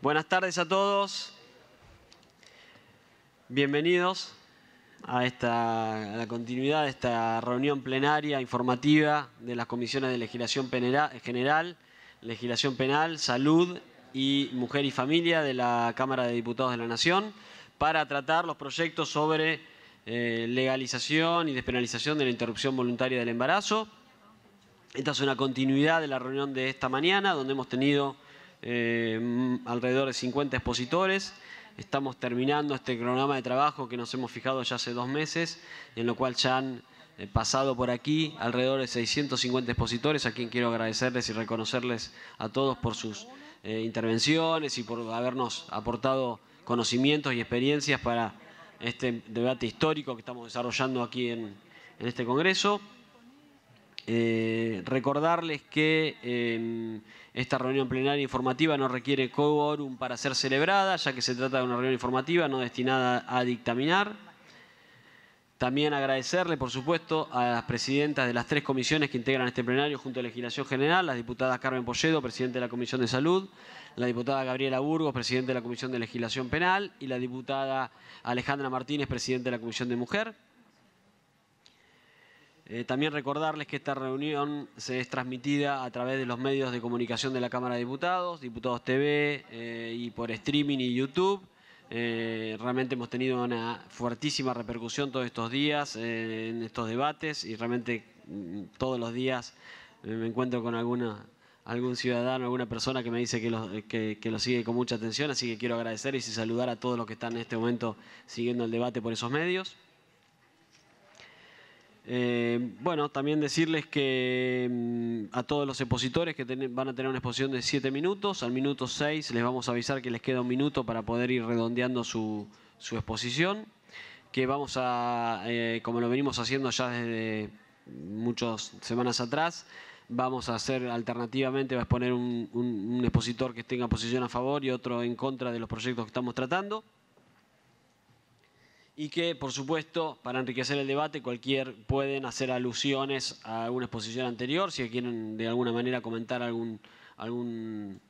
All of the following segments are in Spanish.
Buenas tardes a todos. Bienvenidos a, la continuidad de esta reunión plenaria informativa de las comisiones de legislación general, legislación penal, salud y mujer y familia de la Cámara de Diputados de la Nación para tratar los proyectos sobre eh, legalización y despenalización de la interrupción voluntaria del embarazo. Esta es una continuidad de la reunión de esta mañana donde hemos tenido eh, mm, alrededor de 50 expositores. Estamos terminando este cronograma de trabajo que nos hemos fijado ya hace dos meses, en lo cual ya han eh, pasado por aquí alrededor de 650 expositores, a quien quiero agradecerles y reconocerles a todos por sus eh, intervenciones y por habernos aportado conocimientos y experiencias para este debate histórico que estamos desarrollando aquí en este Congreso. Eh, recordarles que esta reunión plenaria informativa no requiere quórum para ser celebrada, ya que se trata de una reunión informativa no destinada a dictaminar. También agradecerle, por supuesto, a las presidentas de las tres comisiones que integran este plenario junto a la Legislación General, las diputadas Carmen Polledo, presidente de la Comisión de Salud, la diputada Gabriela Burgos, presidente de la Comisión de Legislación Penal, y la diputada Alejandra Martínez, presidente de la Comisión de Mujer. Eh, también recordarles que esta reunión se es transmitida a través de los medios de comunicación de la Cámara de Diputados, Diputados TV eh, y por streaming y YouTube. Eh, realmente hemos tenido una fuertísima repercusión todos estos días en estos debates y realmente mm, todos los días me encuentro con alguna algún ciudadano, alguna persona que me dice que lo, sigue con mucha atención, así que quiero agradecer y saludar a todos los que están en este momento siguiendo el debate por esos medios. Eh, bueno, también decirles que mm, a todos los expositores que van a tener una exposición de 7 minutos, al minuto 6 les vamos a avisar que les queda un minuto para poder ir redondeando su, exposición, que vamos a, eh, como lo venimos haciendo ya desde muchas semanas atrás, vamos a hacer alternativamente, va a exponer un, un expositor que tenga posición a favor y otro en contra de los proyectos que estamos tratando y que, por supuesto, para enriquecer el debate, cualquier pueden hacer alusiones a alguna exposición anterior, si quieren de alguna manera comentar alguna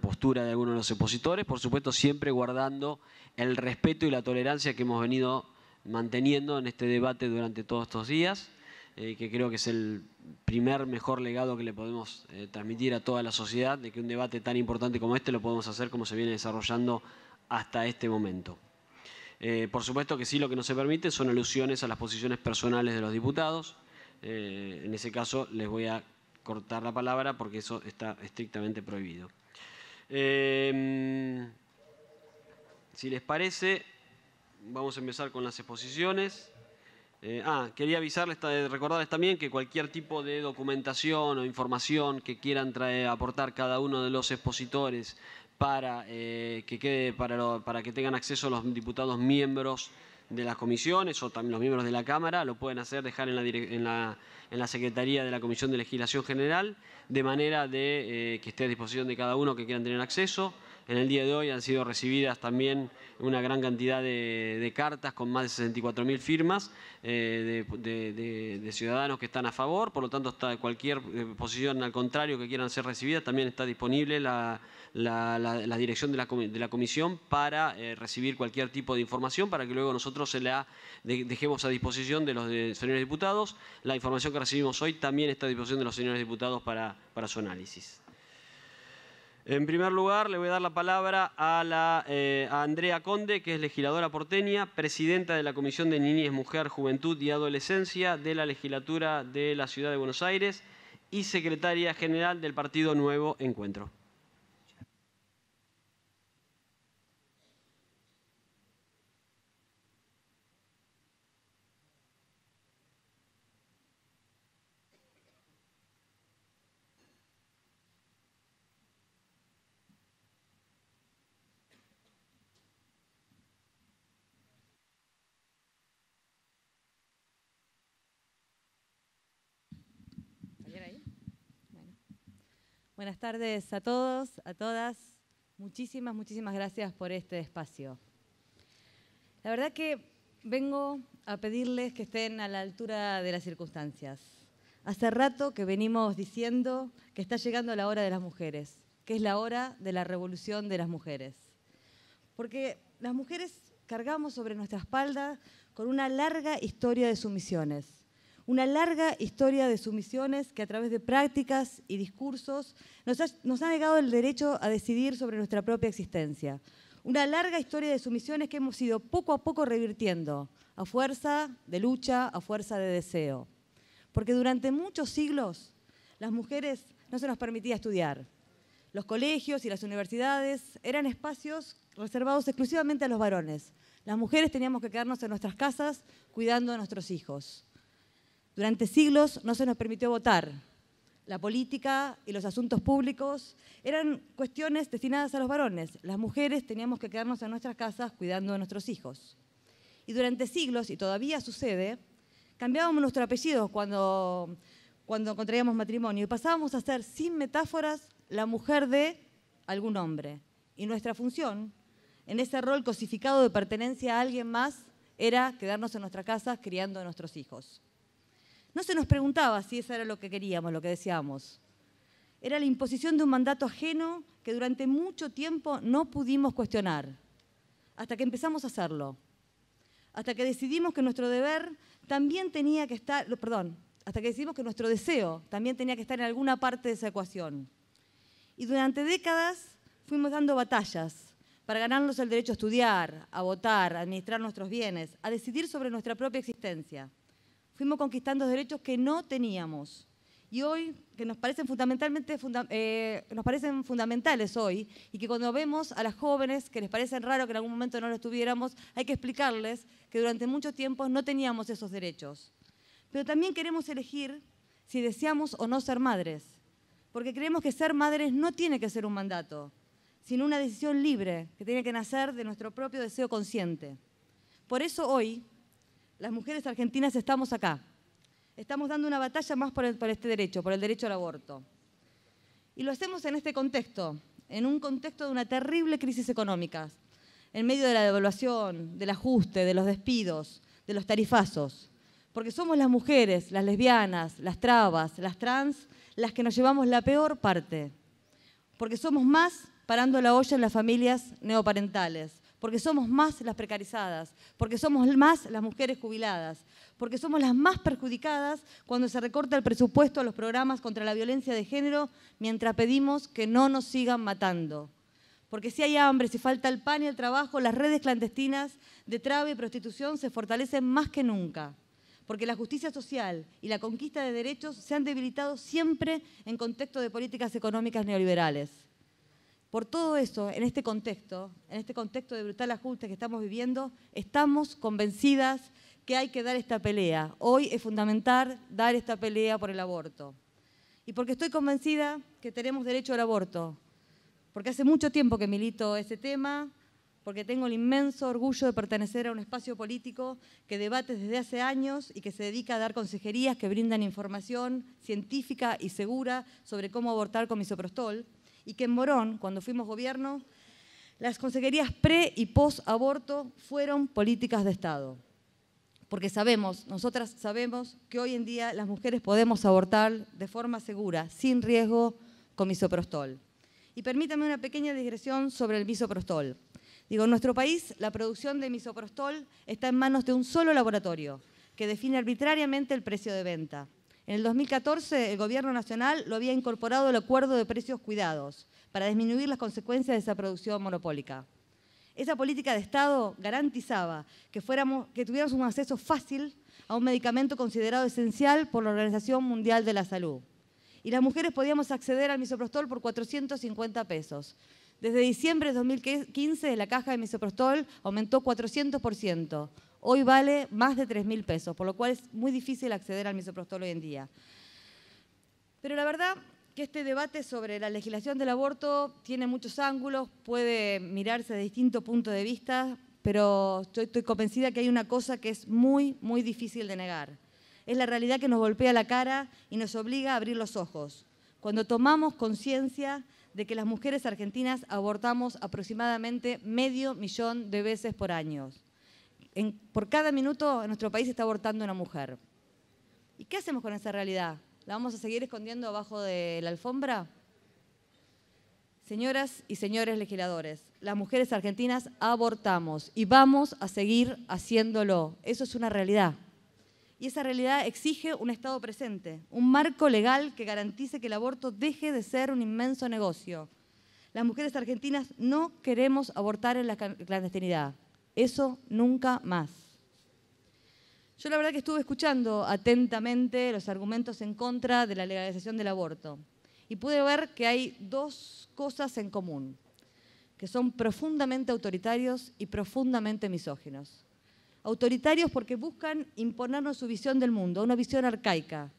postura de alguno de los expositores, por supuesto, siempre guardando el respeto y la tolerancia que hemos venido manteniendo en este debate durante todos estos días, eh, que creo que es el primer mejor legado que le podemos eh, transmitir a toda la sociedad, de que un debate tan importante como este lo podemos hacer como se viene desarrollando hasta este momento. Eh, por supuesto que sí lo que no se permite son alusiones a las posiciones personales de los diputados. Eh, en ese caso les voy a cortar la palabra porque eso está estrictamente prohibido. Em, si les parece, vamos a empezar con las exposiciones. Eh, ah, quería avisarles, recordarles también que cualquier tipo de documentación o información que quieran traer, aportar cada uno de los expositores para, eh, que, quede para, para que tengan acceso los diputados miembros de las comisiones o también los miembros de la Cámara, lo pueden hacer, dejar en la, en la, en la Secretaría de la Comisión de Legislación General, de manera de eh, que esté a disposición de cada uno que quieran tener acceso. En el día de hoy han sido recibidas también una gran cantidad de, cartas con más de 64.000 firmas eh, de, de, ciudadanos que están a favor, por lo tanto está cualquier eh, posición al contrario que quieran ser recibidas, también está disponible la, dirección de la, comisión para eh, recibir cualquier tipo de información para que luego nosotros se la dejemos a disposición de los señores diputados. La información que recibimos hoy también está a disposición de los señores diputados para su análisis. En primer lugar, le voy a dar la palabra a, la, eh, Andrea Conde, que es legisladora porteña, presidenta de la Comisión de Niñez, Mujer, Juventud y Adolescencia de la legislatura de la Ciudad de Buenos Aires y secretaria general del Partido Nuevo Encuentro. buenas tardes a todos, a todas. Muchísimas, muchísimas gracias por este espacio. La verdad que vengo a pedirles que estén a la altura de las circunstancias. Hace rato que venimos diciendo que está llegando la hora de las mujeres, que es la hora de la revolución de las mujeres. Porque las mujeres cargamos sobre nuestra espalda con una larga historia de sumisiones una larga historia de sumisiones que a través de prácticas y discursos nos ha, negado el derecho a decidir sobre nuestra propia existencia. Una larga historia de sumisiones que hemos ido poco a poco revirtiendo, a fuerza de lucha, a fuerza de deseo. Porque durante muchos siglos las mujeres no se nos permitía estudiar. Los colegios y las universidades eran espacios reservados exclusivamente a los varones. Las mujeres teníamos que quedarnos en nuestras casas cuidando a nuestros hijos. Durante siglos no se nos permitió votar. La política y los asuntos públicos eran cuestiones destinadas a los varones. Las mujeres teníamos que quedarnos en nuestras casas cuidando de nuestros hijos. Y durante siglos, y todavía sucede, cambiábamos nuestro apellido cuando, cuando contraíamos matrimonio y pasábamos a ser, sin metáforas, la mujer de algún hombre. Y nuestra función, en ese rol cosificado de pertenencia a alguien más, era quedarnos en nuestras casas criando a nuestros hijos. No se nos preguntaba si eso era lo que queríamos, lo que deseábamos. Era la imposición de un mandato ajeno que durante mucho tiempo no pudimos cuestionar, hasta que empezamos a hacerlo, hasta que decidimos que nuestro deber también tenía que estar, perdón, hasta que decidimos que nuestro deseo también tenía que estar en alguna parte de esa ecuación. Y durante décadas fuimos dando batallas para ganarnos el derecho a estudiar, a votar, a administrar nuestros bienes, a decidir sobre nuestra propia existencia fuimos conquistando derechos que no teníamos. Y hoy, que nos parecen, fundamentalmente, eh, nos parecen fundamentales hoy, y que cuando vemos a las jóvenes que les parecen raro que en algún momento no los tuviéramos, hay que explicarles que durante mucho tiempo no teníamos esos derechos. Pero también queremos elegir si deseamos o no ser madres, porque creemos que ser madres no tiene que ser un mandato, sino una decisión libre que tiene que nacer de nuestro propio deseo consciente. Por eso hoy las mujeres argentinas estamos acá. Estamos dando una batalla más por, este derecho, por el derecho al aborto. Y lo hacemos en este contexto, en un contexto de una terrible crisis económica, en medio de la devaluación, del ajuste, de los despidos, de los tarifazos. Porque somos las mujeres, las lesbianas, las trabas, las trans, las que nos llevamos la peor parte. Porque somos más parando la olla en las familias neoparentales, porque somos más las precarizadas, porque somos más las mujeres jubiladas, porque somos las más perjudicadas cuando se recorta el presupuesto a los programas contra la violencia de género mientras pedimos que no nos sigan matando. Porque si hay hambre, si falta el pan y el trabajo, las redes clandestinas de traba y prostitución se fortalecen más que nunca. Porque la justicia social y la conquista de derechos se han debilitado siempre en contexto de políticas económicas neoliberales. Por todo eso, en este contexto, en este contexto de brutal ajuste que estamos viviendo, estamos convencidas que hay que dar esta pelea. Hoy es fundamental dar esta pelea por el aborto. Y porque estoy convencida que tenemos derecho al aborto, porque hace mucho tiempo que milito ese tema, porque tengo el inmenso orgullo de pertenecer a un espacio político que debate desde hace años y que se dedica a dar consejerías que brindan información científica y segura sobre cómo abortar con misoprostol y que en Morón, cuando fuimos gobierno, las consejerías pre y post aborto fueron políticas de Estado. Porque sabemos, nosotras sabemos que hoy en día las mujeres podemos abortar de forma segura, sin riesgo, con misoprostol. Y permítame una pequeña digresión sobre el misoprostol. Digo, en nuestro país la producción de misoprostol está en manos de un solo laboratorio que define arbitrariamente el precio de venta. En el 2014, el Gobierno Nacional lo había incorporado al acuerdo de precios cuidados para disminuir las consecuencias de esa producción monopólica. Esa política de Estado garantizaba que, fuéramos, tuviéramos un acceso fácil a un medicamento considerado esencial por la Organización Mundial de la Salud. Y las mujeres podíamos acceder al misoprostol por 450 pesos. Desde diciembre de 2015 la caja de misoprostol aumentó 400%, hoy vale más de 3.000 pesos, por lo cual es muy difícil acceder al misoprostol hoy en día. Pero la verdad que este debate sobre la legislación del aborto tiene muchos ángulos, puede mirarse de distintos puntos de vista, pero estoy, estoy convencida que hay una cosa que es muy, muy difícil de negar. Es la realidad que nos golpea la cara y nos obliga a abrir los ojos. Cuando tomamos conciencia de que las mujeres argentinas abortamos aproximadamente medio millón de veces por año por cada minuto en nuestro país está abortando una mujer. ¿Y qué hacemos con esa realidad? ¿La vamos a seguir escondiendo abajo de la alfombra? Señoras y señores legisladores, las mujeres argentinas abortamos y vamos a seguir haciéndolo. Eso es una realidad. Y esa realidad exige un Estado presente, un marco legal que garantice que el aborto deje de ser un inmenso negocio. Las mujeres argentinas no queremos abortar en la clandestinidad. Eso nunca más. Yo la verdad que estuve escuchando atentamente los argumentos en contra de la legalización del aborto y pude ver que hay dos cosas en común, que son profundamente autoritarios y profundamente misóginos. Autoritarios porque buscan imponernos su visión del mundo, una visión arcaica,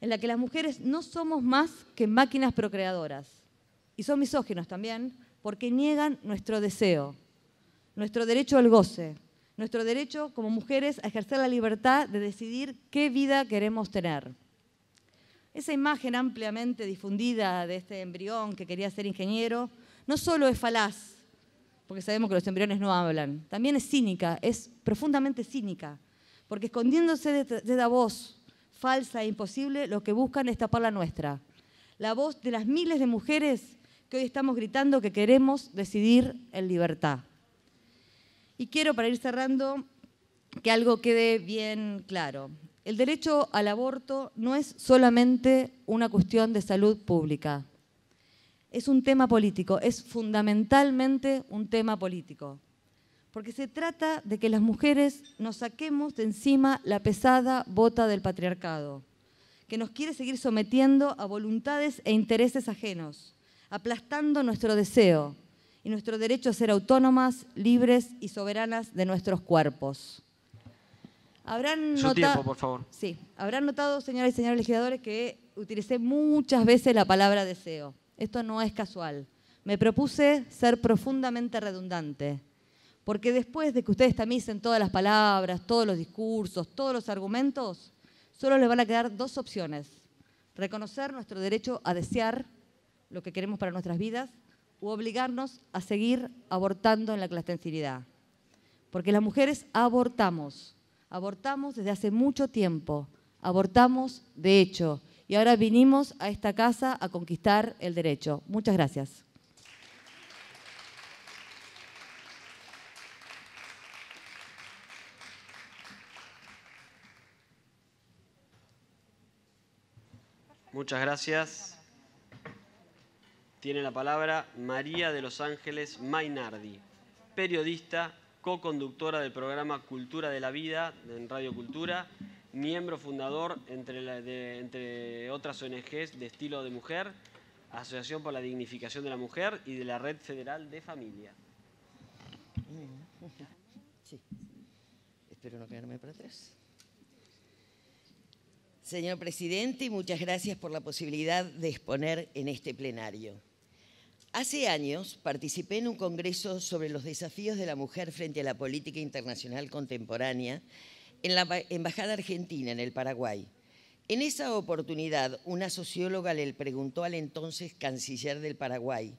en la que las mujeres no somos más que máquinas procreadoras. Y son misóginos también porque niegan nuestro deseo, nuestro derecho al goce, nuestro derecho como mujeres a ejercer la libertad de decidir qué vida queremos tener. Esa imagen ampliamente difundida de este embrión que quería ser ingeniero no solo es falaz, porque sabemos que los embriones no hablan, también es cínica, es profundamente cínica, porque escondiéndose de, la voz falsa e imposible, lo que buscan es tapar la nuestra, la voz de las miles de mujeres que hoy estamos gritando que queremos decidir en libertad. Y quiero, para ir cerrando, que algo quede bien claro. El derecho al aborto no es solamente una cuestión de salud pública. Es un tema político, es fundamentalmente un tema político. Porque se trata de que las mujeres nos saquemos de encima la pesada bota del patriarcado, que nos quiere seguir sometiendo a voluntades e intereses ajenos, aplastando nuestro deseo, y nuestro derecho a ser autónomas, libres y soberanas de nuestros cuerpos. Habrán Sí, habrán notado, señoras y señores legisladores, que utilicé muchas veces la palabra deseo. Esto no es casual. Me propuse ser profundamente redundante, porque después de que ustedes tamicen todas las palabras, todos los discursos, todos los argumentos, solo les van a quedar dos opciones. Reconocer nuestro derecho a desear lo que queremos para nuestras vidas u obligarnos a seguir abortando en la clandestinidad. Porque las mujeres abortamos, abortamos desde hace mucho tiempo, abortamos de hecho, y ahora vinimos a esta casa a conquistar el derecho. Muchas gracias. Muchas gracias. Tiene la palabra María de los Ángeles Mainardi, periodista, co-conductora del programa Cultura de la Vida en Radio Cultura, miembro fundador, entre, otras ONGs, de Estilo de Mujer, Asociación por la Dignificación de la Mujer y de la Red Federal de Familia. Espero no quedarme para Señor presidente, muchas gracias por la posibilidad de exponer en este plenario. Hace años participé en un congreso sobre los desafíos de la mujer frente a la política internacional contemporánea en la Embajada Argentina en el Paraguay. En esa oportunidad, una socióloga le preguntó al entonces canciller del Paraguay,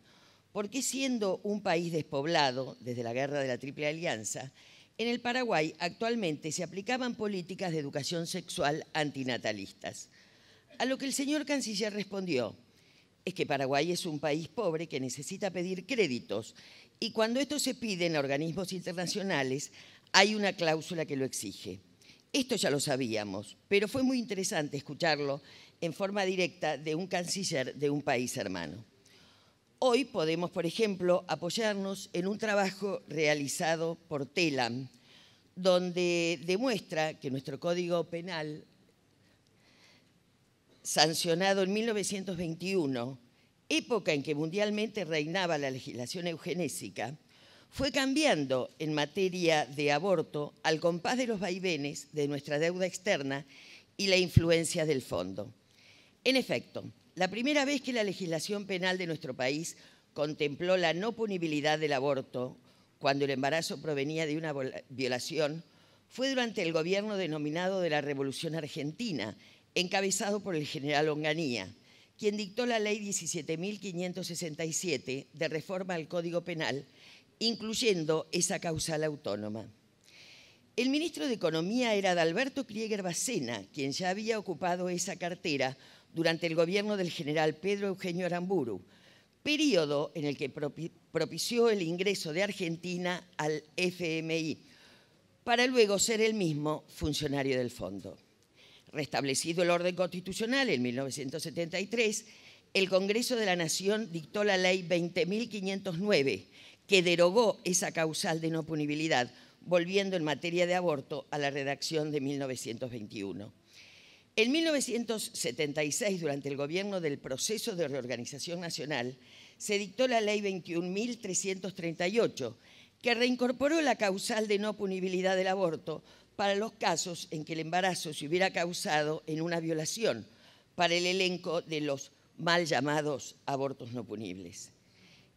¿por qué siendo un país despoblado desde la guerra de la Triple Alianza, en el Paraguay actualmente se aplicaban políticas de educación sexual antinatalistas? A lo que el señor canciller respondió, es que Paraguay es un país pobre que necesita pedir créditos y cuando esto se pide en organismos internacionales hay una cláusula que lo exige. Esto ya lo sabíamos, pero fue muy interesante escucharlo en forma directa de un canciller de un país hermano. Hoy podemos, por ejemplo, apoyarnos en un trabajo realizado por TELAM, donde demuestra que nuestro Código Penal sancionado en 1921, época en que mundialmente reinaba la legislación eugenésica, fue cambiando en materia de aborto al compás de los vaivenes de nuestra deuda externa y la influencia del fondo. En efecto, la primera vez que la legislación penal de nuestro país contempló la no punibilidad del aborto cuando el embarazo provenía de una violación fue durante el gobierno denominado de la Revolución Argentina, encabezado por el general Onganía, quien dictó la ley 17.567 de reforma al Código Penal, incluyendo esa causal autónoma. El ministro de Economía era Adalberto Krieger Bacena, quien ya había ocupado esa cartera durante el gobierno del general Pedro Eugenio Aramburu, periodo en el que propició el ingreso de Argentina al FMI, para luego ser el mismo funcionario del fondo. Restablecido el orden constitucional en 1973, el Congreso de la Nación dictó la ley 20.509, que derogó esa causal de no punibilidad, volviendo en materia de aborto a la redacción de 1921. En 1976, durante el gobierno del proceso de reorganización nacional, se dictó la ley 21.338, que reincorporó la causal de no punibilidad del aborto, para los casos en que el embarazo se hubiera causado en una violación, para el elenco de los mal llamados abortos no punibles.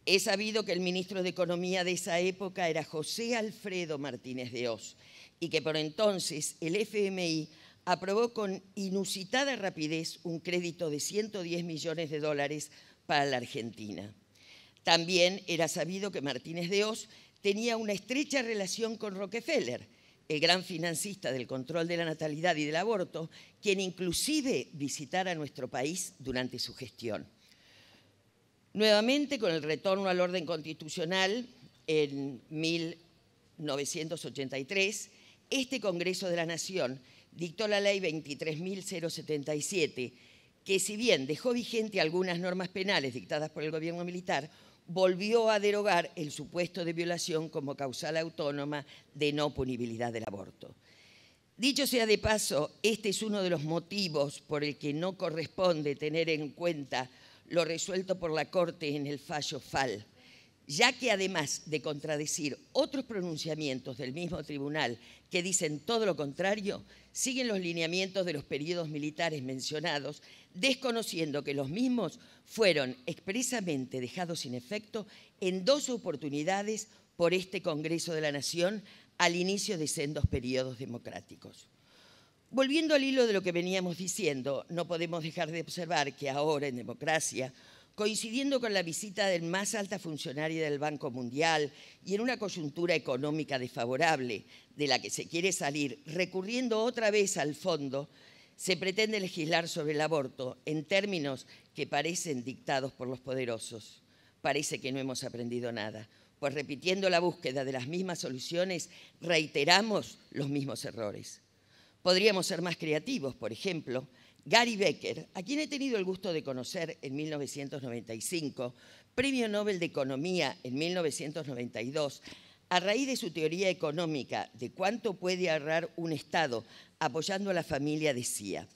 Es sabido que el ministro de Economía de esa época era José Alfredo Martínez de Oz y que por entonces el FMI aprobó con inusitada rapidez un crédito de 110 millones de dólares para la Argentina. También era sabido que Martínez de Oz tenía una estrecha relación con Rockefeller, el gran financista del control de la natalidad y del aborto, quien inclusive visitara nuestro país durante su gestión. Nuevamente, con el retorno al orden constitucional en 1983, este Congreso de la Nación dictó la ley 23.077, que si bien dejó vigente algunas normas penales dictadas por el gobierno militar, volvió a derogar el supuesto de violación como causal autónoma de no punibilidad del aborto. Dicho sea de paso, este es uno de los motivos por el que no corresponde tener en cuenta lo resuelto por la Corte en el fallo FAL, ya que además de contradecir otros pronunciamientos del mismo tribunal que dicen todo lo contrario, siguen los lineamientos de los periodos militares mencionados, desconociendo que los mismos fueron expresamente dejados sin efecto en dos oportunidades por este Congreso de la Nación al inicio de sendos periodos democráticos. Volviendo al hilo de lo que veníamos diciendo, no podemos dejar de observar que ahora en democracia coincidiendo con la visita del más alta funcionario del Banco Mundial y en una coyuntura económica desfavorable de la que se quiere salir, recurriendo otra vez al fondo, se pretende legislar sobre el aborto en términos que parecen dictados por los poderosos. Parece que no hemos aprendido nada, pues repitiendo la búsqueda de las mismas soluciones, reiteramos los mismos errores. Podríamos ser más creativos, por ejemplo, Gary Becker, a quien he tenido el gusto de conocer en 1995, Premio Nobel de Economía en 1992, a raíz de su teoría económica de cuánto puede ahorrar un Estado apoyando a la familia, decía,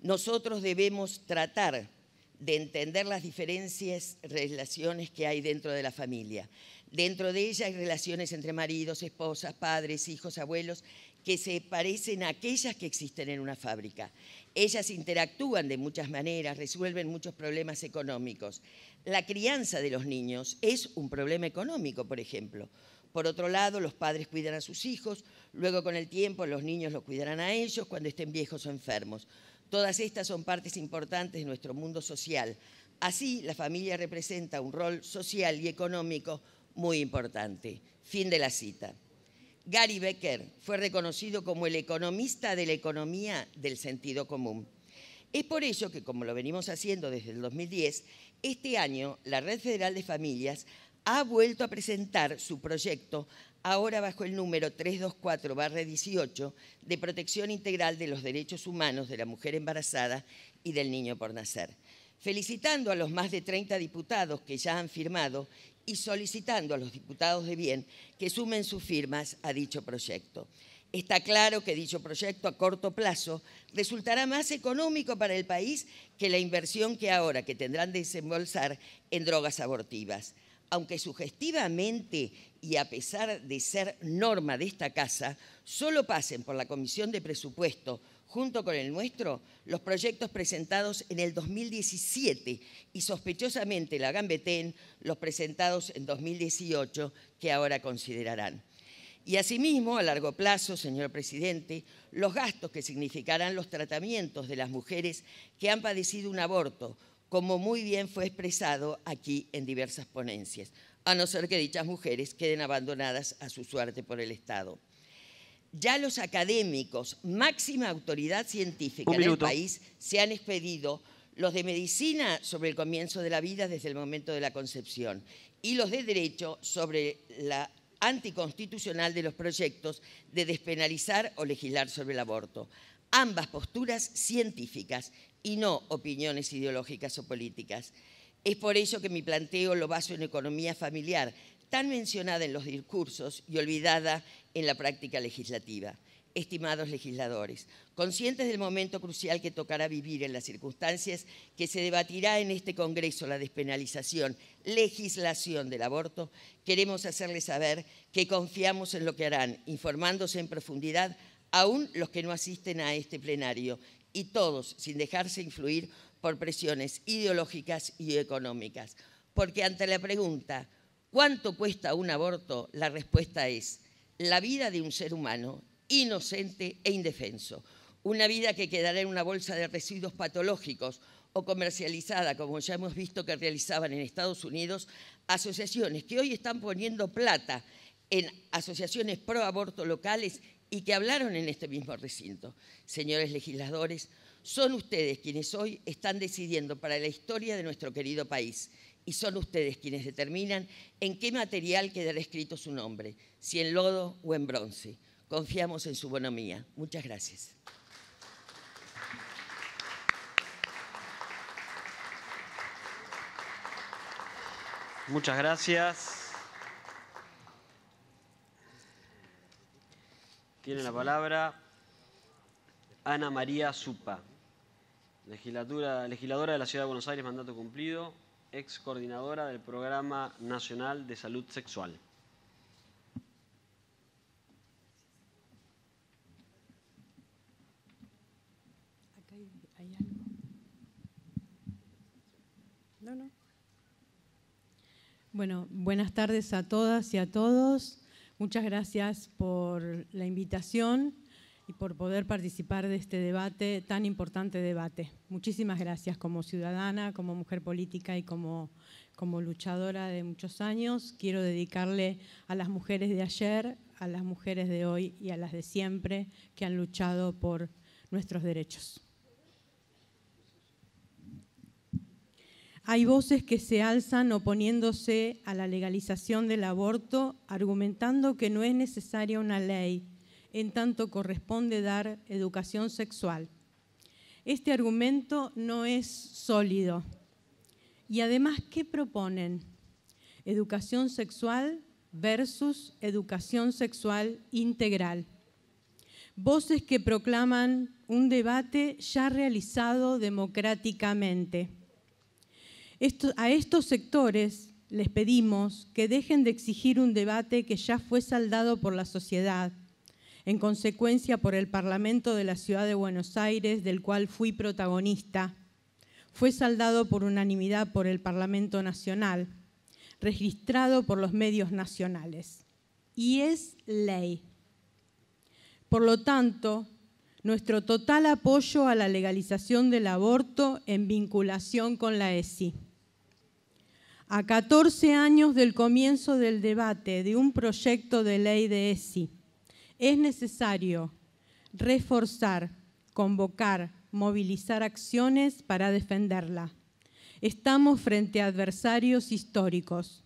nosotros debemos tratar de entender las diferencias, relaciones que hay dentro de la familia. Dentro de ella hay relaciones entre maridos, esposas, padres, hijos, abuelos, que se parecen a aquellas que existen en una fábrica. Ellas interactúan de muchas maneras, resuelven muchos problemas económicos. La crianza de los niños es un problema económico, por ejemplo. Por otro lado, los padres cuidan a sus hijos, luego con el tiempo los niños los cuidarán a ellos cuando estén viejos o enfermos. Todas estas son partes importantes de nuestro mundo social. Así, la familia representa un rol social y económico muy importante. Fin de la cita. Gary Becker fue reconocido como el economista de la economía del sentido común. Es por ello que, como lo venimos haciendo desde el 2010, este año la Red Federal de Familias ha vuelto a presentar su proyecto, ahora bajo el número 324-18, de protección integral de los derechos humanos de la mujer embarazada y del niño por nacer felicitando a los más de 30 diputados que ya han firmado y solicitando a los diputados de bien que sumen sus firmas a dicho proyecto. Está claro que dicho proyecto a corto plazo resultará más económico para el país que la inversión que ahora que tendrán de desembolsar en drogas abortivas. Aunque sugestivamente y a pesar de ser norma de esta casa, solo pasen por la Comisión de Presupuesto junto con el nuestro, los proyectos presentados en el 2017 y sospechosamente la Gambetén, los presentados en 2018 que ahora considerarán. Y asimismo, a largo plazo, señor presidente, los gastos que significarán los tratamientos de las mujeres que han padecido un aborto, como muy bien fue expresado aquí en diversas ponencias, a no ser que dichas mujeres queden abandonadas a su suerte por el Estado. Ya los académicos, máxima autoridad científica en del país, se han expedido los de medicina sobre el comienzo de la vida desde el momento de la concepción y los de derecho sobre la anticonstitucional de los proyectos de despenalizar o legislar sobre el aborto. Ambas posturas científicas y no opiniones ideológicas o políticas. Es por ello que mi planteo lo baso en economía familiar, tan mencionada en los discursos y olvidada en la práctica legislativa. Estimados legisladores, conscientes del momento crucial que tocará vivir en las circunstancias que se debatirá en este Congreso la despenalización, legislación del aborto, queremos hacerles saber que confiamos en lo que harán, informándose en profundidad aún los que no asisten a este plenario y todos sin dejarse influir por presiones ideológicas y económicas. Porque ante la pregunta, ¿Cuánto cuesta un aborto? La respuesta es la vida de un ser humano inocente e indefenso. Una vida que quedará en una bolsa de residuos patológicos o comercializada, como ya hemos visto que realizaban en Estados Unidos asociaciones que hoy están poniendo plata en asociaciones pro aborto locales y que hablaron en este mismo recinto. Señores legisladores, son ustedes quienes hoy están decidiendo para la historia de nuestro querido país y son ustedes quienes determinan en qué material quedará escrito su nombre, si en lodo o en bronce. Confiamos en su bonomía. Muchas gracias. Muchas gracias. Tiene la palabra Ana María Zupa, legisladora de la Ciudad de Buenos Aires, mandato cumplido, ex coordinadora del Programa Nacional de Salud Sexual. Bueno, buenas tardes a todas y a todos. Muchas gracias por la invitación y por poder participar de este debate, tan importante debate. Muchísimas gracias como ciudadana, como mujer política y como, como luchadora de muchos años. Quiero dedicarle a las mujeres de ayer, a las mujeres de hoy y a las de siempre que han luchado por nuestros derechos. Hay voces que se alzan oponiéndose a la legalización del aborto, argumentando que no es necesaria una ley en tanto corresponde dar educación sexual. Este argumento no es sólido. Y además, ¿qué proponen? Educación sexual versus educación sexual integral. Voces que proclaman un debate ya realizado democráticamente. a estos sectores les pedimos que dejen de exigir un debate que ya fue saldado por la sociedad en consecuencia por el Parlamento de la Ciudad de Buenos Aires, del cual fui protagonista, fue saldado por unanimidad por el Parlamento Nacional, registrado por los medios nacionales. Y es ley. Por lo tanto, nuestro total apoyo a la legalización del aborto en vinculación con la ESI. A 14 años del comienzo del debate de un proyecto de ley de ESI, es necesario reforzar, convocar, movilizar acciones para defenderla. Estamos frente a adversarios históricos.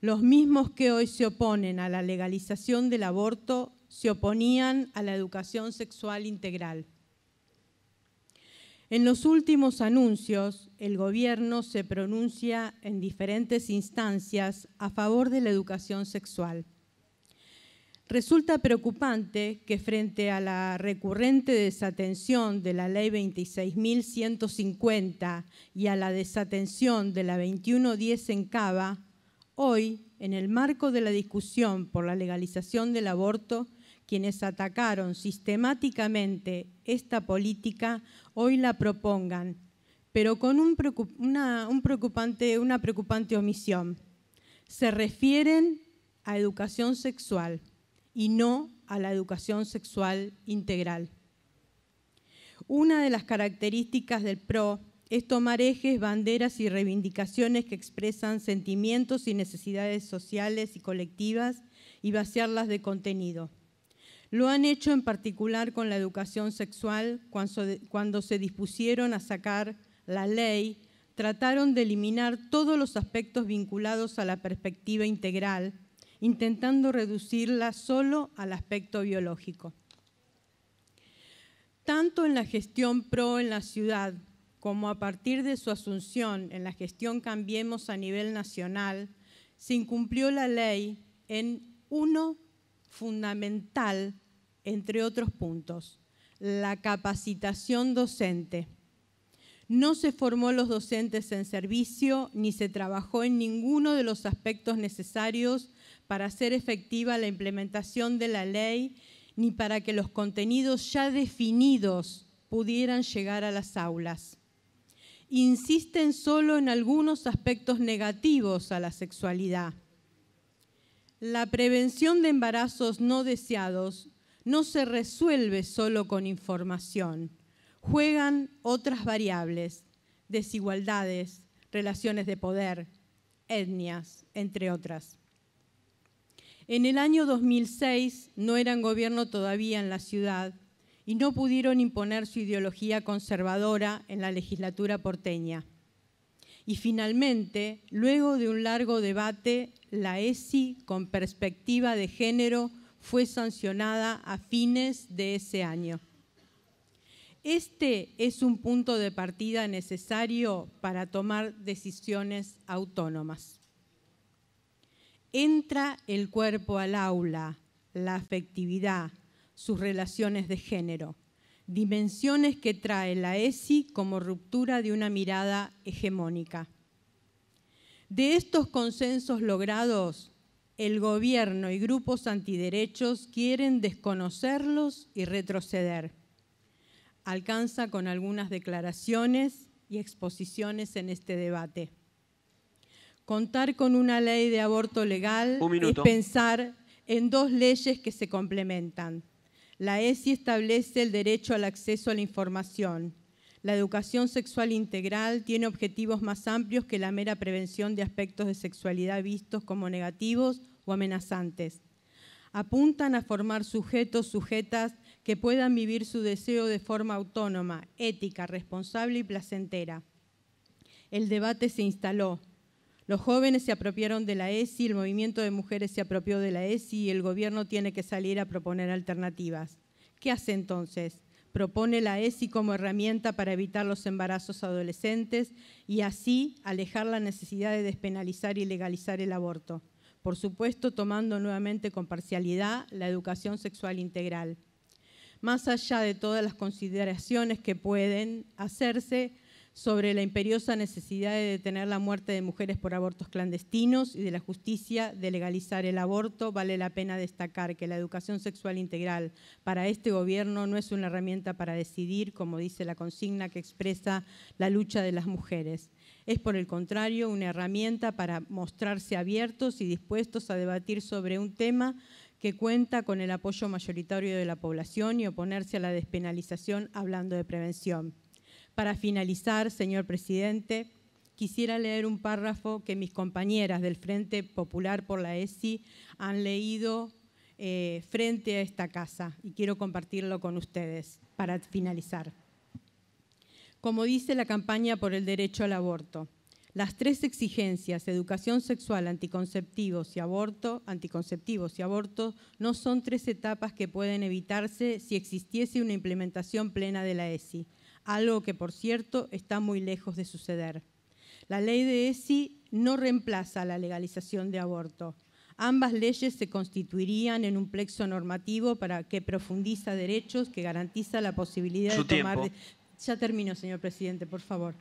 Los mismos que hoy se oponen a la legalización del aborto se oponían a la educación sexual integral. En los últimos anuncios, el gobierno se pronuncia en diferentes instancias a favor de la educación sexual. Resulta preocupante que frente a la recurrente desatención de la Ley 26.150 y a la desatención de la 2110 en Cava, hoy, en el marco de la discusión por la legalización del aborto, quienes atacaron sistemáticamente esta política hoy la propongan, pero con una preocupante omisión. Se refieren a educación sexual y no a la educación sexual integral. Una de las características del PRO es tomar ejes, banderas y reivindicaciones que expresan sentimientos y necesidades sociales y colectivas y vaciarlas de contenido. Lo han hecho en particular con la educación sexual cuando se dispusieron a sacar la ley, trataron de eliminar todos los aspectos vinculados a la perspectiva integral, intentando reducirla solo al aspecto biológico. Tanto en la gestión PRO en la ciudad como a partir de su asunción en la gestión Cambiemos a nivel nacional, se incumplió la ley en uno fundamental, entre otros puntos, la capacitación docente. No se formó los docentes en servicio ni se trabajó en ninguno de los aspectos necesarios para hacer efectiva la implementación de la ley ni para que los contenidos ya definidos pudieran llegar a las aulas. Insisten solo en algunos aspectos negativos a la sexualidad. La prevención de embarazos no deseados no se resuelve solo con información. Juegan otras variables, desigualdades, relaciones de poder, etnias, entre otras. En el año 2006 no eran gobierno todavía en la ciudad y no pudieron imponer su ideología conservadora en la legislatura porteña. Y finalmente, luego de un largo debate, la ESI con perspectiva de género fue sancionada a fines de ese año. Este es un punto de partida necesario para tomar decisiones autónomas entra el cuerpo al aula, la afectividad, sus relaciones de género, dimensiones que trae la ESI como ruptura de una mirada hegemónica. De estos consensos logrados, el gobierno y grupos antiderechos quieren desconocerlos y retroceder. Alcanza con algunas declaraciones y exposiciones en este debate. Contar con una ley de aborto legal es pensar en dos leyes que se complementan. La ESI establece el derecho al acceso a la información. La educación sexual integral tiene objetivos más amplios que la mera prevención de aspectos de sexualidad vistos como negativos o amenazantes. Apuntan a formar sujetos, sujetas que puedan vivir su deseo de forma autónoma, ética, responsable y placentera. El debate se instaló los jóvenes se apropiaron de la ESI, el movimiento de mujeres se apropió de la ESI y el gobierno tiene que salir a proponer alternativas. ¿Qué hace entonces? Propone la ESI como herramienta para evitar los embarazos adolescentes y así alejar la necesidad de despenalizar y legalizar el aborto. Por supuesto, tomando nuevamente con parcialidad la educación sexual integral. Más allá de todas las consideraciones que pueden hacerse, sobre la imperiosa necesidad de detener la muerte de mujeres por abortos clandestinos y de la justicia de legalizar el aborto, vale la pena destacar que la educación sexual integral para este gobierno no es una herramienta para decidir, como dice la consigna que expresa la lucha de las mujeres. Es por el contrario una herramienta para mostrarse abiertos y dispuestos a debatir sobre un tema que cuenta con el apoyo mayoritario de la población y oponerse a la despenalización hablando de prevención. Para finalizar, señor presidente, quisiera leer un párrafo que mis compañeras del Frente Popular por la ESI han leído eh, frente a esta casa y quiero compartirlo con ustedes para finalizar. Como dice la campaña por el derecho al aborto, las tres exigencias, educación sexual, anticonceptivos y aborto, anticonceptivos y aborto, no son tres etapas que pueden evitarse si existiese una implementación plena de la ESI algo que por cierto está muy lejos de suceder. La ley de ESI no reemplaza la legalización de aborto. Ambas leyes se constituirían en un plexo normativo para que profundiza derechos, que garantiza la posibilidad de tomar... Ya termino, señor presidente, por favor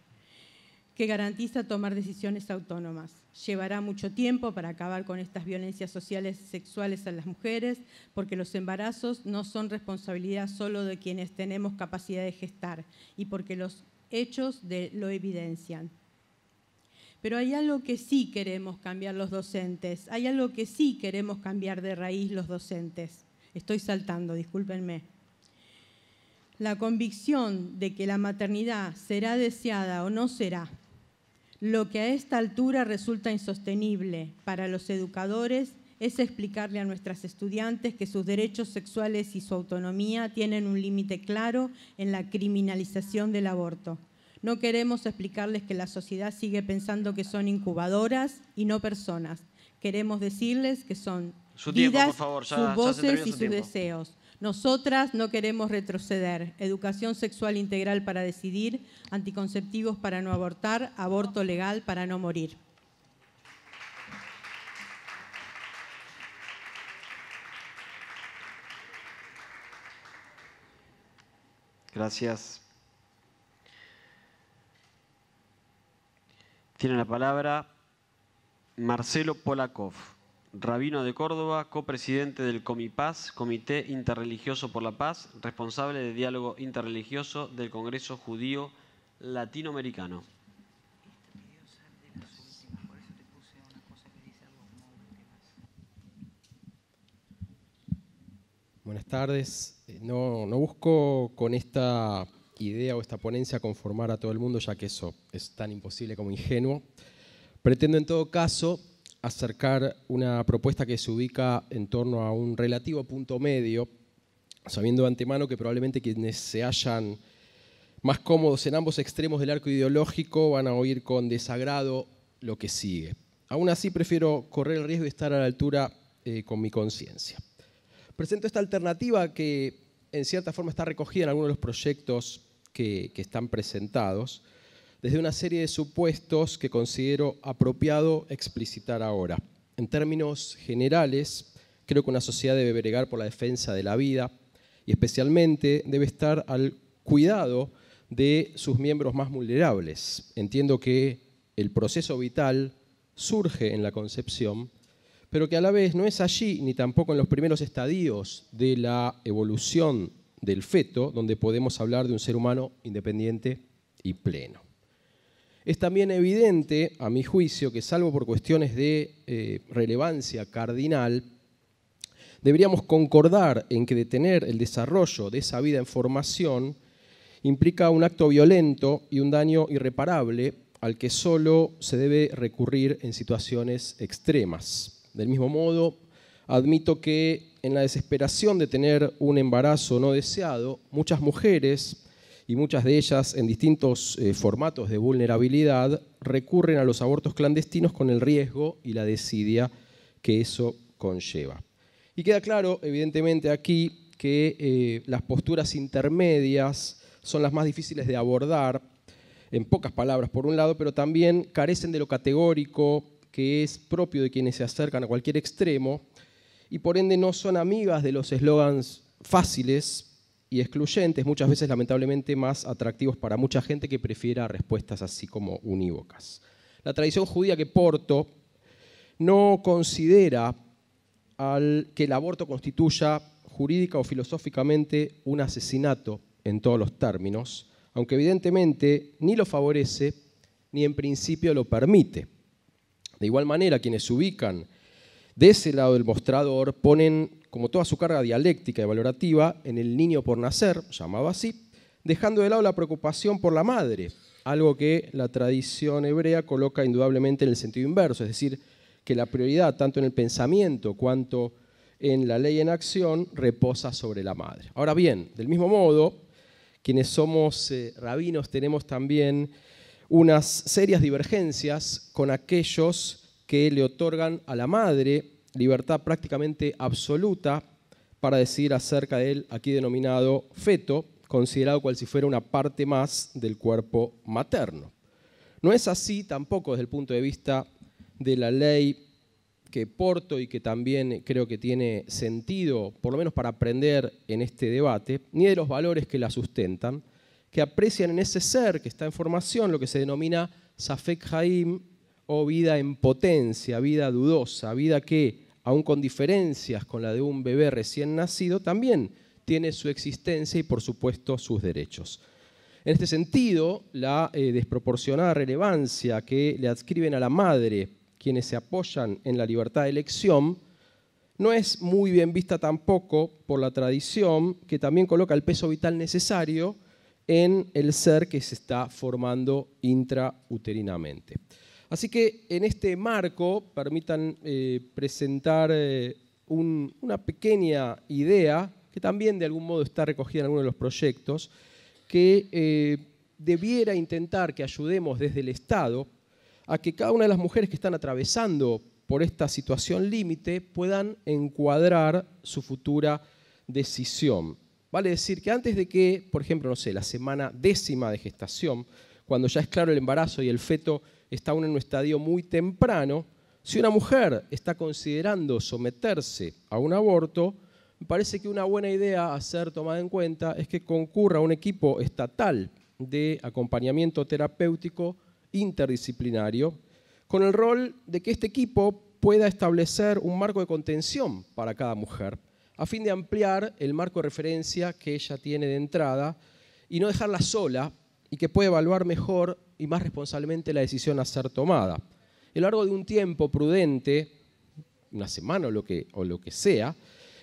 que garantiza tomar decisiones autónomas. Llevará mucho tiempo para acabar con estas violencias sociales y sexuales a las mujeres, porque los embarazos no son responsabilidad solo de quienes tenemos capacidad de gestar y porque los hechos lo evidencian. Pero hay algo que sí queremos cambiar los docentes, hay algo que sí queremos cambiar de raíz los docentes. Estoy saltando, discúlpenme. La convicción de que la maternidad será deseada o no será, lo que a esta altura resulta insostenible para los educadores es explicarle a nuestras estudiantes que sus derechos sexuales y su autonomía tienen un límite claro en la criminalización del aborto. No queremos explicarles que la sociedad sigue pensando que son incubadoras y no personas. Queremos decirles que son su por favor, sus voces y sus deseos. Nosotras no queremos retroceder. Educación sexual integral para decidir, anticonceptivos para no abortar, aborto legal para no morir. Gracias. Tiene la palabra Marcelo Polakov. Rabino de Córdoba, copresidente del Comipaz, Comité Interreligioso por la Paz, responsable de diálogo interreligioso del Congreso Judío Latinoamericano. Buenas tardes. Eh, no, no busco con esta idea o esta ponencia conformar a todo el mundo, ya que eso es tan imposible como ingenuo. Pretendo en todo caso acercar una propuesta que se ubica en torno a un relativo punto medio, sabiendo de antemano que probablemente quienes se hallan más cómodos en ambos extremos del arco ideológico van a oír con desagrado lo que sigue. Aún así prefiero correr el riesgo de estar a la altura eh, con mi conciencia. Presento esta alternativa que en cierta forma está recogida en algunos de los proyectos que están presentados desde una serie de supuestos que considero apropiado explicitar ahora. En términos generales, creo que una sociedad debe bregar por la defensa de la vida y especialmente debe estar al cuidado de sus miembros más vulnerables. Entiendo que el proceso vital surge en la concepción, pero que a la vez no es allí ni tampoco en los primeros estadios de la evolución del feto donde podemos hablar de un ser humano independiente y pleno. Es también evidente, a mi juicio, que salvo por cuestiones de eh, relevancia cardinal, deberíamos concordar en que detener el desarrollo de esa vida en formación implica un acto violento y un daño irreparable al que solo se debe recurrir en situaciones extremas. Del mismo modo, admito que en la desesperación de tener un embarazo no deseado, muchas mujeres y muchas de ellas en distintos eh, formatos de vulnerabilidad recurren a los abortos clandestinos con el riesgo y la desidia que eso conlleva. Y queda claro, evidentemente, aquí que eh, las posturas intermedias son las más difíciles de abordar, en pocas palabras por un lado, pero también carecen de lo categórico que es propio de quienes se acercan a cualquier extremo y por ende no son amigas de los eslogans fáciles, y excluyentes, muchas veces lamentablemente más atractivos para mucha gente que prefiera respuestas así como unívocas. La tradición judía que Porto no considera al que el aborto constituya jurídica o filosóficamente un asesinato en todos los términos, aunque evidentemente ni lo favorece ni en principio lo permite. De igual manera, quienes se ubican de ese lado del mostrador ponen como toda su carga dialéctica y valorativa, en el niño por nacer, llamado así, dejando de lado la preocupación por la madre, algo que la tradición hebrea coloca indudablemente en el sentido inverso, es decir, que la prioridad, tanto en el pensamiento cuanto en la ley en acción, reposa sobre la madre. Ahora bien, del mismo modo, quienes somos eh, rabinos tenemos también unas serias divergencias con aquellos que le otorgan a la madre libertad prácticamente absoluta para decidir acerca del aquí denominado feto, considerado cual si fuera una parte más del cuerpo materno. No es así tampoco desde el punto de vista de la ley que porto y que también creo que tiene sentido, por lo menos para aprender en este debate, ni de los valores que la sustentan, que aprecian en ese ser que está en formación lo que se denomina Safek Haim o vida en potencia, vida dudosa, vida que aun con diferencias con la de un bebé recién nacido, también tiene su existencia y por supuesto sus derechos. En este sentido, la eh, desproporcionada relevancia que le adscriben a la madre quienes se apoyan en la libertad de elección no es muy bien vista tampoco por la tradición que también coloca el peso vital necesario en el ser que se está formando intrauterinamente. Así que en este marco, permitan eh, presentar eh, una pequeña idea que también de algún modo está recogida en alguno de los proyectos, que eh, debiera intentar que ayudemos desde el Estado a que cada una de las mujeres que están atravesando por esta situación límite puedan encuadrar su futura decisión. Vale decir que antes de que, por ejemplo, no sé, la semana décima de gestación, cuando ya es claro el embarazo y el feto está aún en un estadio muy temprano, si una mujer está considerando someterse a un aborto, me parece que una buena idea a ser tomada en cuenta es que concurra un equipo estatal de acompañamiento terapéutico interdisciplinario, con el rol de que este equipo pueda establecer un marco de contención para cada mujer, a fin de ampliar el marco de referencia que ella tiene de entrada y no dejarla sola y que pueda evaluar mejor y más responsablemente la decisión a ser tomada. A lo largo de un tiempo prudente, una semana o lo que, o lo que sea,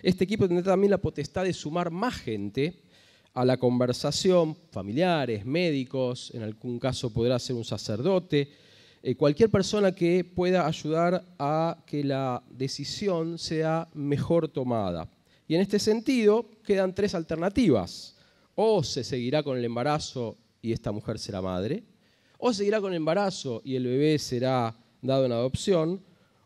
este equipo tendrá también la potestad de sumar más gente a la conversación, familiares, médicos, en algún caso podrá ser un sacerdote, eh, cualquier persona que pueda ayudar a que la decisión sea mejor tomada. Y en este sentido quedan tres alternativas. O se seguirá con el embarazo y esta mujer será madre, o seguirá con el embarazo y el bebé será dado en adopción,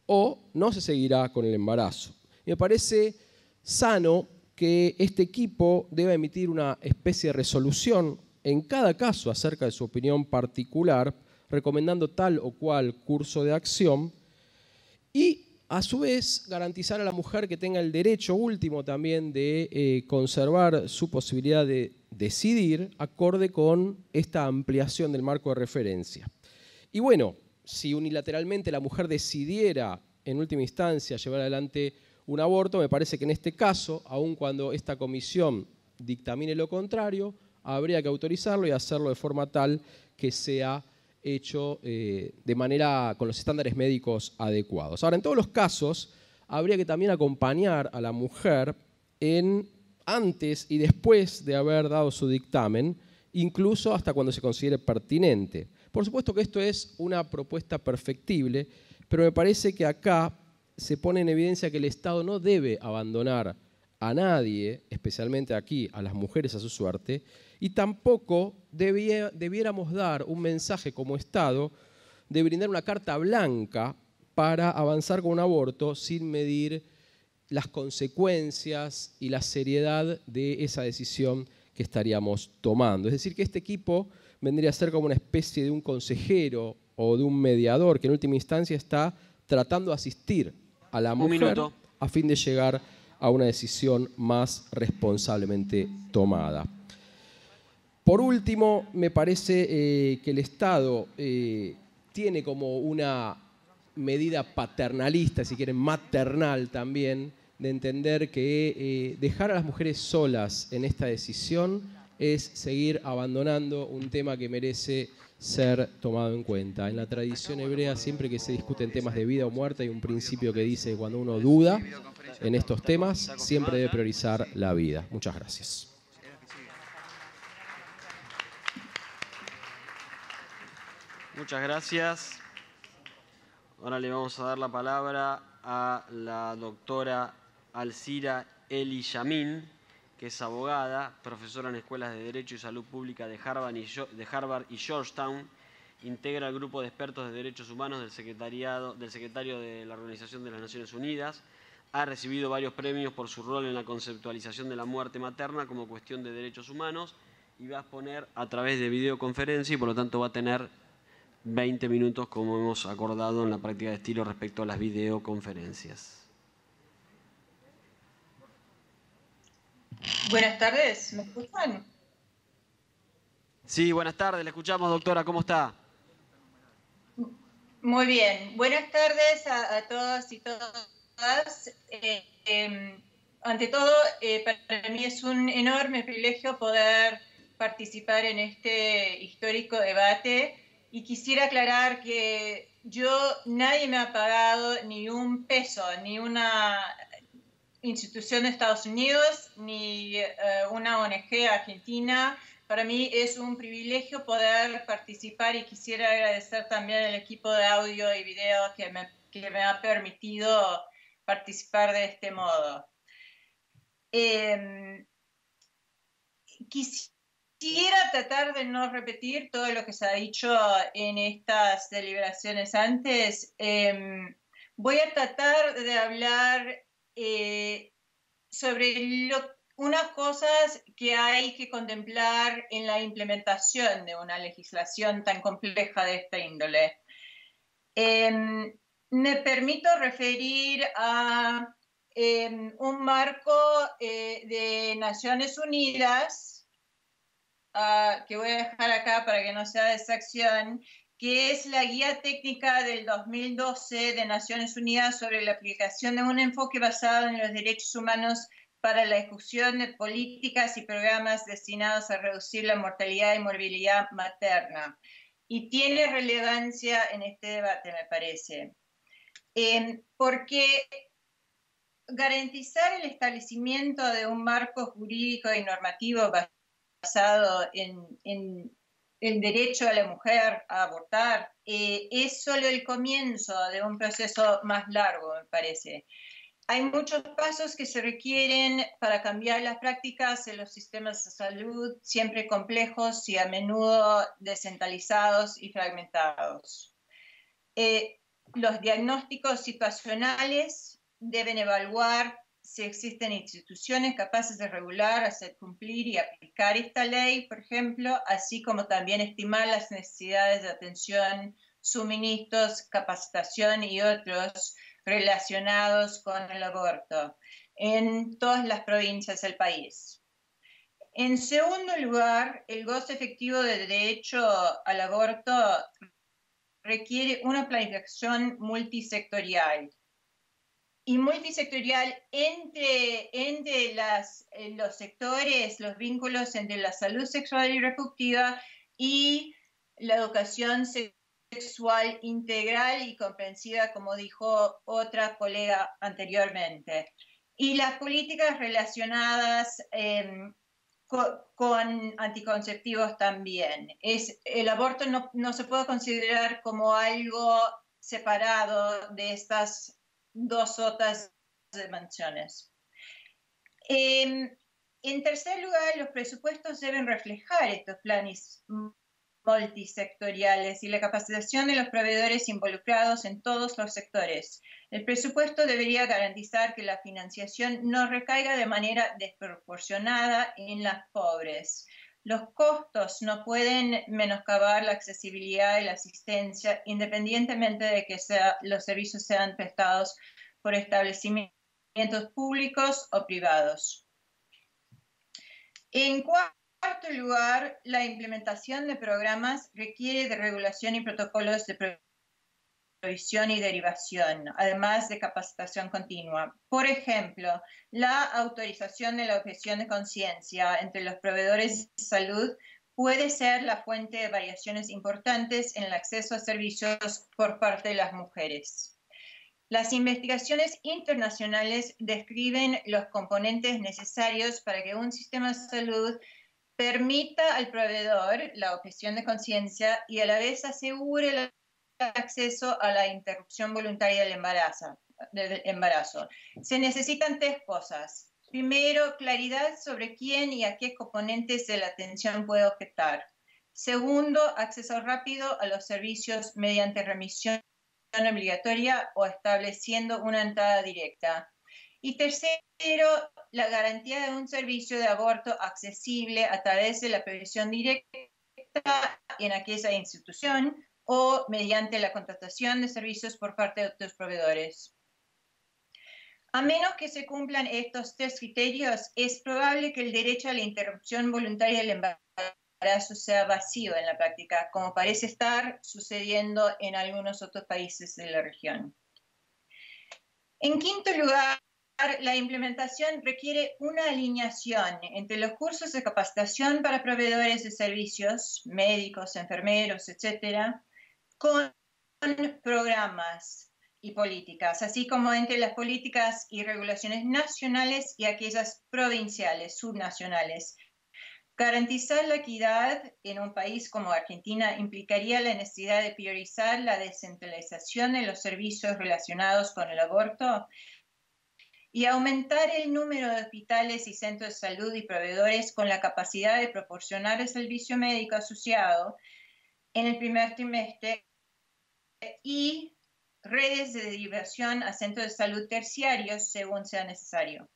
o no se seguirá con el embarazo. me parece sano que este equipo deba emitir una especie de resolución en cada caso acerca de su opinión particular, recomendando tal o cual curso de acción y a su vez garantizar a la mujer que tenga el derecho último también de eh, conservar su posibilidad de decidir acorde con esta ampliación del marco de referencia. Y bueno, si unilateralmente la mujer decidiera en última instancia llevar adelante un aborto, me parece que en este caso, aun cuando esta comisión dictamine lo contrario, habría que autorizarlo y hacerlo de forma tal que sea hecho eh, de manera con los estándares médicos adecuados. Ahora, en todos los casos, habría que también acompañar a la mujer en antes y después de haber dado su dictamen, incluso hasta cuando se considere pertinente. Por supuesto que esto es una propuesta perfectible, pero me parece que acá se pone en evidencia que el Estado no debe abandonar a nadie, especialmente aquí, a las mujeres a su suerte, y tampoco debiéramos dar un mensaje como Estado de brindar una carta blanca para avanzar con un aborto sin medir las consecuencias y la seriedad de esa decisión que estaríamos tomando. Es decir, que este equipo vendría a ser como una especie de un consejero o de un mediador que en última instancia está tratando de asistir a la mujer a fin de llegar a una decisión más responsablemente tomada. Por último, me parece eh, que el Estado eh, tiene como una medida paternalista, si quieren, maternal también, de entender que eh, dejar a las mujeres solas en esta decisión es seguir abandonando un tema que merece ser tomado en cuenta. En la tradición hebrea, siempre que se discuten temas de vida o muerte, hay un principio que dice que cuando uno duda en estos temas, siempre debe priorizar la vida. Muchas gracias. Muchas gracias. Ahora le vamos a dar la palabra a la doctora Alcira Eli Yamin, que es abogada, profesora en escuelas de Derecho y Salud Pública de Harvard y, de Harvard y Georgetown. Integra el grupo de expertos de derechos humanos del, secretariado, del secretario de la Organización de las Naciones Unidas. Ha recibido varios premios por su rol en la conceptualización de la muerte materna como cuestión de derechos humanos y va a exponer a través de videoconferencia y por lo tanto va a tener 20 minutos como hemos acordado en la práctica de estilo respecto a las videoconferencias. Buenas tardes, ¿me escuchan? Sí, buenas tardes, le escuchamos doctora, ¿cómo está? Muy bien, buenas tardes a, todas todos y todas. Eh, em, ante todo, eh, para mí es un enorme privilegio poder participar en este histórico debate y quisiera aclarar que yo, nadie me ha pagado ni un peso, ni una institución de Estados Unidos, ni eh, una ONG argentina. Para mí es un privilegio poder participar y quisiera agradecer también al equipo de audio y video que me, ha permitido participar de este modo. Em, quisiera Quisiera tratar de no repetir todo lo que se ha dicho en estas deliberaciones antes. Em, voy a tratar de hablar eh, sobre unas cosas que hay que contemplar en la implementación de una legislación tan compleja de esta índole. Em, me permito referir a em, un marco eh, de Naciones Unidas Ah, que voy a dejar acá para que no sea de sección, que es la guía técnica del 2012 de Naciones Unidas sobre la aplicación de un enfoque basado en los derechos humanos para la ejecución de políticas y programas destinados a reducir la mortalidad y morbilidad materna. Y tiene relevancia en este debate, me parece. Em, porque garantizar el establecimiento de un marco jurídico y normativo basado en, el derecho a la mujer a abortar, eh, es solo el comienzo de un proceso más largo, me parece. Hay muchos pasos que se requieren para cambiar las prácticas en los sistemas de salud, siempre complejos y a menudo descentralizados y fragmentados. Eh, los diagnósticos situacionales deben evaluar si existen instituciones capaces de regular, hacer cumplir y aplicar esta ley, por ejemplo, así como también estimar las necesidades de atención, suministros, capacitación y otros relacionados con el aborto en todas las provincias del país. En segundo lugar, el gozo efectivo del derecho al aborto requiere una planificación multisectorial y multisectorial entre, entre eh, los sectores, los vínculos entre la salud sexual y reproductiva y la educación sexual integral y comprensiva, como dijo otra colega anteriormente. Y las políticas relacionadas em, con, anticonceptivos también. Es, el aborto no, no se puede considerar como algo separado de estas dos otras dimensiones. en tercer lugar, los presupuestos deben reflejar estos planes multisectoriales y la capacitación de los proveedores involucrados en todos los sectores. El presupuesto debería garantizar que la financiación no recaiga de manera desproporcionada en las pobres. Los costos no pueden menoscabar la accesibilidad y la asistencia, independientemente de que los servicios sean prestados por establecimientos públicos o privados. En cuarto lugar, la implementación de programas requiere de regulación y protocolos de provisión y derivación, además de capacitación continua. Por ejemplo, la autorización de la objeción de conciencia entre los proveedores de salud puede ser la fuente de variaciones importantes en el acceso a servicios por parte de las mujeres. Las investigaciones internacionales describen los componentes necesarios para que un sistema de salud permita al proveedor la objeción de conciencia y a la vez asegure la acceso a la interrupción voluntaria del embarazo. Del embarazo. Se necesitan tres cosas. Primero, claridad sobre quién y a qué componentes de la atención puede objetar. Segundo, acceso rápido a los servicios mediante remisión obligatoria o estableciendo una entrada directa. Y tercero, la garantía de un servicio de aborto accesible a través de la previsión directa en aquella institución o mediante la contratación de servicios por parte de otros proveedores. A menos que se cumplan estos tres criterios, es probable que el derecho a la interrupción voluntaria del embarazo sea vacío en la práctica, como parece estar sucediendo en algunos otros países de la región. En quinto lugar, la implementación requiere una alineación entre los cursos de capacitación para proveedores de servicios, médicos, enfermeros, etcétera, con programas y políticas, así como entre las políticas y regulaciones nacionales y aquellas provinciales, subnacionales. Garantizar la equidad en un país como Argentina implicaría la necesidad de priorizar la descentralización de los servicios relacionados con el aborto y aumentar el número de hospitales y centros de salud y proveedores con la capacidad de proporcionar el servicio médico asociado en el primer trimestre y redes de derivación a centros de salud terciarios según sea necesario.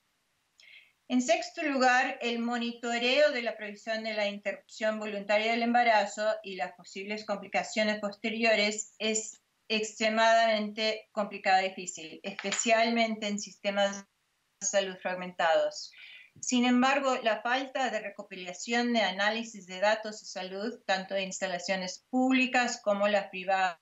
En sexto lugar, el monitoreo de la previsión de la interrupción voluntaria del embarazo y las posibles complicaciones posteriores es extremadamente complicado y difícil, especialmente en sistemas de salud fragmentados. Sin embargo, la falta de recopilación de análisis de datos de salud, tanto de instalaciones públicas como las privadas,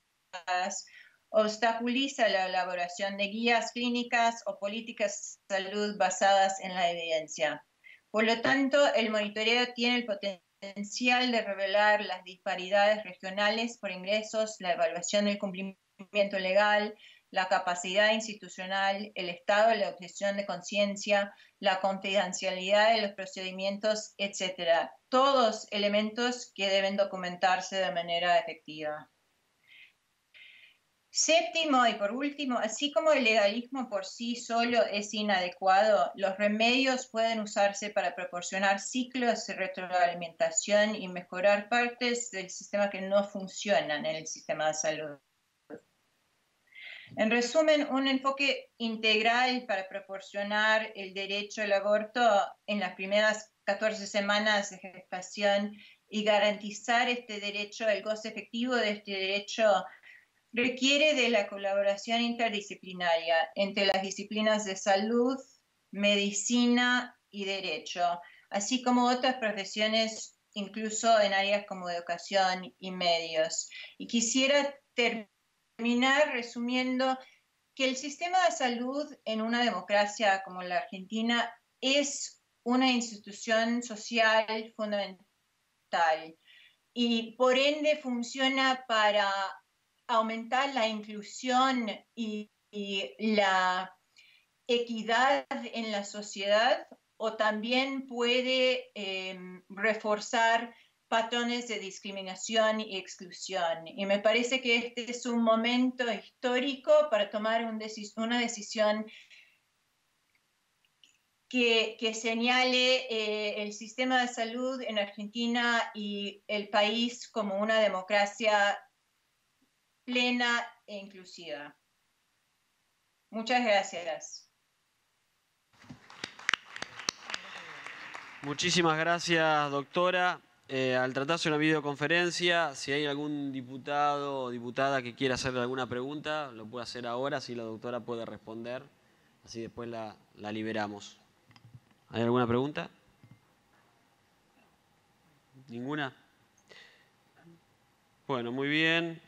obstaculiza la elaboración de guías clínicas o políticas de salud basadas en la evidencia. Por lo tanto, el monitoreo tiene el potencial de revelar las disparidades regionales por ingresos, la evaluación del cumplimiento legal, la capacidad institucional, el estado de la objeción de conciencia, la confidencialidad de los procedimientos, etc. Todos elementos que deben documentarse de manera efectiva. Séptimo y por último, así como el legalismo por sí solo es inadecuado, los remedios pueden usarse para proporcionar ciclos de retroalimentación y mejorar partes del sistema que no funcionan en el sistema de salud. En resumen, un enfoque integral para proporcionar el derecho al aborto en las primeras 14 semanas de gestación y garantizar este derecho, el goce efectivo de este derecho requiere de la colaboración interdisciplinaria entre las disciplinas de salud, medicina y derecho, así como otras profesiones, incluso en áreas como educación y medios. Y quisiera terminar resumiendo que el sistema de salud en una democracia como la Argentina es una institución social fundamental y por ende funciona para aumentar la inclusión y, la equidad en la sociedad o también puede em, reforzar patrones de discriminación y exclusión. Y me parece que este es un momento histórico para tomar una decisión que, señale eh, el sistema de salud en Argentina y el país como una democracia plena e inclusiva. Muchas gracias. Muchísimas gracias, doctora. Eh, al tratarse de una videoconferencia, si hay algún diputado o diputada que quiera hacerle alguna pregunta, lo puede hacer ahora, si la doctora puede responder, así después la, la liberamos. ¿Hay alguna pregunta? ¿Ninguna? Bueno, muy bien.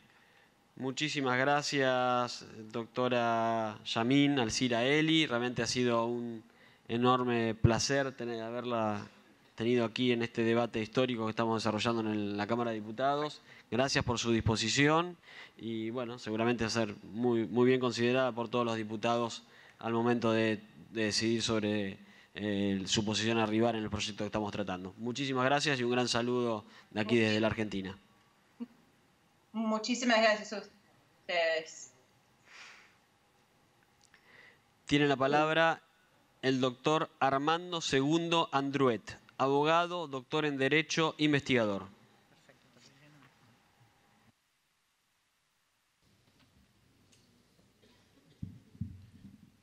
Muchísimas gracias, doctora Yamin Alcira Eli. Realmente ha sido un enorme placer tener, haberla tenido aquí en este debate histórico que estamos desarrollando en, la Cámara de Diputados. Gracias por su disposición y bueno, seguramente va a ser muy, muy bien considerada por todos los diputados al momento de, decidir sobre eh, su posición a arribar en el proyecto que estamos tratando. Muchísimas gracias y un gran saludo de aquí desde la Argentina. Muchísimas gracias a ustedes. Tiene la palabra el doctor Armando Segundo Andruet, abogado, doctor en Derecho, investigador.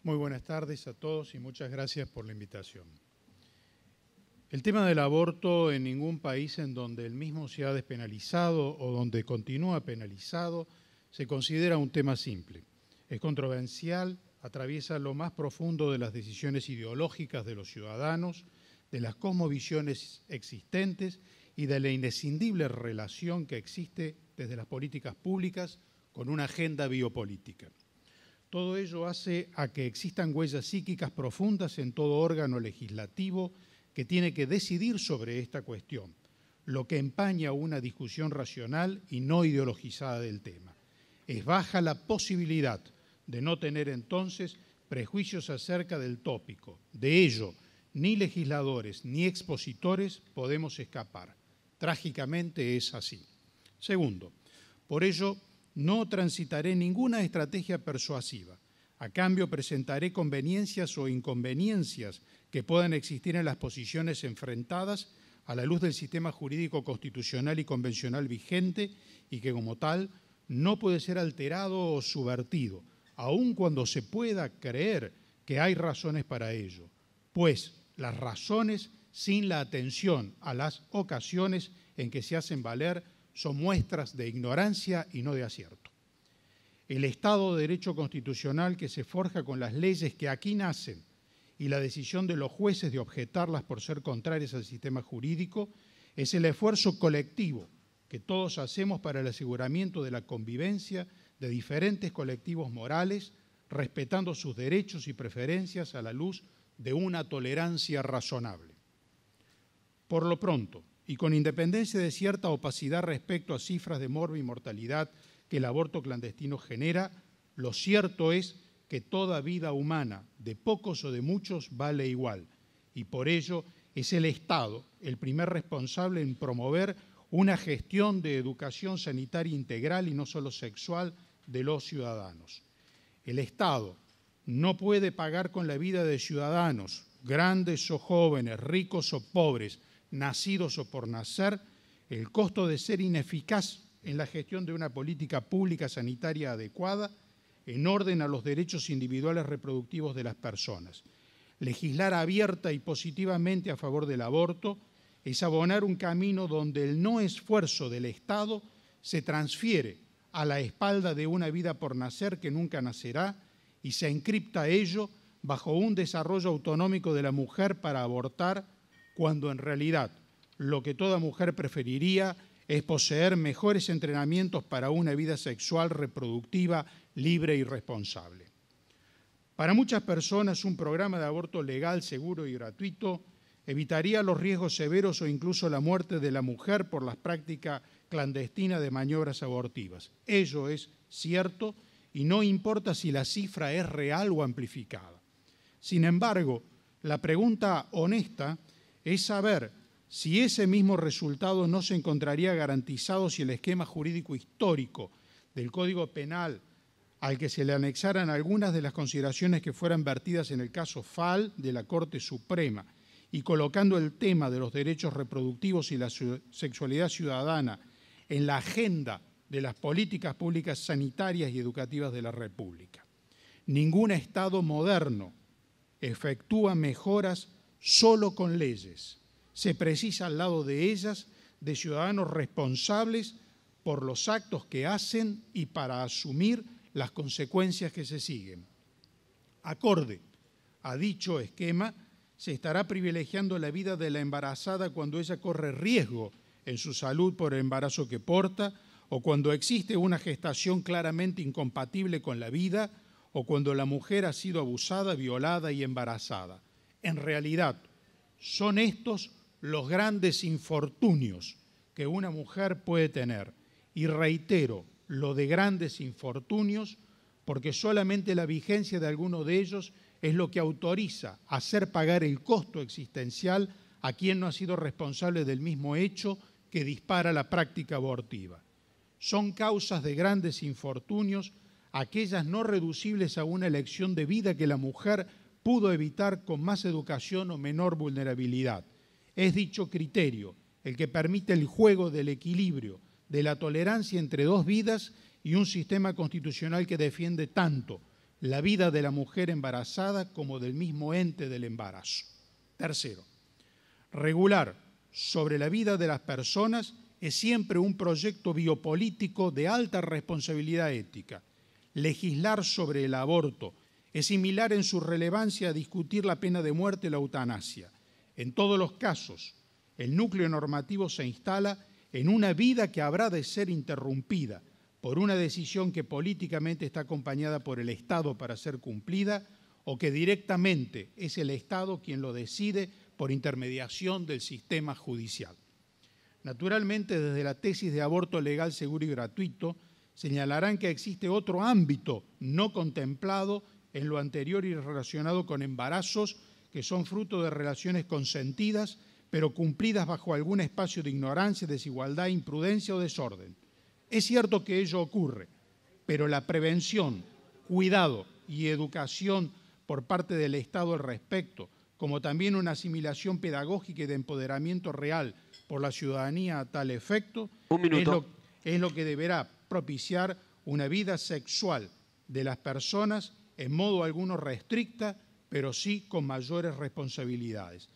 Muy buenas tardes a todos y muchas gracias por la invitación. El tema del aborto en ningún país en donde el mismo se ha despenalizado o donde continúa penalizado se considera un tema simple. Es controversial, atraviesa lo más profundo de las decisiones ideológicas de los ciudadanos, de las cosmovisiones existentes y de la inescindible relación que existe desde las políticas públicas con una agenda biopolítica. Todo ello hace a que existan huellas psíquicas profundas en todo órgano legislativo, que tiene que decidir sobre esta cuestión, lo que empaña una discusión racional y no ideologizada del tema. Es baja la posibilidad de no tener entonces prejuicios acerca del tópico. De ello, ni legisladores ni expositores podemos escapar. Trágicamente es así. Segundo, por ello no transitaré ninguna estrategia persuasiva. A cambio presentaré conveniencias o inconveniencias que puedan existir en las posiciones enfrentadas a la luz del sistema jurídico constitucional y convencional vigente y que como tal no puede ser alterado o subvertido, aun cuando se pueda creer que hay razones para ello, pues las razones sin la atención a las ocasiones en que se hacen valer son muestras de ignorancia y no de acierto. El Estado de Derecho Constitucional que se forja con las leyes que aquí nacen y la decisión de los jueces de objetarlas por ser contrarias al sistema jurídico es el esfuerzo colectivo que todos hacemos para el aseguramiento de la convivencia de diferentes colectivos morales, respetando sus derechos y preferencias a la luz de una tolerancia razonable. Por lo pronto, y con independencia de cierta opacidad respecto a cifras de morbi y mortalidad que el aborto clandestino genera, lo cierto es que toda vida humana, de pocos o de muchos, vale igual. Y por ello es el Estado el primer responsable en promover una gestión de educación sanitaria integral y no solo sexual de los ciudadanos. El Estado no puede pagar con la vida de ciudadanos, grandes o jóvenes, ricos o pobres, nacidos o por nacer, el costo de ser ineficaz en la gestión de una política pública sanitaria adecuada en orden a los derechos individuales reproductivos de las personas. Legislar abierta y positivamente a favor del aborto es abonar un camino donde el no esfuerzo del Estado se transfiere a la espalda de una vida por nacer que nunca nacerá y se encripta ello bajo un desarrollo autonómico de la mujer para abortar cuando en realidad lo que toda mujer preferiría es poseer mejores entrenamientos para una vida sexual reproductiva libre y responsable. Para muchas personas un programa de aborto legal, seguro y gratuito evitaría los riesgos severos o incluso la muerte de la mujer por las prácticas clandestinas de maniobras abortivas. Ello es cierto y no importa si la cifra es real o amplificada. Sin embargo, la pregunta honesta es saber si ese mismo resultado no se encontraría garantizado si el esquema jurídico histórico del Código Penal al que se le anexaran algunas de las consideraciones que fueran vertidas en el caso FAL de la Corte Suprema y colocando el tema de los derechos reproductivos y la sexualidad ciudadana en la agenda de las políticas públicas sanitarias y educativas de la República. Ningún Estado moderno efectúa mejoras solo con leyes se precisa al lado de ellas de ciudadanos responsables por los actos que hacen y para asumir las consecuencias que se siguen. Acorde a dicho esquema, se estará privilegiando la vida de la embarazada cuando ella corre riesgo en su salud por el embarazo que porta, o cuando existe una gestación claramente incompatible con la vida, o cuando la mujer ha sido abusada, violada y embarazada. En realidad, son estos los grandes infortunios que una mujer puede tener. Y reitero lo de grandes infortunios porque solamente la vigencia de alguno de ellos es lo que autoriza hacer pagar el costo existencial a quien no ha sido responsable del mismo hecho que dispara la práctica abortiva. Son causas de grandes infortunios aquellas no reducibles a una elección de vida que la mujer pudo evitar con más educación o menor vulnerabilidad es dicho criterio el que permite el juego del equilibrio, de la tolerancia entre dos vidas y un sistema constitucional que defiende tanto la vida de la mujer embarazada como del mismo ente del embarazo. Tercero, regular sobre la vida de las personas es siempre un proyecto biopolítico de alta responsabilidad ética. Legislar sobre el aborto es similar en su relevancia a discutir la pena de muerte y la eutanasia. En todos los casos, el núcleo normativo se instala en una vida que habrá de ser interrumpida por una decisión que políticamente está acompañada por el Estado para ser cumplida o que directamente es el Estado quien lo decide por intermediación del sistema judicial. Naturalmente, desde la tesis de aborto legal, seguro y gratuito, señalarán que existe otro ámbito no contemplado en lo anterior y relacionado con embarazos que son fruto de relaciones consentidas, pero cumplidas bajo algún espacio de ignorancia, desigualdad, imprudencia o desorden. Es cierto que ello ocurre, pero la prevención, cuidado y educación por parte del Estado al respecto, como también una asimilación pedagógica y de empoderamiento real por la ciudadanía a tal efecto, es lo, que deberá propiciar una vida sexual de las personas en modo alguno restricta pero sí con mayores responsabilidades.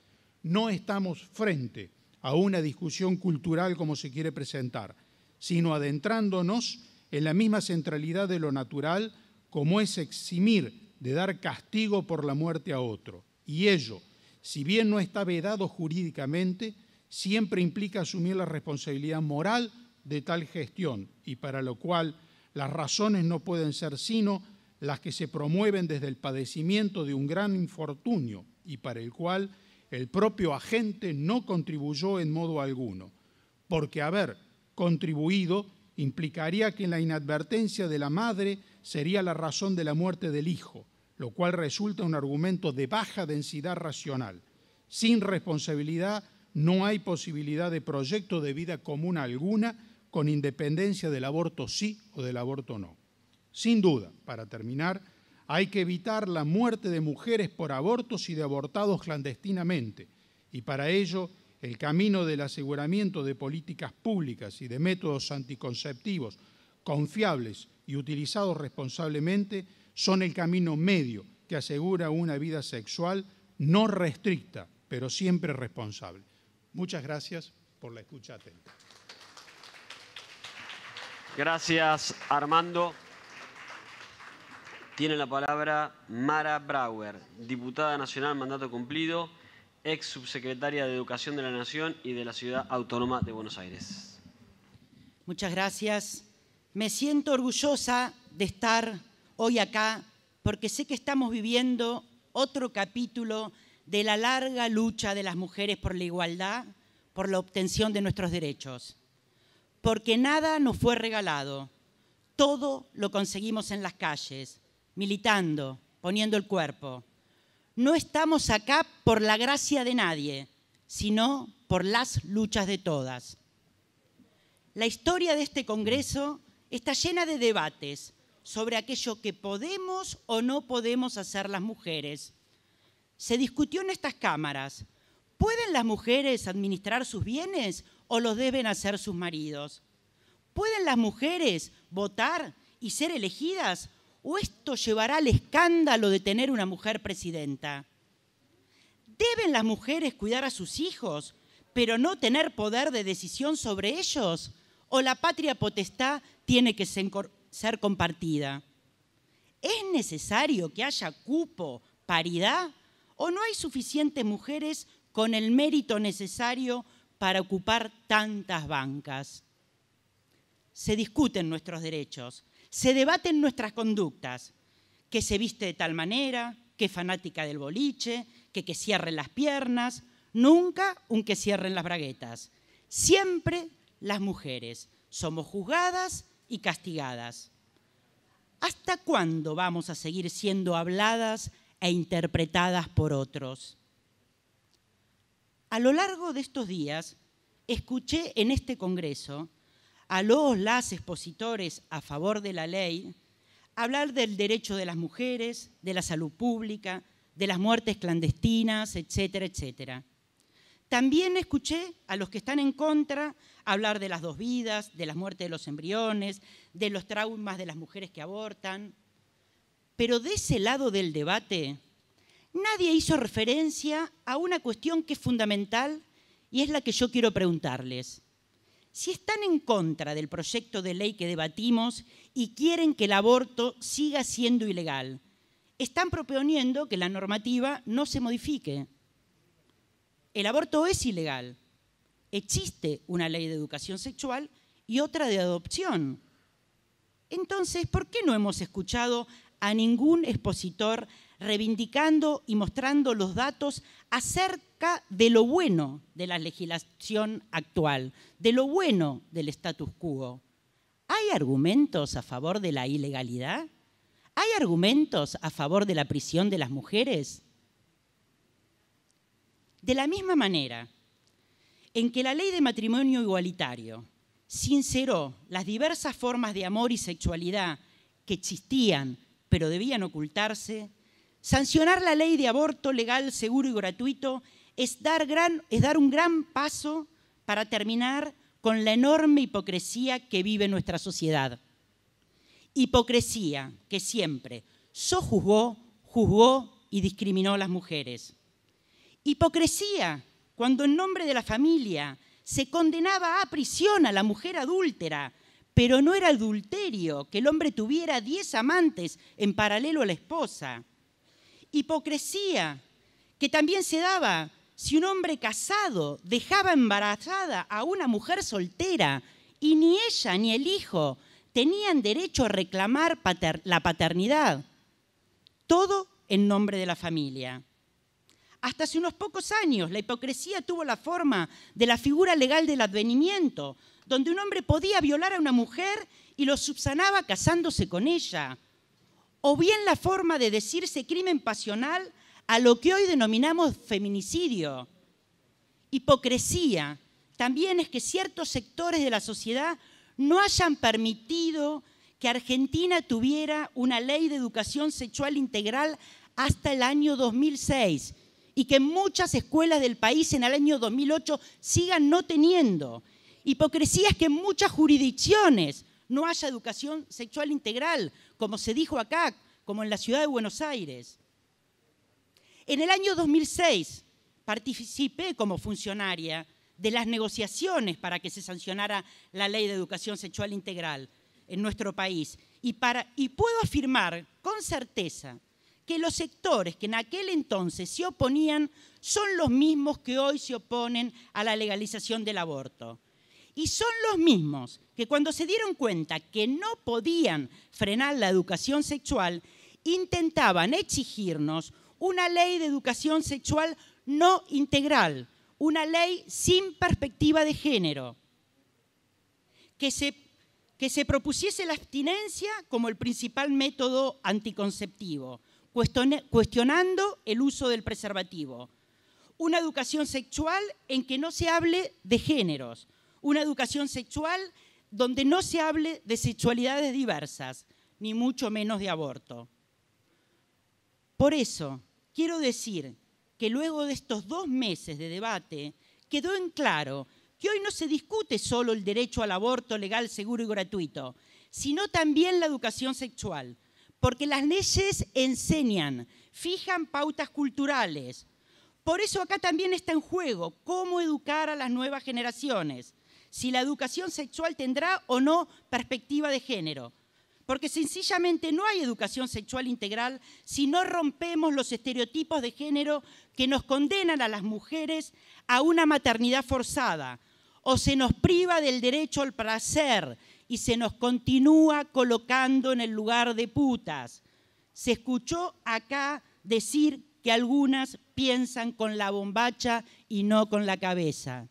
No estamos frente a una discusión cultural como se quiere presentar, sino adentrándonos en la misma centralidad de lo natural como es eximir de dar castigo por la muerte a otro. Y ello, si bien no está vedado jurídicamente, siempre implica asumir la responsabilidad moral de tal gestión y para lo cual las razones no pueden ser sino las que se promueven desde el padecimiento de un gran infortunio y para el cual el propio agente no contribuyó en modo alguno, porque haber contribuido implicaría que la inadvertencia de la madre sería la razón de la muerte del hijo, lo cual resulta un argumento de baja densidad racional. Sin responsabilidad no hay posibilidad de proyecto de vida común alguna, con independencia del aborto sí o del aborto no. Sin duda, para terminar, hay que evitar la muerte de mujeres por abortos y de abortados clandestinamente, y para ello el camino del aseguramiento de políticas públicas y de métodos anticonceptivos confiables y utilizados responsablemente son el camino medio que asegura una vida sexual no restricta, pero siempre responsable. Muchas gracias por la escucha atenta. Gracias, Armando. Tiene la palabra Mara Brauer, diputada nacional mandato cumplido, ex subsecretaria de Educación de la Nación y de la Ciudad Autónoma de Buenos Aires. Muchas gracias. Me siento orgullosa de estar hoy acá porque sé que estamos viviendo otro capítulo de la larga lucha de las mujeres por la igualdad, por la obtención de nuestros derechos. Porque nada nos fue regalado, todo lo conseguimos en las calles militando, poniendo el cuerpo. No estamos acá por la gracia de nadie, sino por las luchas de todas. La historia de este Congreso está llena de debates sobre aquello que podemos o no podemos hacer las mujeres. Se discutió en estas cámaras, ¿pueden las mujeres administrar sus bienes o los deben hacer sus maridos? ¿Pueden las mujeres votar y ser elegidas o esto llevará al escándalo de tener una mujer presidenta. ¿Deben las mujeres cuidar a sus hijos, pero no tener poder de decisión sobre ellos? ¿O la patria potestad tiene que ser compartida? ¿Es necesario que haya cupo, paridad? ¿O no hay suficientes mujeres con el mérito necesario para ocupar tantas bancas? Se discuten nuestros derechos, se debaten nuestras conductas, que se viste de tal manera, que fanática del boliche, que que cierren las piernas, nunca un que cierren las braguetas. Siempre las mujeres somos juzgadas y castigadas. ¿Hasta cuándo vamos a seguir siendo habladas e interpretadas por otros? A lo largo de estos días, escuché en este Congreso a los las expositores a favor de la ley hablar del derecho de las mujeres, de la salud pública, de las muertes clandestinas, etcétera, etcétera. También escuché a los que están en contra hablar de las dos vidas, de las muertes de los embriones, de los traumas de las mujeres que abortan. Pero de ese lado del debate, nadie hizo referencia a una cuestión que es fundamental y es la que yo quiero preguntarles si están en contra del proyecto de ley que debatimos y quieren que el aborto siga siendo ilegal, están proponiendo que la normativa no se modifique. El aborto es ilegal. Existe una ley de educación sexual y otra de adopción. Entonces, ¿por qué no hemos escuchado a ningún expositor reivindicando y mostrando los datos acerca de lo bueno de la legislación actual, de lo bueno del status quo. ¿Hay argumentos a favor de la ilegalidad? ¿Hay argumentos a favor de la prisión de las mujeres? De la misma manera en que la ley de matrimonio igualitario sinceró las diversas formas de amor y sexualidad que existían pero debían ocultarse, sancionar la ley de aborto legal, seguro y gratuito es dar, gran, es dar un gran paso para terminar con la enorme hipocresía que vive nuestra sociedad. Hipocresía que siempre sojuzgó, juzgó y discriminó a las mujeres. Hipocresía cuando en nombre de la familia se condenaba a prisión a la mujer adúltera, pero no era adulterio que el hombre tuviera diez amantes en paralelo a la esposa. Hipocresía que también se daba si un hombre casado dejaba embarazada a una mujer soltera y ni ella ni el hijo tenían derecho a reclamar la paternidad. Todo en nombre de la familia. Hasta hace unos pocos años la hipocresía tuvo la forma de la figura legal del advenimiento, donde un hombre podía violar a una mujer y lo subsanaba casándose con ella. O bien la forma de decirse crimen pasional a lo que hoy denominamos feminicidio. Hipocresía también es que ciertos sectores de la sociedad no hayan permitido que Argentina tuviera una ley de educación sexual integral hasta el año 2006 y que muchas escuelas del país en el año 2008 sigan no teniendo. Hipocresía es que en muchas jurisdicciones no haya educación sexual integral, como se dijo acá, como en la ciudad de Buenos Aires. En el año 2006 participé como funcionaria de las negociaciones para que se sancionara la ley de educación sexual integral en nuestro país y, puedo afirmar con certeza que los sectores que en aquel entonces se oponían son los mismos que hoy se oponen a la legalización del aborto. Y son los mismos que cuando se dieron cuenta que no podían frenar la educación sexual, intentaban exigirnos una ley de educación sexual no integral, una ley sin perspectiva de género, que se, que propusiese la abstinencia como el principal método anticonceptivo, cuestionando el uso del preservativo. Una educación sexual en que no se hable de géneros, una educación sexual donde no se hable de sexualidades diversas, ni mucho menos de aborto. Por eso, quiero decir que luego de estos dos meses de debate quedó en claro que hoy no se discute solo el derecho al aborto legal, seguro y gratuito, sino también la educación sexual, porque las leyes enseñan, fijan pautas culturales. Por eso acá también está en juego cómo educar a las nuevas generaciones, si la educación sexual tendrá o no perspectiva de género porque sencillamente no hay educación sexual integral si no rompemos los estereotipos de género que nos condenan a las mujeres a una maternidad forzada, o se nos priva del derecho al placer y se nos continúa colocando en el lugar de putas. Se escuchó acá decir que algunas piensan con la bombacha y no con la cabeza.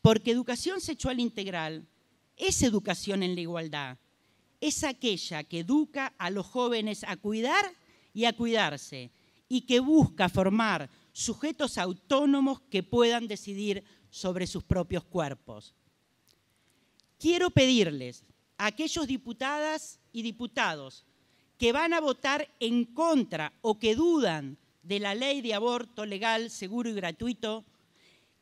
Porque educación sexual integral es educación en la igualdad, es aquella que educa a los jóvenes a cuidar y a cuidarse y que busca formar sujetos autónomos que puedan decidir sobre sus propios cuerpos. Quiero pedirles a aquellos diputadas y diputados que van a votar en contra o que dudan de la ley de aborto legal, seguro y gratuito,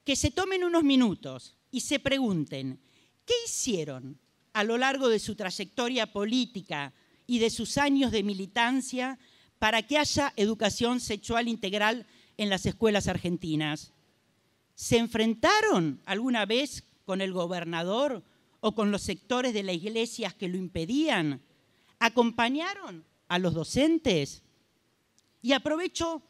que se tomen unos minutos y se pregunten, ¿qué hicieron a lo largo de su trayectoria política y de sus años de militancia para que haya educación sexual integral en las escuelas argentinas. ¿Se enfrentaron alguna vez con el gobernador o con los sectores de las iglesia que lo impedían? ¿Acompañaron a los docentes? Y aprovecho,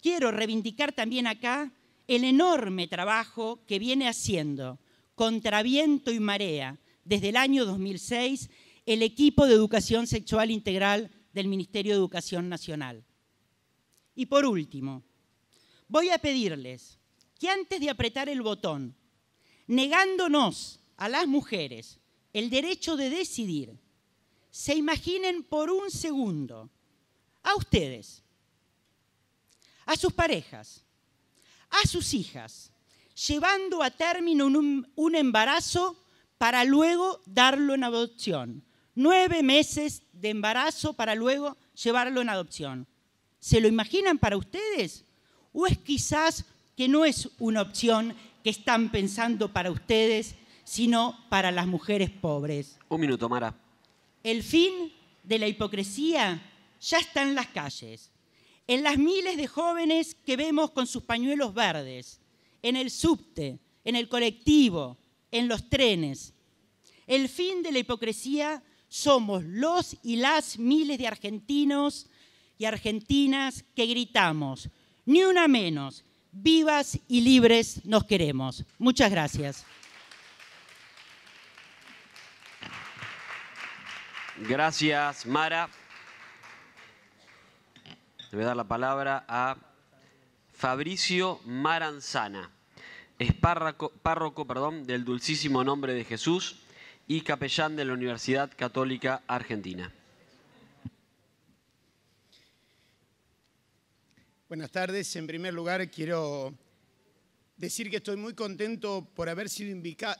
quiero reivindicar también acá el enorme trabajo que viene haciendo contra viento y marea desde el año 2006 el equipo de educación sexual integral del Ministerio de Educación Nacional. Y por último, voy a pedirles que antes de apretar el botón, negándonos a las mujeres el derecho de decidir, se imaginen por un segundo a ustedes, a sus parejas, a sus hijas, llevando a término un, embarazo para luego darlo en adopción. Nueve meses de embarazo para luego llevarlo en adopción. ¿Se lo imaginan para ustedes? ¿O es quizás que no es una opción que están pensando para ustedes, sino para las mujeres pobres? Un minuto, Mara. El fin de la hipocresía ya está en las calles, en las miles de jóvenes que vemos con sus pañuelos verdes, en el subte, en el colectivo, en los trenes. El fin de la hipocresía somos los y las miles de argentinos y argentinas que gritamos, ni una menos, vivas y libres nos queremos. Muchas gracias. Gracias, Mara. Le voy a dar la palabra a Fabricio Maranzana es párroco perdón, del Dulcísimo Nombre de Jesús y capellán de la Universidad Católica Argentina. Buenas tardes. En primer lugar, quiero decir que estoy muy contento por haber sido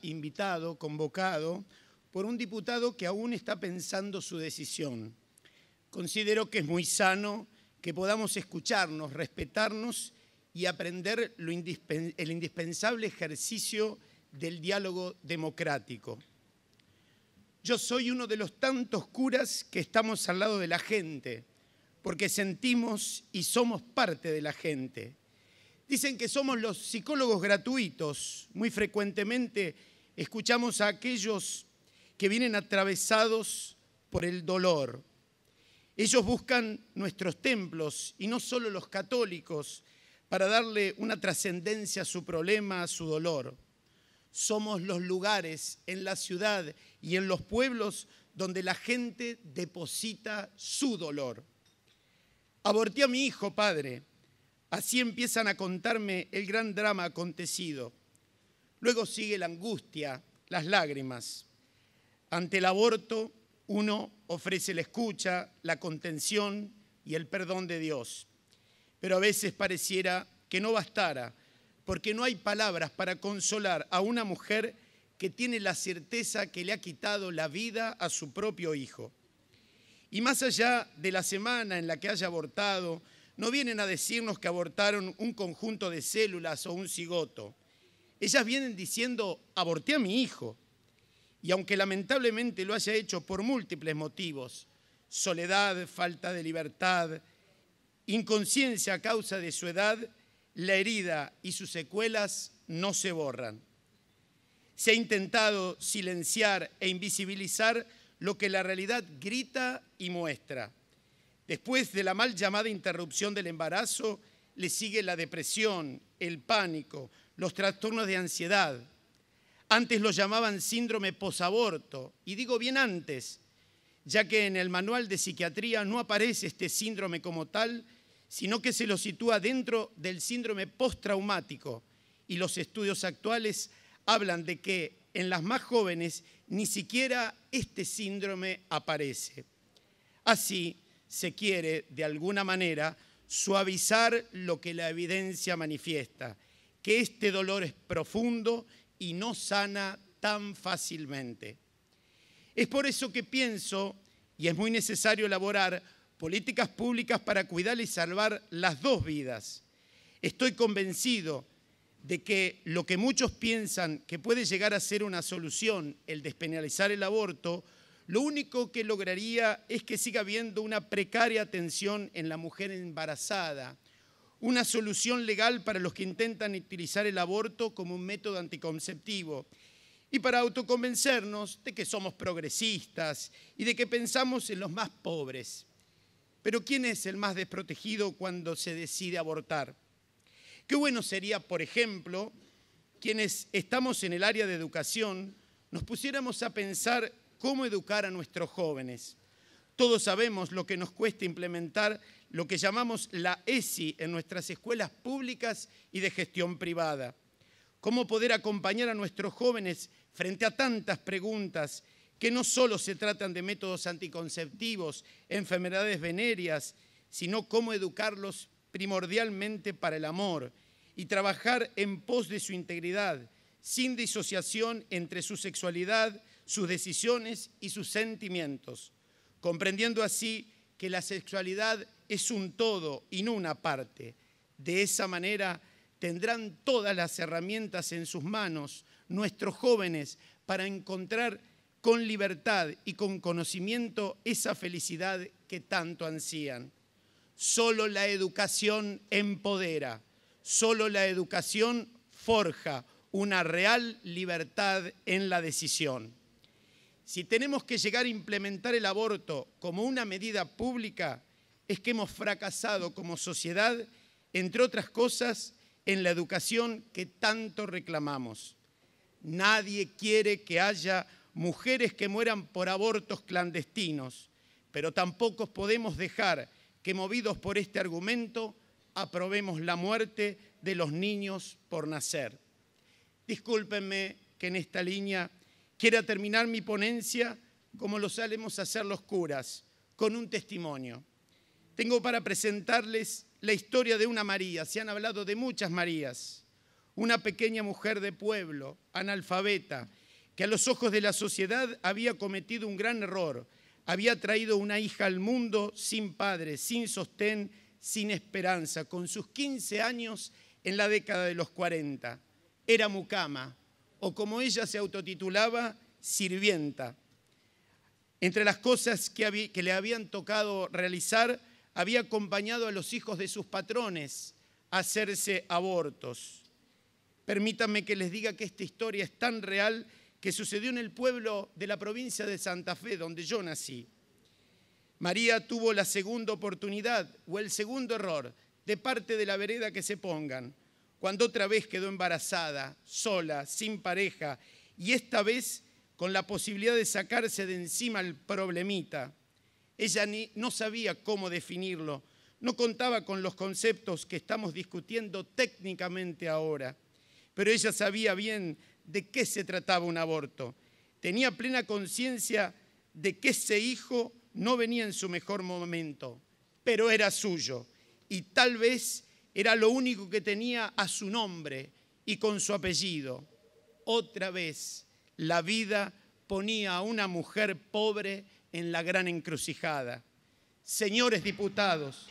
invitado, convocado, por un diputado que aún está pensando su decisión. Considero que es muy sano que podamos escucharnos, respetarnos y aprender el indispensable ejercicio del diálogo democrático. Yo soy uno de los tantos curas que estamos al lado de la gente, porque sentimos y somos parte de la gente. Dicen que somos los psicólogos gratuitos. Muy frecuentemente escuchamos a aquellos que vienen atravesados por el dolor. Ellos buscan nuestros templos y no solo los católicos, para darle una trascendencia a su problema, a su dolor. Somos los lugares en la ciudad y en los pueblos donde la gente deposita su dolor. Aborté a mi hijo, padre. Así empiezan a contarme el gran drama acontecido. Luego sigue la angustia, las lágrimas. Ante el aborto, uno ofrece la escucha, la contención y el perdón de Dios. Pero a veces pareciera que no bastara, porque no hay palabras para consolar a una mujer que tiene la certeza que le ha quitado la vida a su propio hijo. Y más allá de la semana en la que haya abortado, no vienen a decirnos que abortaron un conjunto de células o un cigoto. Ellas vienen diciendo, aborté a mi hijo. Y aunque lamentablemente lo haya hecho por múltiples motivos, soledad, falta de libertad, inconsciencia a causa de su edad, la herida y sus secuelas no se borran. Se ha intentado silenciar e invisibilizar lo que la realidad grita y muestra. Después de la mal llamada interrupción del embarazo, le sigue la depresión, el pánico, los trastornos de ansiedad. Antes lo llamaban síndrome posaborto, y digo bien antes, ya que en el manual de psiquiatría no aparece este síndrome como tal, sino que se lo sitúa dentro del síndrome postraumático y los estudios actuales hablan de que en las más jóvenes ni siquiera este síndrome aparece. Así se quiere, de alguna manera, suavizar lo que la evidencia manifiesta, que este dolor es profundo y no sana tan fácilmente. Es por eso que pienso, y es muy necesario elaborar, políticas públicas para cuidar y salvar las dos vidas. Estoy convencido de que lo que muchos piensan que puede llegar a ser una solución, el despenalizar el aborto, lo único que lograría es que siga habiendo una precaria atención en la mujer embarazada, una solución legal para los que intentan utilizar el aborto como un método anticonceptivo y para autoconvencernos de que somos progresistas y de que pensamos en los más pobres. Pero ¿quién es el más desprotegido cuando se decide abortar? Qué bueno sería, por ejemplo, quienes estamos en el área de educación, nos pusiéramos a pensar cómo educar a nuestros jóvenes. Todos sabemos lo que nos cuesta implementar lo que llamamos la ESI en nuestras escuelas públicas y de gestión privada. Cómo poder acompañar a nuestros jóvenes frente a tantas preguntas que no solo se tratan de métodos anticonceptivos, enfermedades venéreas, sino cómo educarlos primordialmente para el amor y trabajar en pos de su integridad, sin disociación entre su sexualidad, sus decisiones y sus sentimientos, comprendiendo así que la sexualidad es un todo y no una parte. De esa manera tendrán todas las herramientas en sus manos nuestros jóvenes para encontrar con libertad y con conocimiento esa felicidad que tanto ansían. Solo la educación empodera, solo la educación forja una real libertad en la decisión. Si tenemos que llegar a implementar el aborto como una medida pública, es que hemos fracasado como sociedad, entre otras cosas, en la educación que tanto reclamamos. Nadie quiere que haya mujeres que mueran por abortos clandestinos, pero tampoco podemos dejar que movidos por este argumento aprobemos la muerte de los niños por nacer. Discúlpenme que en esta línea quiera terminar mi ponencia como lo salemos hacer los curas, con un testimonio. Tengo para presentarles la historia de una María, se han hablado de muchas Marías, una pequeña mujer de pueblo, analfabeta, que a los ojos de la sociedad había cometido un gran error, había traído una hija al mundo sin padre, sin sostén, sin esperanza, con sus 15 años en la década de los 40. Era mucama, o como ella se autotitulaba, sirvienta. Entre las cosas que, que le habían tocado realizar, había acompañado a los hijos de sus patrones a hacerse abortos. Permítanme que les diga que esta historia es tan real que sucedió en el pueblo de la provincia de Santa Fe, donde yo nací. María tuvo la segunda oportunidad o el segundo error de parte de la vereda que se pongan, cuando otra vez quedó embarazada, sola, sin pareja, y esta vez con la posibilidad de sacarse de encima el problemita. Ella no sabía cómo definirlo, no contaba con los conceptos que estamos discutiendo técnicamente ahora, pero ella sabía bien de qué se trataba un aborto. Tenía plena conciencia de que ese hijo no venía en su mejor momento, pero era suyo y tal vez era lo único que tenía a su nombre y con su apellido. Otra vez la vida ponía a una mujer pobre en la gran encrucijada. Señores diputados,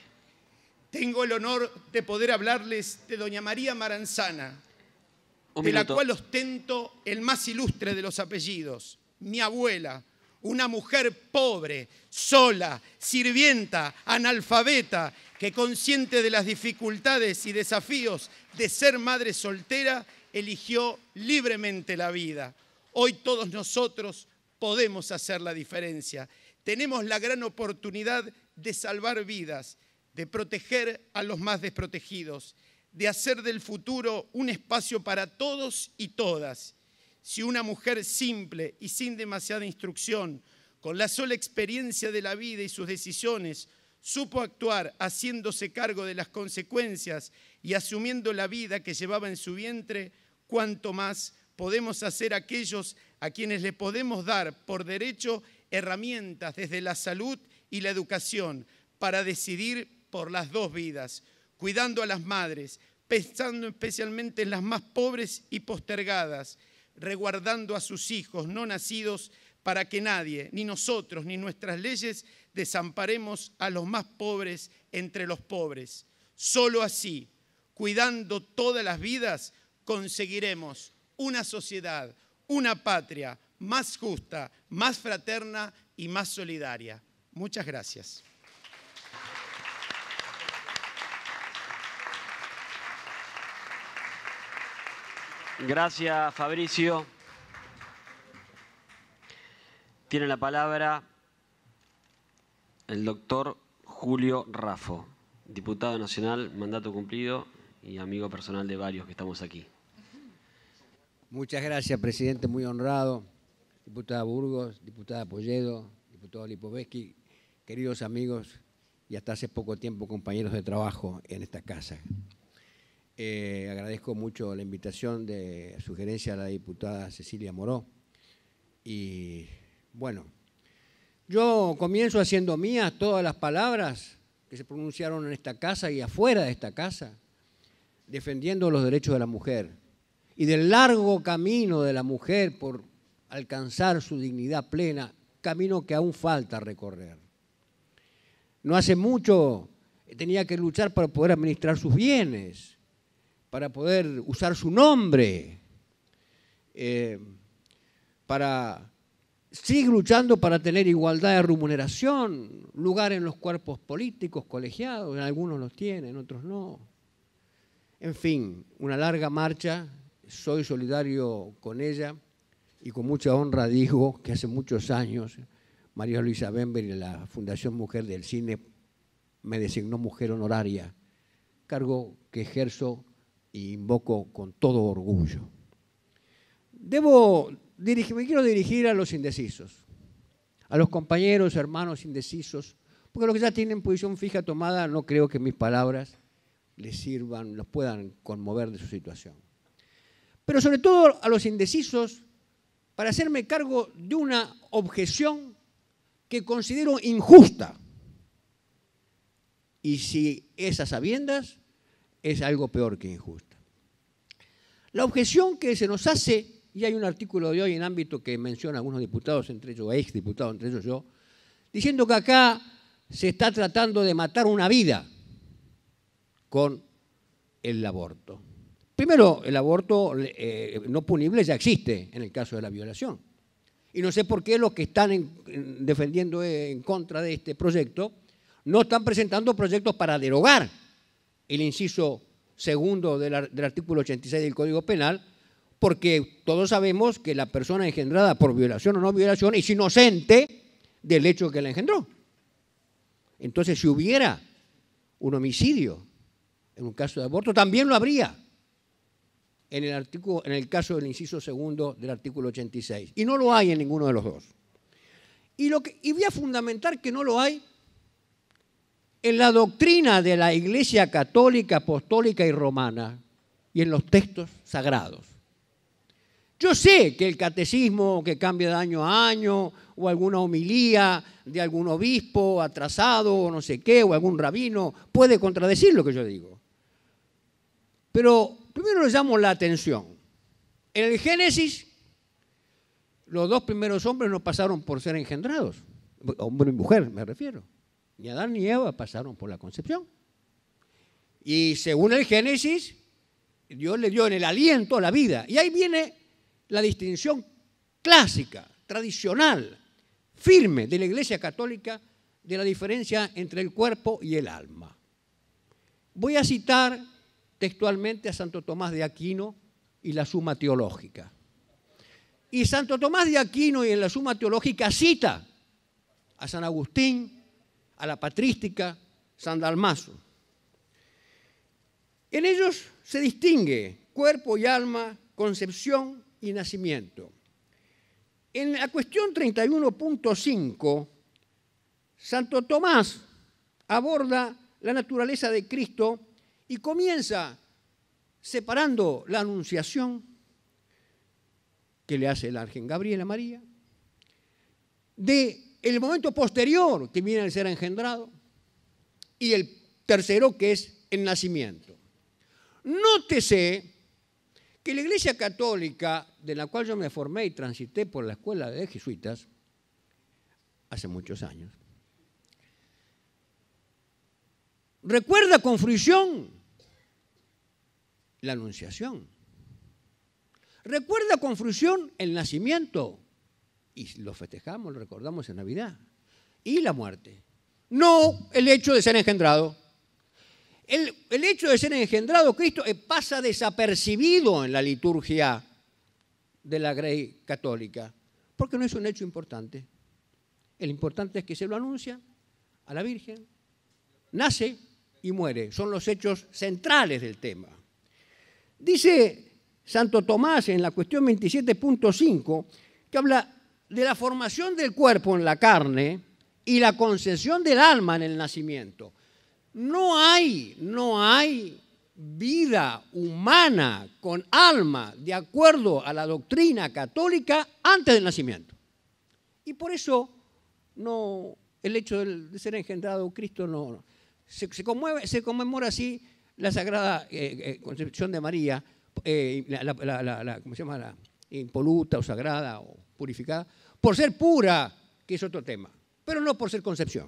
tengo el honor de poder hablarles de doña María Maranzana, de la cual ostento el más ilustre de los apellidos, mi abuela, una mujer pobre, sola, sirvienta, analfabeta, que consciente de las dificultades y desafíos de ser madre soltera, eligió libremente la vida. Hoy todos nosotros podemos hacer la diferencia. Tenemos la gran oportunidad de salvar vidas, de proteger a los más desprotegidos de hacer del futuro un espacio para todos y todas. Si una mujer simple y sin demasiada instrucción, con la sola experiencia de la vida y sus decisiones, supo actuar haciéndose cargo de las consecuencias y asumiendo la vida que llevaba en su vientre, cuanto más podemos hacer aquellos a quienes le podemos dar por derecho herramientas desde la salud y la educación para decidir por las dos vidas cuidando a las madres, pensando especialmente en las más pobres y postergadas, reguardando a sus hijos no nacidos para que nadie, ni nosotros, ni nuestras leyes, desamparemos a los más pobres entre los pobres. Solo así, cuidando todas las vidas, conseguiremos una sociedad, una patria más justa, más fraterna y más solidaria. Muchas gracias. Gracias, Fabricio. Tiene la palabra el doctor Julio Rafo, diputado nacional, mandato cumplido y amigo personal de varios que estamos aquí. Muchas gracias, presidente, muy honrado. Diputada Burgos, diputada Polledo, diputado Lipovetsky, queridos amigos y hasta hace poco tiempo compañeros de trabajo en esta casa. Eh, agradezco mucho la invitación de sugerencia a la diputada Cecilia Moró. Y bueno, yo comienzo haciendo mías todas las palabras que se pronunciaron en esta casa y afuera de esta casa, defendiendo los derechos de la mujer y del largo camino de la mujer por alcanzar su dignidad plena, camino que aún falta recorrer. No hace mucho tenía que luchar para poder administrar sus bienes para poder usar su nombre, eh, para seguir luchando para tener igualdad de remuneración, lugar en los cuerpos políticos, colegiados, algunos los tienen, otros no. En fin, una larga marcha, soy solidario con ella y con mucha honra digo que hace muchos años María Luisa Bember y la Fundación Mujer del Cine me designó mujer honoraria, cargo que ejerzo y invoco con todo orgullo. Debo me quiero dirigir a los indecisos, a los compañeros, hermanos indecisos, porque los que ya tienen posición fija tomada no creo que mis palabras les sirvan, los puedan conmover de su situación. Pero sobre todo a los indecisos, para hacerme cargo de una objeción que considero injusta. Y si esas sabiendas es algo peor que injusto. La objeción que se nos hace, y hay un artículo de hoy en ámbito que menciona algunos diputados, entre ellos ex entre ellos yo, diciendo que acá se está tratando de matar una vida con el aborto. Primero, el aborto eh, no punible ya existe en el caso de la violación. Y no sé por qué los que están defendiendo eh, en contra de este proyecto no están presentando proyectos para derogar el inciso segundo del, artículo 86 del Código Penal, porque todos sabemos que la persona engendrada por violación o no violación es inocente del hecho que la engendró. Entonces, si hubiera un homicidio en un caso de aborto, también lo habría en el, artículo, en el caso del inciso segundo del artículo 86. Y no lo hay en ninguno de los dos. Y, lo y voy a fundamentar que no lo hay en la doctrina de la Iglesia católica, apostólica y romana y en los textos sagrados. Yo sé que el catecismo que cambia de año a año, o alguna homilía de algún obispo atrasado, o no sé qué, o algún rabino, puede contradecir lo que yo digo. Pero primero le llamo la atención. En el Génesis, los dos primeros hombres no pasaron por ser engendrados, hombre y mujer me refiero. Ni Adán ni Eva pasaron por la concepción. Y según el Génesis, Dios le dio en el aliento la vida. Y ahí viene la distinción clásica, tradicional, firme de la Iglesia Católica de la diferencia entre el cuerpo y el alma. Voy a citar textualmente a Santo Tomás de Aquino y la Suma Teológica. Y Santo Tomás de Aquino y en la Suma Teológica cita a San Agustín a la patrística Dalmaso. En ellos se distingue cuerpo y alma, concepción y nacimiento. En la cuestión 31.5, Santo Tomás aborda la naturaleza de Cristo y comienza separando la anunciación que le hace el ángel Gabriel a María de el momento posterior que viene al ser engendrado y el tercero que es el nacimiento. Nótese que la Iglesia Católica, de la cual yo me formé y transité por la escuela de jesuitas hace muchos años, recuerda con fruición la anunciación. Recuerda con fruición el nacimiento y lo festejamos, lo recordamos en Navidad. Y la muerte. No el hecho de ser engendrado. El, el hecho de ser engendrado Cristo eh, pasa desapercibido en la liturgia de la Grey católica, porque no es un hecho importante. El importante es que se lo anuncia a la Virgen, nace y muere. Son los hechos centrales del tema. Dice Santo Tomás en la cuestión 27.5 que habla de la formación del cuerpo en la carne y la concesión del alma en el nacimiento. No hay, no hay vida humana con alma de acuerdo a la doctrina católica antes del nacimiento. Y por eso no, el hecho de ser engendrado Cristo no, Se, conmemora así la Sagrada eh, eh, Concepción de María, eh, la, ¿cómo se llama? La impoluta o sagrada o purificada, por ser pura, que es otro tema, pero no por ser concepción.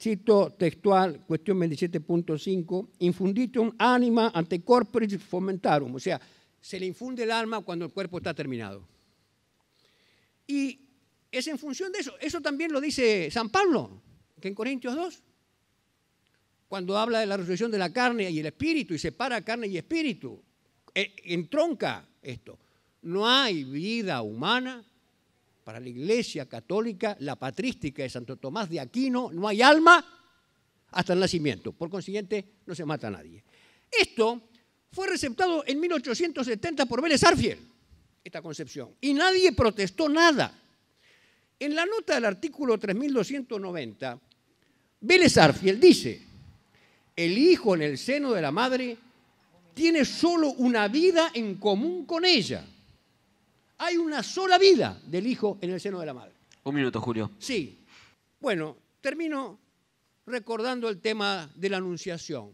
Cito textual, cuestión 27.5, infunditum anima ante corporis fomentarum, o sea, se le infunde el alma cuando el cuerpo está terminado. Y es en función de eso, eso también lo dice San Pablo, que en Corintios 2, cuando habla de la resurrección de la carne y el espíritu y separa carne y espíritu, e, entronca esto. No hay vida humana para la Iglesia Católica, la patrística de Santo Tomás de Aquino, no hay alma hasta el nacimiento. Por consiguiente, no se mata a nadie. Esto fue receptado en 1870 por Vélez Arfiel, esta concepción, y nadie protestó nada. En la nota del artículo 3290, Vélez Arfiel dice, el hijo en el seno de la madre tiene solo una vida en común con ella hay una sola vida del hijo en el seno de la madre. Un minuto, Julio. Sí. Bueno, termino recordando el tema de la anunciación.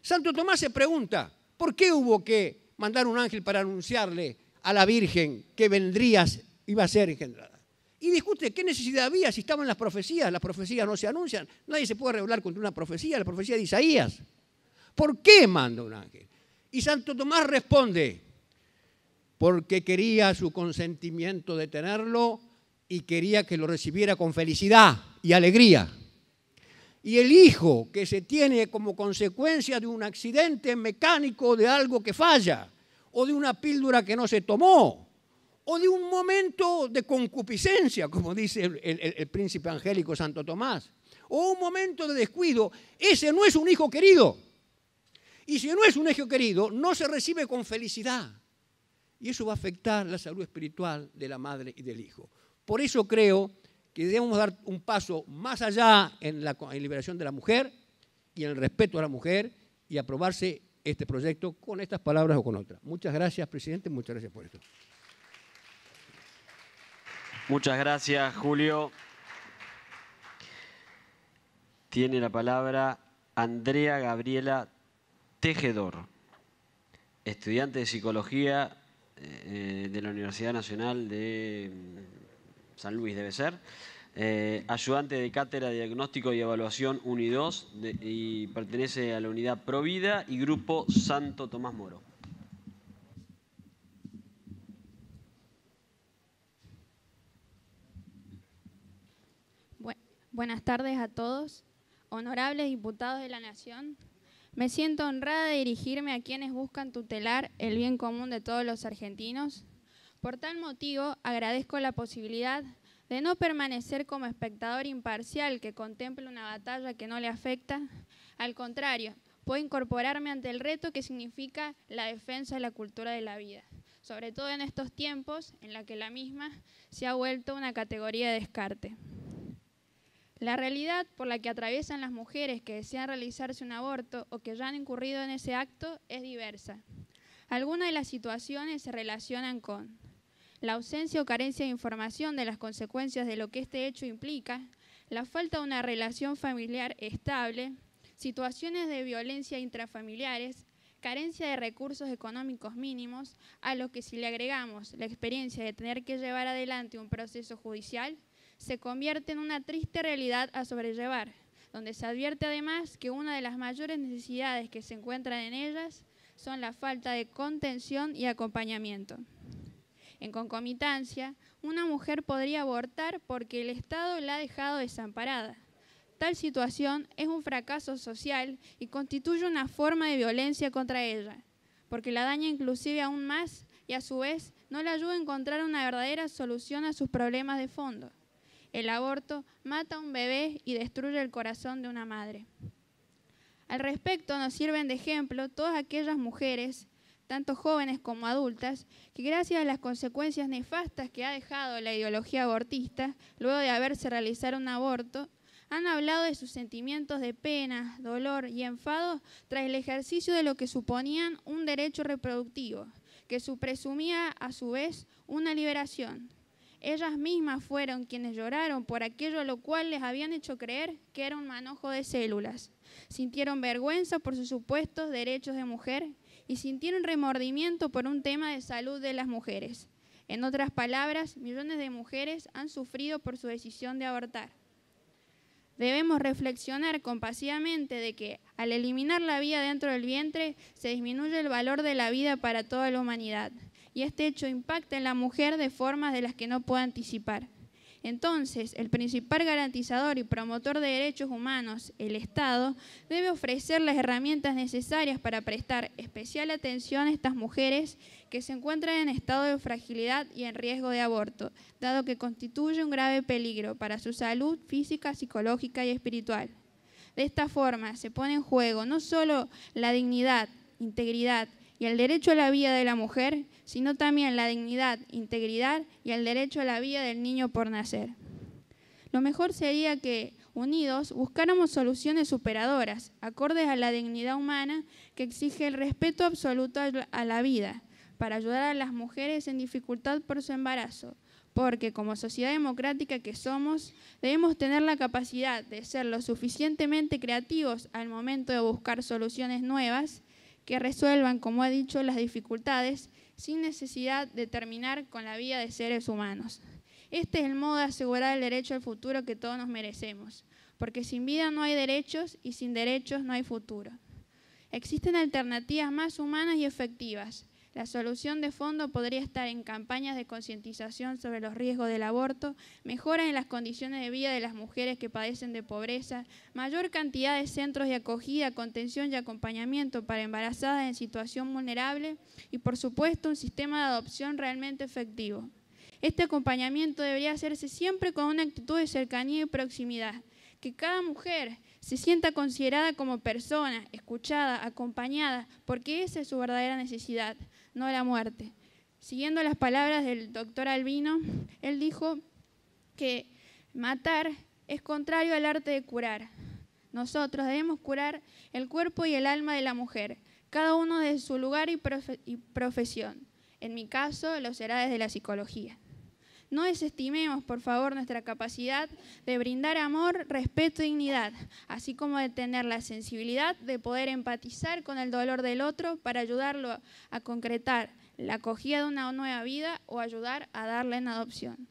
Santo Tomás se pregunta, ¿por qué hubo que mandar un ángel para anunciarle a la Virgen que vendrías iba a ser engendrada? Y discute qué necesidad había si estaban las profecías, las profecías no se anuncian, nadie se puede arreglar contra una profecía, la profecía de Isaías. ¿Por qué manda un ángel? Y Santo Tomás responde, porque quería su consentimiento de tenerlo y quería que lo recibiera con felicidad y alegría. Y el hijo que se tiene como consecuencia de un accidente mecánico, de algo que falla, o de una píldora que no se tomó, o de un momento de concupiscencia, como dice el, príncipe angélico Santo Tomás, o un momento de descuido, ese no es un hijo querido. Y si no es un hijo querido, no se recibe con felicidad y eso va a afectar la salud espiritual de la madre y del hijo. Por eso creo que debemos dar un paso más allá en la liberación de la mujer y en el respeto a la mujer y aprobarse este proyecto con estas palabras o con otras. Muchas gracias, presidente, muchas gracias por esto. Muchas gracias, Julio. Tiene la palabra Andrea Gabriela Tejedor, estudiante de psicología eh, de la Universidad Nacional de mm, San Luis, debe ser. Eh, ayudante de cátedra de diagnóstico y evaluación 1 y 2 y pertenece a la unidad Provida y grupo Santo Tomás Moro. Buenas tardes a todos, honorables diputados de la Nación, me siento honrada de dirigirme a quienes buscan tutelar el bien común de todos los argentinos. Por tal motivo, agradezco la posibilidad de no permanecer como espectador imparcial que contemple una batalla que no le afecta. Al contrario, puedo incorporarme ante el reto que significa la defensa de la cultura de la vida, sobre todo en estos tiempos en la que la misma se ha vuelto una categoría de descarte. La realidad por la que atraviesan las mujeres que desean realizarse un aborto o que ya han incurrido en ese acto es diversa. Algunas de las situaciones se relacionan con la ausencia o carencia de información de las consecuencias de lo que este hecho implica, la falta de una relación familiar estable, situaciones de violencia intrafamiliares, carencia de recursos económicos mínimos, a lo que si le agregamos la experiencia de tener que llevar adelante un proceso judicial, se convierte en una triste realidad a sobrellevar, donde se advierte además que una de las mayores necesidades que se encuentran en ellas son la falta de contención y acompañamiento. En concomitancia, una mujer podría abortar porque el Estado la ha dejado desamparada. Tal situación es un fracaso social y constituye una forma de violencia contra ella, porque la daña inclusive aún más y a su vez no le ayuda a encontrar una verdadera solución a sus problemas de fondo el aborto, mata a un bebé y destruye el corazón de una madre. Al respecto nos sirven de ejemplo todas aquellas mujeres, tanto jóvenes como adultas, que gracias a las consecuencias nefastas que ha dejado la ideología abortista, luego de haberse realizado un aborto, han hablado de sus sentimientos de pena, dolor y enfado tras el ejercicio de lo que suponían un derecho reproductivo, que su presumía a su vez una liberación, ellas mismas fueron quienes lloraron por aquello a lo cual les habían hecho creer que era un manojo de células. Sintieron vergüenza por sus supuestos derechos de mujer y sintieron remordimiento por un tema de salud de las mujeres. En otras palabras, millones de mujeres han sufrido por su decisión de abortar. Debemos reflexionar compasivamente de que al eliminar la vida dentro del vientre se disminuye el valor de la vida para toda la humanidad y este hecho impacta en la mujer de formas de las que no puede anticipar. Entonces, el principal garantizador y promotor de derechos humanos, el Estado, debe ofrecer las herramientas necesarias para prestar especial atención a estas mujeres que se encuentran en estado de fragilidad y en riesgo de aborto, dado que constituye un grave peligro para su salud física, psicológica y espiritual. De esta forma, se pone en juego no solo la dignidad, integridad, y el derecho a la vida de la mujer, sino también la dignidad, integridad y el derecho a la vida del niño por nacer. Lo mejor sería que, unidos, buscáramos soluciones superadoras, acordes a la dignidad humana que exige el respeto absoluto a la vida, para ayudar a las mujeres en dificultad por su embarazo, porque como sociedad democrática que somos, debemos tener la capacidad de ser lo suficientemente creativos al momento de buscar soluciones nuevas que resuelvan, como ha dicho, las dificultades sin necesidad de terminar con la vida de seres humanos. Este es el modo de asegurar el derecho al futuro que todos nos merecemos, porque sin vida no hay derechos y sin derechos no hay futuro. Existen alternativas más humanas y efectivas, la solución de fondo podría estar en campañas de concientización sobre los riesgos del aborto, mejora en las condiciones de vida de las mujeres que padecen de pobreza, mayor cantidad de centros de acogida, contención y acompañamiento para embarazadas en situación vulnerable y, por supuesto, un sistema de adopción realmente efectivo. Este acompañamiento debería hacerse siempre con una actitud de cercanía y proximidad, que cada mujer se sienta considerada como persona, escuchada, acompañada, porque esa es su verdadera necesidad, no la muerte. Siguiendo las palabras del doctor Albino, él dijo que matar es contrario al arte de curar. Nosotros debemos curar el cuerpo y el alma de la mujer, cada uno de su lugar y, y profesión. En mi caso, lo será desde la psicología. No desestimemos, por favor, nuestra capacidad de brindar amor, respeto y dignidad, así como de tener la sensibilidad de poder empatizar con el dolor del otro para ayudarlo a concretar la acogida de una nueva vida o ayudar a darle en adopción.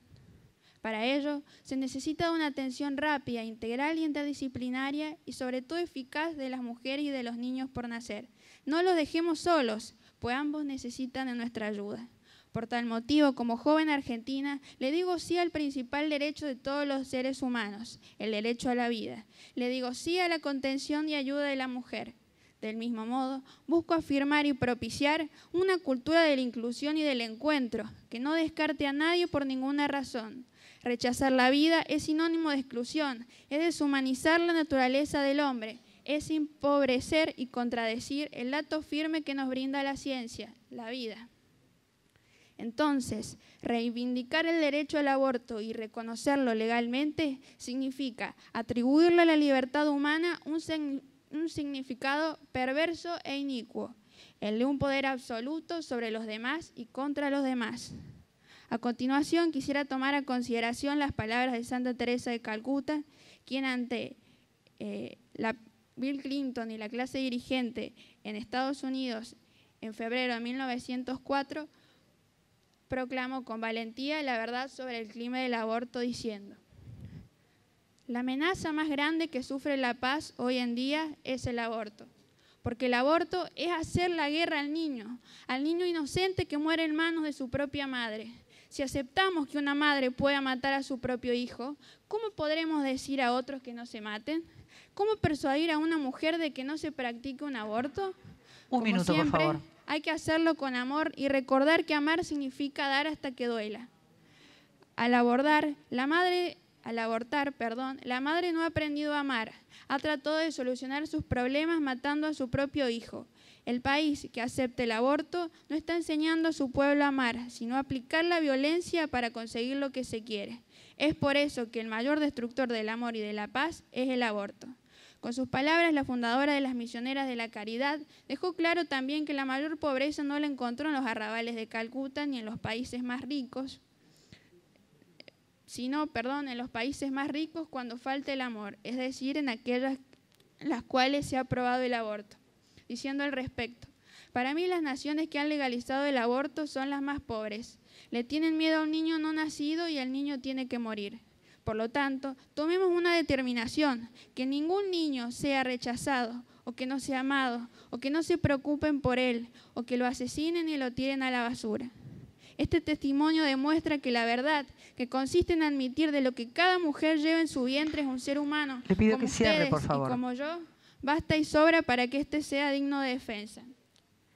Para ello, se necesita una atención rápida, integral y interdisciplinaria y sobre todo eficaz de las mujeres y de los niños por nacer. No los dejemos solos, pues ambos necesitan de nuestra ayuda. Por tal motivo, como joven argentina, le digo sí al principal derecho de todos los seres humanos, el derecho a la vida. Le digo sí a la contención y ayuda de la mujer. Del mismo modo, busco afirmar y propiciar una cultura de la inclusión y del encuentro, que no descarte a nadie por ninguna razón. Rechazar la vida es sinónimo de exclusión, es deshumanizar la naturaleza del hombre, es empobrecer y contradecir el dato firme que nos brinda la ciencia, la vida. Entonces, reivindicar el derecho al aborto y reconocerlo legalmente significa atribuirle a la libertad humana un, significado perverso e inicuo, el de un poder absoluto sobre los demás y contra los demás. A continuación, quisiera tomar a consideración las palabras de Santa Teresa de Calcuta, quien ante eh, Bill Clinton y la clase dirigente en Estados Unidos en febrero de 1904 proclamó con valentía la verdad sobre el clima del aborto diciendo, la amenaza más grande que sufre la paz hoy en día es el aborto, porque el aborto es hacer la guerra al niño, al niño inocente que muere en manos de su propia madre. Si aceptamos que una madre pueda matar a su propio hijo, ¿cómo podremos decir a otros que no se maten? ¿Cómo persuadir a una mujer de que no se practique un aborto? Un minuto, por favor. Hay que hacerlo con amor y recordar que amar significa dar hasta que duela. Al abordar, la madre, al abortar, la madre no ha aprendido a amar. Ha tratado de solucionar sus problemas matando a su propio hijo. El país que acepta el aborto no está enseñando a su pueblo a amar, sino a aplicar la violencia para conseguir lo que se quiere. Es por eso que el mayor destructor del amor y de la paz es el aborto. Con sus palabras, la fundadora de las Misioneras de la Caridad dejó claro también que la mayor pobreza no la encontró en los arrabales de Calcuta ni en los países más ricos, sino, perdón, en los países más ricos cuando falta el amor, es decir, en aquellas las cuales se ha aprobado el aborto. Diciendo al respecto, para mí las naciones que han legalizado el aborto son las más pobres. Le tienen miedo a un niño no nacido y el niño tiene que morir. Por lo tanto, tomemos una determinación, que ningún niño sea rechazado o que no sea amado, o que no se preocupen por él, o que lo asesinen y lo tiren a la basura. Este testimonio demuestra que la verdad, que consiste en admitir de lo que cada mujer lleva en su vientre es un ser humano, Le pido que cierre, por favor. como yo, basta y sobra para que éste sea digno de defensa.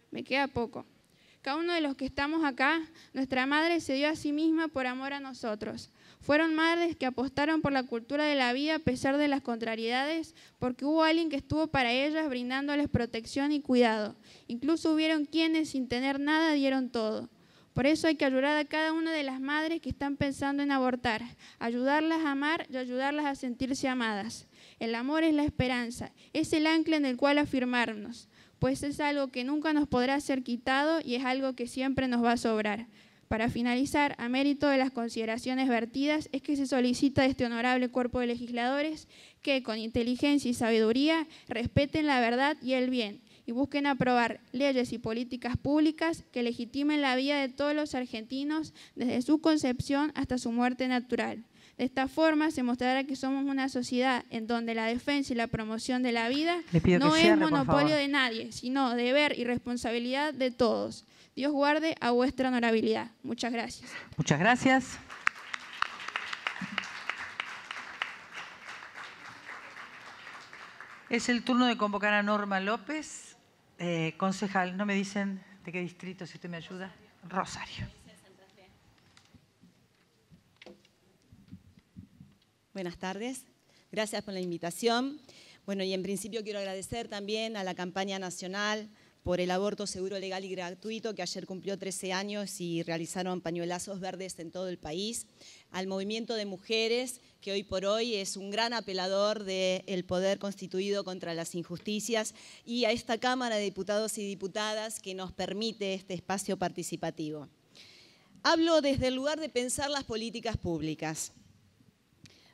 Me queda poco. Cada uno de los que estamos acá, nuestra madre se dio a sí misma por amor a nosotros. Fueron madres que apostaron por la cultura de la vida a pesar de las contrariedades, porque hubo alguien que estuvo para ellas brindándoles protección y cuidado. Incluso hubieron quienes sin tener nada dieron todo. Por eso hay que ayudar a cada una de las madres que están pensando en abortar, ayudarlas a amar y ayudarlas a sentirse amadas. El amor es la esperanza, es el ancla en el cual afirmarnos, pues es algo que nunca nos podrá ser quitado y es algo que siempre nos va a sobrar. Para finalizar, a mérito de las consideraciones vertidas, es que se solicita de este honorable cuerpo de legisladores que con inteligencia y sabiduría respeten la verdad y el bien y busquen aprobar leyes y políticas públicas que legitimen la vida de todos los argentinos desde su concepción hasta su muerte natural. De esta forma se mostrará que somos una sociedad en donde la defensa y la promoción de la vida no es monopolio de nadie, sino deber y responsabilidad de todos. Dios guarde a vuestra honorabilidad. Muchas gracias. Muchas gracias. Es el turno de convocar a Norma López, eh, concejal. No me dicen de qué distrito, si usted me ayuda. Rosario. Buenas tardes. Gracias por la invitación. Bueno, y en principio quiero agradecer también a la campaña nacional por el aborto seguro, legal y gratuito, que ayer cumplió 13 años y realizaron pañuelazos verdes en todo el país, al movimiento de mujeres, que hoy por hoy es un gran apelador del poder constituido contra las injusticias, y a esta Cámara de Diputados y Diputadas que nos permite este espacio participativo. Hablo desde el lugar de pensar las políticas públicas.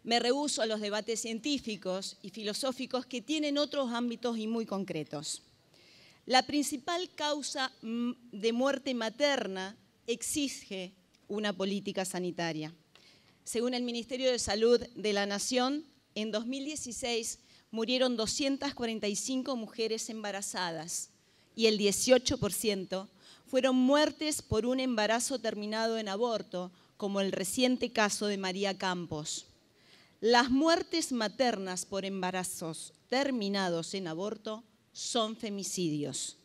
Me rehuso a los debates científicos y filosóficos que tienen otros ámbitos y muy concretos. La principal causa mm, de muerte materna exige una política sanitaria. Según el Ministerio de Salud de la Nación, en 2016 murieron 245 mujeres embarazadas y el 18% fueron muertes por un embarazo terminado en aborto, como el reciente caso de María Campos. Las muertes maternas por embarazos terminados en aborto son femicidios.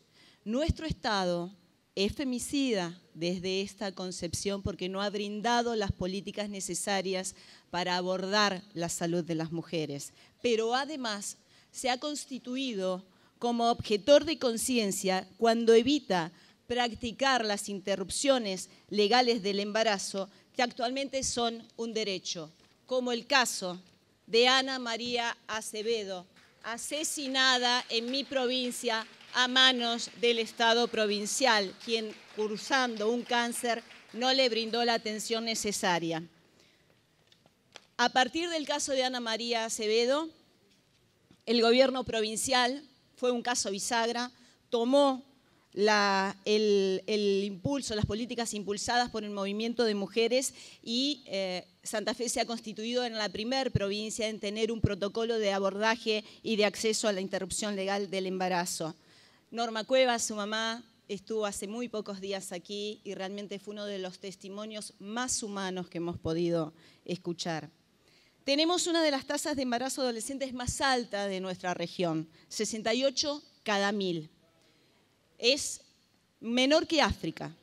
Nuestro Estado es femicida desde esta concepción porque no ha brindado las políticas necesarias para abordar la salud de las mujeres, pero además se ha constituido como objetor de conciencia cuando evita practicar las interrupciones legales del embarazo que actualmente son un derecho, como el caso de Ana María Acevedo, asesinada en mi provincia a manos del Estado provincial, quien cursando un cáncer no le brindó la atención necesaria. A partir del caso de Ana María Acevedo, el gobierno provincial, fue un caso bisagra, tomó el, impulso, las políticas impulsadas por el movimiento de mujeres y eh, Santa Fe se ha constituido en la primer provincia en tener un protocolo de abordaje y de acceso a la interrupción legal del embarazo. Norma Cuevas, su mamá, estuvo hace muy pocos días aquí y realmente fue uno de los testimonios más humanos que hemos podido escuchar. Tenemos una de las tasas de embarazo adolescentes más alta de nuestra región, 68 cada mil es menor que África.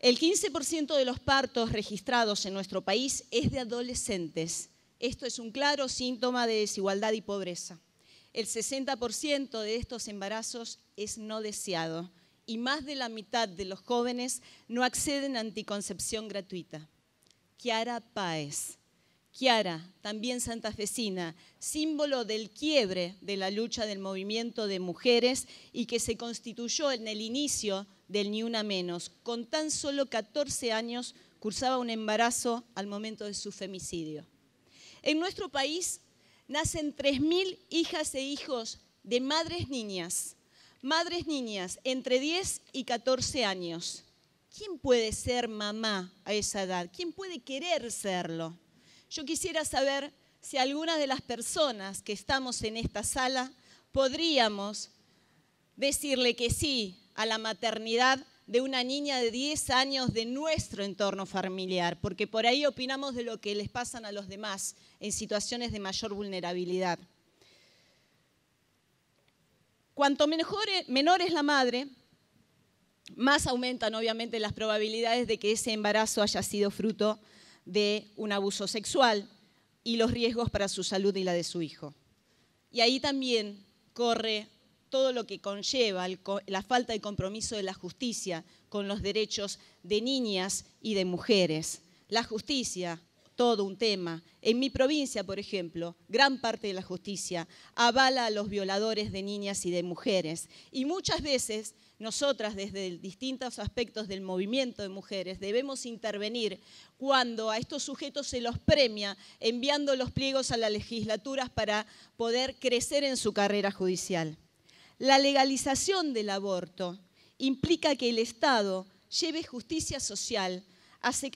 El 15% de los partos registrados en nuestro país es de adolescentes. Esto es un claro síntoma de desigualdad y pobreza. El 60% de estos embarazos es no deseado y más de la mitad de los jóvenes no acceden a anticoncepción gratuita. Kiara Páez, Kiara, también santa santafesina, símbolo del quiebre de la lucha del movimiento de mujeres y que se constituyó en el inicio del Ni Una Menos. Con tan solo 14 años cursaba un embarazo al momento de su femicidio. En nuestro país nacen 3.000 hijas e hijos de madres niñas, madres niñas entre 10 y 14 años. ¿Quién puede ser mamá a esa edad? ¿Quién puede querer serlo? Yo quisiera saber si alguna de las personas que estamos en esta sala podríamos decirle que sí a la maternidad de una niña de 10 años de nuestro entorno familiar, porque por ahí opinamos de lo que les pasan a los demás en situaciones de mayor vulnerabilidad. Cuanto e, menor es la madre, más aumentan obviamente las probabilidades de que ese embarazo haya sido fruto de un abuso sexual y los riesgos para su salud y la de su hijo. Y ahí también corre todo lo que conlleva la falta de compromiso de la justicia con los derechos de niñas y de mujeres. La justicia, todo un tema. En mi provincia, por ejemplo, gran parte de la justicia avala a los violadores de niñas y de mujeres. Y muchas veces nosotras desde distintos aspectos del movimiento de mujeres debemos intervenir cuando a estos sujetos se los premia enviando los pliegos a las legislaturas para poder crecer en su carrera judicial. La legalización del aborto implica que el Estado lleve justicia social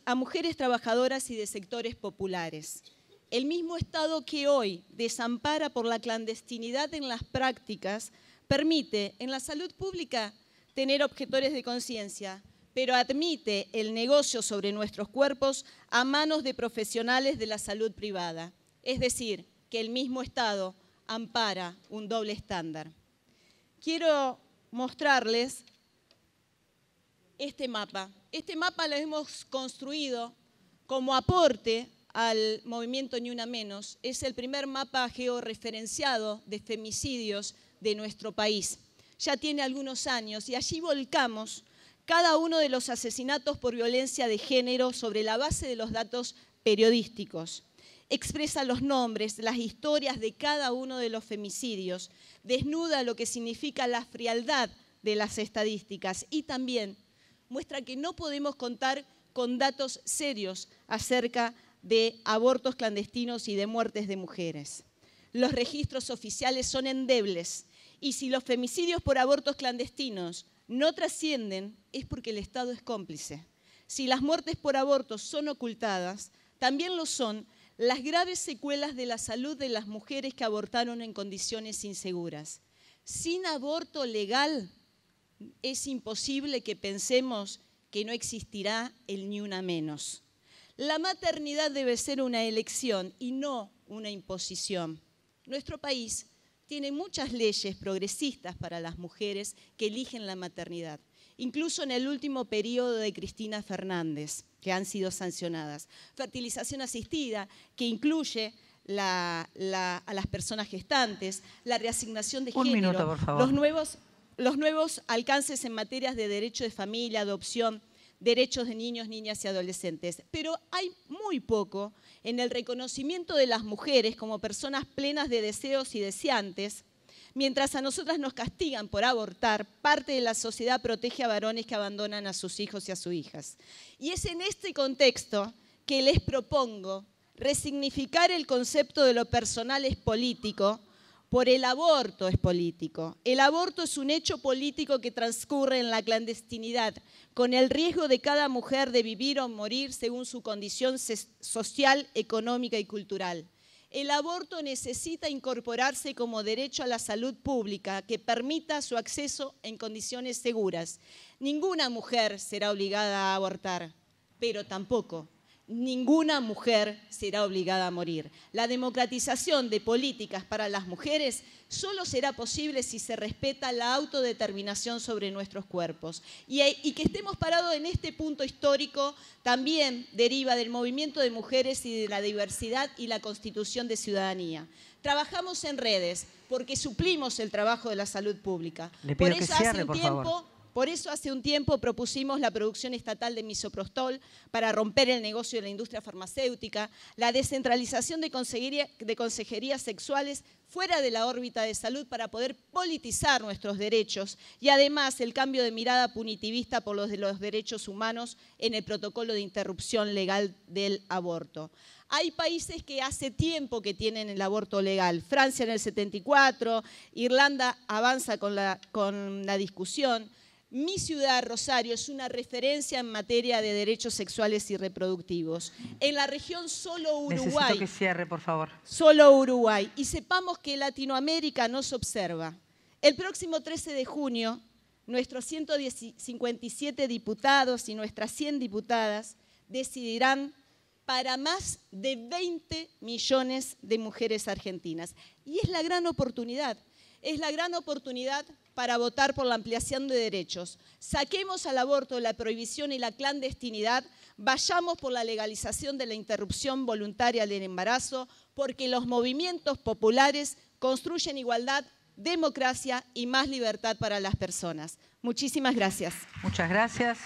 a, mujeres trabajadoras y de sectores populares. El mismo Estado que hoy desampara por la clandestinidad en las prácticas permite en la salud pública tener objetores de conciencia, pero admite el negocio sobre nuestros cuerpos a manos de profesionales de la salud privada. Es decir, que el mismo Estado ampara un doble estándar. Quiero mostrarles este mapa. Este mapa lo hemos construido como aporte al movimiento Ni Una Menos. Es el primer mapa georreferenciado de femicidios de nuestro país. Ya tiene algunos años y allí volcamos cada uno de los asesinatos por violencia de género sobre la base de los datos periodísticos. Expresa los nombres, las historias de cada uno de los femicidios, desnuda lo que significa la frialdad de las estadísticas y también muestra que no podemos contar con datos serios acerca de abortos clandestinos y de muertes de mujeres. Los registros oficiales son endebles y si los femicidios por abortos clandestinos no trascienden es porque el Estado es cómplice. Si las muertes por abortos son ocultadas, también lo son las graves secuelas de la salud de las mujeres que abortaron en condiciones inseguras. Sin aborto legal, es imposible que pensemos que no existirá el ni una menos. La maternidad debe ser una elección y no una imposición. Nuestro país tiene muchas leyes progresistas para las mujeres que eligen la maternidad, incluso en el último periodo de Cristina Fernández, que han sido sancionadas. Fertilización asistida, que incluye a las personas gestantes, la reasignación de género, por los nuevos los nuevos alcances en materias de derecho de familia, adopción, derechos de niños, niñas y adolescentes. Pero hay muy poco en el reconocimiento de las mujeres como personas plenas de deseos y deseantes, mientras a nosotras nos castigan por abortar, parte de la sociedad protege a varones que abandonan a sus hijos y a sus hijas. Y es en este contexto que les propongo resignificar el concepto de lo personal es político por el aborto es político. El aborto es un hecho político que transcurre en la clandestinidad, con el riesgo de cada mujer de vivir o morir según su condición social, económica y cultural. El aborto necesita incorporarse como derecho a la salud pública que permita su acceso en condiciones seguras. Ninguna mujer será obligada a abortar, pero tampoco ninguna mujer será obligada a morir. La democratización de políticas para las mujeres solo será posible si se respeta la autodeterminación sobre nuestros cuerpos. Eh, y, que estemos parados en este punto histórico también deriva del movimiento de mujeres y de la diversidad y la constitución de ciudadanía. Trabajamos en redes porque suplimos el trabajo de la salud pública. por eso hace tiempo... Por eso hace un tiempo propusimos la producción estatal de misoprostol para romper el negocio de la industria farmacéutica, la descentralización de, consejerías sexuales fuera de la órbita de salud para poder politizar nuestros derechos y además el cambio de mirada punitivista por los derechos humanos en el protocolo de interrupción legal del aborto. Hay países que hace tiempo que tienen el aborto legal, Francia en el 74, Irlanda avanza con la discusión, mi ciudad, Rosario, es una referencia en materia de derechos sexuales y reproductivos. En la región solo Uruguay. Necesito que cierre, por favor. Solo Uruguay. Y sepamos que Latinoamérica nos observa. El próximo 13 de junio, nuestros 157 diputados y nuestras 100 diputadas decidirán para más de 20 millones de mujeres argentinas. Y es la gran oportunidad. Es la gran oportunidad para votar por la ampliación de derechos. Saquemos al aborto la prohibición y la clandestinidad, vayamos por la legalización de la interrupción voluntaria del embarazo, porque los movimientos populares construyen igualdad, democracia y más libertad para las personas. Muchísimas gracias. Muchas gracias.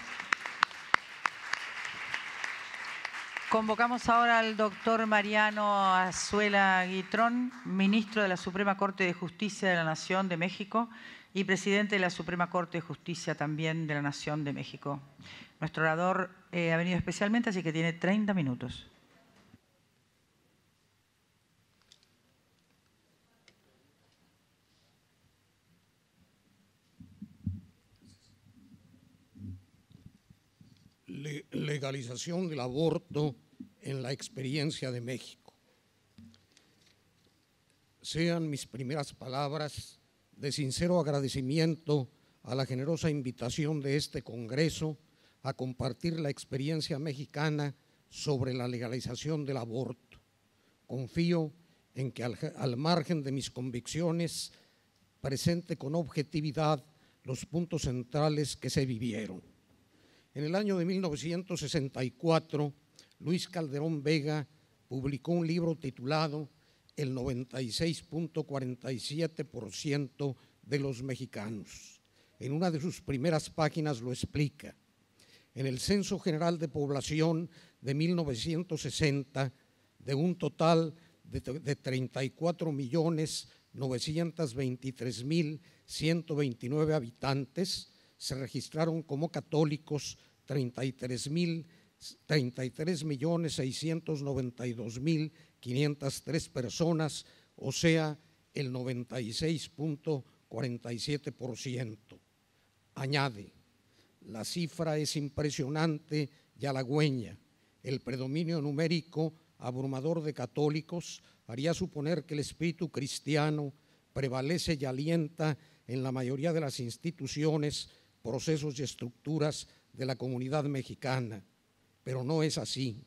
Convocamos ahora al doctor Mariano Azuela Guitrón, ministro de la Suprema Corte de Justicia de la Nación de México, y presidente de la Suprema Corte de Justicia también de la Nación de México. Nuestro orador eh, ha venido especialmente, así que tiene 30 minutos. legalización del aborto en la experiencia de México. Sean mis primeras palabras de sincero agradecimiento a la generosa invitación de este Congreso a compartir la experiencia mexicana sobre la legalización del aborto. Confío en que al, margen de mis convicciones presente con objetividad los puntos centrales que se vivieron. En el año de 1964, Luis Calderón Vega publicó un libro titulado el 96.47% de los mexicanos. En una de sus primeras páginas lo explica. En el Censo General de Población de 1960, de un total de, 34.923.129 34 millones habitantes, se registraron como católicos 33 503 personas, o sea, el 96.47%. Añade, la cifra es impresionante y halagüeña. El predominio numérico abrumador de católicos haría suponer que el espíritu cristiano prevalece y alienta en la mayoría de las instituciones, procesos y estructuras de la comunidad mexicana, pero no es así.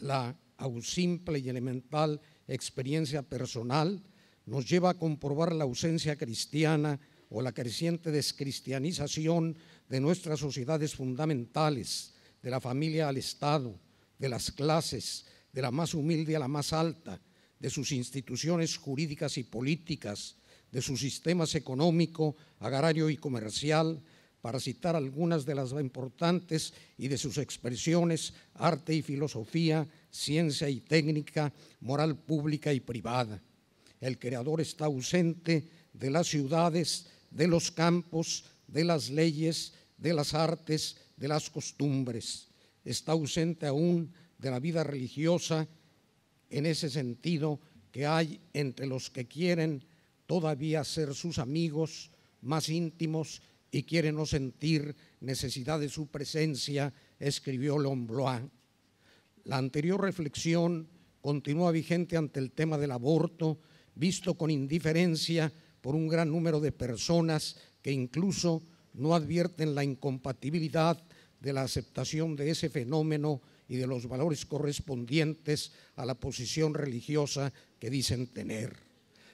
La a un simple y elemental experiencia personal, nos lleva a comprobar la ausencia cristiana o la creciente descristianización de nuestras sociedades fundamentales, de la familia al Estado, de las clases, de la más humilde a la más alta, de sus instituciones jurídicas y políticas, de sus sistemas económico, agrario y comercial, para citar algunas de las importantes y de sus expresiones, arte y filosofía, ciencia y técnica, moral pública y privada. El creador está ausente de las ciudades, de los campos, de las leyes, de las artes, de las costumbres. Está ausente aún de la vida religiosa en ese sentido que hay entre los que quieren todavía ser sus amigos más íntimos y quiere no sentir necesidad de su presencia, escribió Lomblois. La anterior reflexión continúa vigente ante el tema del aborto, visto con indiferencia por un gran número de personas que incluso no advierten la incompatibilidad de la aceptación de ese fenómeno y de los valores correspondientes a la posición religiosa que dicen tener.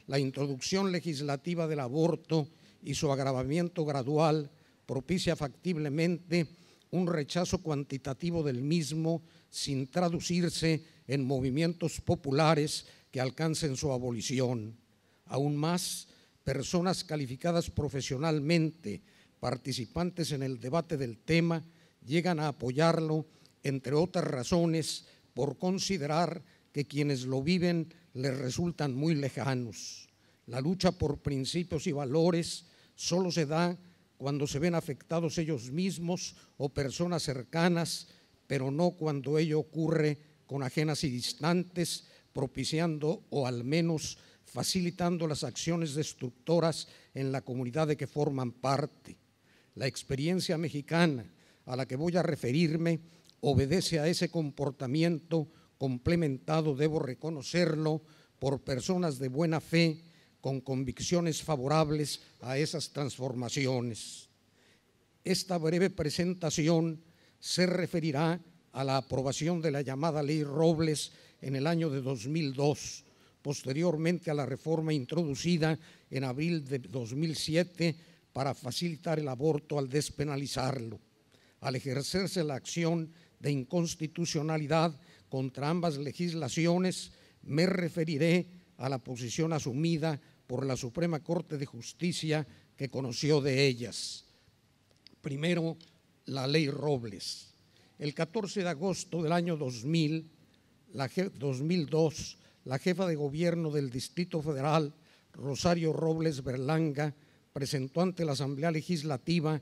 La introducción legislativa del aborto y su agravamiento gradual propicia factiblemente un rechazo cuantitativo del mismo sin traducirse en movimientos populares que alcancen su abolición. Aún más, personas calificadas profesionalmente, participantes en el debate del tema, llegan a apoyarlo, entre otras razones, por considerar que quienes lo viven les resultan muy lejanos. La lucha por principios y valores solo se da cuando se ven afectados ellos mismos o personas cercanas, pero no cuando ello ocurre con ajenas y distantes, propiciando o al menos facilitando las acciones destructoras en la comunidad de que forman parte. La experiencia mexicana a la que voy a referirme obedece a ese comportamiento complementado, debo reconocerlo, por personas de buena fe con convicciones favorables a esas transformaciones. Esta breve presentación se referirá a la aprobación de la llamada Ley Robles en el año de 2002, posteriormente a la reforma introducida en abril de 2007 para facilitar el aborto al despenalizarlo. Al ejercerse la acción de inconstitucionalidad contra ambas legislaciones, me referiré a la posición asumida por la Suprema Corte de Justicia que conoció de ellas. Primero, la ley Robles. El 14 de agosto del año la 2002, la jefa de gobierno del Distrito Federal, Rosario Robles Berlanga, presentó ante la Asamblea Legislativa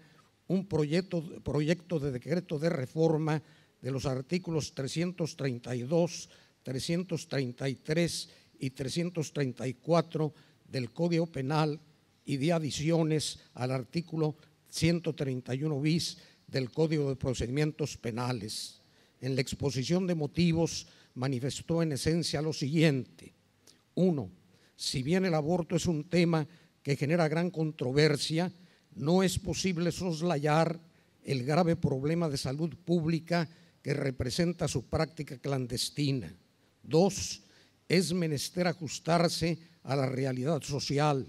un proyecto, proyecto de decreto de reforma de los artículos 332, 333 y 334 del Código Penal y de adiciones al artículo 131 bis del Código de Procedimientos Penales. En la exposición de motivos manifestó en esencia lo siguiente. Uno, si bien el aborto es un tema que genera gran controversia, no es posible soslayar el grave problema de salud pública que representa su práctica clandestina. Dos, es menester ajustarse a la realidad social.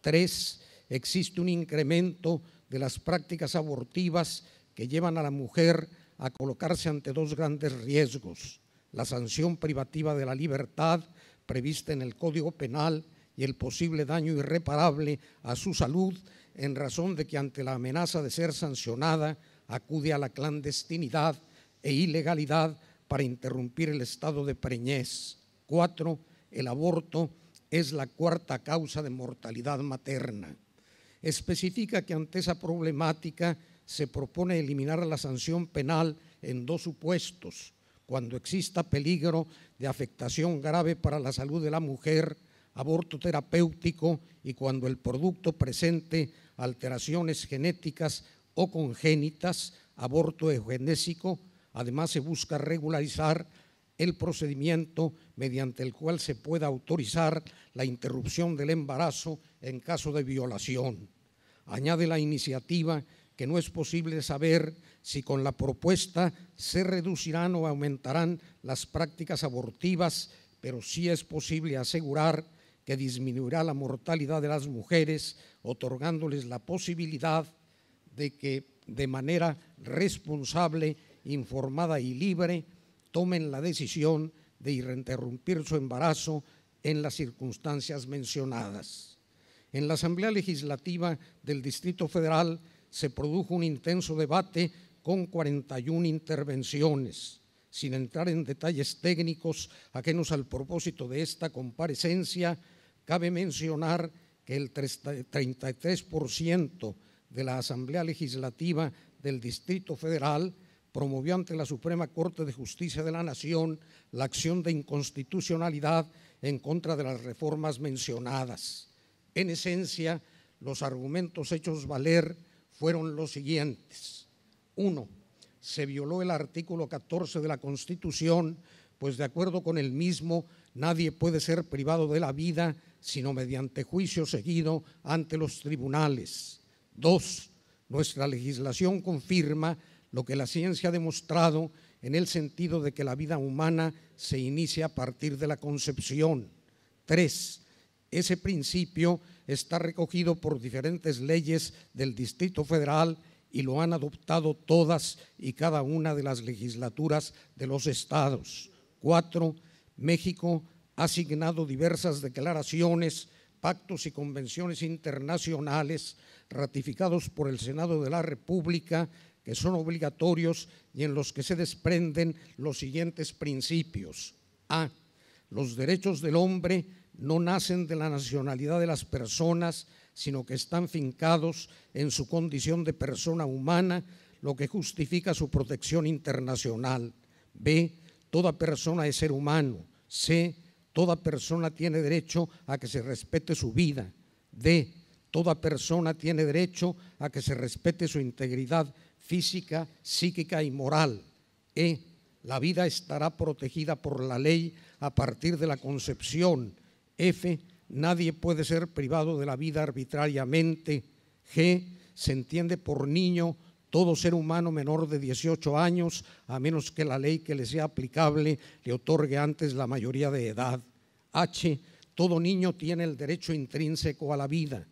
Tres, existe un incremento de las prácticas abortivas que llevan a la mujer a colocarse ante dos grandes riesgos, la sanción privativa de la libertad prevista en el Código Penal y el posible daño irreparable a su salud en razón de que ante la amenaza de ser sancionada acude a la clandestinidad e ilegalidad para interrumpir el estado de preñez. Cuatro, el aborto es la cuarta causa de mortalidad materna. Especifica que ante esa problemática se propone eliminar la sanción penal en dos supuestos, cuando exista peligro de afectación grave para la salud de la mujer, aborto terapéutico y cuando el producto presente alteraciones genéticas o congénitas, aborto eugenésico. Además, se busca regularizar el procedimiento mediante el cual se pueda autorizar la interrupción del embarazo en caso de violación. Añade la iniciativa que no es posible saber si con la propuesta se reducirán o aumentarán las prácticas abortivas, pero sí es posible asegurar que disminuirá la mortalidad de las mujeres, otorgándoles la posibilidad de que de manera responsable, informada y libre tomen la decisión de interrumpir su embarazo en las circunstancias mencionadas. En la Asamblea Legislativa del Distrito Federal se produjo un intenso debate con 41 intervenciones. Sin entrar en detalles técnicos ajenos al propósito de esta comparecencia, cabe mencionar que el 33% de la Asamblea Legislativa del Distrito Federal promovió ante la Suprema Corte de Justicia de la Nación la acción de inconstitucionalidad en contra de las reformas mencionadas. En esencia, los argumentos hechos valer fueron los siguientes. Uno, se violó el artículo 14 de la Constitución, pues de acuerdo con el mismo, nadie puede ser privado de la vida sino mediante juicio seguido ante los tribunales. Dos, nuestra legislación confirma lo que la ciencia ha demostrado en el sentido de que la vida humana se inicia a partir de la concepción. Tres, ese principio está recogido por diferentes leyes del Distrito Federal y lo han adoptado todas y cada una de las legislaturas de los estados. Cuatro, México ha asignado diversas declaraciones, pactos y convenciones internacionales ratificados por el Senado de la República que son obligatorios y en los que se desprenden los siguientes principios. A. Los derechos del hombre no nacen de la nacionalidad de las personas, sino que están fincados en su condición de persona humana, lo que justifica su protección internacional. B. Toda persona es ser humano. C. Toda persona tiene derecho a que se respete su vida. D. Toda persona tiene derecho a que se respete su integridad física, psíquica y moral. E. La vida estará protegida por la ley a partir de la concepción. F. Nadie puede ser privado de la vida arbitrariamente. G. Se entiende por niño todo ser humano menor de 18 años, a menos que la ley que le sea aplicable le otorgue antes la mayoría de edad. H. Todo niño tiene el derecho intrínseco a la vida.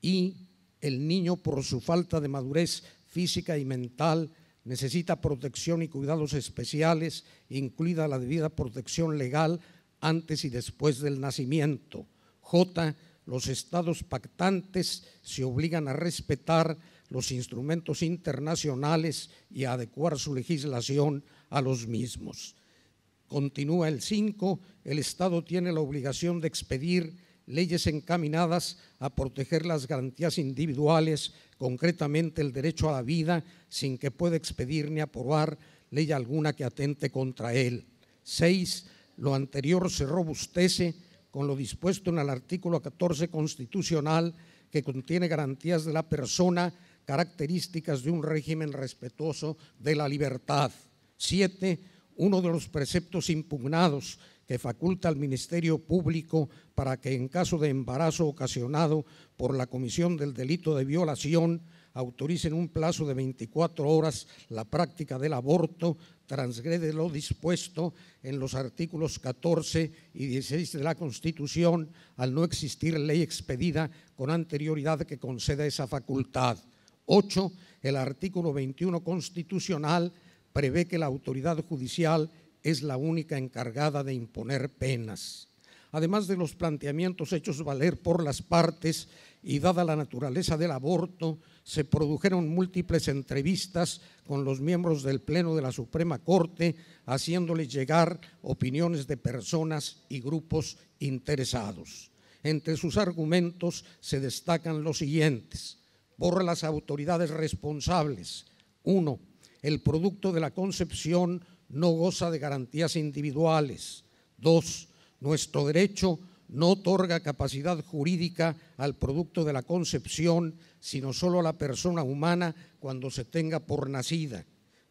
Y el niño, por su falta de madurez física y mental, necesita protección y cuidados especiales, incluida la debida protección legal antes y después del nacimiento. J. Los estados pactantes se obligan a respetar los instrumentos internacionales y a adecuar su legislación a los mismos. Continúa el 5. El Estado tiene la obligación de expedir leyes encaminadas a proteger las garantías individuales, concretamente el derecho a la vida, sin que pueda expedir ni aprobar ley alguna que atente contra él. 6. Lo anterior se robustece con lo dispuesto en el artículo 14 constitucional que contiene garantías de la persona, características de un régimen respetuoso de la libertad. 7. Uno de los preceptos impugnados que faculta al Ministerio Público para que en caso de embarazo ocasionado por la comisión del delito de violación autorice en un plazo de 24 horas la práctica del aborto, transgrede lo dispuesto en los artículos 14 y 16 de la Constitución al no existir ley expedida con anterioridad que conceda esa facultad. 8. El artículo 21 constitucional prevé que la autoridad judicial es la única encargada de imponer penas. Además de los planteamientos hechos valer por las partes y dada la naturaleza del aborto, se produjeron múltiples entrevistas con los miembros del Pleno de la Suprema Corte, haciéndoles llegar opiniones de personas y grupos interesados. Entre sus argumentos se destacan los siguientes. Por las autoridades responsables. Uno, el producto de la concepción no goza de garantías individuales. Dos, nuestro derecho no otorga capacidad jurídica al producto de la concepción, sino solo a la persona humana cuando se tenga por nacida.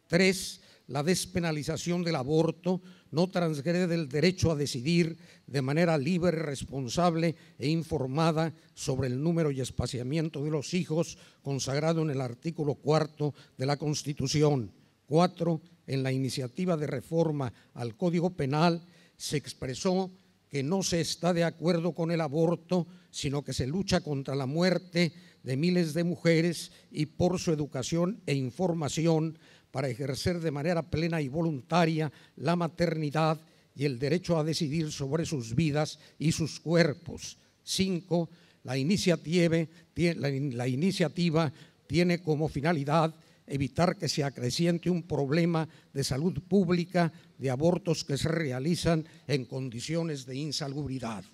Tres, la despenalización del aborto no transgrede el derecho a decidir de manera libre, responsable e informada sobre el número y espaciamiento de los hijos consagrado en el artículo cuarto de la Constitución. Cuatro, en la iniciativa de reforma al Código Penal, se expresó que no se está de acuerdo con el aborto, sino que se lucha contra la muerte de miles de mujeres y por su educación e información para ejercer de manera plena y voluntaria la maternidad y el derecho a decidir sobre sus vidas y sus cuerpos. Cinco, la iniciativa tiene como finalidad evitar que se acreciente un problema de salud pública de abortos que se realizan en condiciones de insalubridad.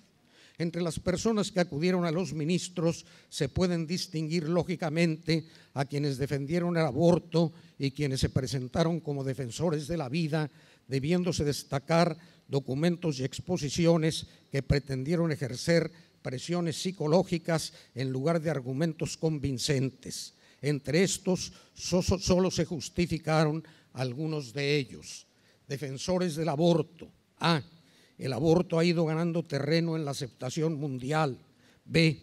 Entre las personas que acudieron a los ministros se pueden distinguir lógicamente a quienes defendieron el aborto y quienes se presentaron como defensores de la vida, debiéndose destacar documentos y exposiciones que pretendieron ejercer presiones psicológicas en lugar de argumentos convincentes. Entre estos solo se justificaron algunos de ellos. Defensores del aborto. A. El aborto ha ido ganando terreno en la aceptación mundial. B.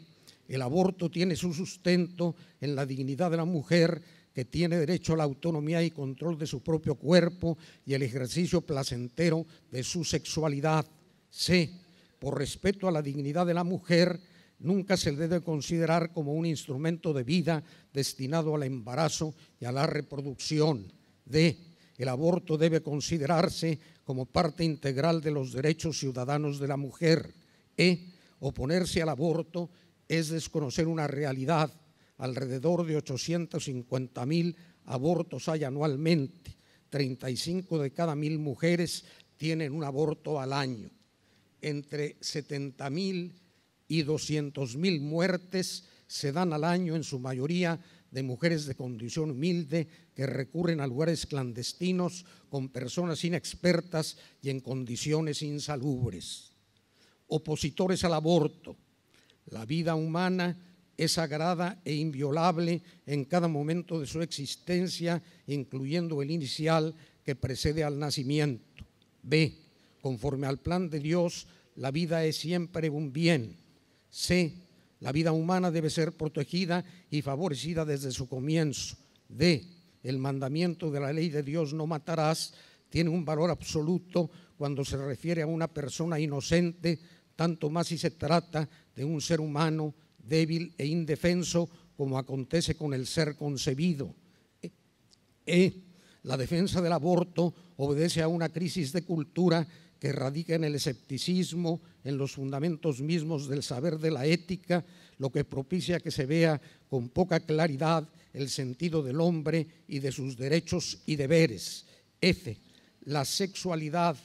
El aborto tiene su sustento en la dignidad de la mujer que tiene derecho a la autonomía y control de su propio cuerpo y el ejercicio placentero de su sexualidad. C. Por respeto a la dignidad de la mujer, nunca se debe considerar como un instrumento de vida destinado al embarazo y a la reproducción. D. El aborto debe considerarse como parte integral de los derechos ciudadanos de la mujer. E. Oponerse al aborto es desconocer una realidad. Alrededor de 850 mil abortos hay anualmente. 35 de cada mil mujeres tienen un aborto al año. Entre 70 mil y 200 mil muertes se dan al año, en su mayoría de mujeres de condición humilde que recurren a lugares clandestinos con personas inexpertas y en condiciones insalubres. Opositores al aborto. La vida humana es sagrada e inviolable en cada momento de su existencia, incluyendo el inicial que precede al nacimiento. B. Conforme al plan de Dios, la vida es siempre un bien C. La vida humana debe ser protegida y favorecida desde su comienzo. D. El mandamiento de la ley de Dios no matarás tiene un valor absoluto cuando se refiere a una persona inocente, tanto más si se trata de un ser humano débil e indefenso como acontece con el ser concebido. E. La defensa del aborto obedece a una crisis de cultura que radica en el escepticismo, en los fundamentos mismos del saber de la ética, lo que propicia que se vea con poca claridad el sentido del hombre y de sus derechos y deberes. F. La sexualidad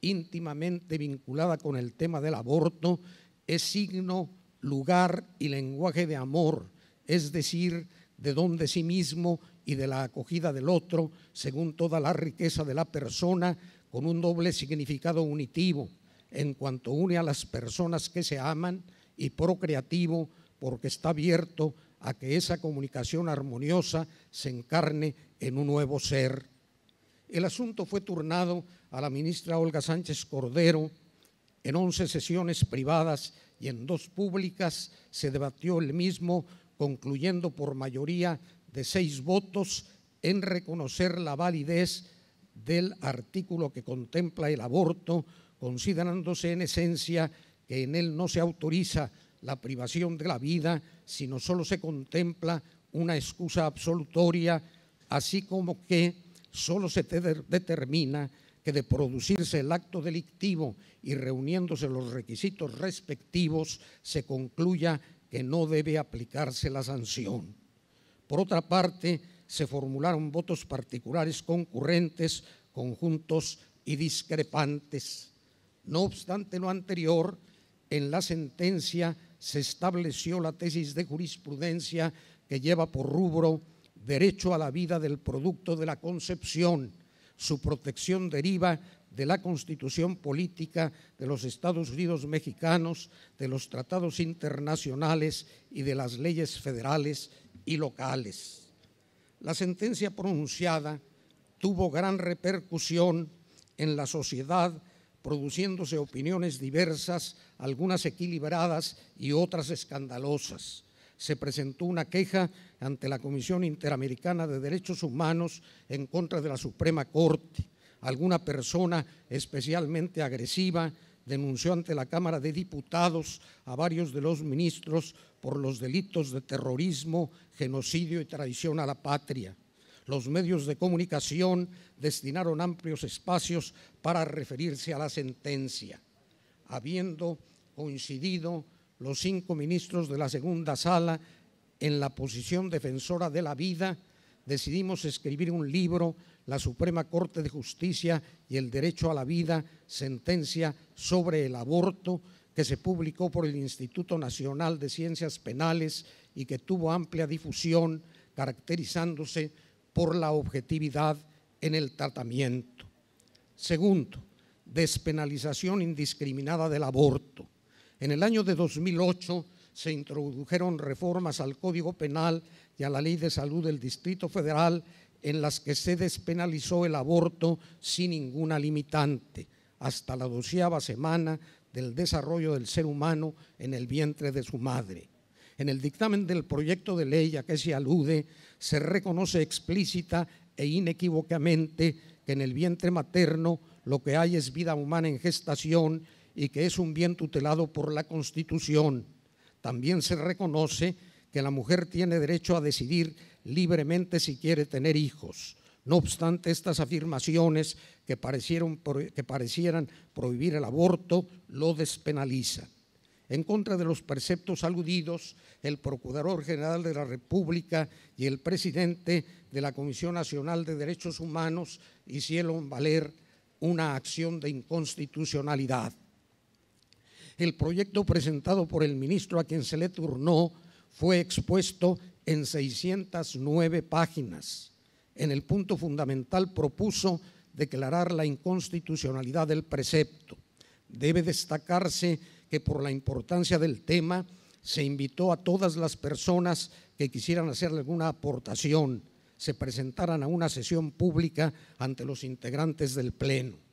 íntimamente vinculada con el tema del aborto es signo, lugar y lenguaje de amor, es decir, de don de sí mismo y de la acogida del otro, según toda la riqueza de la persona con un doble significado unitivo en cuanto une a las personas que se aman y procreativo porque está abierto a que esa comunicación armoniosa se encarne en un nuevo ser. El asunto fue turnado a la ministra Olga Sánchez Cordero. En 11 sesiones privadas y en dos públicas se debatió el mismo, concluyendo por mayoría de seis votos en reconocer la validez del artículo que contempla el aborto, considerándose en esencia que en él no se autoriza la privación de la vida, sino solo se contempla una excusa absolutoria, así como que solo se determina que de producirse el acto delictivo y reuniéndose los requisitos respectivos, se concluya que no debe aplicarse la sanción. Por otra parte, se formularon votos particulares concurrentes, conjuntos y discrepantes. No obstante lo anterior, en la sentencia se estableció la tesis de jurisprudencia que lleva por rubro derecho a la vida del producto de la concepción. Su protección deriva de la constitución política de los Estados Unidos mexicanos, de los tratados internacionales y de las leyes federales y locales. La sentencia pronunciada tuvo gran repercusión en la sociedad, produciéndose opiniones diversas, algunas equilibradas y otras escandalosas. Se presentó una queja ante la Comisión Interamericana de Derechos Humanos en contra de la Suprema Corte. Alguna persona especialmente agresiva denunció ante la Cámara de Diputados a varios de los ministros por los delitos de terrorismo, genocidio y traición a la patria. Los medios de comunicación destinaron amplios espacios para referirse a la sentencia, habiendo coincidido los cinco ministros de la segunda sala en la posición defensora de la vida, decidimos escribir un libro la Suprema Corte de Justicia y el Derecho a la Vida, sentencia sobre el aborto que se publicó por el Instituto Nacional de Ciencias Penales y que tuvo amplia difusión, caracterizándose por la objetividad en el tratamiento. Segundo, despenalización indiscriminada del aborto. En el año de 2008 se introdujeron reformas al Código Penal y a la Ley de Salud del Distrito Federal en las que se despenalizó el aborto sin ninguna limitante, hasta la doceava semana del desarrollo del ser humano en el vientre de su madre. En el dictamen del proyecto de ley a que se alude, se reconoce explícita e inequívocamente que en el vientre materno lo que hay es vida humana en gestación y que es un bien tutelado por la Constitución. También se reconoce que la mujer tiene derecho a decidir libremente si quiere tener hijos. No obstante, estas afirmaciones que, parecieron, que parecieran prohibir el aborto lo despenaliza. En contra de los preceptos aludidos, el Procurador General de la República y el presidente de la Comisión Nacional de Derechos Humanos hicieron valer una acción de inconstitucionalidad. El proyecto presentado por el ministro a quien se le turnó fue expuesto en 609 páginas. En el punto fundamental propuso declarar la inconstitucionalidad del precepto. Debe destacarse que por la importancia del tema se invitó a todas las personas que quisieran hacer alguna aportación, se presentaran a una sesión pública ante los integrantes del Pleno.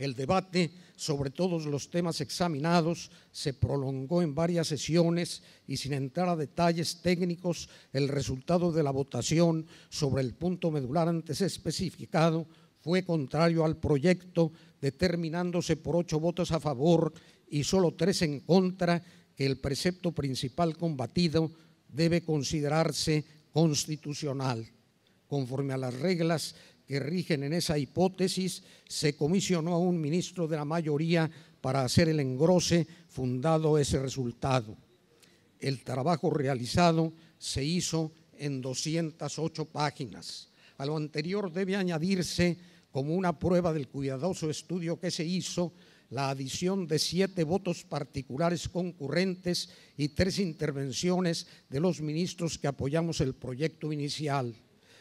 El debate sobre todos los temas examinados se prolongó en varias sesiones y sin entrar a detalles técnicos, el resultado de la votación sobre el punto medular antes especificado fue contrario al proyecto, determinándose por ocho votos a favor y solo tres en contra que el precepto principal combatido debe considerarse constitucional, conforme a las reglas que rigen en esa hipótesis, se comisionó a un ministro de la mayoría para hacer el engrose fundado ese resultado. El trabajo realizado se hizo en 208 páginas. A lo anterior debe añadirse, como una prueba del cuidadoso estudio que se hizo, la adición de siete votos particulares concurrentes y tres intervenciones de los ministros que apoyamos el proyecto inicial.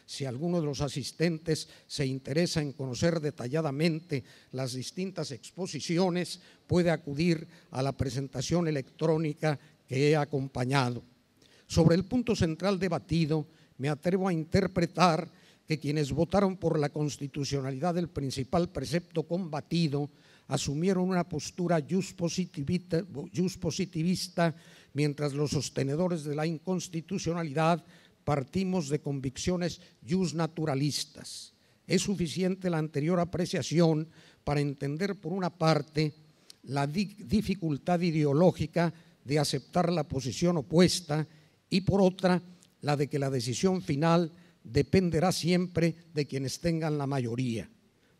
Si alguno de los asistentes se interesa en conocer detalladamente las distintas exposiciones, puede acudir a la presentación electrónica que he acompañado. Sobre el punto central debatido, me atrevo a interpretar que quienes votaron por la constitucionalidad del principal precepto combatido asumieron una postura just positivista, mientras los sostenedores de la inconstitucionalidad partimos de convicciones just naturalistas. Es suficiente la anterior apreciación para entender, por una parte, la dificultad ideológica de aceptar la posición opuesta y, por otra, la de que la decisión final dependerá siempre de quienes tengan la mayoría.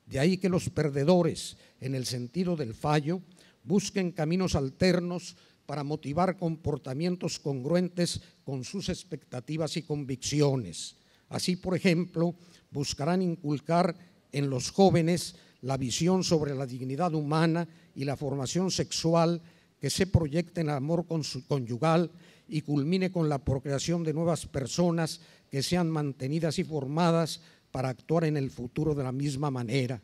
De ahí que los perdedores, en el sentido del fallo, busquen caminos alternos para motivar comportamientos congruentes con sus expectativas y convicciones. Así, por ejemplo, buscarán inculcar en los jóvenes la visión sobre la dignidad humana y la formación sexual que se proyecte en el amor conyugal y culmine con la procreación de nuevas personas que sean mantenidas y formadas para actuar en el futuro de la misma manera.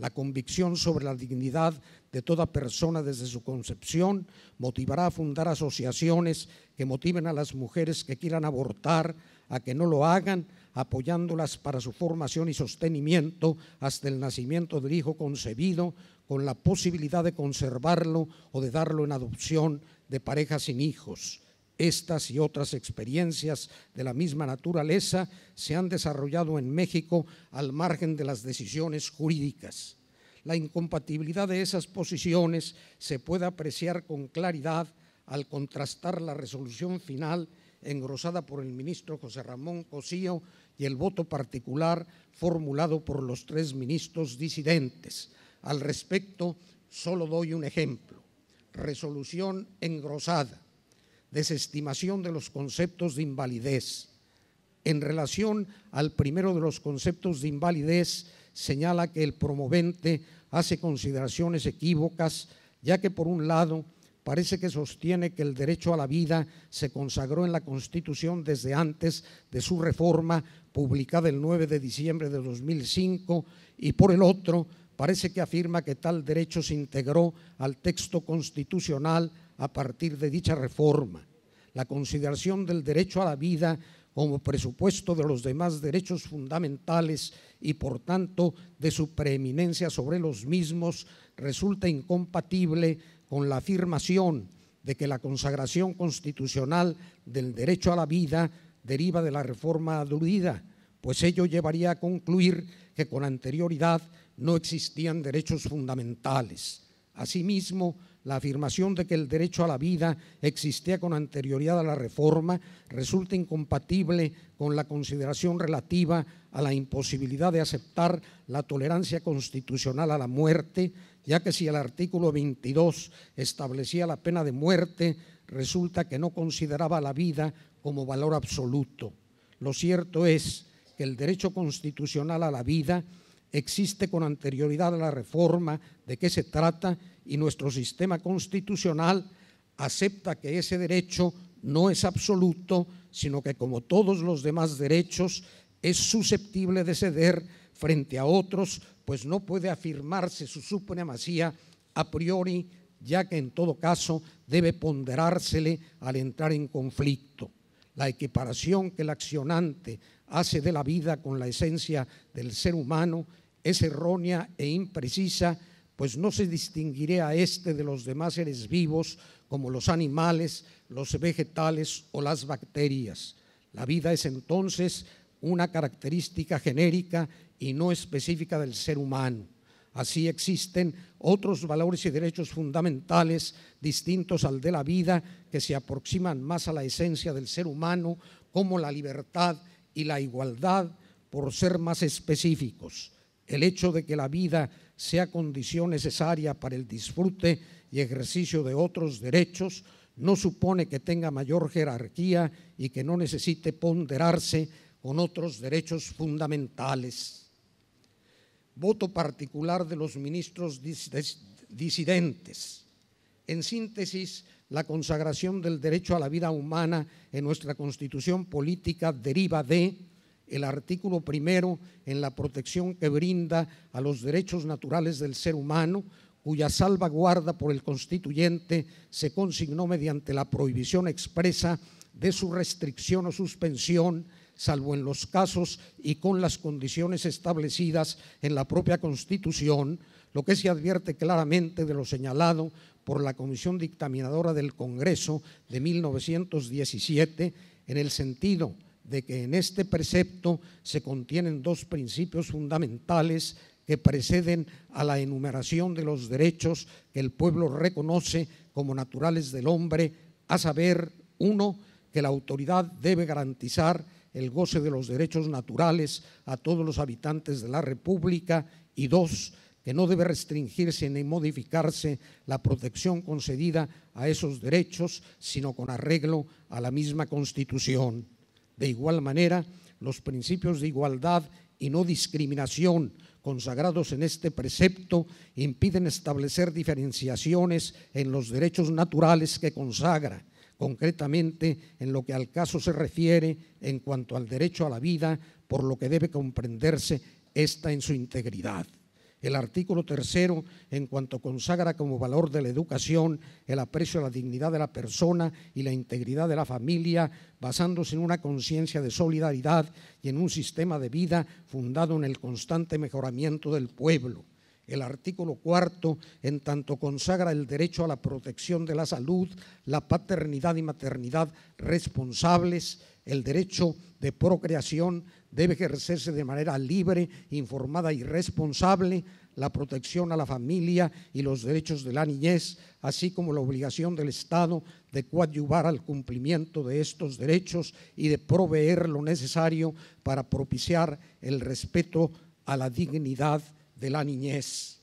La convicción sobre la dignidad de toda persona desde su concepción motivará a fundar asociaciones que motiven a las mujeres que quieran abortar a que no lo hagan, apoyándolas para su formación y sostenimiento hasta el nacimiento del hijo concebido, con la posibilidad de conservarlo o de darlo en adopción de parejas sin hijos. Estas y otras experiencias de la misma naturaleza se han desarrollado en México al margen de las decisiones jurídicas. La incompatibilidad de esas posiciones se puede apreciar con claridad al contrastar la resolución final engrosada por el ministro José Ramón Cosío y el voto particular formulado por los tres ministros disidentes. Al respecto, solo doy un ejemplo. Resolución engrosada desestimación de los conceptos de invalidez. En relación al primero de los conceptos de invalidez, señala que el promovente hace consideraciones equívocas, ya que por un lado parece que sostiene que el derecho a la vida se consagró en la Constitución desde antes de su reforma, publicada el 9 de diciembre de 2005, y por el otro parece que afirma que tal derecho se integró al texto constitucional a partir de dicha reforma. La consideración del derecho a la vida como presupuesto de los demás derechos fundamentales y por tanto de su preeminencia sobre los mismos resulta incompatible con la afirmación de que la consagración constitucional del derecho a la vida deriva de la reforma adulida, pues ello llevaría a concluir que con anterioridad no existían derechos fundamentales. Asimismo, la afirmación de que el derecho a la vida existía con anterioridad a la reforma resulta incompatible con la consideración relativa a la imposibilidad de aceptar la tolerancia constitucional a la muerte, ya que si el artículo 22 establecía la pena de muerte, resulta que no consideraba la vida como valor absoluto. Lo cierto es que el derecho constitucional a la vida existe con anterioridad a la reforma de qué se trata y nuestro sistema constitucional acepta que ese derecho no es absoluto, sino que como todos los demás derechos es susceptible de ceder frente a otros, pues no puede afirmarse su supremacía a priori, ya que en todo caso debe ponderársele al entrar en conflicto. La equiparación que el accionante hace de la vida con la esencia del ser humano es errónea e imprecisa pues no se distinguirá a este de los demás seres vivos, como los animales, los vegetales o las bacterias. La vida es entonces una característica genérica y no específica del ser humano. Así existen otros valores y derechos fundamentales distintos al de la vida que se aproximan más a la esencia del ser humano, como la libertad y la igualdad, por ser más específicos. El hecho de que la vida sea condición necesaria para el disfrute y ejercicio de otros derechos, no supone que tenga mayor jerarquía y que no necesite ponderarse con otros derechos fundamentales. Voto particular de los ministros disidentes. En síntesis, la consagración del derecho a la vida humana en nuestra constitución política deriva de el artículo primero en la protección que brinda a los derechos naturales del ser humano, cuya salvaguarda por el constituyente se consignó mediante la prohibición expresa de su restricción o suspensión, salvo en los casos y con las condiciones establecidas en la propia Constitución, lo que se advierte claramente de lo señalado por la Comisión Dictaminadora del Congreso de 1917 en el sentido de que en este precepto se contienen dos principios fundamentales que preceden a la enumeración de los derechos que el pueblo reconoce como naturales del hombre, a saber, uno, que la autoridad debe garantizar el goce de los derechos naturales a todos los habitantes de la República y dos, que no debe restringirse ni modificarse la protección concedida a esos derechos, sino con arreglo a la misma Constitución. De igual manera, los principios de igualdad y no discriminación consagrados en este precepto impiden establecer diferenciaciones en los derechos naturales que consagra, concretamente en lo que al caso se refiere en cuanto al derecho a la vida, por lo que debe comprenderse esta en su integridad. El artículo tercero, en cuanto consagra como valor de la educación el aprecio a la dignidad de la persona y la integridad de la familia, basándose en una conciencia de solidaridad y en un sistema de vida fundado en el constante mejoramiento del pueblo. El artículo cuarto, en tanto consagra el derecho a la protección de la salud, la paternidad y maternidad responsables, el derecho de procreación debe ejercerse de manera libre, informada y responsable la protección a la familia y los derechos de la niñez, así como la obligación del Estado de coadyuvar al cumplimiento de estos derechos y de proveer lo necesario para propiciar el respeto a la dignidad de la niñez.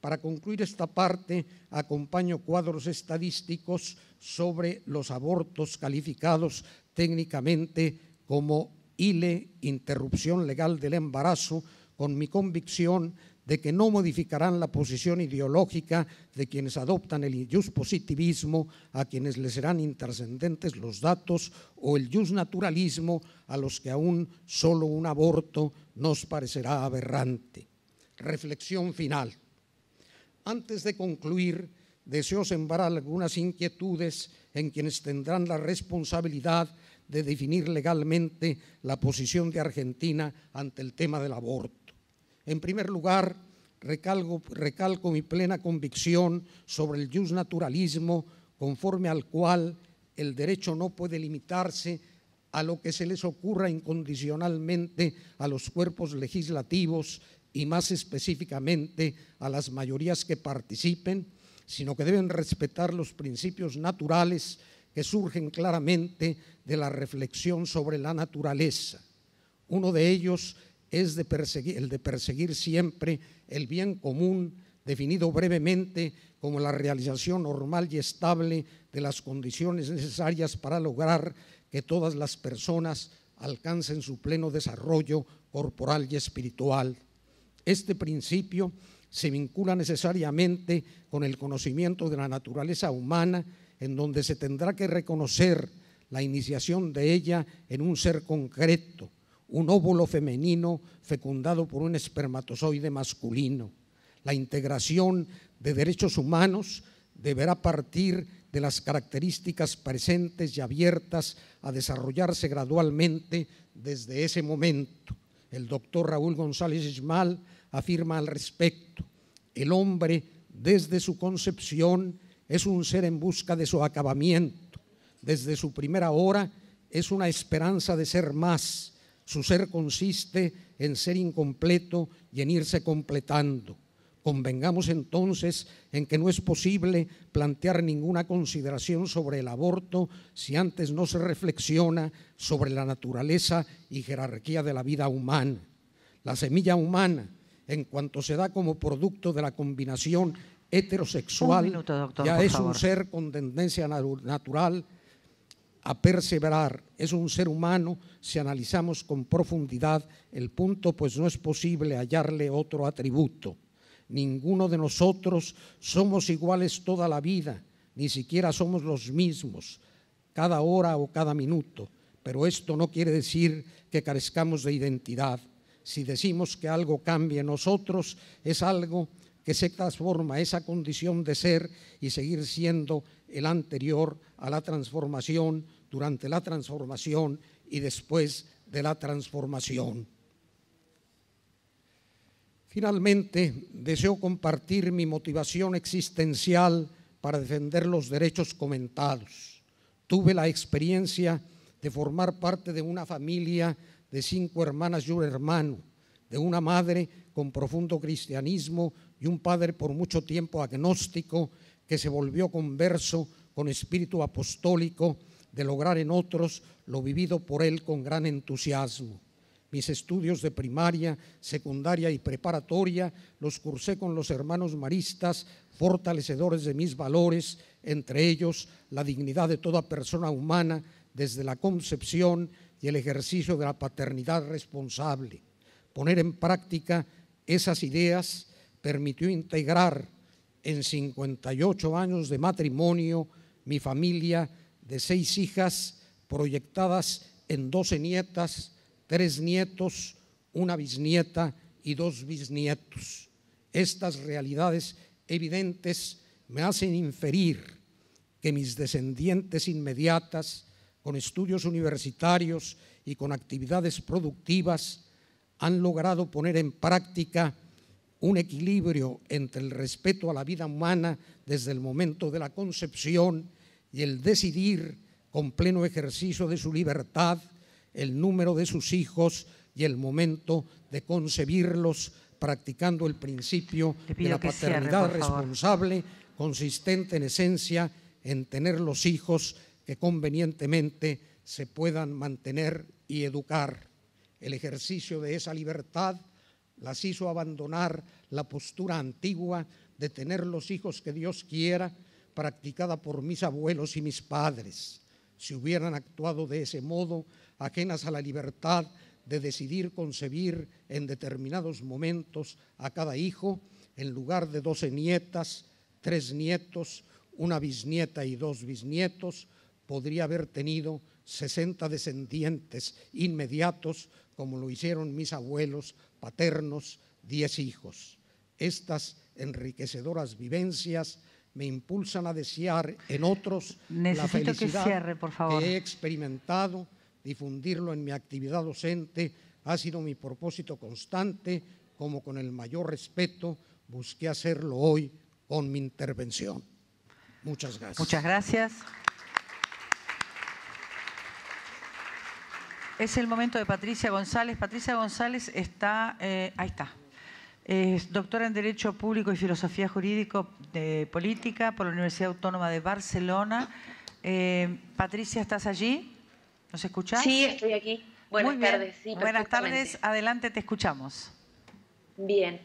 Para concluir esta parte, acompaño cuadros estadísticos sobre los abortos calificados técnicamente como ile interrupción legal del embarazo con mi convicción de que no modificarán la posición ideológica de quienes adoptan el positivismo, a quienes les serán intrascendentes los datos, o el naturalismo, a los que aún solo un aborto nos parecerá aberrante. Reflexión final. Antes de concluir, deseo sembrar algunas inquietudes en quienes tendrán la responsabilidad de definir legalmente la posición de Argentina ante el tema del aborto. En primer lugar, recalco, mi plena convicción sobre el jus naturalismo, conforme al cual el derecho no puede limitarse a lo que se les ocurra incondicionalmente a los cuerpos legislativos y más específicamente a las mayorías que participen, sino que deben respetar los principios naturales que surgen claramente de la reflexión sobre la naturaleza. Uno de ellos es el de perseguir siempre el bien común, definido brevemente como la realización normal y estable de las condiciones necesarias para lograr que todas las personas alcancen su pleno desarrollo corporal y espiritual. Este principio se vincula necesariamente con el conocimiento de la naturaleza humana en donde se tendrá que reconocer la iniciación de ella en un ser concreto, un óvulo femenino fecundado por un espermatozoide masculino. La integración de derechos humanos deberá partir de las características presentes y abiertas a desarrollarse gradualmente desde ese momento. El doctor Raúl González Ismal afirma al respecto, el hombre desde su concepción es un ser en busca de su acabamiento. Desde su primera hora es una esperanza de ser más. Su ser consiste en ser incompleto y en irse completando. Convengamos entonces en que no es posible plantear ninguna consideración sobre el aborto si antes no se reflexiona sobre la naturaleza y jerarquía de la vida humana. La semilla humana, en cuanto se da como producto de la combinación heterosexual ya es un ser con tendencia natural a perseverar, es un ser humano si analizamos con profundidad el punto, pues no es posible hallarle otro atributo. Ninguno de nosotros somos iguales toda la vida, ni siquiera somos los mismos, cada hora o cada minuto, pero esto no quiere decir que carezcamos de identidad. Si decimos que algo cambia en nosotros, es algo que se transforma esa condición de ser y seguir siendo el anterior a la transformación, durante la transformación y después de la transformación. Finalmente, deseo compartir mi motivación existencial para defender los derechos comentados. Tuve la experiencia de formar parte de una familia de cinco hermanas y un hermano, de una madre con profundo cristianismo, y un padre por mucho tiempo agnóstico que se volvió converso con espíritu apostólico de lograr en otros lo vivido por él con gran entusiasmo. Mis estudios de primaria, secundaria y preparatoria los cursé con los hermanos maristas, fortalecedores de mis valores, entre ellos la dignidad de toda persona humana desde la concepción y el ejercicio de la paternidad responsable. Poner en práctica esas ideas permitió integrar en 58 años de matrimonio mi familia de seis hijas proyectadas en doce nietas, tres nietos, una bisnieta y dos bisnietos. Estas realidades evidentes me hacen inferir que mis descendientes inmediatas, con estudios universitarios y con actividades productivas, han logrado poner en práctica un equilibrio entre el respeto a la vida humana desde el momento de la concepción y el decidir con pleno ejercicio de su libertad el número de sus hijos y el momento de concebirlos practicando el principio de la paternidad responsable consistente en esencia en tener los hijos que convenientemente se puedan mantener y educar. El ejercicio de esa libertad las hizo abandonar la postura antigua de tener los hijos que Dios quiera, practicada por mis abuelos y mis padres. Si hubieran actuado de ese modo, ajenas a la libertad de decidir concebir en determinados momentos a cada hijo, en lugar de doce nietas, tres nietos, una bisnieta y dos bisnietos, podría haber tenido 60 descendientes inmediatos como lo hicieron mis abuelos paternos, diez hijos. Estas enriquecedoras vivencias me impulsan a desear en otros la felicidad que, he experimentado, difundirlo en mi actividad docente ha sido mi propósito constante, como con el mayor respeto busqué hacerlo hoy con mi intervención. Muchas gracias. Muchas gracias. es el momento de Patricia González. Patricia González está, eh, ahí está, es doctora en Derecho Público y Filosofía Jurídico de Política por la Universidad Autónoma de Barcelona. Eh, Patricia, ¿estás allí? ¿Nos escuchas? Sí, estoy aquí. Buenas tardes. Sí, Buenas tardes, adelante, te escuchamos. Bien,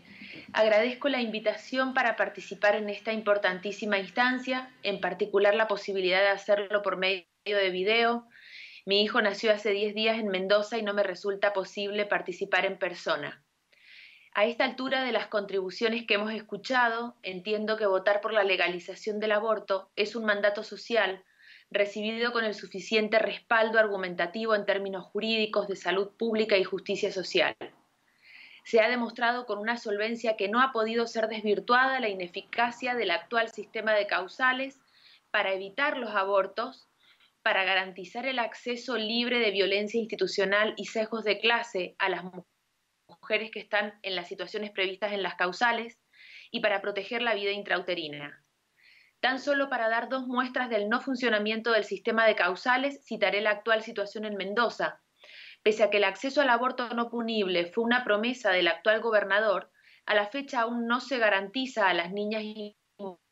agradezco la invitación para participar en esta importantísima instancia, en particular la posibilidad de hacerlo por medio de video, mi hijo nació hace 10 días en Mendoza y no me resulta posible participar en persona. A esta altura de las contribuciones que hemos escuchado, entiendo que votar por la legalización del aborto es un mandato social recibido con el suficiente respaldo argumentativo en términos jurídicos de salud pública y justicia social. Se ha demostrado con una solvencia que no ha podido ser desvirtuada la ineficacia del actual sistema de causales para evitar los abortos para garantizar el acceso libre de violencia institucional y sesgos de clase a las mujeres que están en las situaciones previstas en las causales y para proteger la vida intrauterina. Tan solo para dar dos muestras del no funcionamiento del sistema de causales, citaré la actual situación en Mendoza. Pese a que el acceso al aborto no punible fue una promesa del actual gobernador, a la fecha aún no se garantiza a las niñas y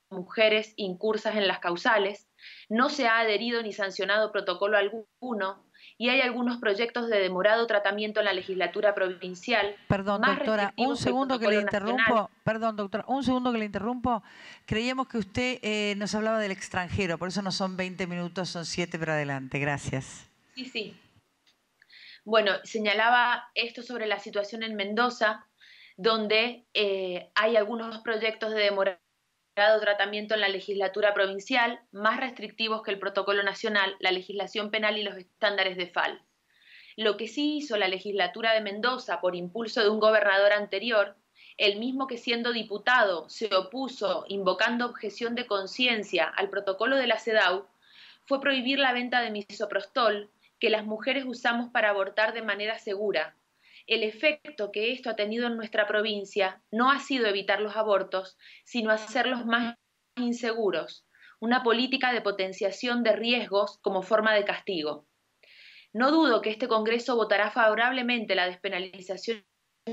mujeres incursas en las causales no se ha adherido ni sancionado protocolo alguno y hay algunos proyectos de demorado tratamiento en la legislatura provincial. Perdón, doctora, un segundo que le interrumpo. Perdón, doctora, un segundo que le interrumpo. Creíamos que usted eh, nos hablaba del extranjero, por eso no son 20 minutos, son 7 pero adelante. Gracias. Sí, sí. Bueno, señalaba esto sobre la situación en Mendoza, donde eh, hay algunos proyectos de demorado tratamiento en la legislatura provincial, más restrictivos que el protocolo nacional, la legislación penal y los estándares de FAL. Lo que sí hizo la legislatura de Mendoza por impulso de un gobernador anterior, el mismo que siendo diputado se opuso, invocando objeción de conciencia al protocolo de la CEDAW, fue prohibir la venta de misoprostol que las mujeres usamos para abortar de manera segura, el efecto que esto ha tenido en nuestra provincia no ha sido evitar los abortos, sino hacerlos más inseguros, una política de potenciación de riesgos como forma de castigo. No dudo que este Congreso votará favorablemente la despenalización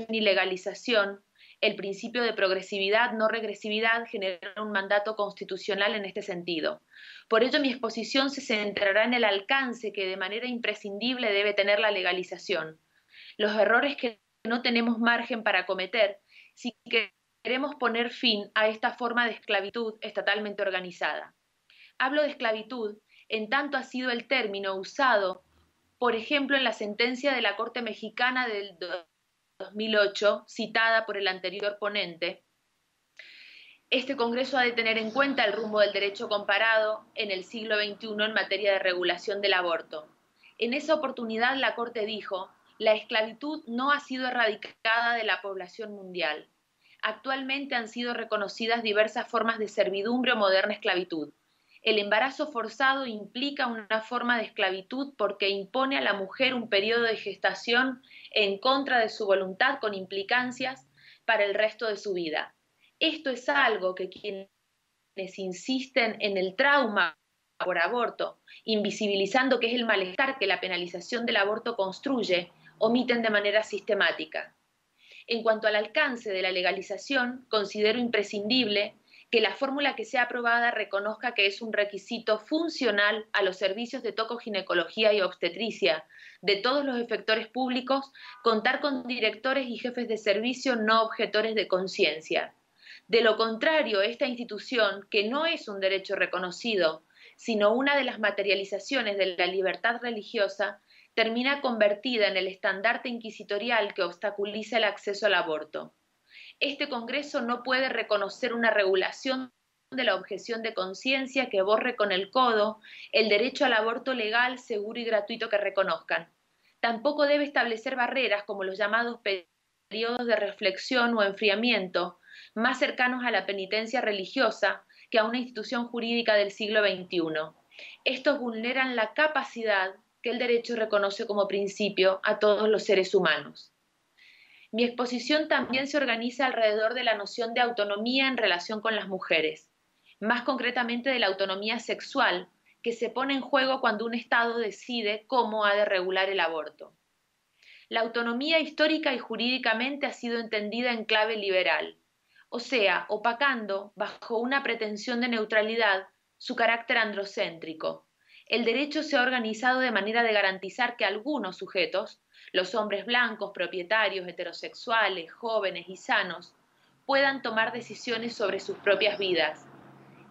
y legalización. El principio de progresividad, no regresividad, genera un mandato constitucional en este sentido. Por ello, mi exposición se centrará en el alcance que de manera imprescindible debe tener la legalización los errores que no tenemos margen para cometer si queremos poner fin a esta forma de esclavitud estatalmente organizada. Hablo de esclavitud en tanto ha sido el término usado, por ejemplo, en la sentencia de la Corte Mexicana del 2008, citada por el anterior ponente. Este Congreso ha de tener en cuenta el rumbo del derecho comparado en el siglo XXI en materia de regulación del aborto. En esa oportunidad la Corte dijo la esclavitud no ha sido erradicada de la población mundial. Actualmente han sido reconocidas diversas formas de servidumbre o moderna esclavitud. El embarazo forzado implica una forma de esclavitud porque impone a la mujer un periodo de gestación en contra de su voluntad con implicancias para el resto de su vida. Esto es algo que quienes insisten en el trauma por aborto, invisibilizando que es el malestar que la penalización del aborto construye, omiten de manera sistemática. En cuanto al alcance de la legalización, considero imprescindible que la fórmula que sea aprobada reconozca que es un requisito funcional a los servicios de tocoginecología y obstetricia de todos los efectores públicos contar con directores y jefes de servicio no objetores de conciencia. De lo contrario, esta institución, que no es un derecho reconocido, sino una de las materializaciones de la libertad religiosa, termina convertida en el estandarte inquisitorial que obstaculiza el acceso al aborto. Este Congreso no puede reconocer una regulación de la objeción de conciencia que borre con el codo el derecho al aborto legal, seguro y gratuito que reconozcan. Tampoco debe establecer barreras como los llamados periodos de reflexión o enfriamiento, más cercanos a la penitencia religiosa que a una institución jurídica del siglo XXI. Estos vulneran la capacidad que el derecho reconoce como principio a todos los seres humanos. Mi exposición también se organiza alrededor de la noción de autonomía en relación con las mujeres, más concretamente de la autonomía sexual que se pone en juego cuando un Estado decide cómo ha de regular el aborto. La autonomía histórica y jurídicamente ha sido entendida en clave liberal, o sea, opacando, bajo una pretensión de neutralidad, su carácter androcéntrico, el derecho se ha organizado de manera de garantizar que algunos sujetos, los hombres blancos, propietarios, heterosexuales, jóvenes y sanos, puedan tomar decisiones sobre sus propias vidas.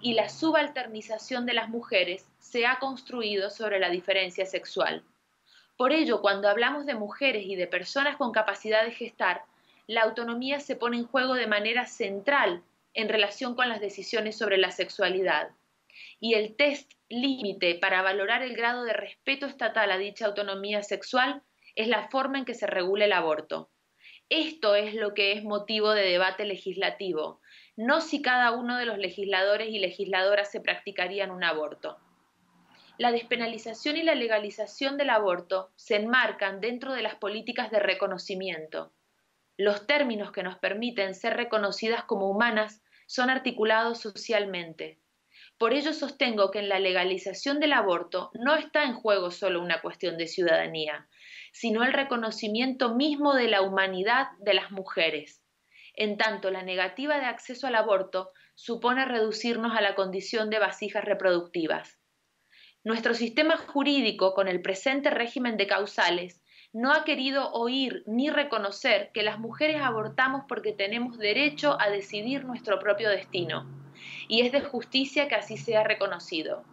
Y la subalternización de las mujeres se ha construido sobre la diferencia sexual. Por ello, cuando hablamos de mujeres y de personas con capacidad de gestar, la autonomía se pone en juego de manera central en relación con las decisiones sobre la sexualidad. Y el test límite para valorar el grado de respeto estatal a dicha autonomía sexual es la forma en que se regula el aborto. Esto es lo que es motivo de debate legislativo, no si cada uno de los legisladores y legisladoras se practicarían un aborto. La despenalización y la legalización del aborto se enmarcan dentro de las políticas de reconocimiento. Los términos que nos permiten ser reconocidas como humanas son articulados socialmente, por ello sostengo que en la legalización del aborto no está en juego solo una cuestión de ciudadanía, sino el reconocimiento mismo de la humanidad de las mujeres. En tanto, la negativa de acceso al aborto supone reducirnos a la condición de vasijas reproductivas. Nuestro sistema jurídico, con el presente régimen de causales, no ha querido oír ni reconocer que las mujeres abortamos porque tenemos derecho a decidir nuestro propio destino y es de justicia que así sea reconocido.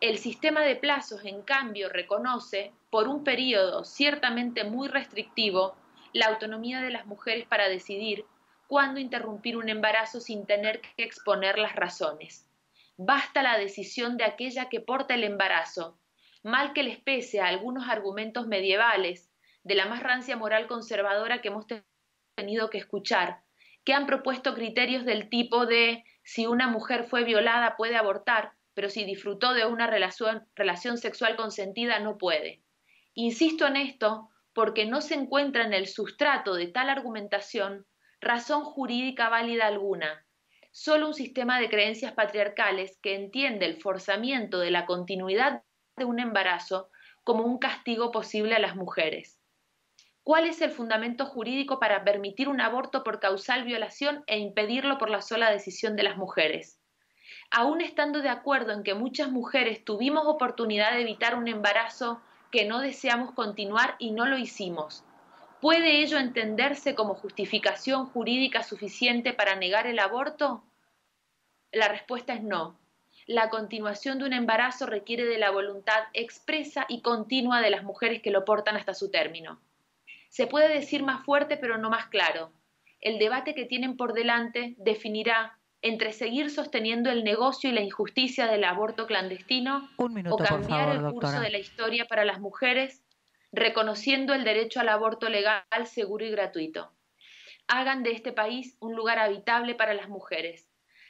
El sistema de plazos, en cambio, reconoce, por un periodo ciertamente muy restrictivo, la autonomía de las mujeres para decidir cuándo interrumpir un embarazo sin tener que exponer las razones. Basta la decisión de aquella que porta el embarazo, mal que les pese a algunos argumentos medievales, de la más rancia moral conservadora que hemos tenido que escuchar, que han propuesto criterios del tipo de si una mujer fue violada puede abortar, pero si disfrutó de una relación, sexual consentida no puede. Insisto en esto porque no se encuentra en el sustrato de tal argumentación razón jurídica válida alguna. Solo un sistema de creencias patriarcales que entiende el forzamiento de la continuidad de un embarazo como un castigo posible a las mujeres. ¿Cuál es el fundamento jurídico para permitir un aborto por causal violación e impedirlo por la sola decisión de las mujeres? Aún estando de acuerdo en que muchas mujeres tuvimos oportunidad de evitar un embarazo que no deseamos continuar y no lo hicimos, ¿puede ello entenderse como justificación jurídica suficiente para negar el aborto? La respuesta es no. La continuación de un embarazo requiere de la voluntad expresa y continua de las mujeres que lo portan hasta su término. Se puede decir más fuerte pero no más claro. El debate que tienen por delante definirá entre seguir sosteniendo el negocio y la injusticia del aborto clandestino o cambiar el curso de la historia para las mujeres, reconociendo el derecho al aborto legal, seguro y gratuito. Hagan de este país un lugar habitable para las mujeres.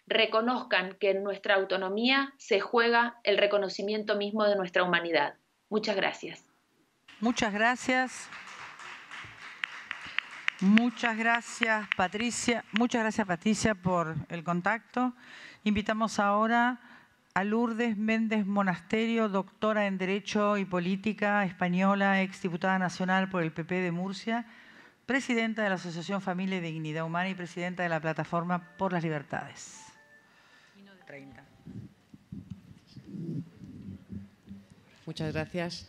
Reconozcan que en nuestra autonomía se juega el reconocimiento mismo de nuestra humanidad. Muchas gracias. Muchas gracias. Muchas gracias, Patricia. Muchas gracias, Patricia, por el contacto. Invitamos ahora a Lourdes Méndez Monasterio, doctora en Derecho y Política española, exdiputada nacional por el PP de Murcia, presidenta de la Asociación Familia y Dignidad Humana y presidenta de la Plataforma por las Libertades. Muchas gracias.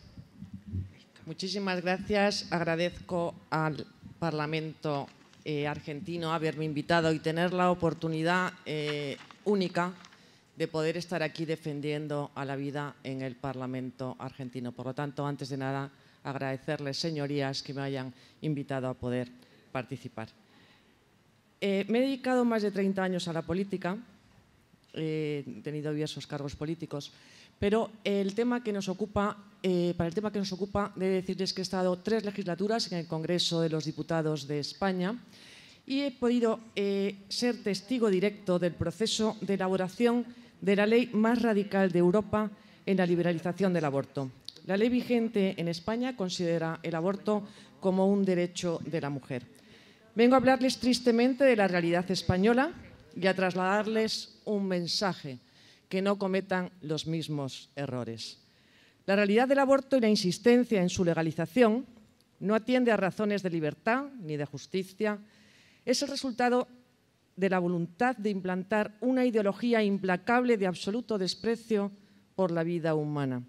Muchísimas gracias. Agradezco al Parlamento eh, argentino haberme invitado y tener la oportunidad eh, única de poder estar aquí defendiendo a la vida en el Parlamento argentino. Por lo tanto, antes de nada, agradecerles, señorías, que me hayan invitado a poder participar. Eh, me he dedicado más de 30 años a la política, he tenido diversos cargos políticos, pero el tema que nos ocupa eh, para el tema que nos ocupa, de decirles que he estado tres legislaturas en el Congreso de los Diputados de España y he podido eh, ser testigo directo del proceso de elaboración de la ley más radical de Europa en la liberalización del aborto. La ley vigente en España considera el aborto como un derecho de la mujer. Vengo a hablarles tristemente de la realidad española y a trasladarles un mensaje, que no cometan los mismos errores. La realidad del aborto y la insistencia en su legalización no atiende a razones de libertad ni de justicia. Es el resultado de la voluntad de implantar una ideología implacable de absoluto desprecio por la vida humana.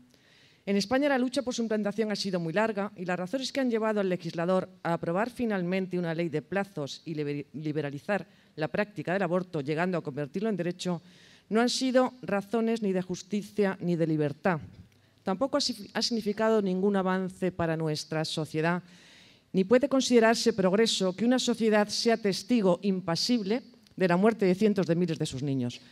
En España la lucha por su implantación ha sido muy larga y las razones que han llevado al legislador a aprobar finalmente una ley de plazos y liberalizar la práctica del aborto, llegando a convertirlo en derecho, no han sido razones ni de justicia ni de libertad, tampoco ha significado ningún avance para nuestra sociedad, ni puede considerarse progreso que una sociedad sea testigo impasible de la muerte de cientos de miles de sus niños.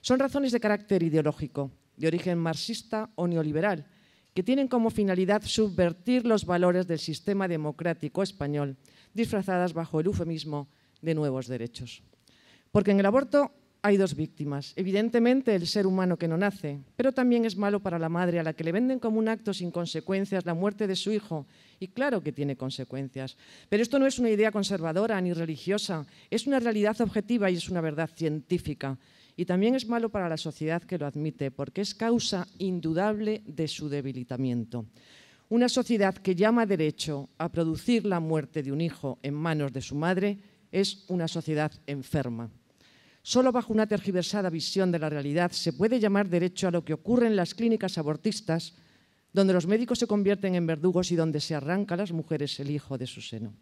Son razones de carácter ideológico, de origen marxista o neoliberal, que tienen como finalidad subvertir los valores del sistema democrático español, disfrazadas bajo el eufemismo de nuevos derechos. Porque en el aborto hay dos víctimas. Evidentemente el ser humano que no nace, pero también es malo para la madre a la que le venden como un acto sin consecuencias la muerte de su hijo. Y claro que tiene consecuencias. Pero esto no es una idea conservadora ni religiosa, es una realidad objetiva y es una verdad científica. Y también es malo para la sociedad que lo admite, porque es causa indudable de su debilitamiento. Una sociedad que llama derecho a producir la muerte de un hijo en manos de su madre es una sociedad enferma. Solo bajo una tergiversada visión de la realidad se puede llamar derecho a lo que ocurre en las clínicas abortistas, donde los médicos se convierten en verdugos y donde se arranca a las mujeres el hijo de su seno.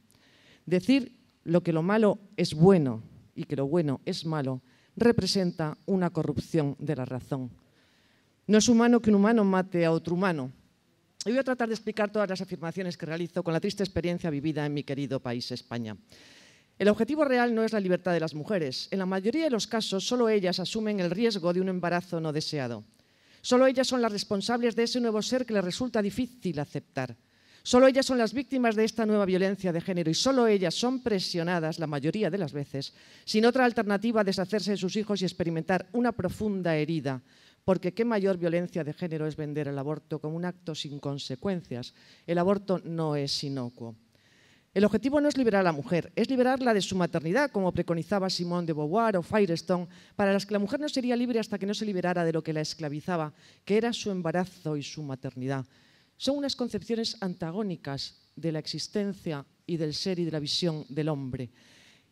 Decir lo que lo malo es bueno y que lo bueno es malo representa una corrupción de la razón. No es humano que un humano mate a otro humano. Y voy a tratar de explicar todas las afirmaciones que realizo con la triste experiencia vivida en mi querido país, España. El objetivo real no es la libertad de las mujeres. En la mayoría de los casos, solo ellas asumen el riesgo de un embarazo no deseado. Solo ellas son las responsables de ese nuevo ser que les resulta difícil aceptar. Solo ellas son las víctimas de esta nueva violencia de género y solo ellas son presionadas, la mayoría de las veces, sin otra alternativa a deshacerse de sus hijos y experimentar una profunda herida. Porque qué mayor violencia de género es vender el aborto como un acto sin consecuencias. El aborto no es inocuo. El objetivo no es liberar a la mujer, es liberarla de su maternidad, como preconizaba Simone de Beauvoir o Firestone, para las que la mujer no sería libre hasta que no se liberara de lo que la esclavizaba, que era su embarazo y su maternidad. Son unas concepciones antagónicas de la existencia y del ser y de la visión del hombre.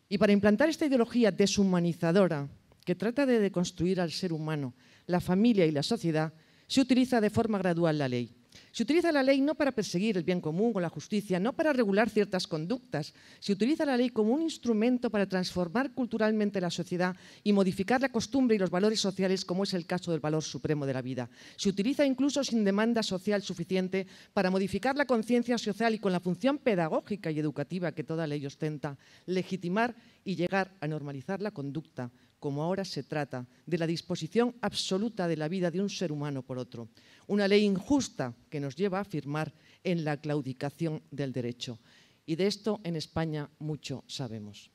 Y para implantar esta ideología deshumanizadora que trata de deconstruir al ser humano, la familia y la sociedad, se utiliza de forma gradual la ley. Se utiliza la ley no para perseguir el bien común o la justicia, no para regular ciertas conductas. Se utiliza la ley como un instrumento para transformar culturalmente la sociedad y modificar la costumbre y los valores sociales, como es el caso del valor supremo de la vida. Se utiliza incluso sin demanda social suficiente para modificar la conciencia social y con la función pedagógica y educativa que toda ley ostenta, legitimar y llegar a normalizar la conducta, como ahora se trata, de la disposición absoluta de la vida de un ser humano por otro. Una ley injusta que nos lleva a firmar en la claudicación del derecho. Y de esto en España mucho sabemos.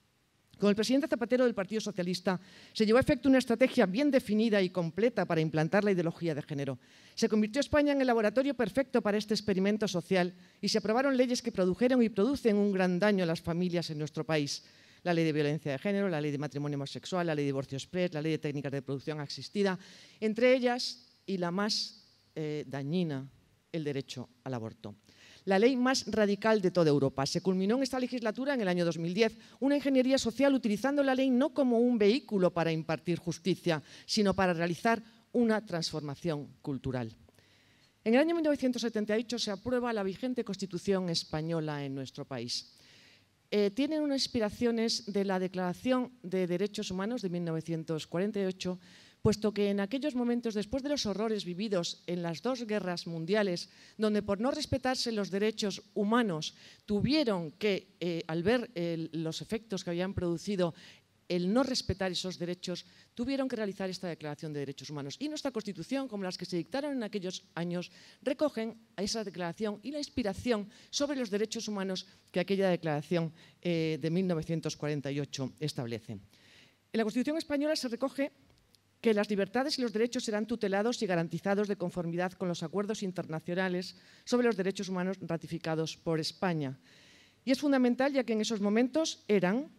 Con el presidente Zapatero del Partido Socialista se llevó a efecto una estrategia bien definida y completa para implantar la ideología de género. Se convirtió España en el laboratorio perfecto para este experimento social y se aprobaron leyes que produjeron y producen un gran daño a las familias en nuestro país la ley de violencia de género, la ley de matrimonio homosexual, la ley de divorcio express, la ley de técnicas de producción asistida, entre ellas y la más eh, dañina, el derecho al aborto. La ley más radical de toda Europa. Se culminó en esta legislatura en el año 2010 una ingeniería social utilizando la ley no como un vehículo para impartir justicia, sino para realizar una transformación cultural. En el año 1978 se aprueba la vigente Constitución española en nuestro país. Eh, tienen unas inspiraciones de la Declaración de Derechos Humanos de 1948, puesto que en aquellos momentos, después de los horrores vividos en las dos guerras mundiales, donde por no respetarse los derechos humanos tuvieron que, eh, al ver los efectos que habían producido el no respetar esos derechos, tuvieron que realizar esta Declaración de Derechos Humanos. Y nuestra Constitución, como las que se dictaron en aquellos años, recogen a esa declaración y la inspiración sobre los derechos humanos que aquella declaración eh, de 1948 establece. En la Constitución española se recoge que las libertades y los derechos serán tutelados y garantizados de conformidad con los acuerdos internacionales sobre los derechos humanos ratificados por España. Y es fundamental ya que en esos momentos eran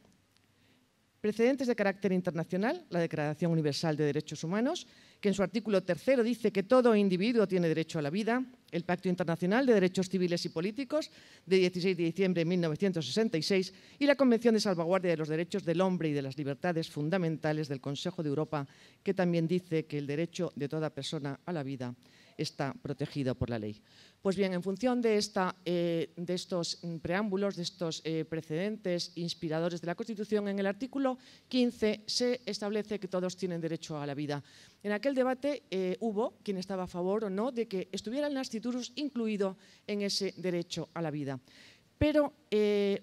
Precedentes de carácter internacional, la Declaración Universal de Derechos Humanos, que en su artículo tercero dice que todo individuo tiene derecho a la vida, el Pacto Internacional de Derechos Civiles y Políticos de 16 de diciembre de 1966 y la Convención de Salvaguardia de los Derechos del Hombre y de las Libertades Fundamentales del Consejo de Europa, que también dice que el derecho de toda persona a la vida está protegido por la ley. Pues bien, en función de, esta, eh, de estos preámbulos, de estos eh, precedentes inspiradores de la Constitución, en el artículo 15 se establece que todos tienen derecho a la vida. En aquel debate eh, hubo quien estaba a favor o no de que estuviera el nasciturus incluido en ese derecho a la vida. Pero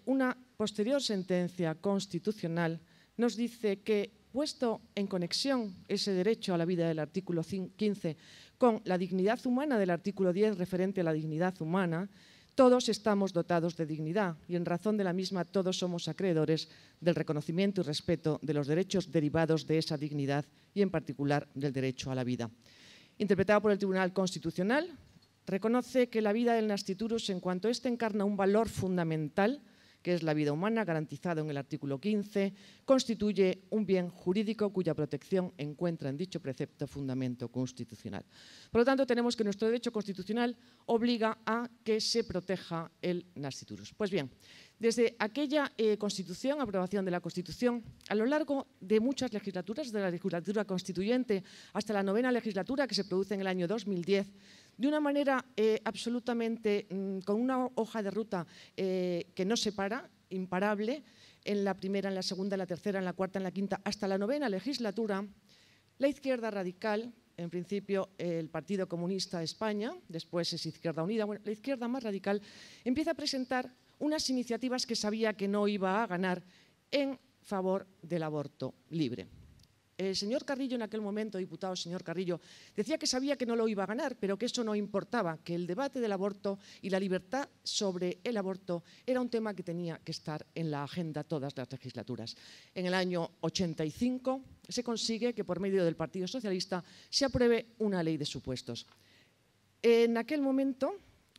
una posterior sentencia constitucional nos dice que, puesto en conexión ese derecho a la vida del artículo 15 con la dignidad humana del artículo 10 referente a la dignidad humana, todos estamos dotados de dignidad y en razón de la misma todos somos acreedores del reconocimiento y respeto de los derechos derivados de esa dignidad y en particular del derecho a la vida. Interpretado por el Tribunal Constitucional, reconoce que la vida del nasciturus en cuanto éste encarna un valor fundamental que es la vida humana, garantizado en el artículo 15, constituye un bien jurídico cuya protección encuentra en dicho precepto fundamento constitucional. Por lo tanto, tenemos que nuestro derecho constitucional obliga a que se proteja el nasciturus. Pues bien, desde aquella eh, constitución, aprobación de la constitución, a lo largo de muchas legislaturas, de la legislatura constituyente hasta la novena legislatura que se produce en el año 2010, de una manera eh, absolutamente, mm, con una hoja de ruta eh, que no se para, imparable, en la primera, en la segunda, en la tercera, en la cuarta, en la quinta, hasta la novena legislatura, la izquierda radical, en principio el Partido Comunista de España, después es Izquierda Unida, bueno, la izquierda más radical, empieza a presentar unas iniciativas que sabía que no iba a ganar en favor del aborto libre. El eh, señor Carrillo en aquel momento, diputado señor Carrillo, decía que sabía que no lo iba a ganar, pero que eso no importaba, que el debate del aborto y la libertad sobre el aborto era un tema que tenía que estar en la agenda todas las legislaturas. En el año 85 se consigue que por medio del Partido Socialista se apruebe una ley de supuestos. En aquel momento,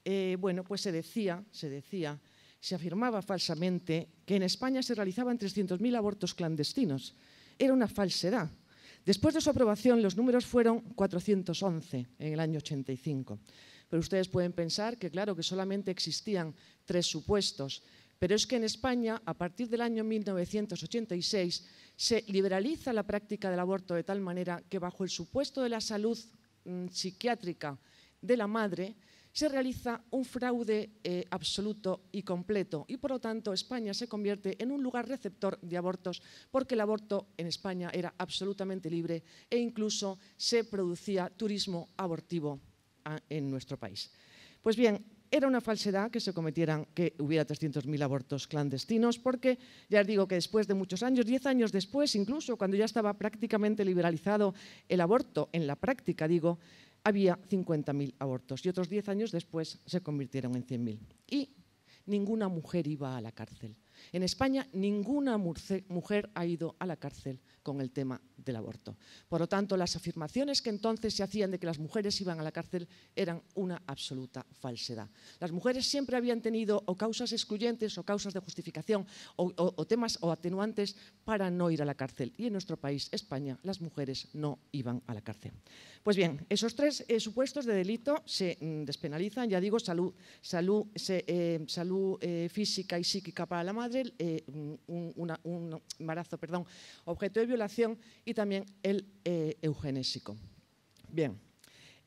eh, bueno, pues se decía, se decía, se afirmaba falsamente que en España se realizaban 300.000 abortos clandestinos era una falsedad. Después de su aprobación, los números fueron 411 en el año 85. Pero ustedes pueden pensar que, claro, que solamente existían tres supuestos. Pero es que en España, a partir del año 1986, se liberaliza la práctica del aborto de tal manera que, bajo el supuesto de la salud mm, psiquiátrica de la madre, se realiza un fraude eh, absoluto y completo y por lo tanto España se convierte en un lugar receptor de abortos porque el aborto en España era absolutamente libre e incluso se producía turismo abortivo ah, en nuestro país. Pues bien, era una falsedad que se cometieran, que hubiera 300.000 abortos clandestinos, porque ya os digo que después de muchos años, 10 años después incluso, cuando ya estaba prácticamente liberalizado el aborto, en la práctica digo, había 50.000 abortos y otros 10 años después se convirtieron en 100.000. Y ninguna mujer iba a la cárcel. En España ninguna mujer ha ido a la cárcel con el tema del aborto. Por lo tanto, las afirmaciones que entonces se hacían de que las mujeres iban a la cárcel eran una absoluta falsedad. Las mujeres siempre habían tenido o causas excluyentes o causas de justificación o, temas o atenuantes para no ir a la cárcel. Y en nuestro país, España, las mujeres no iban a la cárcel. Pues bien, esos tres eh, supuestos de delito se mm, despenalizan, ya digo, salud, salud, eh, salud eh, física y psíquica para la madre, mm, un, un embarazo, perdón, objeto de violencia y también el eh, eugenésico. Bien,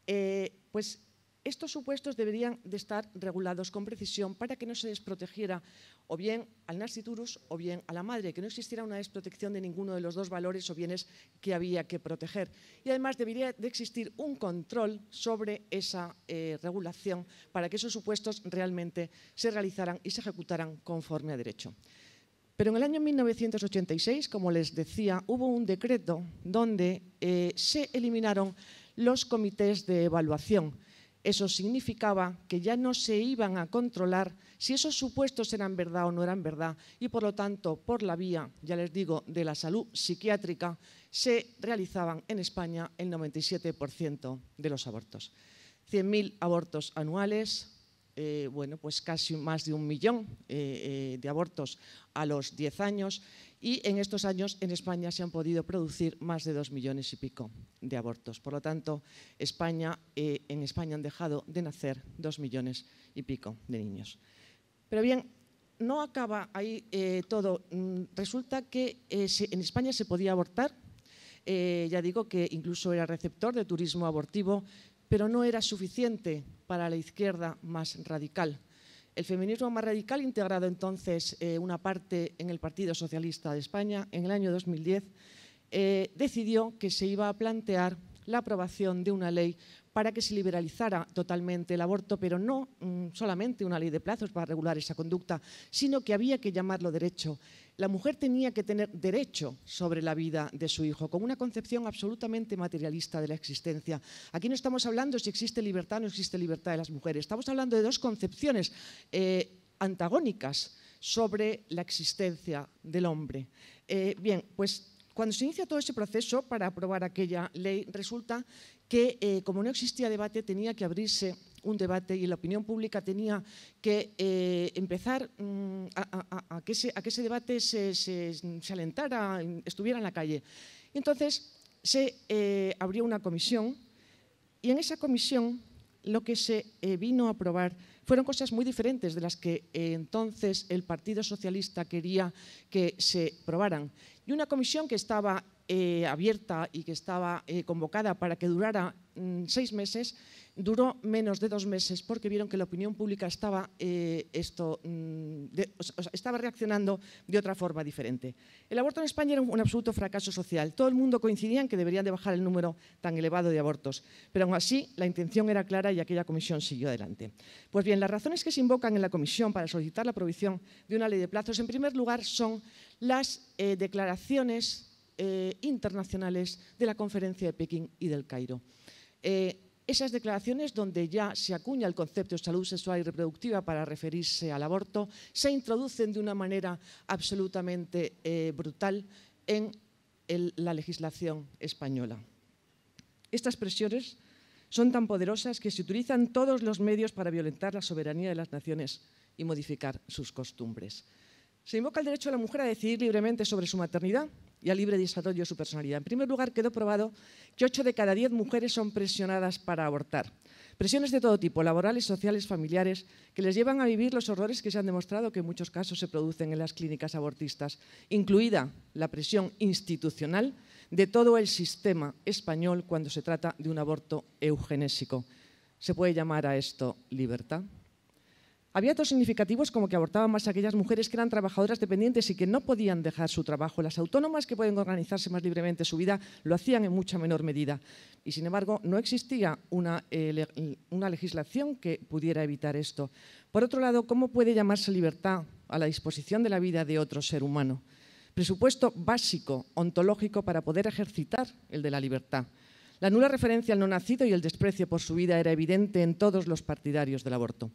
eh, pues estos supuestos deberían de estar regulados con precisión para que no se desprotegiera o bien al nasciturus o bien a la madre, que no existiera una desprotección de ninguno de los dos valores o bienes que había que proteger. Y además debería de existir un control sobre esa eh, regulación para que esos supuestos realmente se realizaran y se ejecutaran conforme a derecho. Pero en el año 1986, como les decía, hubo un decreto donde eh, se eliminaron los comités de evaluación. Eso significaba que ya no se iban a controlar si esos supuestos eran verdad o no eran verdad y por lo tanto por la vía, ya les digo, de la salud psiquiátrica se realizaban en España el 97% de los abortos. 100.000 abortos anuales, eh, bueno, pues casi más de un millón eh, eh, de abortos a los 10 años y en estos años en España se han podido producir más de dos millones y pico de abortos. Por lo tanto, España, en España han dejado de nacer dos millones y pico de niños. Pero bien, no acaba ahí todo. Mm, resulta que en España se podía abortar. ya digo que incluso era receptor de turismo abortivo pero no era suficiente para la izquierda más radical. El feminismo más radical, integrado entonces eh, una parte en el Partido Socialista de España en el año 2010, eh, decidió que se iba a plantear la aprobación de una ley para que se liberalizara totalmente el aborto, pero no mm, solamente una ley de plazos para regular esa conducta, sino que había que llamarlo derecho. La mujer tenía que tener derecho sobre la vida de su hijo, con una concepción absolutamente materialista de la existencia. Aquí no estamos hablando si existe libertad o no existe libertad de las mujeres, estamos hablando de dos concepciones eh, antagónicas sobre la existencia del hombre. Eh, bien, pues cuando se inicia todo ese proceso para aprobar aquella ley, resulta que eh, como no existía debate, tenía que abrirse un debate y la opinión pública tenía que eh, empezar mm, a, a, que ese, debate se, alentara, estuviera en la calle. entonces se eh, abrió una comisión y en esa comisión lo que se eh, vino a aprobar fueron cosas muy diferentes de las que eh, entonces el Partido Socialista quería que se probaran. Y una comisión que estaba eh, abierta y que estaba eh, convocada para que durara mm, seis meses, duró menos de dos meses porque vieron que la opinión pública estaba, eh, esto, mm, reaccionando de otra forma diferente. El aborto en España era un, absoluto fracaso social. Todo el mundo coincidía en que deberían de bajar el número tan elevado de abortos, pero aún así la intención era clara y aquella comisión siguió adelante. Pues bien, las razones que se invocan en la comisión para solicitar la provisión de una ley de plazos, en primer lugar, son las declaraciones eh, internacionales de la Conferencia de Pekín y del Cairo. Eh, esas declaraciones donde ya se acuña el concepto de salud sexual y reproductiva para referirse al aborto, se introducen de una manera absolutamente eh, brutal en la legislación española. Estas presiones son tan poderosas que se utilizan todos los medios para violentar la soberanía de las naciones y modificar sus costumbres. Se invoca el derecho de la mujer a decidir libremente sobre su maternidad y al libre desarrollo de su personalidad. En primer lugar, quedó probado que 8 de cada 10 mujeres son presionadas para abortar. Presiones de todo tipo, laborales, sociales, familiares, que les llevan a vivir los horrores que se han demostrado que en muchos casos se producen en las clínicas abortistas, incluida la presión institucional de todo el sistema español cuando se trata de un aborto eugenésico. ¿Se puede llamar a esto libertad? Había datos significativos como que abortaban más aquellas mujeres que eran trabajadoras dependientes y que no podían dejar su trabajo. Las autónomas que pueden organizarse más libremente su vida lo hacían en mucha menor medida. Y sin embargo, no existía una, eh, una legislación que pudiera evitar esto. Por otro lado, ¿cómo puede llamarse libertad a la disposición de la vida de otro ser humano? Presupuesto básico, ontológico, para poder ejercitar el de la libertad. La nula referencia al no nacido y el desprecio por su vida era evidente en todos los partidarios del aborto.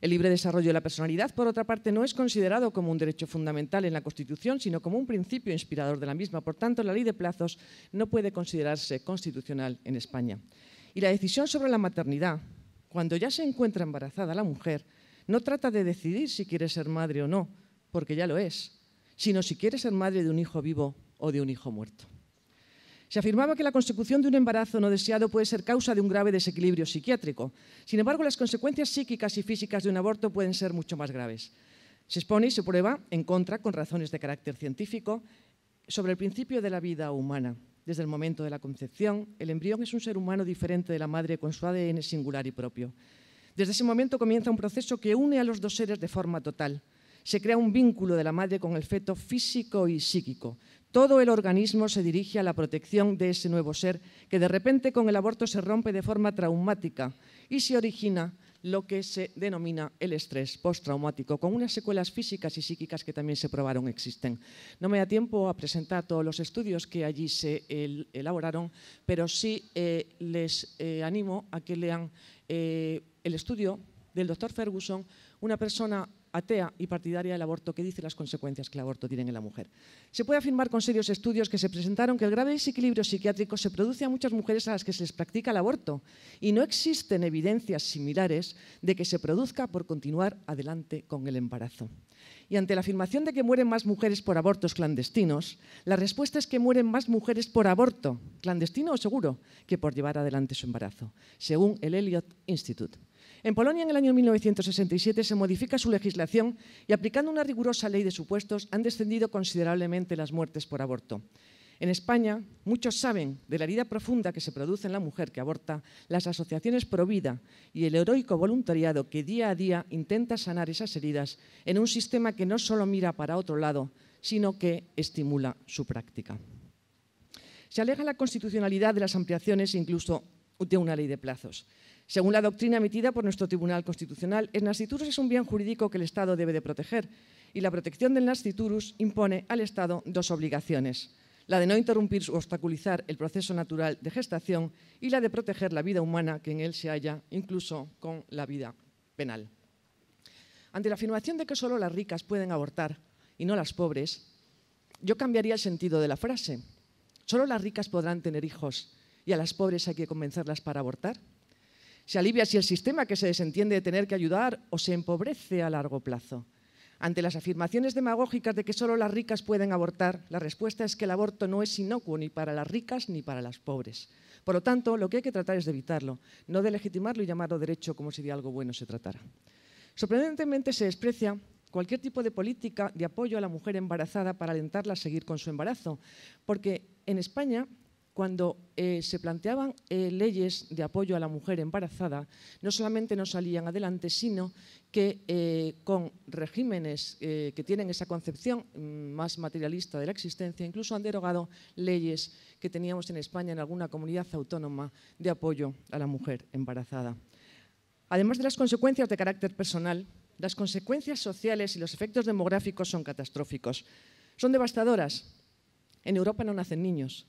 El libre desarrollo de la personalidad, por otra parte, no es considerado como un derecho fundamental en la Constitución, sino como un principio inspirador de la misma. Por tanto, la ley de plazos no puede considerarse constitucional en España. Y la decisión sobre la maternidad, cuando ya se encuentra embarazada la mujer, no trata de decidir si quiere ser madre o no, porque ya lo es, sino si quiere ser madre de un hijo vivo o de un hijo muerto. Se afirmaba que la consecución de un embarazo no deseado puede ser causa de un grave desequilibrio psiquiátrico. Sin embargo, las consecuencias psíquicas y físicas de un aborto pueden ser mucho más graves. Se expone y se prueba en contra, con razones de carácter científico, sobre el principio de la vida humana. Desde el momento de la concepción, el embrión es un ser humano diferente de la madre con su ADN singular y propio. Desde ese momento comienza un proceso que une a los dos seres de forma total. Se crea un vínculo de la madre con el feto físico y psíquico, todo el organismo se dirige a la protección de ese nuevo ser que de repente con el aborto se rompe de forma traumática y se origina lo que se denomina el estrés postraumático, con unas secuelas físicas y psíquicas que también se probaron existen. No me da tiempo a presentar todos los estudios que allí se elaboraron, pero sí eh, les eh, animo a que lean eh, el estudio del doctor Ferguson, una persona atea y partidaria del aborto que dice las consecuencias que el aborto tiene en la mujer. Se puede afirmar con serios estudios que se presentaron que el grave desequilibrio psiquiátrico se produce a muchas mujeres a las que se les practica el aborto y no existen evidencias similares de que se produzca por continuar adelante con el embarazo. Y ante la afirmación de que mueren más mujeres por abortos clandestinos, la respuesta es que mueren más mujeres por aborto, clandestino o seguro, que por llevar adelante su embarazo, según el Elliott Institute. En Polonia, en el año 1967, se modifica su legislación y aplicando una rigurosa ley de supuestos han descendido considerablemente las muertes por aborto. En España, muchos saben de la herida profunda que se produce en la mujer que aborta, las asociaciones pro vida y el heroico voluntariado que día a día intenta sanar esas heridas en un sistema que no solo mira para otro lado, sino que estimula su práctica. Se aleja la constitucionalidad de las ampliaciones incluso de una ley de plazos. Según la doctrina emitida por nuestro Tribunal Constitucional, el nasciturus es un bien jurídico que el Estado debe de proteger y la protección del nasciturus impone al Estado dos obligaciones la de no interrumpir o obstaculizar el proceso natural de gestación y la de proteger la vida humana que en él se halla, incluso con la vida penal. Ante la afirmación de que solo las ricas pueden abortar y no las pobres, yo cambiaría el sentido de la frase. ¿Solo las ricas podrán tener hijos y a las pobres hay que convencerlas para abortar? se alivia si el sistema que se desentiende de tener que ayudar o se empobrece a largo plazo. Ante las afirmaciones demagógicas de que solo las ricas pueden abortar, la respuesta es que el aborto no es inocuo ni para las ricas ni para las pobres. Por lo tanto, lo que hay que tratar es de evitarlo, no de legitimarlo y llamarlo derecho como si de algo bueno se tratara. Sorprendentemente se desprecia cualquier tipo de política de apoyo a la mujer embarazada para alentarla a seguir con su embarazo, porque en España cuando eh, se planteaban eh, leyes de apoyo a la mujer embarazada, no solamente no salían adelante, sino que eh, con regímenes que tienen esa concepción mm, más materialista de la existencia, incluso han derogado leyes que teníamos en España en alguna comunidad autónoma de apoyo a la mujer embarazada. Además de las consecuencias de carácter personal, las consecuencias sociales y los efectos demográficos son catastróficos. Son devastadoras. En Europa no nacen niños,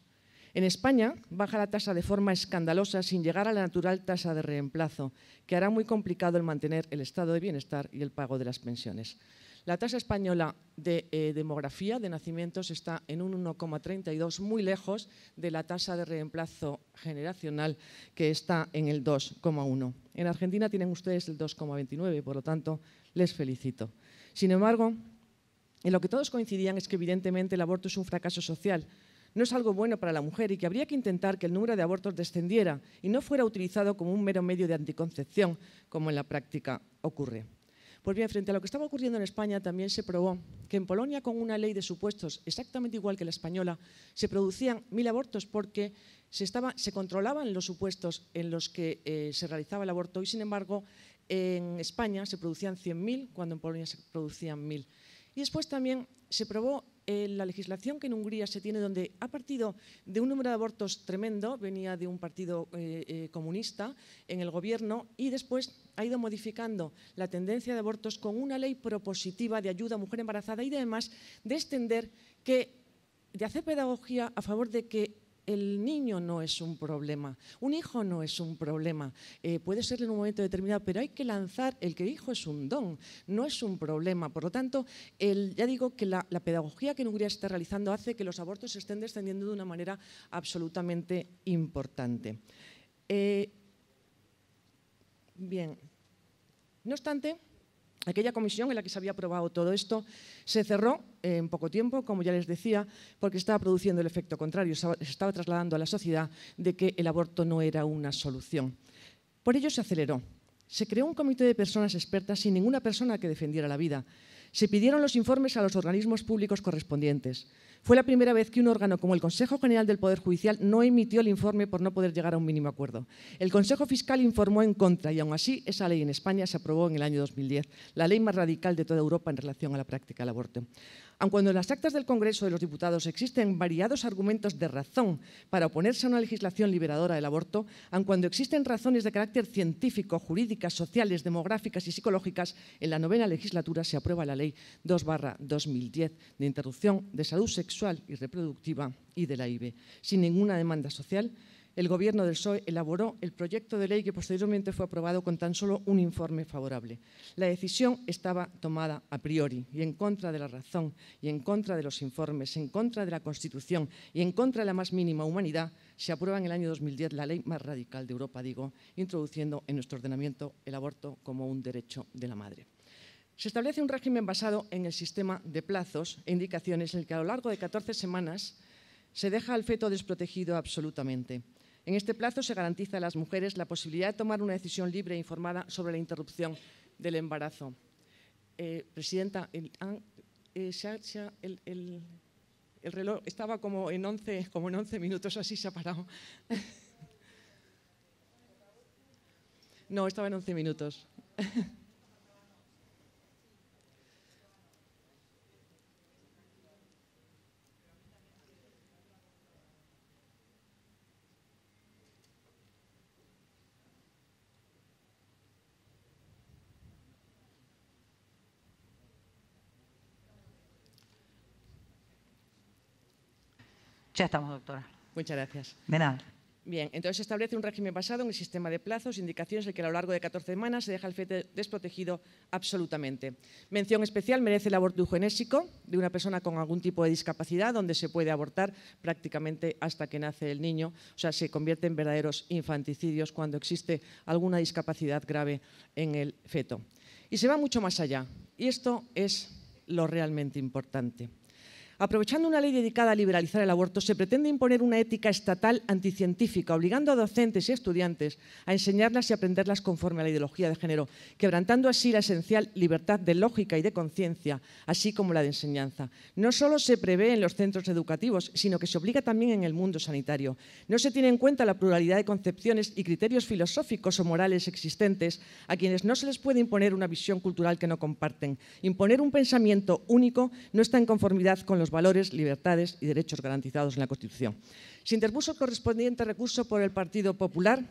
en España baja la tasa de forma escandalosa sin llegar a la natural tasa de reemplazo, que hará muy complicado el mantener el estado de bienestar y el pago de las pensiones. La tasa española de eh, demografía de nacimientos está en un 1,32, muy lejos de la tasa de reemplazo generacional que está en el 2,1. En Argentina tienen ustedes el 2,29, por lo tanto, les felicito. Sin embargo, en lo que todos coincidían es que evidentemente el aborto es un fracaso social, no es algo bueno para la mujer y que habría que intentar que el número de abortos descendiera y no fuera utilizado como un mero medio de anticoncepción, como en la práctica ocurre. Pues bien, frente a lo que estaba ocurriendo en España, también se probó que en Polonia, con una ley de supuestos exactamente igual que la española, se producían mil abortos porque se, controlaban los supuestos en los que eh, se realizaba el aborto y, sin embargo, en España se producían 100.000 cuando en Polonia se producían 1.000. Y después también se probó la legislación que en Hungría se tiene, donde ha partido de un número de abortos tremendo, venía de un partido eh, eh, comunista en el gobierno y después ha ido modificando la tendencia de abortos con una ley propositiva de ayuda a mujer embarazada y demás, de extender que de hacer pedagogía a favor de que el niño no es un problema, un hijo no es un problema, eh, puede ser en un momento determinado, pero hay que lanzar, el que hijo es un don, no es un problema. Por lo tanto, ya digo que la, pedagogía que en Hungría está realizando hace que los abortos se estén descendiendo de una manera absolutamente importante. Eh, bien, no obstante, Aquella comisión en la que se había aprobado todo esto se cerró en poco tiempo, como ya les decía, porque estaba produciendo el efecto contrario, se estaba trasladando a la sociedad de que el aborto no era una solución. Por ello se aceleró. Se creó un comité de personas expertas sin ninguna persona que defendiera la vida se pidieron los informes a los organismos públicos correspondientes. Fue la primera vez que un órgano como el Consejo General del Poder Judicial no emitió el informe por no poder llegar a un mínimo acuerdo. El Consejo Fiscal informó en contra y aún así esa ley en España se aprobó en el año 2010, la ley más radical de toda Europa en relación a la práctica del aborto. Aun cuando en las actas del Congreso de los Diputados existen variados argumentos de razón para oponerse a una legislación liberadora del aborto, aun cuando existen razones de carácter científico, jurídicas, sociales, demográficas y psicológicas, en la novena legislatura se aprueba la Ley 2-2010 de interrupción de salud sexual y reproductiva y de la IBE, sin ninguna demanda social el gobierno del PSOE elaboró el proyecto de ley que posteriormente fue aprobado con tan solo un informe favorable. La decisión estaba tomada a priori y en contra de la razón y en contra de los informes, en contra de la Constitución y en contra de la más mínima humanidad, se aprueba en el año 2010 la ley más radical de Europa, digo, introduciendo en nuestro ordenamiento el aborto como un derecho de la madre. Se establece un régimen basado en el sistema de plazos e indicaciones en el que a lo largo de 14 semanas se deja al feto desprotegido absolutamente. En este plazo se garantiza a las mujeres la posibilidad de tomar una decisión libre e informada sobre la interrupción del embarazo. Presidenta, el, reloj estaba como en 11, como en 11 minutos, así se ha parado. No, estaba en 11 minutos. Ya estamos, doctora. Muchas gracias. De nada. Bien, entonces se establece un régimen basado en el sistema de plazos, indicaciones en el que a lo largo de 14 semanas se deja el feto desprotegido absolutamente. Mención especial merece el aborto eugenésico de una persona con algún tipo de discapacidad, donde se puede abortar prácticamente hasta que nace el niño. O sea, se convierte en verdaderos infanticidios cuando existe alguna discapacidad grave en el feto. Y se va mucho más allá. Y esto es lo realmente importante. Aprovechando una ley dedicada a liberalizar el aborto, se pretende imponer una ética estatal anticientífica, obligando a docentes y estudiantes a enseñarlas y aprenderlas conforme a la ideología de género, quebrantando así la esencial libertad de lógica y de conciencia, así como la de enseñanza. No solo se prevé en los centros educativos, sino que se obliga también en el mundo sanitario. No se tiene en cuenta la pluralidad de concepciones y criterios filosóficos o morales existentes a quienes no se les puede imponer una visión cultural que no comparten. Imponer un pensamiento único no está en conformidad con los valores, libertades y derechos garantizados en la Constitución. Se interpuso el correspondiente recurso por el Partido Popular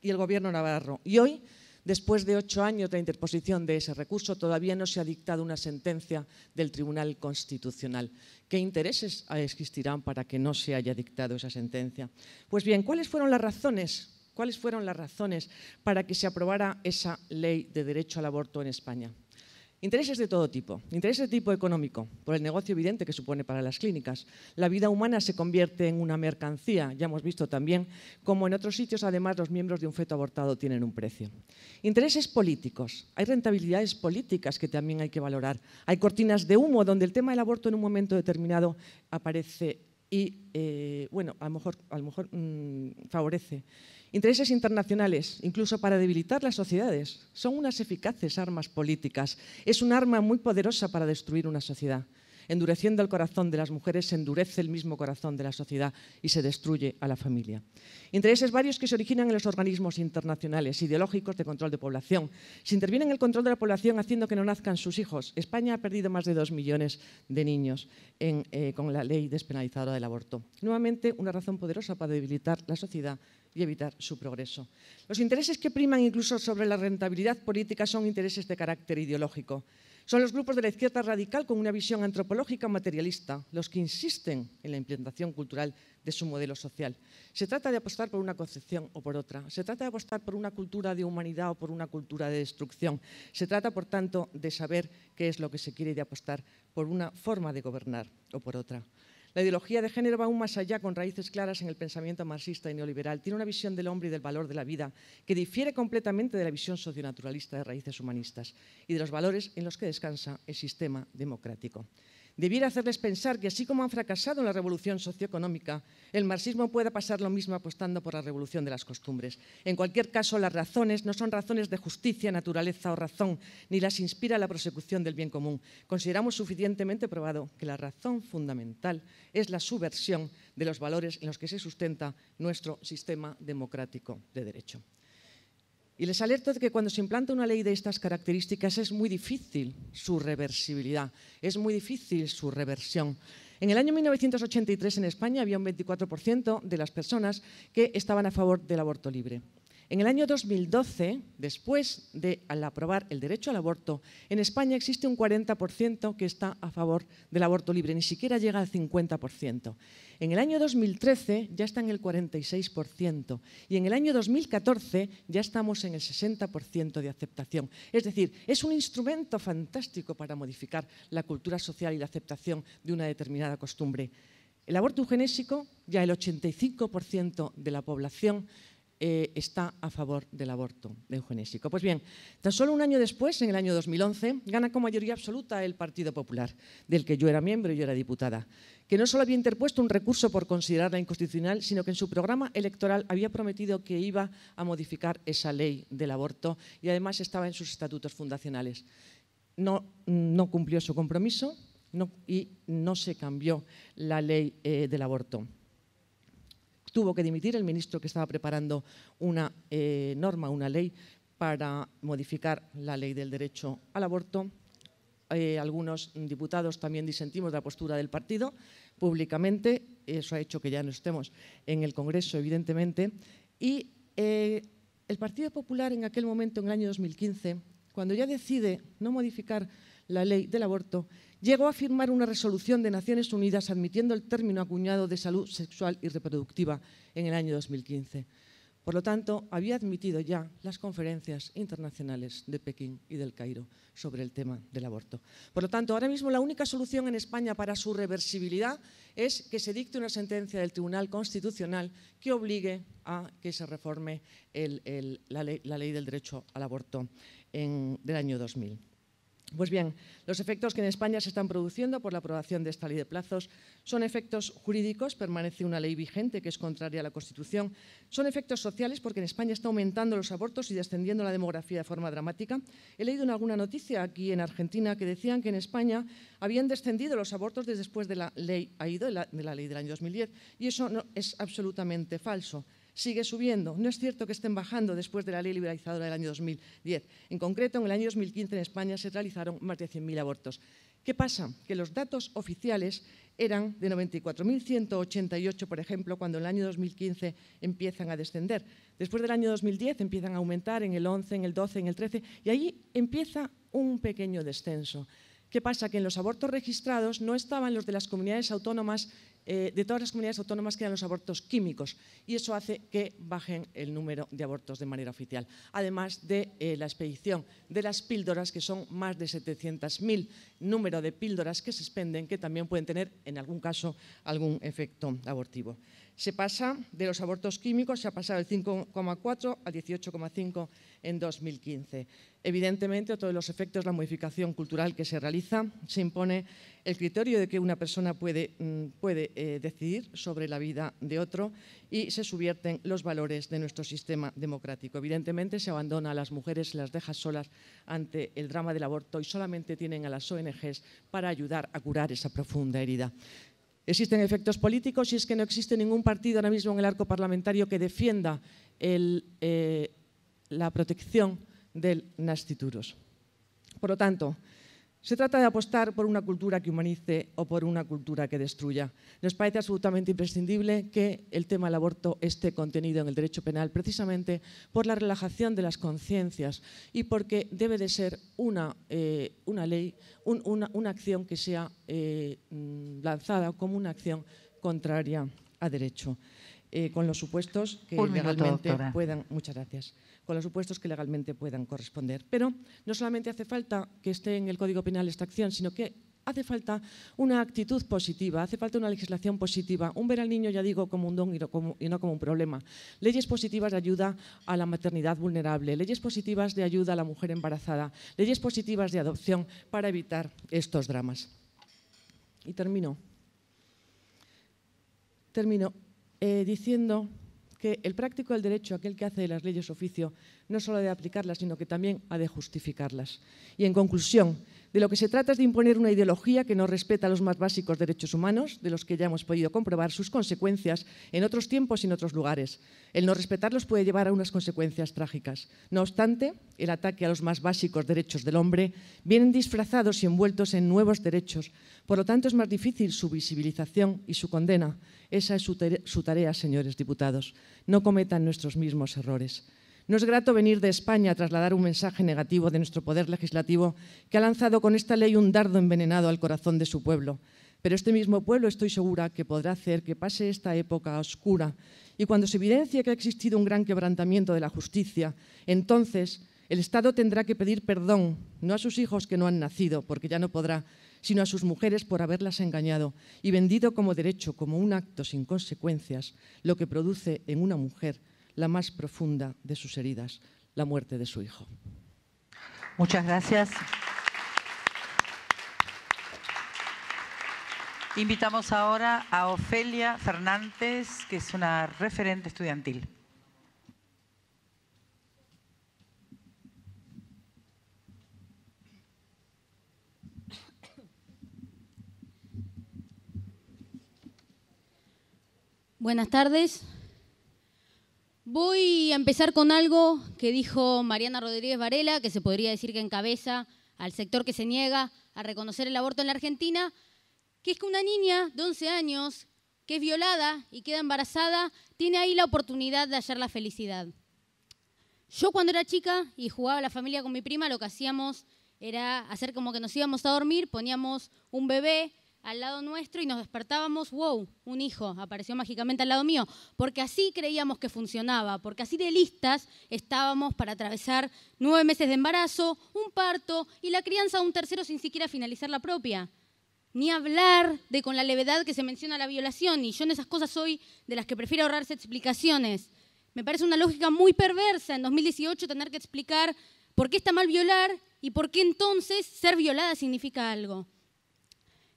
y el Gobierno Navarro. Y hoy, después de ocho años de interposición de ese recurso, todavía no se ha dictado una sentencia del Tribunal Constitucional. ¿Qué intereses existirán para que no se haya dictado esa sentencia? Pues bien, ¿cuáles fueron las razones? ¿Cuáles fueron las razones para que se aprobara esa ley de derecho al aborto en España? Intereses de todo tipo. Intereses de tipo económico, por el negocio evidente que supone para las clínicas. La vida humana se convierte en una mercancía. Ya hemos visto también como en otros sitios, además, los miembros de un feto abortado tienen un precio. Intereses políticos. Hay rentabilidades políticas que también hay que valorar. Hay cortinas de humo donde el tema del aborto en un momento determinado aparece y, eh, bueno, a lo mejor, mm, favorece. Intereses internacionales, incluso para debilitar las sociedades, son unas eficaces armas políticas. Es un arma muy poderosa para destruir una sociedad endureciendo el corazón de las mujeres, se endurece el mismo corazón de la sociedad y se destruye a la familia. Intereses varios que se originan en los organismos internacionales, ideológicos de control de población. Se interviene en el control de la población haciendo que no nazcan sus hijos. España ha perdido más de dos millones de niños eh, con la ley despenalizadora del aborto. Nuevamente, una razón poderosa para debilitar la sociedad y evitar su progreso. Los intereses que priman incluso sobre la rentabilidad política son intereses de carácter ideológico. Son los grupos de la izquierda radical con una visión antropológica materialista los que insisten en la implantación cultural de su modelo social. Se trata de apostar por una concepción o por otra. Se trata de apostar por una cultura de humanidad o por una cultura de destrucción. Se trata, por tanto, de saber qué es lo que se quiere de apostar por una forma de gobernar o por otra. La ideología de género va aún más allá con raíces claras en el pensamiento marxista y neoliberal. Tiene una visión del hombre y del valor de la vida que difiere completamente de la visión socionaturalista de raíces humanistas y de los valores en los que descansa el sistema democrático debiera hacerles pensar que así como han fracasado en la revolución socioeconómica, el marxismo pueda pasar lo mismo apostando por la revolución de las costumbres. En cualquier caso, las razones no son razones de justicia, naturaleza o razón, ni las inspira la prosecución del bien común. Consideramos suficientemente probado que la razón fundamental es la subversión de los valores en los que se sustenta nuestro sistema democrático de derecho. Y les alerto de que cuando se implanta una ley de estas características es muy difícil su reversibilidad, es muy difícil su reversión. En el año 1983 en España había un 24% de las personas que estaban a favor del aborto libre. En el año 2012, después de aprobar el derecho al aborto, en España existe un 40% que está a favor del aborto libre, ni siquiera llega al 50%. En el año 2013 ya está en el 46% y en el año 2014 ya estamos en el 60% de aceptación. Es decir, es un instrumento fantástico para modificar la cultura social y la aceptación de una determinada costumbre. El aborto eugenésico, ya el 85% de la población eh, está a favor del aborto eugenésico. Pues bien, tan solo un año después, en el año 2011, gana con mayoría absoluta el Partido Popular, del que yo era miembro y yo era diputada, que no solo había interpuesto un recurso por considerarla inconstitucional, sino que en su programa electoral había prometido que iba a modificar esa ley del aborto y además estaba en sus estatutos fundacionales. No, cumplió su compromiso y no se cambió la ley eh, del aborto tuvo que dimitir el ministro que estaba preparando una eh, norma, una ley para modificar la ley del derecho al aborto. Eh, algunos diputados también disentimos de la postura del partido públicamente. Eso ha hecho que ya no estemos en el Congreso, evidentemente. Y eh, el Partido Popular en aquel momento, en el año 2015, cuando ya decide no modificar la ley del aborto, llegó a firmar una resolución de Naciones Unidas admitiendo el término acuñado de salud sexual y reproductiva en el año 2015. Por lo tanto, había admitido ya las conferencias internacionales de Pekín y del Cairo sobre el tema del aborto. Por lo tanto, ahora mismo la única solución en España para su reversibilidad es que se dicte una sentencia del Tribunal Constitucional que obligue a que se reforme la, ley, del derecho al aborto del año 2000. Pues bien, los efectos que en España se están produciendo por la aprobación de esta ley de plazos son efectos jurídicos, permanece una ley vigente que es contraria a la Constitución, son efectos sociales porque en España está aumentando los abortos y descendiendo la demografía de forma dramática. He leído en alguna noticia aquí en Argentina que decían que en España habían descendido los abortos desde después de la ley de la ley del año 2010, y eso no, es absolutamente falso sigue subiendo. No es cierto que estén bajando después de la ley liberalizadora del año 2010. En concreto, en el año 2015 en España se realizaron más de 100.000 abortos. ¿Qué pasa? Que los datos oficiales eran de 94.188, por ejemplo, cuando en el año 2015 empiezan a descender. Después del año 2010 empiezan a aumentar en el 11, en el 12, en el 13, y ahí empieza un pequeño descenso. ¿Qué pasa? Que en los abortos registrados no estaban los de las comunidades autónomas eh, de todas las comunidades autónomas quedan los abortos químicos y eso hace que bajen el número de abortos de manera oficial. Además de eh, la expedición de las píldoras, que son más de 700.000 número de píldoras que se expenden, que también pueden tener en algún caso algún efecto abortivo se pasa de los abortos químicos, se ha pasado del 5,4 al 18,5 en 2015. Evidentemente, otro de los efectos la modificación cultural que se realiza. Se impone el criterio de que una persona puede, mm, eh, decidir sobre la vida de otro y se subierten los valores de nuestro sistema democrático. Evidentemente, se abandona a las mujeres, se las deja solas ante el drama del aborto y solamente tienen a las ONGs para ayudar a curar esa profunda herida. Existen efectos políticos y es que no existe ningún partido ahora mismo en el arco parlamentario que defienda eh, la protección del nascituros. Por lo tanto, se trata de apostar por una cultura que humanice o por una cultura que destruya. Nos parece absolutamente imprescindible que el tema del aborto esté contenido en el derecho penal precisamente por la relajación de las conciencias y porque debe de ser una, eh, una ley, una, acción que sea eh, mm, lanzada como una acción contraria a derecho. Eh, con los supuestos que legalmente puedan, muchas gracias, con los supuestos que legalmente puedan corresponder. Pero no solamente hace falta que esté en el Código Penal esta acción, sino que hace falta una actitud positiva, hace falta una legislación positiva, un ver al niño, ya digo, como un don y no como, y no como, un problema. Leyes positivas de ayuda a la maternidad vulnerable, leyes positivas de ayuda a la mujer embarazada, leyes positivas de adopción para evitar estos dramas. Y termino. Termino. Eh, diciendo que el práctico del derecho, aquel que hace de las leyes oficio, no solo ha de aplicarlas, sino que también ha de justificarlas. Y en conclusión, de lo que se trata es de imponer una ideología que no respeta los más básicos derechos humanos, de los que ya hemos podido comprobar sus consecuencias en otros tiempos y en otros lugares. El no respetarlos puede llevar a unas consecuencias trágicas. No obstante, el ataque a los más básicos derechos del hombre vienen disfrazados y envueltos en nuevos derechos. Por lo tanto, es más difícil su visibilización y su condena. Esa es su, su tarea, señores diputados. No cometan nuestros mismos errores. No es grato venir de España a trasladar un mensaje negativo de nuestro poder legislativo que ha lanzado con esta ley un dardo envenenado al corazón de su pueblo. Pero este mismo pueblo estoy segura que podrá hacer que pase esta época oscura y cuando se evidencie que ha existido un gran quebrantamiento de la justicia, entonces el Estado tendrá que pedir perdón, no a sus hijos que no han nacido, porque ya no podrá, sino a sus mujeres por haberlas engañado y vendido como derecho, como un acto sin consecuencias, lo que produce en una mujer la más profunda de sus heridas, la muerte de su hijo. Muchas gracias. Invitamos ahora a Ofelia Fernández, que es una referente estudiantil. Buenas tardes, Voy a empezar con algo que dijo Mariana Rodríguez Varela, que se podría decir que encabeza al sector que se niega a reconocer el aborto en la Argentina, que es que una niña de 11 años que es violada y queda embarazada, tiene ahí la oportunidad de hallar la felicidad. Yo cuando era chica y jugaba la familia con mi prima, lo que hacíamos era hacer como que nos íbamos a dormir, poníamos un bebé al lado nuestro y nos despertábamos, wow, un hijo apareció mágicamente al lado mío, porque así creíamos que funcionaba, porque así de listas estábamos para atravesar nueve meses de embarazo, un parto y la crianza de un tercero sin siquiera finalizar la propia. Ni hablar de con la levedad que se menciona la violación, y yo en esas cosas soy de las que prefiero ahorrarse explicaciones. Me parece una lógica muy perversa en 2018 tener que explicar por qué está mal violar y por qué entonces ser violada significa algo.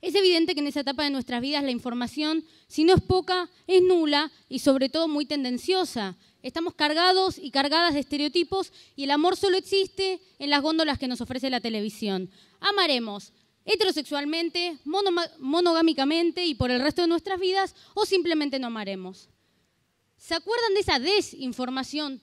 Es evidente que en esa etapa de nuestras vidas la información, si no es poca, es nula y sobre todo muy tendenciosa. Estamos cargados y cargadas de estereotipos y el amor solo existe en las góndolas que nos ofrece la televisión. Amaremos heterosexualmente, monogámicamente y por el resto de nuestras vidas o simplemente no amaremos. ¿Se acuerdan de esa desinformación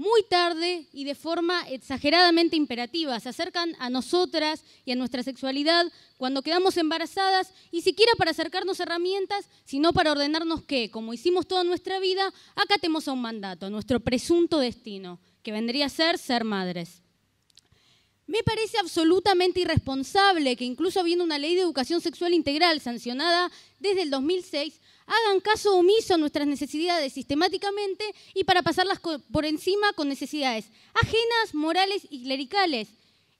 muy tarde y de forma exageradamente imperativa. Se acercan a nosotras y a nuestra sexualidad cuando quedamos embarazadas y siquiera para acercarnos herramientas, sino para ordenarnos que, como hicimos toda nuestra vida, acatemos a un mandato, nuestro presunto destino, que vendría a ser ser madres. Me parece absolutamente irresponsable que incluso habiendo una ley de educación sexual integral sancionada desde el 2006, hagan caso omiso a nuestras necesidades sistemáticamente y para pasarlas por encima con necesidades ajenas, morales y clericales.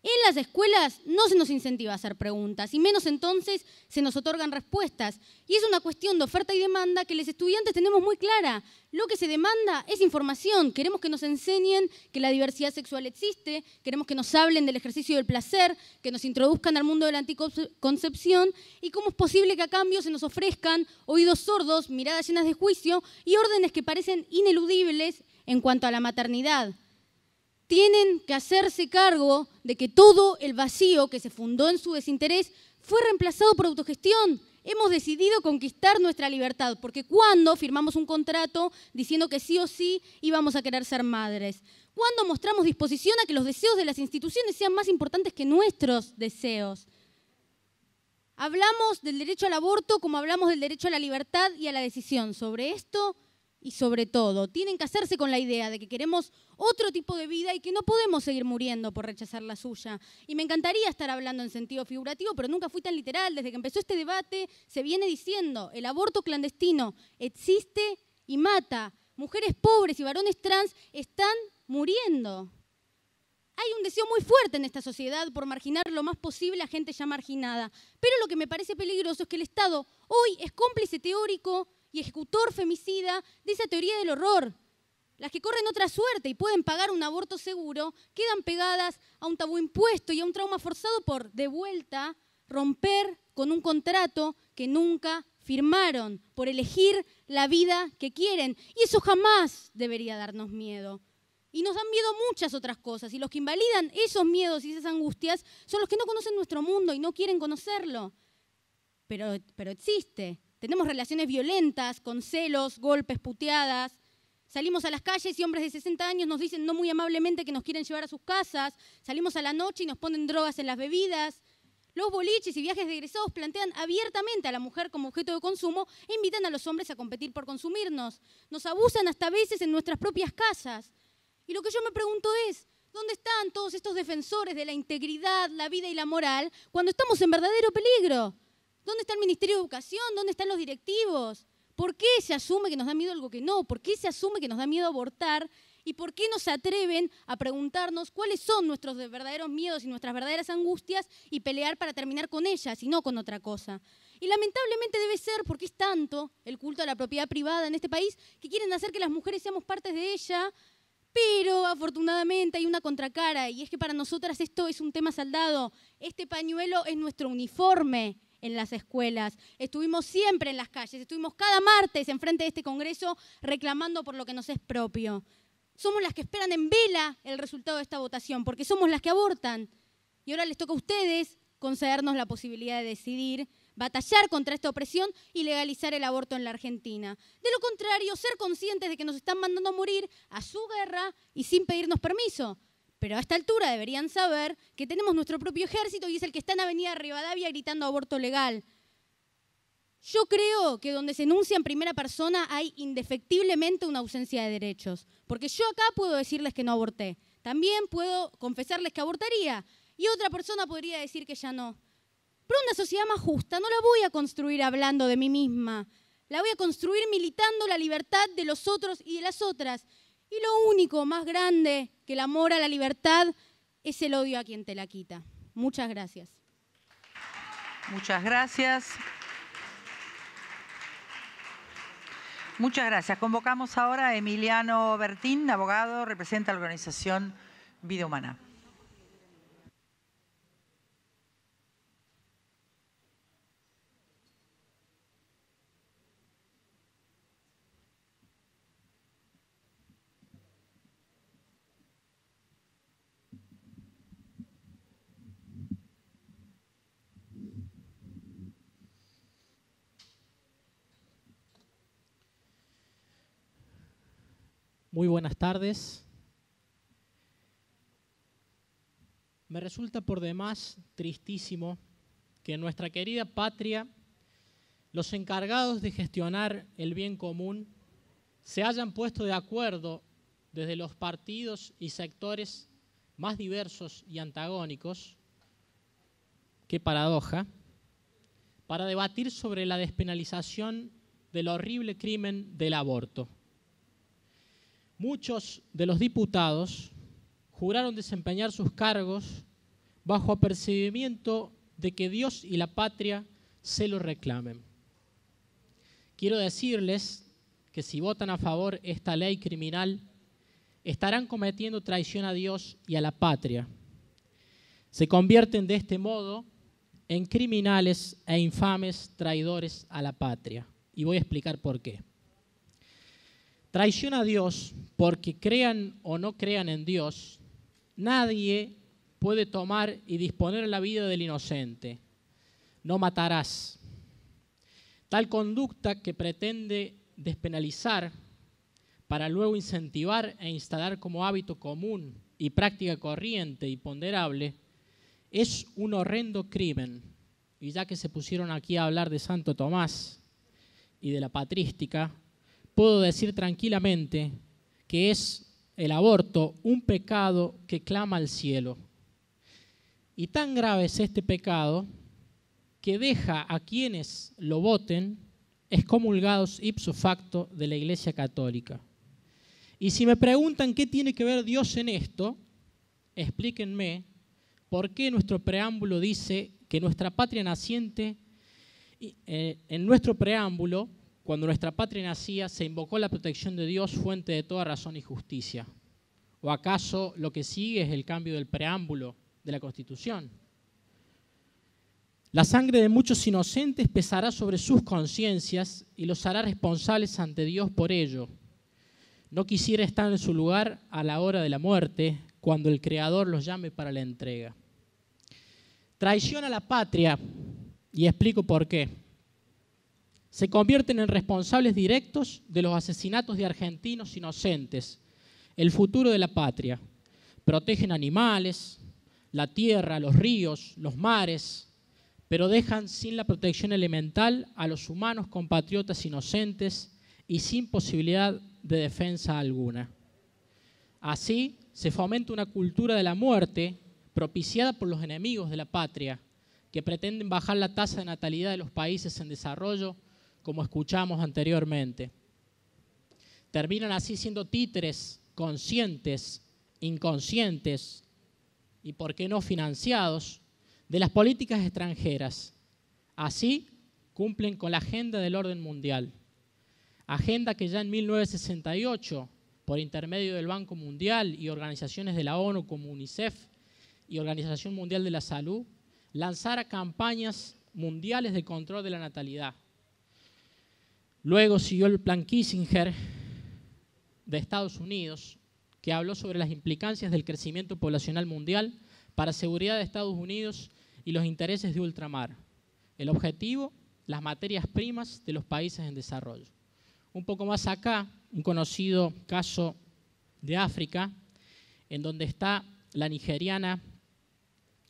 En las escuelas no se nos incentiva a hacer preguntas y menos entonces se nos otorgan respuestas. Y es una cuestión de oferta y demanda que los estudiantes tenemos muy clara. Lo que se demanda es información. Queremos que nos enseñen que la diversidad sexual existe, queremos que nos hablen del ejercicio del placer, que nos introduzcan al mundo de la anticoncepción y cómo es posible que a cambio se nos ofrezcan oídos sordos, miradas llenas de juicio y órdenes que parecen ineludibles en cuanto a la maternidad tienen que hacerse cargo de que todo el vacío que se fundó en su desinterés fue reemplazado por autogestión. Hemos decidido conquistar nuestra libertad, porque cuando firmamos un contrato diciendo que sí o sí íbamos a querer ser madres? ¿Cuándo mostramos disposición a que los deseos de las instituciones sean más importantes que nuestros deseos? Hablamos del derecho al aborto como hablamos del derecho a la libertad y a la decisión. Sobre esto y sobre todo, tienen que hacerse con la idea de que queremos otro tipo de vida y que no podemos seguir muriendo por rechazar la suya. Y me encantaría estar hablando en sentido figurativo, pero nunca fui tan literal. Desde que empezó este debate se viene diciendo, el aborto clandestino existe y mata. Mujeres pobres y varones trans están muriendo. Hay un deseo muy fuerte en esta sociedad por marginar lo más posible a gente ya marginada. Pero lo que me parece peligroso es que el Estado hoy es cómplice teórico y ejecutor femicida de esa teoría del horror. Las que corren otra suerte y pueden pagar un aborto seguro quedan pegadas a un tabú impuesto y a un trauma forzado por, de vuelta, romper con un contrato que nunca firmaron, por elegir la vida que quieren. Y eso jamás debería darnos miedo. Y nos dan miedo muchas otras cosas. Y los que invalidan esos miedos y esas angustias son los que no conocen nuestro mundo y no quieren conocerlo. Pero, pero existe. Tenemos relaciones violentas, con celos, golpes, puteadas. Salimos a las calles y hombres de 60 años nos dicen no muy amablemente que nos quieren llevar a sus casas. Salimos a la noche y nos ponen drogas en las bebidas. Los boliches y viajes de egresados plantean abiertamente a la mujer como objeto de consumo e invitan a los hombres a competir por consumirnos. Nos abusan hasta veces en nuestras propias casas. Y lo que yo me pregunto es, ¿dónde están todos estos defensores de la integridad, la vida y la moral cuando estamos en verdadero peligro? ¿Dónde está el Ministerio de Educación? ¿Dónde están los directivos? ¿Por qué se asume que nos da miedo algo que no? ¿Por qué se asume que nos da miedo abortar? ¿Y por qué no se atreven a preguntarnos cuáles son nuestros verdaderos miedos y nuestras verdaderas angustias y pelear para terminar con ellas y no con otra cosa? Y lamentablemente debe ser, porque es tanto el culto a la propiedad privada en este país, que quieren hacer que las mujeres seamos partes de ella, pero afortunadamente hay una contracara y es que para nosotras esto es un tema saldado. Este pañuelo es nuestro uniforme en las escuelas, estuvimos siempre en las calles, estuvimos cada martes enfrente de este Congreso reclamando por lo que nos es propio. Somos las que esperan en vela el resultado de esta votación, porque somos las que abortan. Y ahora les toca a ustedes concedernos la posibilidad de decidir, batallar contra esta opresión y legalizar el aborto en la Argentina. De lo contrario, ser conscientes de que nos están mandando a morir a su guerra y sin pedirnos permiso. Pero a esta altura deberían saber que tenemos nuestro propio ejército y es el que está en Avenida Rivadavia gritando aborto legal. Yo creo que donde se enuncia en primera persona hay indefectiblemente una ausencia de derechos. Porque yo acá puedo decirles que no aborté. También puedo confesarles que abortaría. Y otra persona podría decir que ya no. Pero una sociedad más justa no la voy a construir hablando de mí misma. La voy a construir militando la libertad de los otros y de las otras. Y lo único más grande que el amor a la libertad es el odio a quien te la quita. Muchas gracias. Muchas gracias. Muchas gracias. Convocamos ahora a Emiliano Bertín, abogado, representa la organización Vida Humana. Muy buenas tardes. Me resulta por demás tristísimo que en nuestra querida patria los encargados de gestionar el bien común se hayan puesto de acuerdo desde los partidos y sectores más diversos y antagónicos, qué paradoja, para debatir sobre la despenalización del horrible crimen del aborto Muchos de los diputados juraron desempeñar sus cargos bajo apercibimiento de que Dios y la patria se lo reclamen. Quiero decirles que si votan a favor esta ley criminal, estarán cometiendo traición a Dios y a la patria. Se convierten de este modo en criminales e infames traidores a la patria. Y voy a explicar por qué traiciona a Dios porque crean o no crean en Dios, nadie puede tomar y disponer la vida del inocente. No matarás. Tal conducta que pretende despenalizar para luego incentivar e instalar como hábito común y práctica corriente y ponderable, es un horrendo crimen. Y ya que se pusieron aquí a hablar de Santo Tomás y de la patrística, puedo decir tranquilamente que es el aborto un pecado que clama al cielo. Y tan grave es este pecado que deja a quienes lo voten excomulgados ipso facto de la Iglesia Católica. Y si me preguntan qué tiene que ver Dios en esto, explíquenme por qué nuestro preámbulo dice que nuestra patria naciente, eh, en nuestro preámbulo cuando nuestra patria nacía, se invocó la protección de Dios, fuente de toda razón y justicia. ¿O acaso lo que sigue es el cambio del preámbulo de la Constitución? La sangre de muchos inocentes pesará sobre sus conciencias y los hará responsables ante Dios por ello. No quisiera estar en su lugar a la hora de la muerte, cuando el Creador los llame para la entrega. Traición a la patria, y explico por qué se convierten en responsables directos de los asesinatos de argentinos inocentes, el futuro de la patria. Protegen animales, la tierra, los ríos, los mares, pero dejan sin la protección elemental a los humanos compatriotas inocentes y sin posibilidad de defensa alguna. Así se fomenta una cultura de la muerte propiciada por los enemigos de la patria, que pretenden bajar la tasa de natalidad de los países en desarrollo como escuchamos anteriormente. Terminan así siendo títeres conscientes, inconscientes y, por qué no, financiados de las políticas extranjeras. Así cumplen con la agenda del orden mundial, agenda que ya en 1968, por intermedio del Banco Mundial y organizaciones de la ONU como UNICEF y Organización Mundial de la Salud, lanzara campañas mundiales de control de la natalidad Luego siguió el plan Kissinger de Estados Unidos, que habló sobre las implicancias del crecimiento poblacional mundial para seguridad de Estados Unidos y los intereses de ultramar. El objetivo, las materias primas de los países en desarrollo. Un poco más acá, un conocido caso de África, en donde está la nigeriana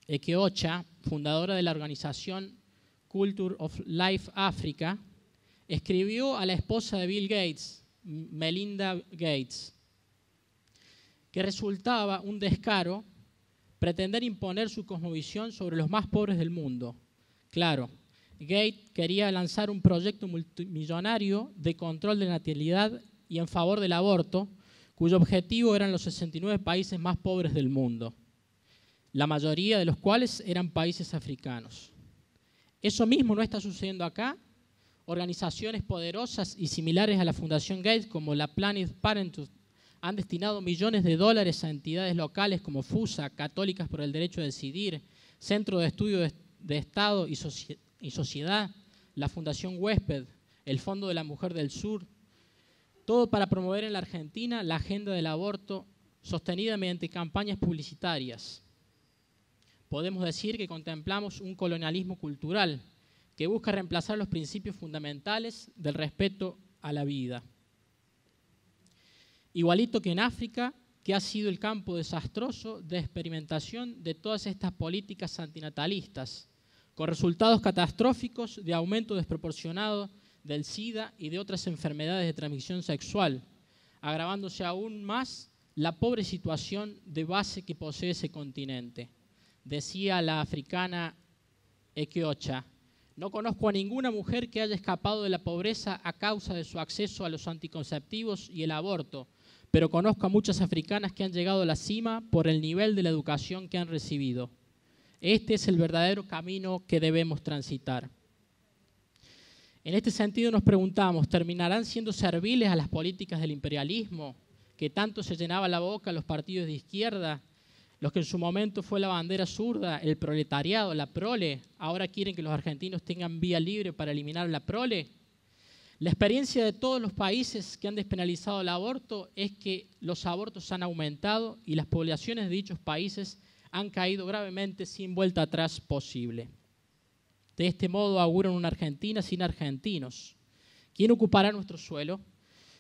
Ekeocha, fundadora de la organización Culture of Life Africa, escribió a la esposa de Bill Gates, Melinda Gates, que resultaba un descaro pretender imponer su cosmovisión sobre los más pobres del mundo. Claro, Gates quería lanzar un proyecto multimillonario de control de natalidad y en favor del aborto, cuyo objetivo eran los 69 países más pobres del mundo, la mayoría de los cuales eran países africanos. Eso mismo no está sucediendo acá Organizaciones poderosas y similares a la Fundación Gates, como la Planet Parenthood, han destinado millones de dólares a entidades locales como FUSA, Católicas por el Derecho a Decidir, Centro de Estudios de Estado y, Sociedad, la Fundación Huésped, el Fondo de la Mujer del Sur, todo para promover en la Argentina la agenda del aborto sostenida mediante campañas publicitarias. Podemos decir que contemplamos un colonialismo cultural que busca reemplazar los principios fundamentales del respeto a la vida. Igualito que en África, que ha sido el campo desastroso de experimentación de todas estas políticas antinatalistas, con resultados catastróficos de aumento desproporcionado del SIDA y de otras enfermedades de transmisión sexual, agravándose aún más la pobre situación de base que posee ese continente. Decía la africana Ekeocha, no conozco a ninguna mujer que haya escapado de la pobreza a causa de su acceso a los anticonceptivos y el aborto, pero conozco a muchas africanas que han llegado a la cima por el nivel de la educación que han recibido. Este es el verdadero camino que debemos transitar. En este sentido nos preguntamos, ¿terminarán siendo serviles a las políticas del imperialismo que tanto se llenaba la boca a los partidos de izquierda los que en su momento fue la bandera zurda, el proletariado, la prole, ahora quieren que los argentinos tengan vía libre para eliminar la prole. La experiencia de todos los países que han despenalizado el aborto es que los abortos han aumentado y las poblaciones de dichos países han caído gravemente sin vuelta atrás posible. De este modo auguran una Argentina sin argentinos. ¿Quién ocupará nuestro suelo?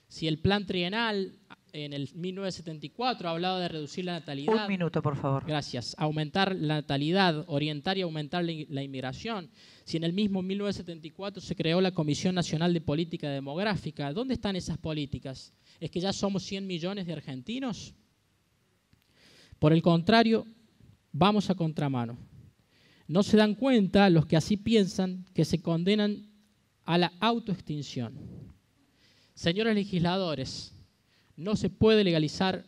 Si el plan trienal en el 1974 hablado de reducir la natalidad. Un minuto, por favor. Gracias. Aumentar la natalidad, orientar y aumentar la inmigración. Si en el mismo 1974 se creó la Comisión Nacional de Política Demográfica, ¿dónde están esas políticas? ¿Es que ya somos 100 millones de argentinos? Por el contrario, vamos a contramano. No se dan cuenta los que así piensan que se condenan a la autoextinción. Señores legisladores, no se puede legalizar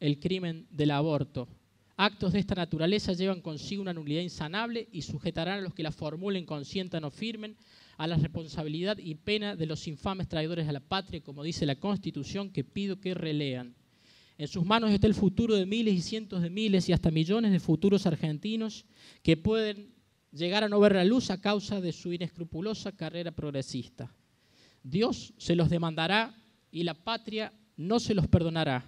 el crimen del aborto. Actos de esta naturaleza llevan consigo una nulidad insanable y sujetarán a los que la formulen, consientan o firmen a la responsabilidad y pena de los infames traidores a la patria, como dice la Constitución, que pido que relean. En sus manos está el futuro de miles y cientos de miles y hasta millones de futuros argentinos que pueden llegar a no ver la luz a causa de su inescrupulosa carrera progresista. Dios se los demandará y la patria no se los perdonará.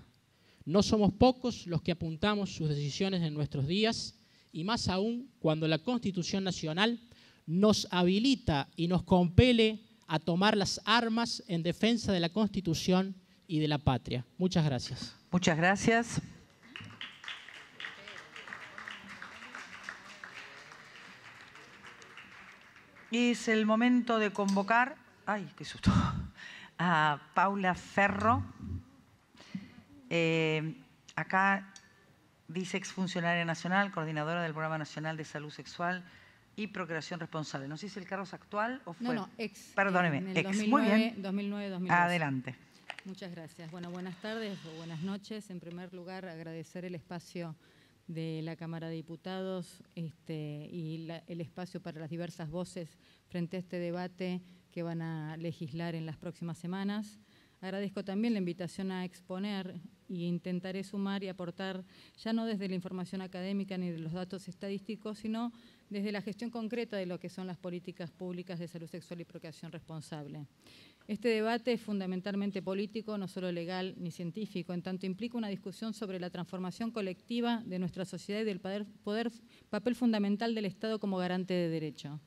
No somos pocos los que apuntamos sus decisiones en nuestros días y más aún cuando la Constitución Nacional nos habilita y nos compele a tomar las armas en defensa de la Constitución y de la patria. Muchas gracias. Muchas gracias. es el momento de convocar. ¡Ay, qué susto! a Paula Ferro. Eh, acá dice exfuncionaria nacional, coordinadora del Programa Nacional de Salud Sexual y Procreación Responsable. No sé si el cargo es actual o fue... ex. Perdóneme, ex. 2009, Muy bien. 2009, Adelante. Muchas gracias. Bueno, buenas tardes o buenas noches. En primer lugar, agradecer el espacio de la Cámara de Diputados este, y el espacio para las diversas voces frente a este debate que van a legislar en las próximas semanas. Agradezco también la invitación a exponer e intentaré sumar y aportar, ya no desde la información académica ni de los datos estadísticos, sino desde la gestión concreta de lo que son las políticas públicas de salud sexual y procreación responsable. Este debate es fundamentalmente político, no solo legal ni científico, en tanto implica una discusión sobre la transformación colectiva de nuestra sociedad y del papel fundamental del Estado como garante de derecho.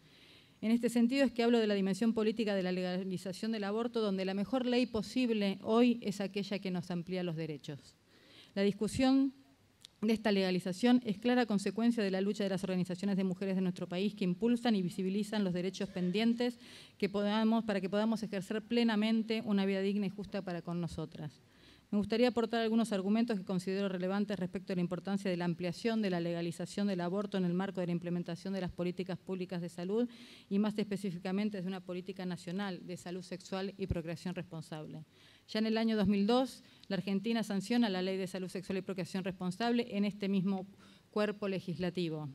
En este sentido es que hablo de la dimensión política de la legalización del aborto, donde la mejor ley posible hoy es aquella que nos amplía los derechos. La discusión de esta legalización es clara consecuencia de la lucha de las organizaciones de mujeres de nuestro país que impulsan y visibilizan los derechos pendientes que para que podamos ejercer plenamente una vida digna y justa para con nosotras. Me gustaría aportar algunos argumentos que considero relevantes respecto a la importancia de la ampliación de la legalización del aborto en el marco de la implementación de las políticas públicas de salud y más específicamente de una política nacional de salud sexual y procreación responsable. Ya en el año 2002, la Argentina sanciona la Ley de Salud Sexual y Procreación Responsable en este mismo cuerpo legislativo.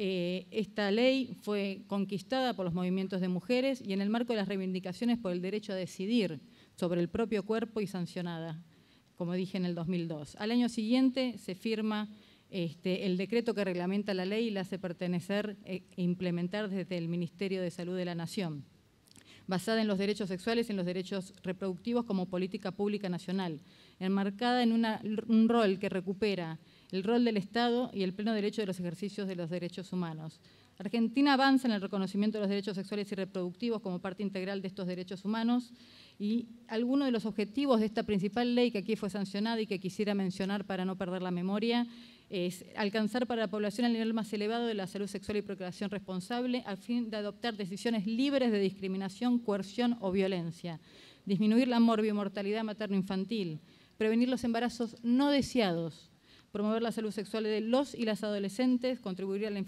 Eh, esta ley fue conquistada por los movimientos de mujeres y en el marco de las reivindicaciones por el derecho a decidir sobre el propio cuerpo y sancionada como dije en el 2002. Al año siguiente se firma este, el decreto que reglamenta la ley y la hace pertenecer eh, e implementar desde el Ministerio de Salud de la Nación, basada en los derechos sexuales y en los derechos reproductivos como política pública nacional, enmarcada en un rol que recupera el rol del Estado y el pleno derecho de los ejercicios de los derechos humanos. Argentina avanza en el reconocimiento de los derechos sexuales y reproductivos como parte integral de estos derechos humanos y alguno de los objetivos de esta principal ley que aquí fue sancionada y que quisiera mencionar para no perder la memoria es alcanzar para la población el nivel más elevado de la salud sexual y procreación responsable a fin de adoptar decisiones libres de discriminación, coerción o violencia, disminuir la morbimortalidad materno-infantil, prevenir los embarazos no deseados, promover la salud sexual de los y las adolescentes, contribuir a la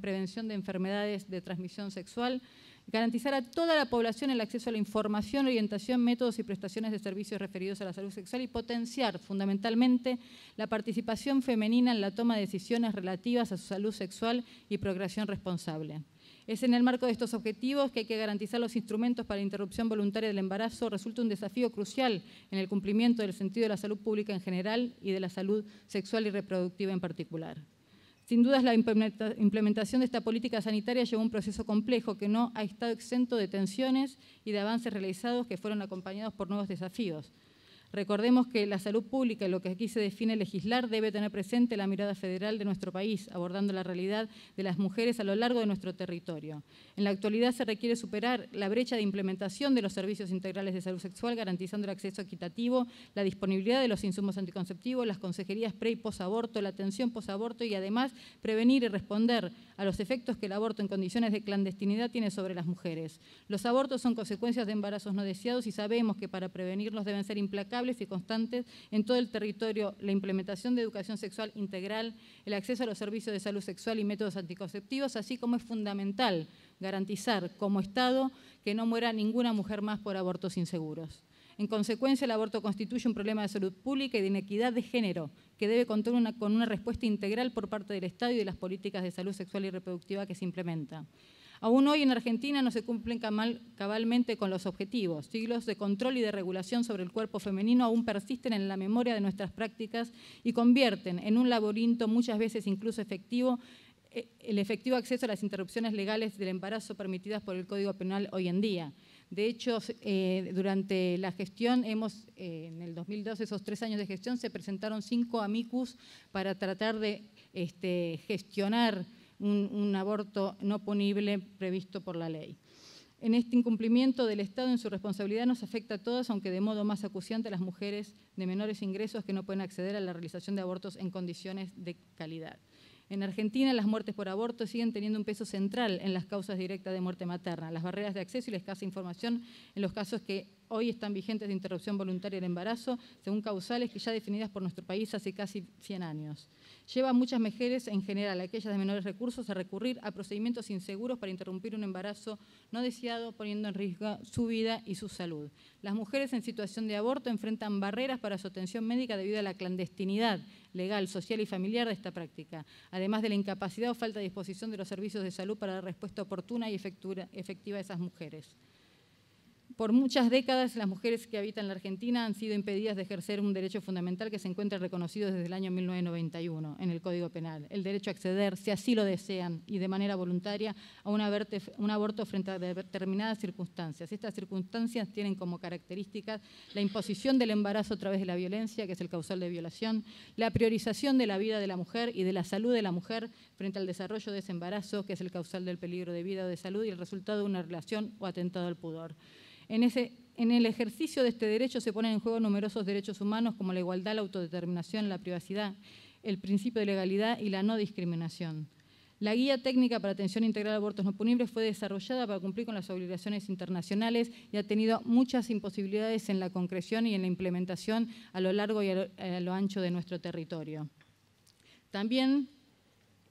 prevención de enfermedades de transmisión sexual, garantizar a toda la población el acceso a la información, orientación, métodos y prestaciones de servicios referidos a la salud sexual y potenciar fundamentalmente la participación femenina en la toma de decisiones relativas a su salud sexual y procreación responsable. Es en el marco de estos objetivos que hay que garantizar los instrumentos para la interrupción voluntaria del embarazo. Resulta un desafío crucial en el cumplimiento del sentido de la salud pública en general y de la salud sexual y reproductiva en particular. Sin dudas, la implementación de esta política sanitaria llevó a un proceso complejo que no ha estado exento de tensiones y de avances realizados que fueron acompañados por nuevos desafíos. Recordemos que la salud pública, lo que aquí se define legislar, debe tener presente la mirada federal de nuestro país, abordando la realidad de las mujeres a lo largo de nuestro territorio. En la actualidad se requiere superar la brecha de implementación de los servicios integrales de salud sexual, garantizando el acceso equitativo, la disponibilidad de los insumos anticonceptivos, las consejerías pre y aborto la atención aborto y además prevenir y responder a los efectos que el aborto en condiciones de clandestinidad tiene sobre las mujeres. Los abortos son consecuencias de embarazos no deseados y sabemos que para prevenirlos deben ser implacables y constantes en todo el territorio, la implementación de educación sexual integral, el acceso a los servicios de salud sexual y métodos anticonceptivos, así como es fundamental garantizar como Estado que no muera ninguna mujer más por abortos inseguros. En consecuencia, el aborto constituye un problema de salud pública y de inequidad de género que debe contar con una respuesta integral por parte del Estado y de las políticas de salud sexual y reproductiva que se implementan. Aún hoy en Argentina no se cumplen cabalmente con los objetivos. Siglos de control y de regulación sobre el cuerpo femenino aún persisten en la memoria de nuestras prácticas y convierten en un laberinto muchas veces incluso efectivo eh, el efectivo acceso a las interrupciones legales del embarazo permitidas por el Código Penal hoy en día. De hecho, eh, durante la gestión, hemos, eh, en el 2012, esos tres años de gestión, se presentaron cinco amicus para tratar de este, gestionar un, aborto no punible previsto por la ley. En este incumplimiento del Estado en su responsabilidad nos afecta a todas, aunque de modo más acuciante a las mujeres de menores ingresos que no pueden acceder a la realización de abortos en condiciones de calidad. En Argentina, las muertes por aborto siguen teniendo un peso central en las causas directas de muerte materna, las barreras de acceso y la escasa información en los casos que hoy están vigentes de interrupción voluntaria del embarazo, según causales que ya definidas por nuestro país hace casi 100 años. Lleva a muchas mujeres, en general aquellas de menores recursos, a recurrir a procedimientos inseguros para interrumpir un embarazo no deseado, poniendo en riesgo su vida y su salud. Las mujeres en situación de aborto enfrentan barreras para su atención médica debido a la clandestinidad legal, social y familiar de esta práctica, además de la incapacidad o falta de disposición de los servicios de salud para dar respuesta oportuna y efectiva a esas mujeres. Por muchas décadas las mujeres que habitan la Argentina han sido impedidas de ejercer un derecho fundamental que se encuentra reconocido desde el año 1991 en el Código Penal, el derecho a acceder, si así lo desean y de manera voluntaria, a un aborto frente a determinadas circunstancias. Estas circunstancias tienen como características la imposición del embarazo a través de la violencia, que es el causal de violación, la priorización de la vida de la mujer y de la salud de la mujer frente al desarrollo de ese embarazo, que es el causal del peligro de vida o de salud y el resultado de una relación o atentado al pudor. En, el ejercicio de este derecho se ponen en juego numerosos derechos humanos como la igualdad, la autodeterminación, la privacidad, el principio de legalidad y la no discriminación. La guía técnica para atención integral a abortos no punibles fue desarrollada para cumplir con las obligaciones internacionales y ha tenido muchas imposibilidades en la concreción y en la implementación a lo largo y a lo, ancho de nuestro territorio. También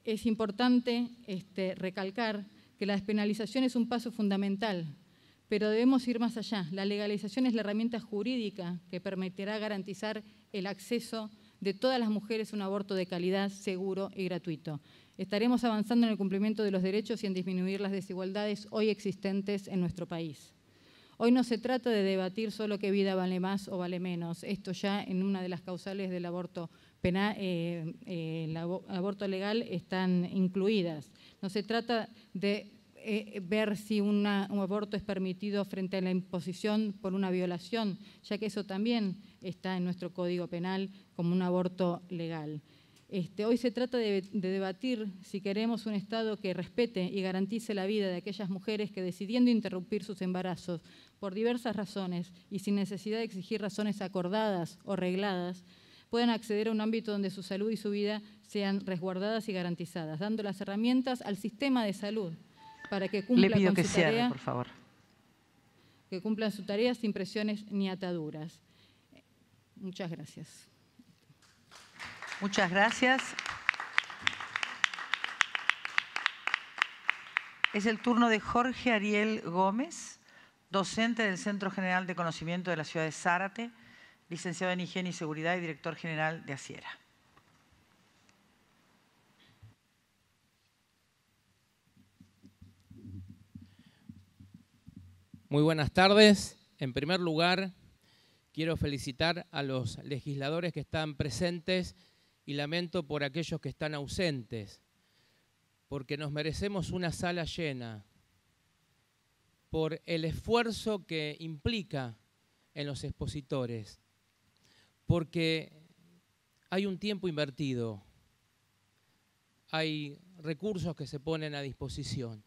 es importante este, recalcar que la despenalización es un paso fundamental pero debemos ir más allá. La legalización es la herramienta jurídica que permitirá garantizar el acceso de todas las mujeres a un aborto de calidad, seguro y gratuito. Estaremos avanzando en el cumplimiento de los derechos y en disminuir las desigualdades hoy existentes en nuestro país. Hoy no se trata de debatir solo qué vida vale más o vale menos. Esto ya en una de las causales del aborto penal, eh, eh, el aborto legal están incluidas. No se trata de eh, eh, ver si un aborto es permitido frente a la imposición por una violación, ya que eso también está en nuestro Código Penal como un aborto legal. Este, hoy se trata de, debatir si queremos un Estado que respete y garantice la vida de aquellas mujeres que decidiendo interrumpir sus embarazos por diversas razones y sin necesidad de exigir razones acordadas o regladas, puedan acceder a un ámbito donde su salud y su vida sean resguardadas y garantizadas, dando las herramientas al sistema de salud para que Le pido que cierre, por favor. Que cumplan su tarea sin presiones ni ataduras. Muchas gracias. Muchas gracias. Es el turno de Jorge Ariel Gómez, docente del Centro General de Conocimiento de la Ciudad de Zárate, licenciado en Higiene y Seguridad y director general de ACIERA. Muy buenas tardes. En primer lugar, quiero felicitar a los legisladores que están presentes y lamento por aquellos que están ausentes, porque nos merecemos una sala llena, por el esfuerzo que implica en los expositores, porque hay un tiempo invertido, hay recursos que se ponen a disposición.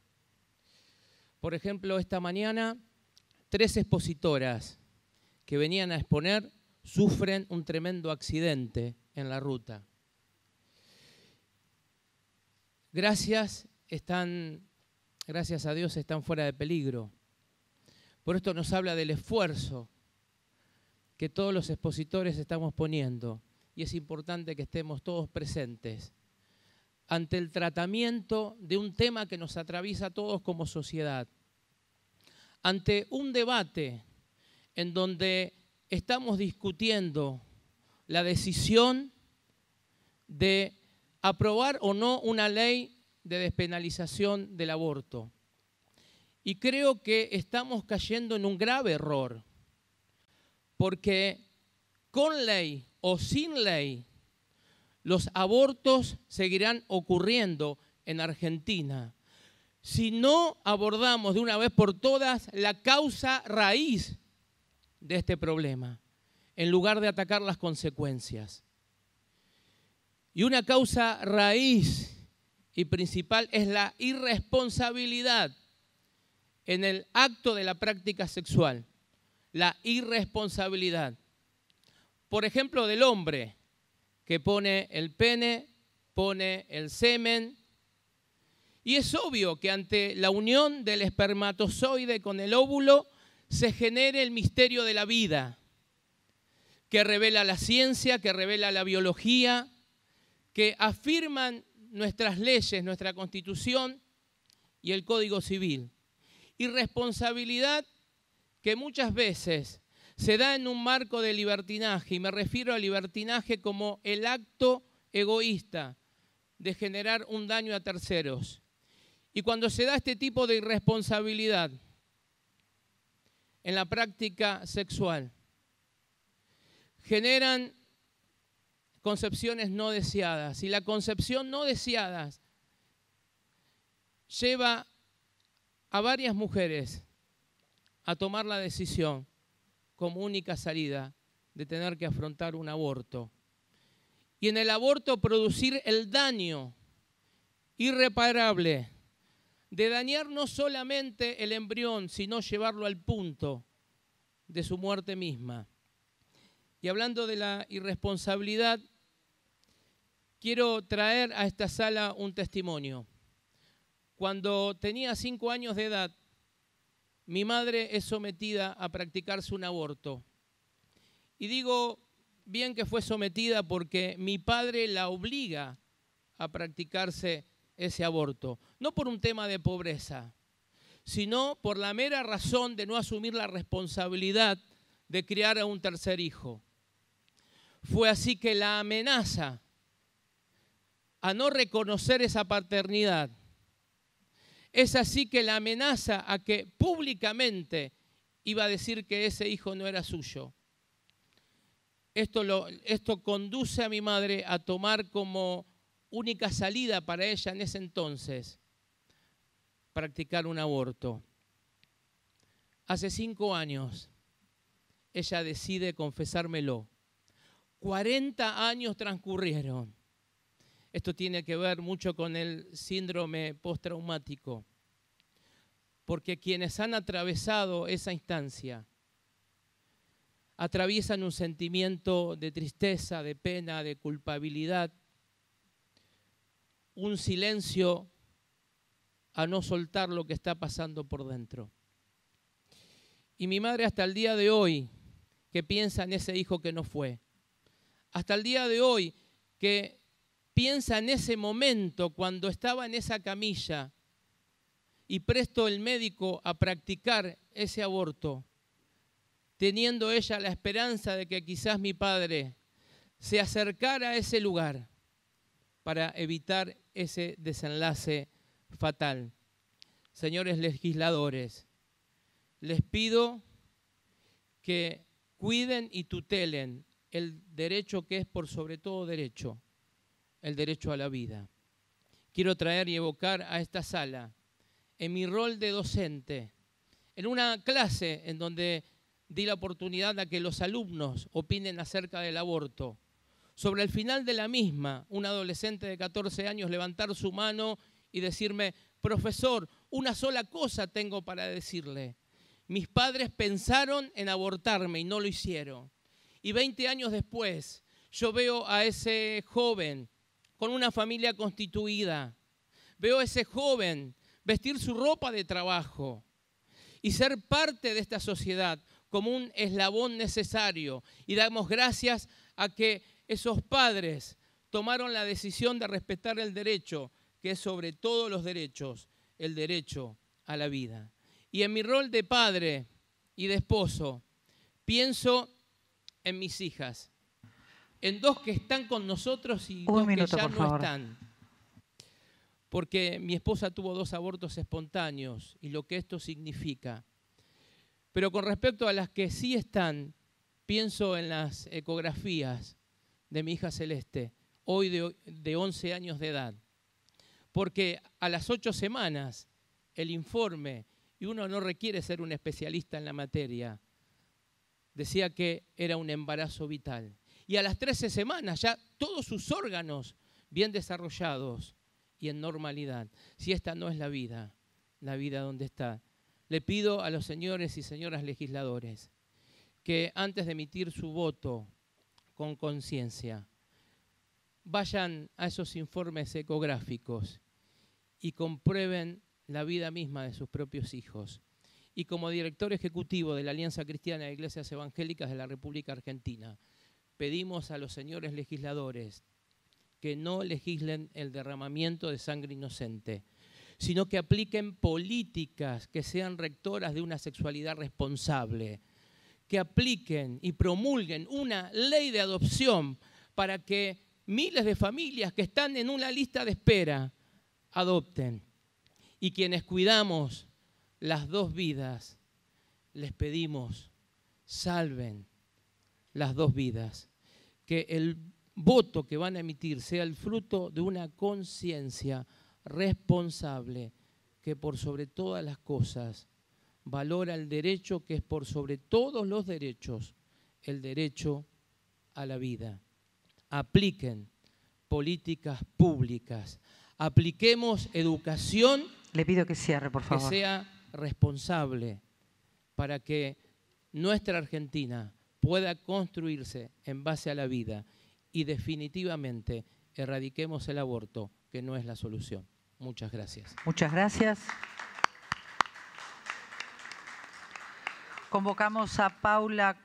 Por ejemplo, esta mañana tres expositoras que venían a exponer sufren un tremendo accidente en la ruta. Gracias, están, gracias a Dios están fuera de peligro. Por esto nos habla del esfuerzo que todos los expositores estamos poniendo y es importante que estemos todos presentes ante el tratamiento de un tema que nos atraviesa a todos como sociedad ante un debate en donde estamos discutiendo la decisión de aprobar o no una ley de despenalización del aborto. Y creo que estamos cayendo en un grave error, porque con ley o sin ley, los abortos seguirán ocurriendo en Argentina si no abordamos de una vez por todas la causa raíz de este problema, en lugar de atacar las consecuencias. Y una causa raíz y principal es la irresponsabilidad en el acto de la práctica sexual. La irresponsabilidad. Por ejemplo, del hombre que pone el pene, pone el semen, y es obvio que ante la unión del espermatozoide con el óvulo se genere el misterio de la vida, que revela la ciencia, que revela la biología, que afirman nuestras leyes, nuestra constitución y el Código Civil. y responsabilidad que muchas veces se da en un marco de libertinaje, y me refiero al libertinaje como el acto egoísta de generar un daño a terceros. Y cuando se da este tipo de irresponsabilidad en la práctica sexual, generan concepciones no deseadas. Y la concepción no deseada lleva a varias mujeres a tomar la decisión como única salida de tener que afrontar un aborto. Y en el aborto producir el daño irreparable de dañar no solamente el embrión, sino llevarlo al punto de su muerte misma. Y hablando de la irresponsabilidad, quiero traer a esta sala un testimonio. Cuando tenía cinco años de edad, mi madre es sometida a practicarse un aborto. Y digo bien que fue sometida porque mi padre la obliga a practicarse ese aborto, no por un tema de pobreza, sino por la mera razón de no asumir la responsabilidad de criar a un tercer hijo. Fue así que la amenaza a no reconocer esa paternidad, es así que la amenaza a que públicamente iba a decir que ese hijo no era suyo. Esto, esto conduce a mi madre a tomar como única salida para ella en ese entonces, practicar un aborto. Hace cinco años, ella decide confesármelo. 40 años transcurrieron. Esto tiene que ver mucho con el síndrome postraumático, porque quienes han atravesado esa instancia atraviesan un sentimiento de tristeza, de pena, de culpabilidad, un silencio a no soltar lo que está pasando por dentro. Y mi madre hasta el día de hoy, que piensa en ese hijo que no fue, hasta el día de hoy, que piensa en ese momento cuando estaba en esa camilla y presto el médico a practicar ese aborto, teniendo ella la esperanza de que quizás mi padre se acercara a ese lugar para evitar ese desenlace fatal. Señores legisladores, les pido que cuiden y tutelen el derecho que es por sobre todo derecho, el derecho a la vida. Quiero traer y evocar a esta sala, en mi rol de docente, en una clase en donde di la oportunidad a que los alumnos opinen acerca del aborto, sobre el final de la misma, un adolescente de 14 años levantar su mano y decirme, profesor, una sola cosa tengo para decirle. Mis padres pensaron en abortarme y no lo hicieron. Y 20 años después, yo veo a ese joven con una familia constituida. Veo a ese joven vestir su ropa de trabajo y ser parte de esta sociedad como un eslabón necesario. Y damos gracias a que esos padres tomaron la decisión de respetar el derecho, que es sobre todos los derechos, el derecho a la vida. Y en mi rol de padre y de esposo, pienso en mis hijas, en dos que están con nosotros y dos que ya no están. Porque mi esposa tuvo dos abortos espontáneos y lo que esto significa. Pero con respecto a las que sí están, pienso en las ecografías de mi hija Celeste, hoy de, 11 años de edad. Porque a las ocho semanas el informe, y uno no requiere ser un especialista en la materia, decía que era un embarazo vital. Y a las 13 semanas ya todos sus órganos bien desarrollados y en normalidad. Si esta no es la vida, la vida donde está. Le pido a los señores y señoras legisladores que antes de emitir su voto con conciencia. Vayan a esos informes ecográficos y comprueben la vida misma de sus propios hijos. Y como director ejecutivo de la Alianza Cristiana de Iglesias Evangélicas de la República Argentina, pedimos a los señores legisladores que no legislen el derramamiento de sangre inocente, sino que apliquen políticas que sean rectoras de una sexualidad responsable que apliquen y promulguen una ley de adopción para que miles de familias que están en una lista de espera adopten. Y quienes cuidamos las dos vidas, les pedimos, salven las dos vidas, que el voto que van a emitir sea el fruto de una conciencia responsable que por sobre todas las cosas valora el derecho que es por sobre todos los derechos, el derecho a la vida. Apliquen políticas públicas, apliquemos educación. Le pido que cierre, por favor. Que sea responsable para que nuestra Argentina pueda construirse en base a la vida y definitivamente erradiquemos el aborto, que no es la solución. Muchas gracias. Muchas gracias. Convocamos a Paula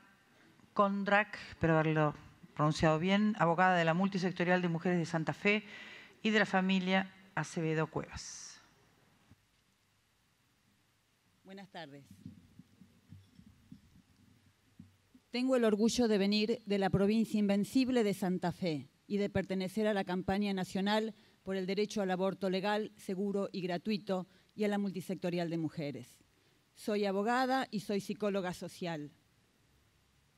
Kondrak, espero haberlo pronunciado bien, abogada de la Multisectorial de Mujeres de Santa Fe y de la familia Acevedo Cuevas. Buenas tardes. Tengo el orgullo de venir de la provincia invencible de Santa Fe y de pertenecer a la campaña nacional por el derecho al aborto legal, seguro y gratuito y a la multisectorial de mujeres. Soy abogada y soy psicóloga social.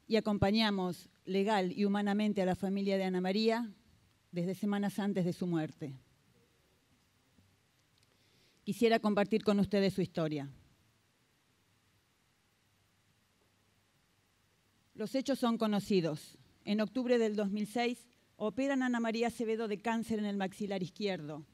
Y acompañamos legal y humanamente a la familia de Ana María desde semanas antes de su muerte. Quisiera compartir con ustedes su historia. Los hechos son conocidos. En octubre del 2006 operan a Ana María Acevedo de cáncer en el maxilar izquierdo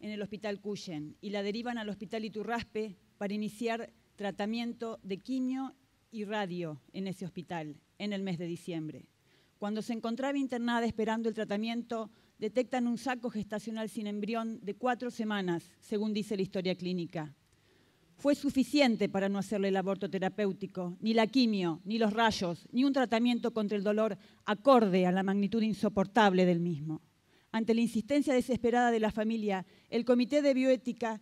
en el hospital Cuyen y la derivan al hospital Iturraspe para iniciar tratamiento de quimio y radio en ese hospital en el mes de diciembre. Cuando se encontraba internada esperando el tratamiento, detectan un saco gestacional sin embrión de cuatro semanas, según dice la historia clínica. Fue suficiente para no hacerle el aborto terapéutico, ni la quimio, ni los rayos, ni un tratamiento contra el dolor acorde a la magnitud insoportable del mismo. Ante la insistencia desesperada de la familia, el Comité de Bioética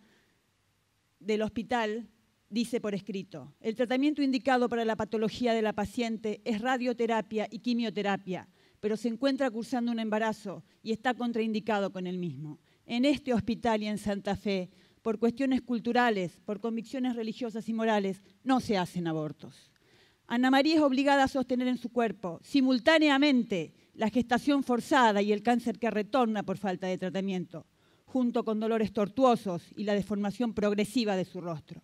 del hospital dice por escrito, el tratamiento indicado para la patología de la paciente es radioterapia y quimioterapia, pero se encuentra cursando un embarazo y está contraindicado con el mismo. En este hospital y en Santa Fe, por cuestiones culturales, por convicciones religiosas y morales, no se hacen abortos. Ana María es obligada a sostener en su cuerpo simultáneamente la gestación forzada y el cáncer que retorna por falta de tratamiento junto con dolores tortuosos y la deformación progresiva de su rostro.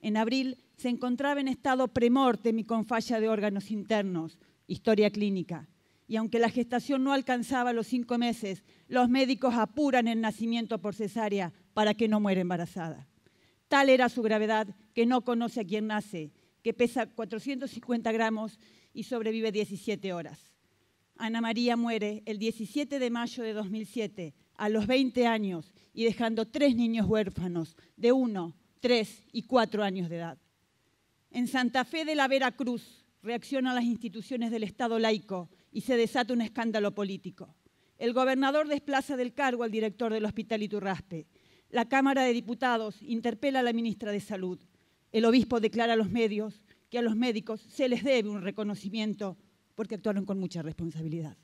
En abril se encontraba en estado premorte mi con falla de órganos internos, historia clínica. Y aunque la gestación no alcanzaba los cinco meses, los médicos apuran el nacimiento por cesárea para que no muera embarazada. Tal era su gravedad que no conoce a quien nace, que pesa 450 gramos y sobrevive 17 horas. Ana María muere el 17 de mayo de 2007 a los 20 años y dejando tres niños huérfanos de 1, 3 y 4 años de edad. En Santa Fe de la Veracruz reaccionan las instituciones del Estado laico y se desata un escándalo político. El gobernador desplaza del cargo al director del Hospital Iturraspe. La Cámara de Diputados interpela a la ministra de Salud. El obispo declara a los medios que a los médicos se les debe un reconocimiento porque actuaron con mucha responsabilidad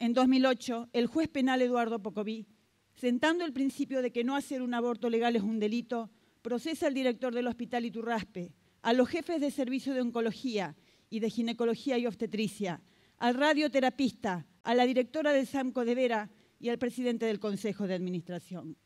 en 2008 el juez penal Eduardo Pocoví, sentando el principio de que no hacer un aborto legal es un delito, procesa al director del Hospital Iturraspe, a los jefes de servicio de oncología y de ginecología y obstetricia, al radioterapista, a la directora del SAMCO de Vera y al presidente del Consejo de Administración.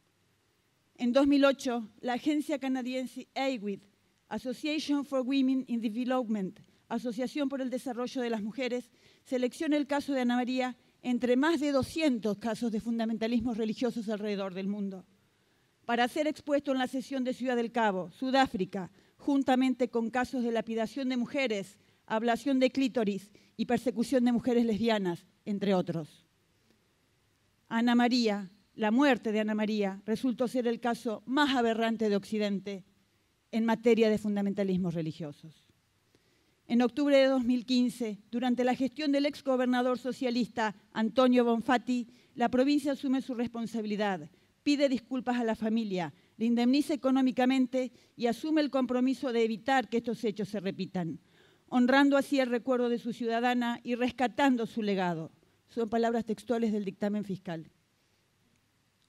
En 2008, la agencia canadiense AWID, Association for Women in Development, Asociación por el Desarrollo de las Mujeres, selecciona el caso de Ana María entre más de 200 casos de fundamentalismos religiosos alrededor del mundo, para ser expuesto en la sesión de Ciudad del Cabo, Sudáfrica, juntamente con casos de lapidación de mujeres, ablación de clítoris y persecución de mujeres lesbianas, entre otros. Ana María, la muerte de Ana María, resultó ser el caso más aberrante de Occidente en materia de fundamentalismos religiosos en octubre de 2015, durante la gestión del gobernador socialista Antonio Bonfatti, la provincia asume su responsabilidad, pide disculpas a la familia, le indemniza económicamente y asume el compromiso de evitar que estos hechos se repitan, honrando así el recuerdo de su ciudadana y rescatando su legado. Son palabras textuales del dictamen fiscal.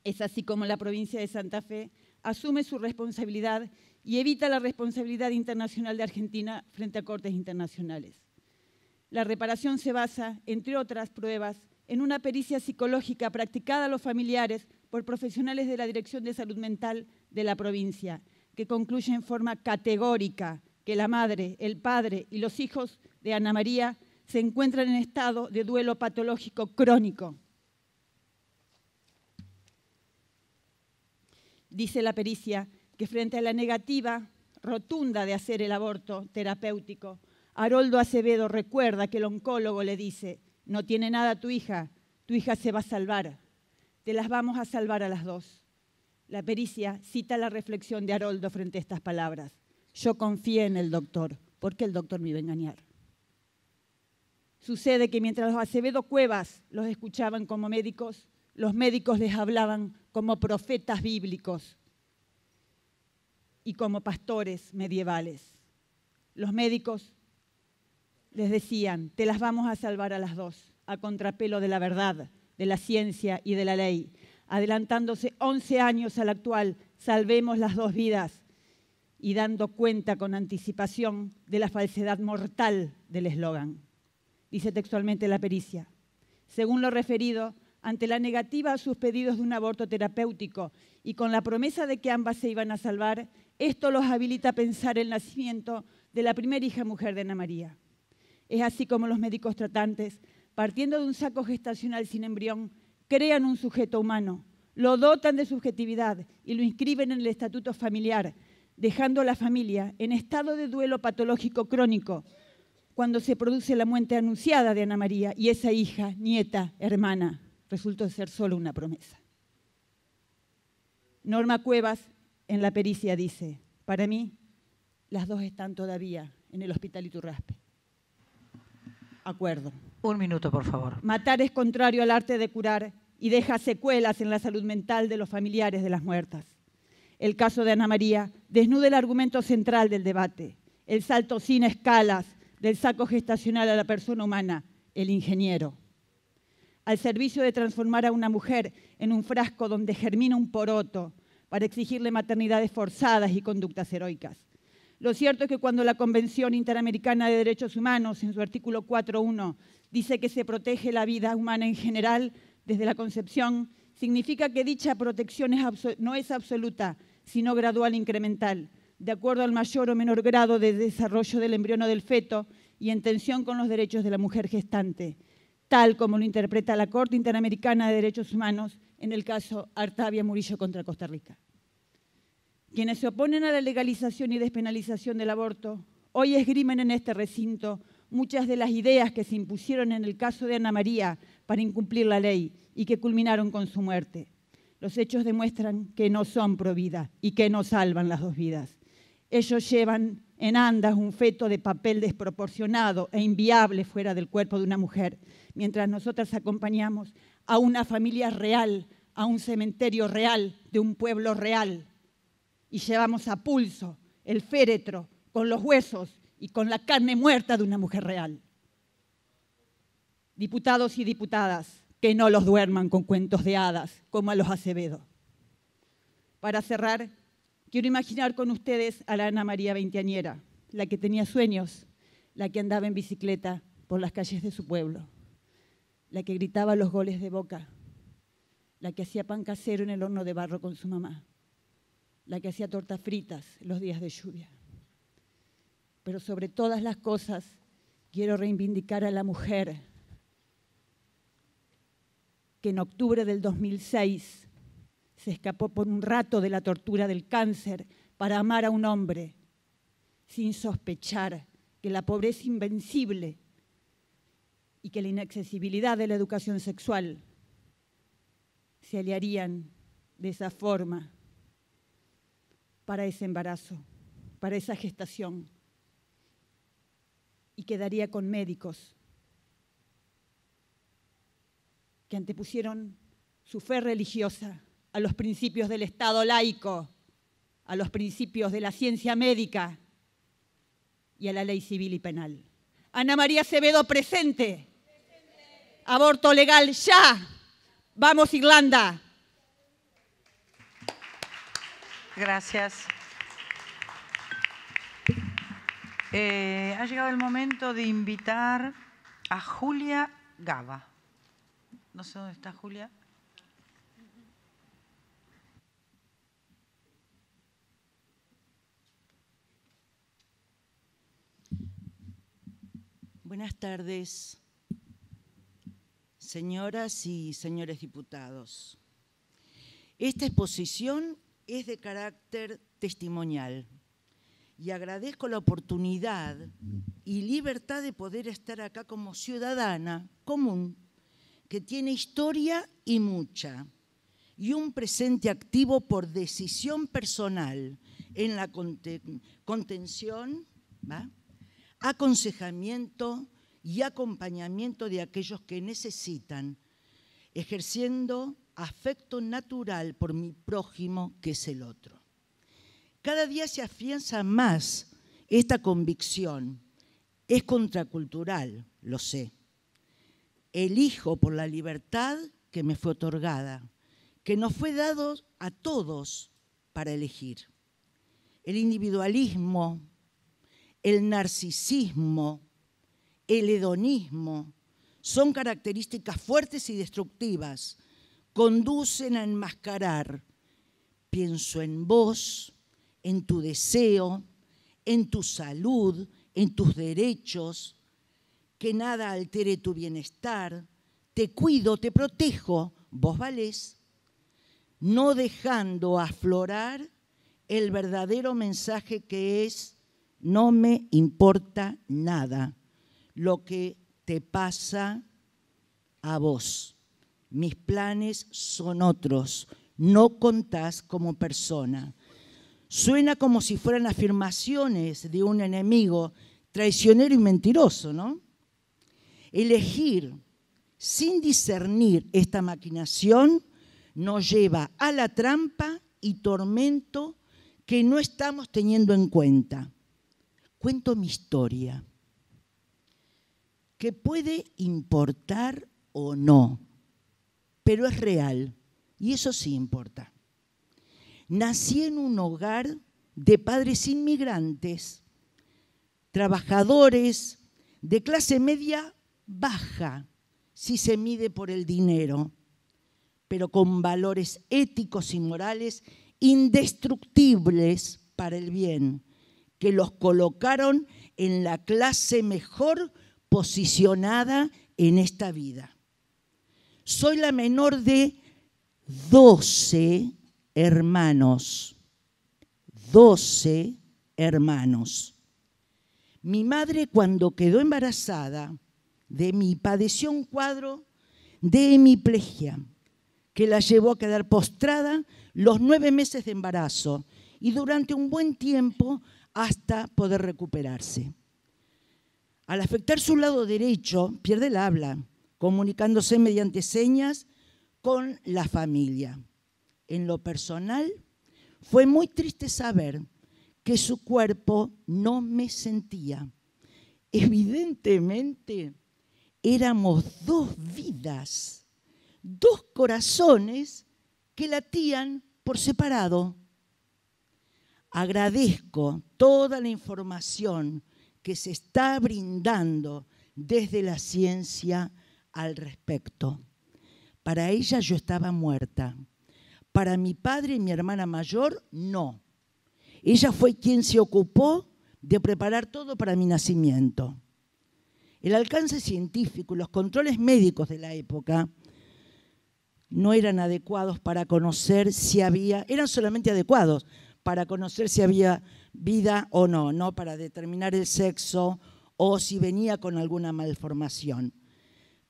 Es así como la provincia de Santa Fe asume su responsabilidad y evita la responsabilidad internacional de Argentina frente a cortes internacionales. La reparación se basa, entre otras pruebas, en una pericia psicológica practicada a los familiares por profesionales de la Dirección de Salud Mental de la provincia, que concluye en forma categórica que la madre, el padre y los hijos de Ana María se encuentran en estado de duelo patológico crónico. Dice la pericia que frente a la negativa rotunda de hacer el aborto terapéutico, Haroldo Acevedo recuerda que el oncólogo le dice, no tiene nada tu hija, tu hija se va a salvar, te las vamos a salvar a las dos. La pericia cita la reflexión de Haroldo frente a estas palabras. Yo confié en el doctor, porque el doctor me iba a engañar. Sucede que mientras los Acevedo Cuevas los escuchaban como médicos, los médicos les hablaban como profetas bíblicos, y como pastores medievales. Los médicos les decían, te las vamos a salvar a las dos, a contrapelo de la verdad, de la ciencia y de la ley. Adelantándose 11 años al actual, salvemos las dos vidas y dando cuenta con anticipación de la falsedad mortal del eslogan. Dice textualmente la pericia. Según lo referido, ante la negativa a sus pedidos de un aborto terapéutico y con la promesa de que ambas se iban a salvar, esto los habilita a pensar el nacimiento de la primera hija mujer de Ana María. Es así como los médicos tratantes, partiendo de un saco gestacional sin embrión, crean un sujeto humano, lo dotan de subjetividad y lo inscriben en el estatuto familiar, dejando a la familia en estado de duelo patológico crónico cuando se produce la muerte anunciada de Ana María y esa hija, nieta, hermana resultó ser solo una promesa. Norma Cuevas en la pericia dice, para mí las dos están todavía en el hospital Iturraspe. Acuerdo. Un minuto, por favor. Matar es contrario al arte de curar y deja secuelas en la salud mental de los familiares de las muertas. El caso de Ana María desnuda el argumento central del debate, el salto sin escalas del saco gestacional a la persona humana, el ingeniero al servicio de transformar a una mujer en un frasco donde germina un poroto para exigirle maternidades forzadas y conductas heroicas. Lo cierto es que cuando la Convención Interamericana de Derechos Humanos, en su artículo 4.1, dice que se protege la vida humana en general desde la concepción, significa que dicha protección no es absoluta, sino gradual e incremental, de acuerdo al mayor o menor grado de desarrollo del embrión o del feto y en tensión con los derechos de la mujer gestante tal como lo interpreta la Corte Interamericana de Derechos Humanos en el caso Artavia Murillo contra Costa Rica. Quienes se oponen a la legalización y despenalización del aborto hoy esgrimen en este recinto muchas de las ideas que se impusieron en el caso de Ana María para incumplir la ley y que culminaron con su muerte. Los hechos demuestran que no son pro vida y que no salvan las dos vidas. Ellos llevan en andas un feto de papel desproporcionado e inviable fuera del cuerpo de una mujer, mientras nosotras acompañamos a una familia real, a un cementerio real, de un pueblo real, y llevamos a pulso el féretro con los huesos y con la carne muerta de una mujer real. Diputados y diputadas, que no los duerman con cuentos de hadas como a los Acevedo. Para cerrar, Quiero imaginar con ustedes a la Ana María veinteañera, la que tenía sueños, la que andaba en bicicleta por las calles de su pueblo, la que gritaba los goles de boca, la que hacía pan casero en el horno de barro con su mamá, la que hacía tortas fritas los días de lluvia. Pero sobre todas las cosas, quiero reivindicar a la mujer que en octubre del 2006 se escapó por un rato de la tortura del cáncer para amar a un hombre, sin sospechar que la pobreza invencible y que la inaccesibilidad de la educación sexual se aliarían de esa forma para ese embarazo, para esa gestación, y quedaría con médicos que antepusieron su fe religiosa a los principios del Estado laico, a los principios de la ciencia médica y a la ley civil y penal. Ana María Acevedo, presente. Aborto legal ya. Vamos, Irlanda. Gracias. Eh, ha llegado el momento de invitar a Julia Gaba. No sé dónde está Julia. Buenas tardes, señoras y señores diputados. Esta exposición es de carácter testimonial y agradezco la oportunidad y libertad de poder estar acá como ciudadana común que tiene historia y mucha y un presente activo por decisión personal en la contención, ¿va? aconsejamiento y acompañamiento de aquellos que necesitan, ejerciendo afecto natural por mi prójimo que es el otro. Cada día se afianza más esta convicción. Es contracultural, lo sé. Elijo por la libertad que me fue otorgada, que nos fue dado a todos para elegir. El individualismo el narcisismo, el hedonismo, son características fuertes y destructivas, conducen a enmascarar. Pienso en vos, en tu deseo, en tu salud, en tus derechos, que nada altere tu bienestar, te cuido, te protejo, vos valés, no dejando aflorar el verdadero mensaje que es no me importa nada lo que te pasa a vos. Mis planes son otros. No contás como persona. Suena como si fueran afirmaciones de un enemigo traicionero y mentiroso, ¿no? Elegir sin discernir esta maquinación nos lleva a la trampa y tormento que no estamos teniendo en cuenta cuento mi historia, que puede importar o no, pero es real y eso sí importa. Nací en un hogar de padres inmigrantes, trabajadores de clase media baja, si se mide por el dinero, pero con valores éticos y morales indestructibles para el bien que los colocaron en la clase mejor posicionada en esta vida. Soy la menor de 12 hermanos. 12 hermanos. Mi madre cuando quedó embarazada de mí padeció un cuadro de hemiplegia que la llevó a quedar postrada los nueve meses de embarazo y durante un buen tiempo hasta poder recuperarse. Al afectar su lado derecho, pierde el habla, comunicándose mediante señas con la familia. En lo personal, fue muy triste saber que su cuerpo no me sentía. Evidentemente, éramos dos vidas, dos corazones que latían por separado agradezco toda la información que se está brindando desde la ciencia al respecto. Para ella yo estaba muerta. Para mi padre y mi hermana mayor, no. Ella fue quien se ocupó de preparar todo para mi nacimiento. El alcance científico y los controles médicos de la época no eran adecuados para conocer si había, eran solamente adecuados para conocer si había vida o no, no para determinar el sexo o si venía con alguna malformación.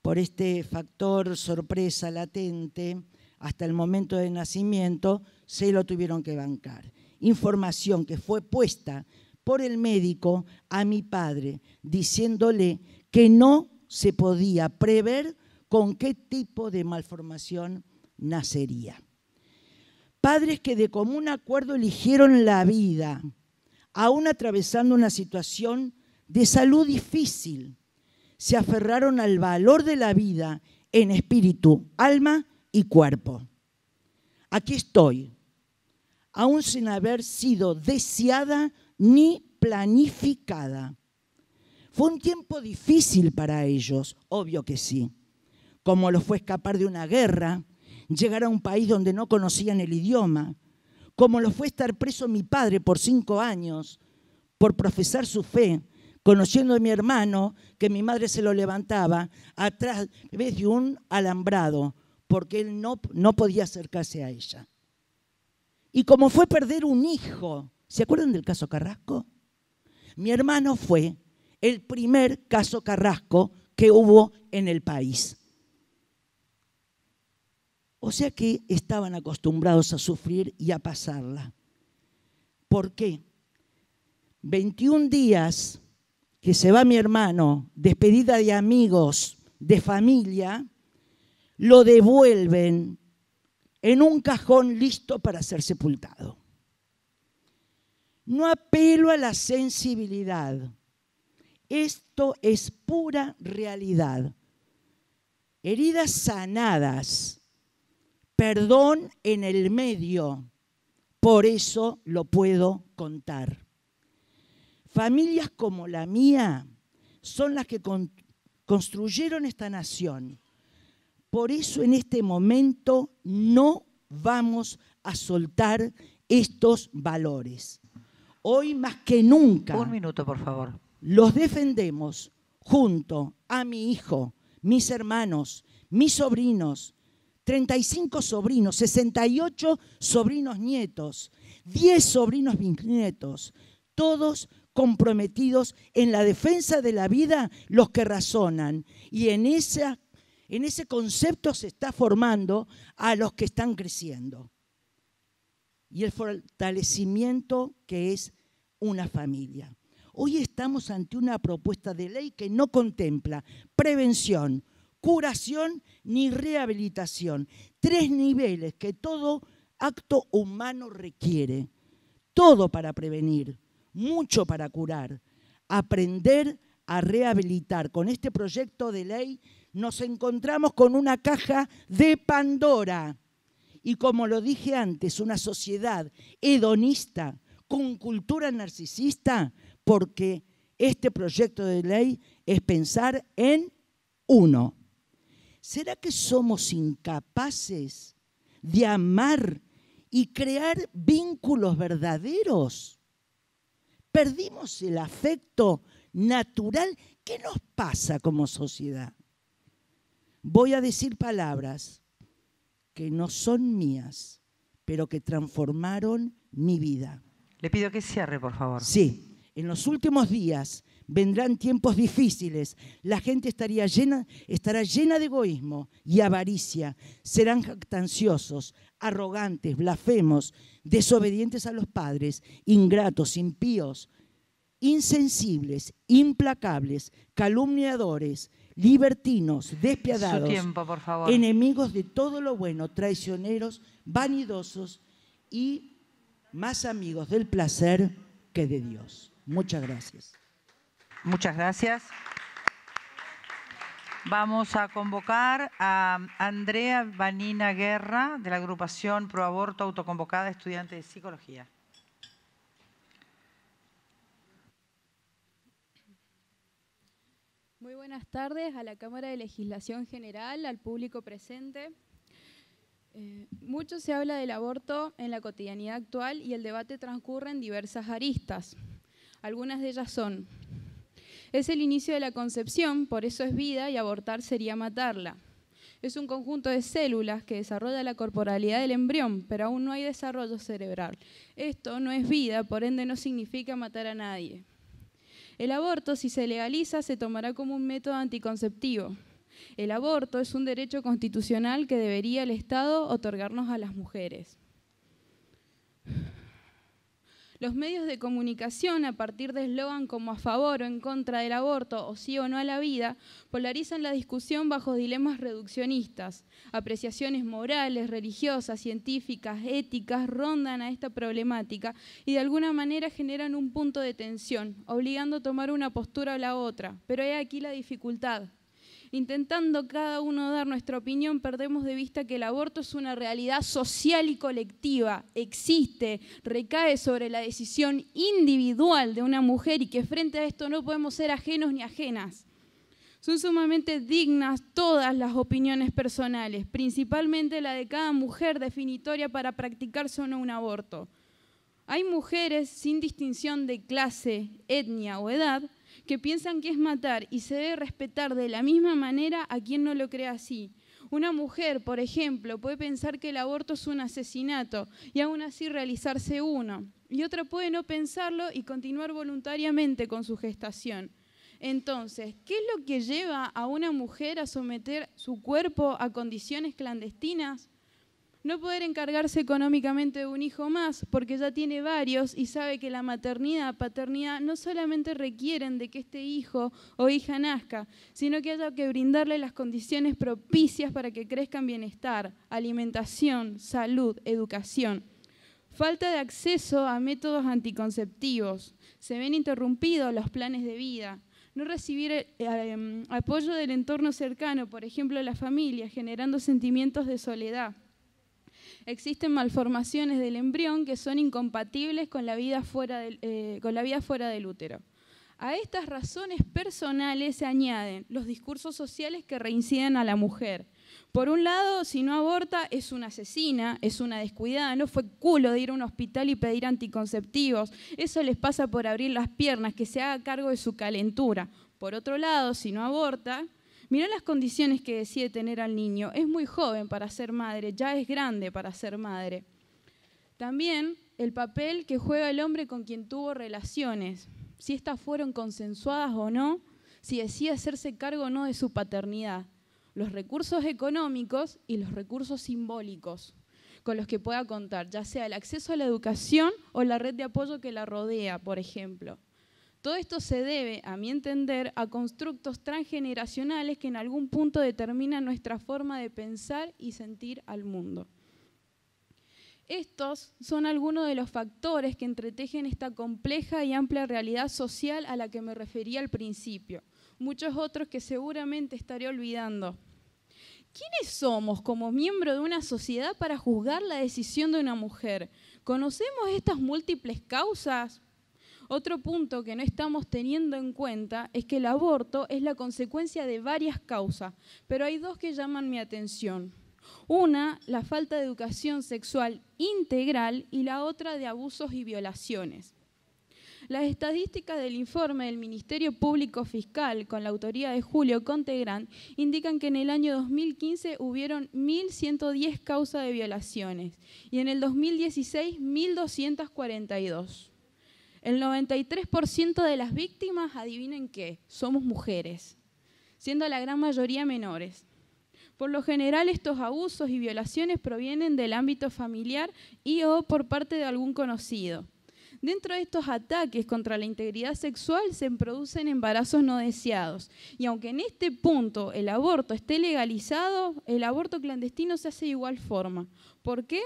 Por este factor sorpresa latente, hasta el momento de nacimiento, se lo tuvieron que bancar. Información que fue puesta por el médico a mi padre, diciéndole que no se podía prever con qué tipo de malformación nacería. Padres que de común acuerdo eligieron la vida, aún atravesando una situación de salud difícil, se aferraron al valor de la vida en espíritu, alma y cuerpo. Aquí estoy, aún sin haber sido deseada ni planificada. Fue un tiempo difícil para ellos, obvio que sí, como lo fue escapar de una guerra, llegar a un país donde no conocían el idioma, como lo fue estar preso mi padre por cinco años por profesar su fe, conociendo a mi hermano que mi madre se lo levantaba atrás de un alambrado, porque él no, no podía acercarse a ella. Y como fue perder un hijo, ¿se acuerdan del caso Carrasco? Mi hermano fue el primer caso Carrasco que hubo en el país. O sea que estaban acostumbrados a sufrir y a pasarla. ¿Por qué? 21 días que se va mi hermano, despedida de amigos, de familia, lo devuelven en un cajón listo para ser sepultado. No apelo a la sensibilidad. Esto es pura realidad. Heridas sanadas perdón en el medio. Por eso lo puedo contar. Familias como la mía son las que construyeron esta nación. Por eso en este momento no vamos a soltar estos valores. Hoy más que nunca. Un minuto, por favor. Los defendemos junto a mi hijo, mis hermanos, mis sobrinos, 35 sobrinos, 68 sobrinos nietos, 10 sobrinos bisnietos, todos comprometidos en la defensa de la vida los que razonan. Y en, en ese concepto se está formando a los que están creciendo. Y el fortalecimiento que es una familia. Hoy estamos ante una propuesta de ley que no contempla prevención, curación ni rehabilitación. Tres niveles que todo acto humano requiere. Todo para prevenir, mucho para curar. Aprender a rehabilitar. Con este proyecto de ley nos encontramos con una caja de Pandora. Y como lo dije antes, una sociedad hedonista con cultura narcisista, porque este proyecto de ley es pensar en uno. ¿Será que somos incapaces de amar y crear vínculos verdaderos? Perdimos el afecto natural. ¿Qué nos pasa como sociedad? Voy a decir palabras que no son mías, pero que transformaron mi vida. Le pido que cierre, por favor. Sí, en los últimos días vendrán tiempos difíciles, la gente estaría llena, estará llena de egoísmo y avaricia, serán jactanciosos, arrogantes, blasfemos, desobedientes a los padres, ingratos, impíos, insensibles, implacables, calumniadores, libertinos, despiadados, enemigos de todo lo bueno, traicioneros, vanidosos y más amigos del placer que de Dios. Muchas gracias. Muchas gracias. Vamos a convocar a Andrea Vanina Guerra, de la agrupación Proaborto Autoconvocada Estudiante de Psicología. Muy buenas tardes a la Cámara de Legislación General, al público presente. Eh, mucho se habla del aborto en la cotidianidad actual y el debate transcurre en diversas aristas. Algunas de ellas son es el inicio de la concepción, por eso es vida y abortar sería matarla. Es un conjunto de células que desarrolla la corporalidad del embrión, pero aún no hay desarrollo cerebral. Esto no es vida, por ende no significa matar a nadie. El aborto, si se legaliza, se tomará como un método anticonceptivo. El aborto es un derecho constitucional que debería el Estado otorgarnos a las mujeres. Los medios de comunicación, a partir de eslogan como a favor o en contra del aborto o sí o no a la vida, polarizan la discusión bajo dilemas reduccionistas. Apreciaciones morales, religiosas, científicas, éticas rondan a esta problemática y de alguna manera generan un punto de tensión, obligando a tomar una postura o la otra. Pero hay aquí la dificultad intentando cada uno dar nuestra opinión, perdemos de vista que el aborto es una realidad social y colectiva, existe, recae sobre la decisión individual de una mujer y que frente a esto no podemos ser ajenos ni ajenas. Son sumamente dignas todas las opiniones personales, principalmente la de cada mujer definitoria para practicarse o no un aborto. Hay mujeres sin distinción de clase, etnia o edad que piensan que es matar y se debe respetar de la misma manera a quien no lo cree así. Una mujer, por ejemplo, puede pensar que el aborto es un asesinato y aún así realizarse uno. Y otra puede no pensarlo y continuar voluntariamente con su gestación. Entonces, ¿qué es lo que lleva a una mujer a someter su cuerpo a condiciones clandestinas? no poder encargarse económicamente de un hijo más porque ya tiene varios y sabe que la maternidad, paternidad no solamente requieren de que este hijo o hija nazca, sino que haya que brindarle las condiciones propicias para que crezcan bienestar, alimentación, salud, educación. Falta de acceso a métodos anticonceptivos. Se ven interrumpidos los planes de vida, no recibir eh, em, apoyo del entorno cercano, por ejemplo la familia, generando sentimientos de soledad existen malformaciones del embrión que son incompatibles eh, con la vida fuera del, útero. A estas razones personales se añaden los discursos sociales que reinciden a la mujer. Por un lado, si no aborta, es una asesina, es una descuidada, no fue culo de ir a un hospital y pedir anticonceptivos, eso les pasa por abrir las piernas, que se haga cargo de su calentura. Por otro lado, si no aborta, Mirá las condiciones que decide tener al niño. Es muy joven para ser madre, ya es grande para ser madre. También el papel que juega el hombre con quien tuvo relaciones, si éstas fueron consensuadas o no, si decide hacerse cargo o no de su paternidad, los recursos económicos y los recursos simbólicos con los que pueda contar, ya sea el acceso a la educación o la red de apoyo que la rodea, por ejemplo. Todo esto se debe, a mi entender, a constructos transgeneracionales que en algún punto determinan nuestra forma de pensar y sentir al mundo. Estos son algunos de los factores que entretejen esta compleja y amplia realidad social a la que me refería al principio. Muchos otros que seguramente estaré olvidando. ¿Quiénes somos como miembro de una sociedad para juzgar la decisión de una mujer? ¿Conocemos estas múltiples causas? Otro punto que no estamos teniendo en cuenta es que el aborto es la consecuencia de varias causas, pero hay dos que llaman mi atención. Una, la falta de educación sexual integral y la otra de abusos y violaciones. Las estadísticas del informe del Ministerio Público Fiscal con la autoría de Julio Contegrán indican que en el año 2015 hubieron 1.110 causas de violaciones y en el 2016 1.242. El 93% de las víctimas, adivinen qué, somos mujeres, siendo la gran mayoría menores. Por lo general, estos abusos y violaciones provienen del ámbito familiar y o por parte de algún conocido. Dentro de estos ataques contra la integridad sexual se producen embarazos no deseados. Y aunque en este punto el aborto esté legalizado, el aborto clandestino se hace de igual forma. ¿Por qué?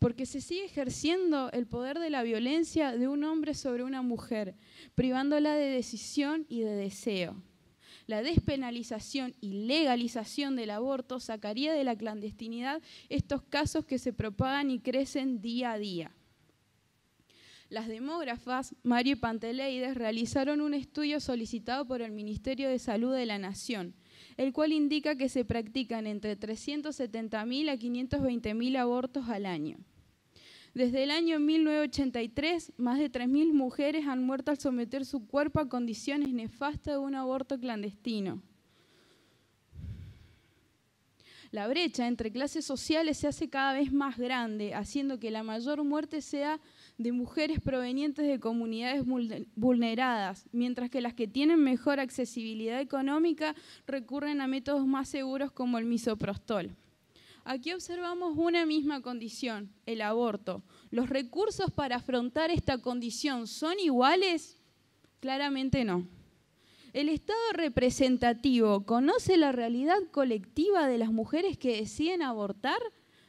porque se sigue ejerciendo el poder de la violencia de un hombre sobre una mujer, privándola de decisión y de deseo. La despenalización y legalización del aborto sacaría de la clandestinidad estos casos que se propagan y crecen día a día. Las demógrafas Mario y Panteleides realizaron un estudio solicitado por el Ministerio de Salud de la Nación, el cual indica que se practican entre 370.000 a 520.000 abortos al año. Desde el año 1983, más de 3.000 mujeres han muerto al someter su cuerpo a condiciones nefastas de un aborto clandestino. La brecha entre clases sociales se hace cada vez más grande, haciendo que la mayor muerte sea de mujeres provenientes de comunidades vulneradas, mientras que las que tienen mejor accesibilidad económica recurren a métodos más seguros como el misoprostol. Aquí observamos una misma condición, el aborto. ¿Los recursos para afrontar esta condición son iguales? Claramente no. El Estado representativo conoce la realidad colectiva de las mujeres que deciden abortar,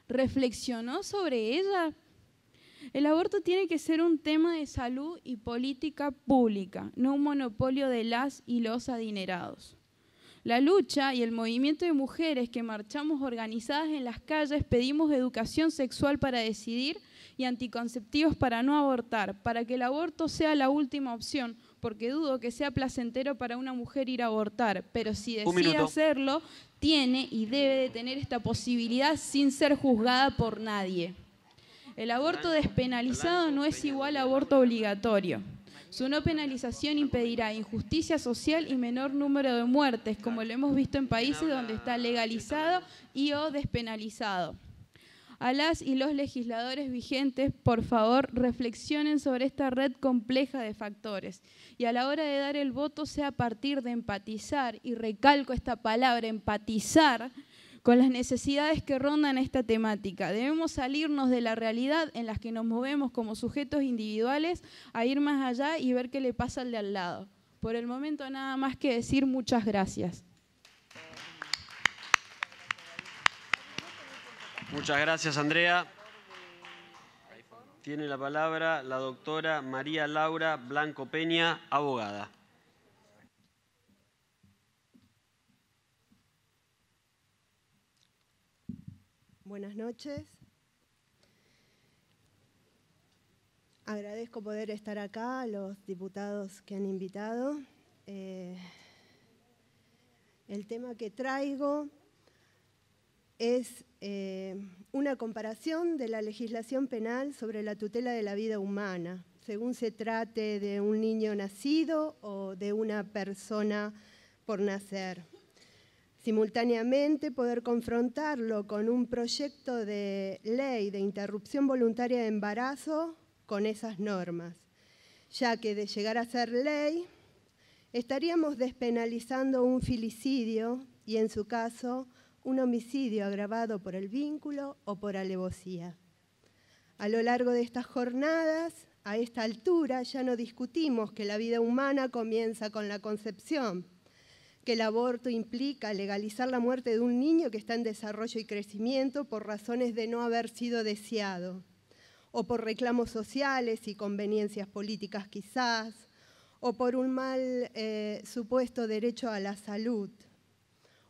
reflexionó sobre ella. El aborto tiene que ser un tema de salud y política pública, no un monopolio de las y los adinerados. La lucha y el movimiento de mujeres que marchamos organizadas en las calles pedimos educación sexual para decidir y anticonceptivos para no abortar, para que el aborto sea la última opción, porque dudo que sea placentero para una mujer ir a abortar, pero si decide hacerlo, tiene y debe de tener esta posibilidad sin ser juzgada por nadie. El aborto despenalizado no es igual a aborto obligatorio. Su no penalización impedirá injusticia social y menor número de muertes, como lo hemos visto en países donde está legalizado y o despenalizado. A las y los legisladores vigentes, por favor, reflexionen sobre esta red compleja de factores y a la hora de dar el voto sea a partir de empatizar, y recalco esta palabra, empatizar, con las necesidades que rondan esta temática. Debemos salirnos de la realidad en la que nos movemos como sujetos individuales a ir más allá y ver qué le pasa al de al lado. Por el momento nada más que decir muchas gracias. Muchas gracias, Andrea. Tiene la palabra la doctora María Laura Blanco Peña, abogada. Buenas noches. Agradezco poder estar acá, a los diputados que han invitado. Eh, el tema que traigo es eh, una comparación de la legislación penal sobre la tutela de la vida humana, según se trate de un niño nacido o de una persona por nacer. Simultáneamente, poder confrontarlo con un proyecto de ley de interrupción voluntaria de embarazo con esas normas, ya que de llegar a ser ley, estaríamos despenalizando un filicidio y, en su caso, un homicidio agravado por el vínculo o por alevosía. A lo largo de estas jornadas, a esta altura, ya no discutimos que la vida humana comienza con la concepción que el aborto implica legalizar la muerte de un niño que está en desarrollo y crecimiento por razones de no haber sido deseado, o por reclamos sociales y conveniencias políticas quizás, o por un mal eh, supuesto derecho a la salud,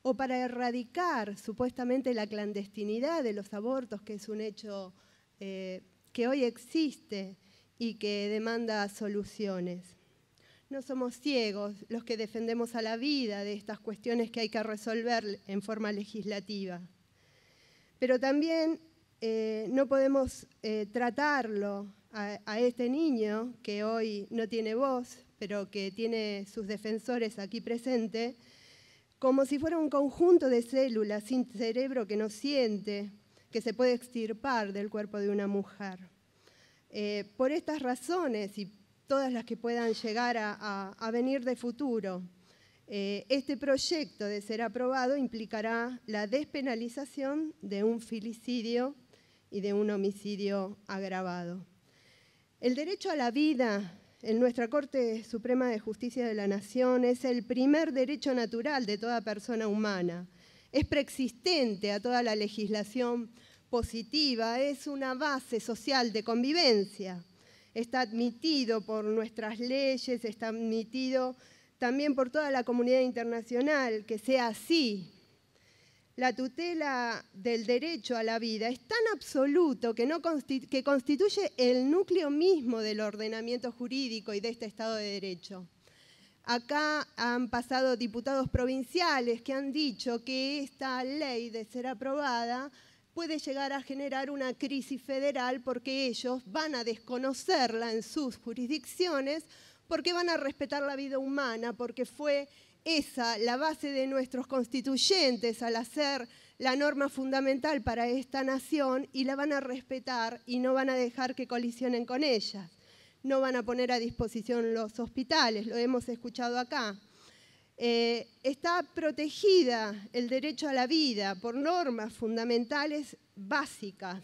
o para erradicar supuestamente la clandestinidad de los abortos, que es un hecho eh, que hoy existe y que demanda soluciones no somos ciegos los que defendemos a la vida de estas cuestiones que hay que resolver en forma legislativa. Pero también eh, no podemos eh, tratarlo a, este niño que hoy no tiene voz, pero que tiene sus defensores aquí presente, como si fuera un conjunto de células sin cerebro que no siente, que se puede extirpar del cuerpo de una mujer. Eh, por estas razones y todas las que puedan llegar a, venir de futuro. Eh, este proyecto, de ser aprobado, implicará la despenalización de un filicidio y de un homicidio agravado. El derecho a la vida en nuestra Corte Suprema de Justicia de la Nación es el primer derecho natural de toda persona humana. Es preexistente a toda la legislación positiva, es una base social de convivencia está admitido por nuestras leyes, está admitido también por toda la comunidad internacional, que sea así. La tutela del derecho a la vida es tan absoluto que, no constituye el núcleo mismo del ordenamiento jurídico y de este Estado de Derecho. Acá han pasado diputados provinciales que han dicho que esta ley, de ser aprobada, puede llegar a generar una crisis federal porque ellos van a desconocerla en sus jurisdicciones, porque van a respetar la vida humana, porque fue esa la base de nuestros constituyentes al hacer la norma fundamental para esta nación y la van a respetar y no van a dejar que colisionen con ella, No van a poner a disposición los hospitales, lo hemos escuchado acá. Eh, está protegida el derecho a la vida por normas fundamentales básicas,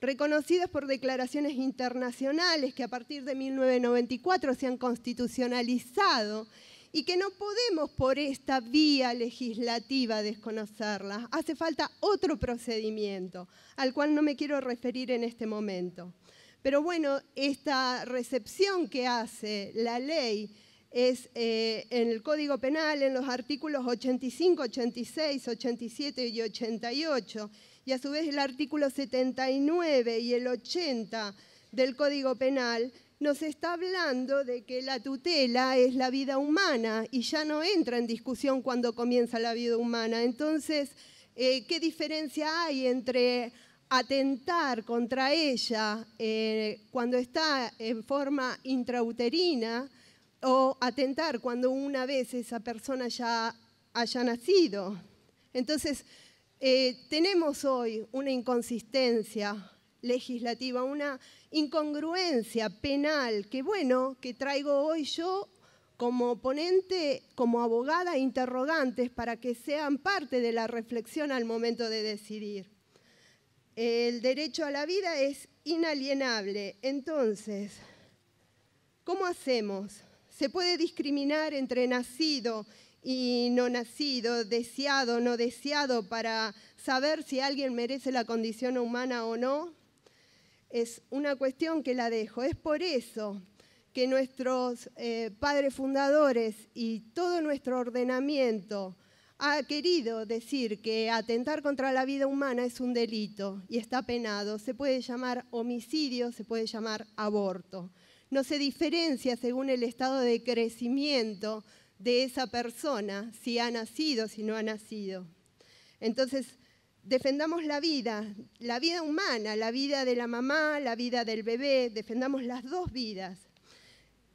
reconocidas por declaraciones internacionales que a partir de 1994 se han constitucionalizado y que no podemos por esta vía legislativa desconocerlas. Hace falta otro procedimiento, al cual no me quiero referir en este momento. Pero bueno, esta recepción que hace la ley es eh, en el Código Penal, en los artículos 85, 86, 87 y 88, y a su vez el artículo 79 y el 80 del Código Penal, nos está hablando de que la tutela es la vida humana y ya no entra en discusión cuando comienza la vida humana. Entonces, eh, ¿qué diferencia hay entre atentar contra ella eh, cuando está en forma intrauterina? o atentar cuando una vez esa persona ya haya nacido. Entonces, eh, tenemos hoy una inconsistencia legislativa, una incongruencia penal que, bueno, que traigo hoy yo como ponente, como abogada, interrogantes para que sean parte de la reflexión al momento de decidir. El derecho a la vida es inalienable. Entonces, ¿cómo hacemos? Se puede discriminar entre nacido y no nacido, deseado, no deseado, para saber si alguien merece la condición humana o no. Es una cuestión que la dejo. Es por eso que nuestros eh, padres fundadores y todo nuestro ordenamiento ha querido decir que atentar contra la vida humana es un delito y está penado. Se puede llamar homicidio, se puede llamar aborto no se diferencia según el estado de crecimiento de esa persona, si ha nacido, si no ha nacido. Entonces, defendamos la vida, la vida humana, la vida de la mamá, la vida del bebé, defendamos las dos vidas.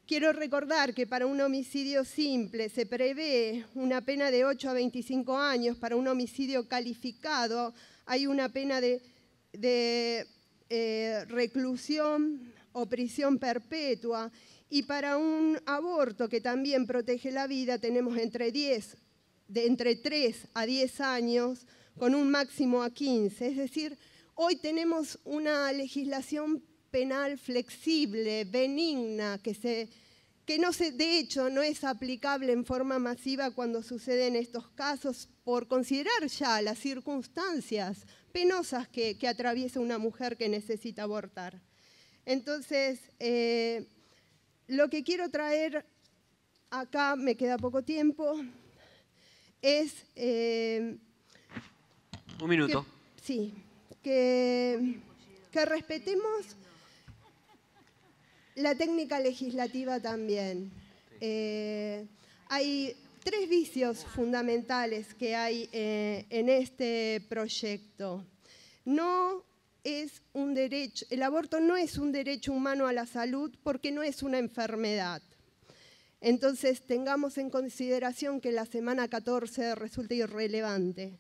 Quiero recordar que para un homicidio simple se prevé una pena de 8 a 25 años, para un homicidio calificado hay una pena de, eh, reclusión o prisión perpetua. Y para un aborto que también protege la vida tenemos entre, 10, de entre 3 a 10 años con un máximo a 15. Es decir, hoy tenemos una legislación penal flexible, benigna, que, que no se, de hecho no es aplicable en forma masiva cuando suceden estos casos por considerar ya las circunstancias penosas que atraviesa una mujer que necesita abortar. Entonces, eh, lo que quiero traer acá, me queda poco tiempo, es... Eh, Un minuto. sí, que, respetemos la técnica legislativa también. Eh, hay tres vicios fundamentales que hay en este proyecto. No es un derecho, el aborto no es un derecho humano a la salud porque no es una enfermedad. Entonces tengamos en consideración que la semana 14 resulta irrelevante,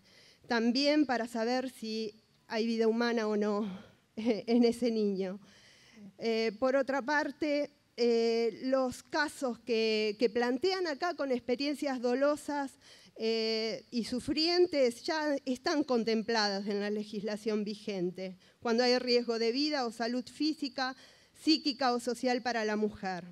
también para saber si hay vida humana o no eh, en ese niño. Eh, por otra parte, eh, los casos que, que plantean acá con experiencias dolosas eh, y sufrientes ya están contempladas en la legislación vigente, cuando hay riesgo de vida o salud física, psíquica o social para la mujer.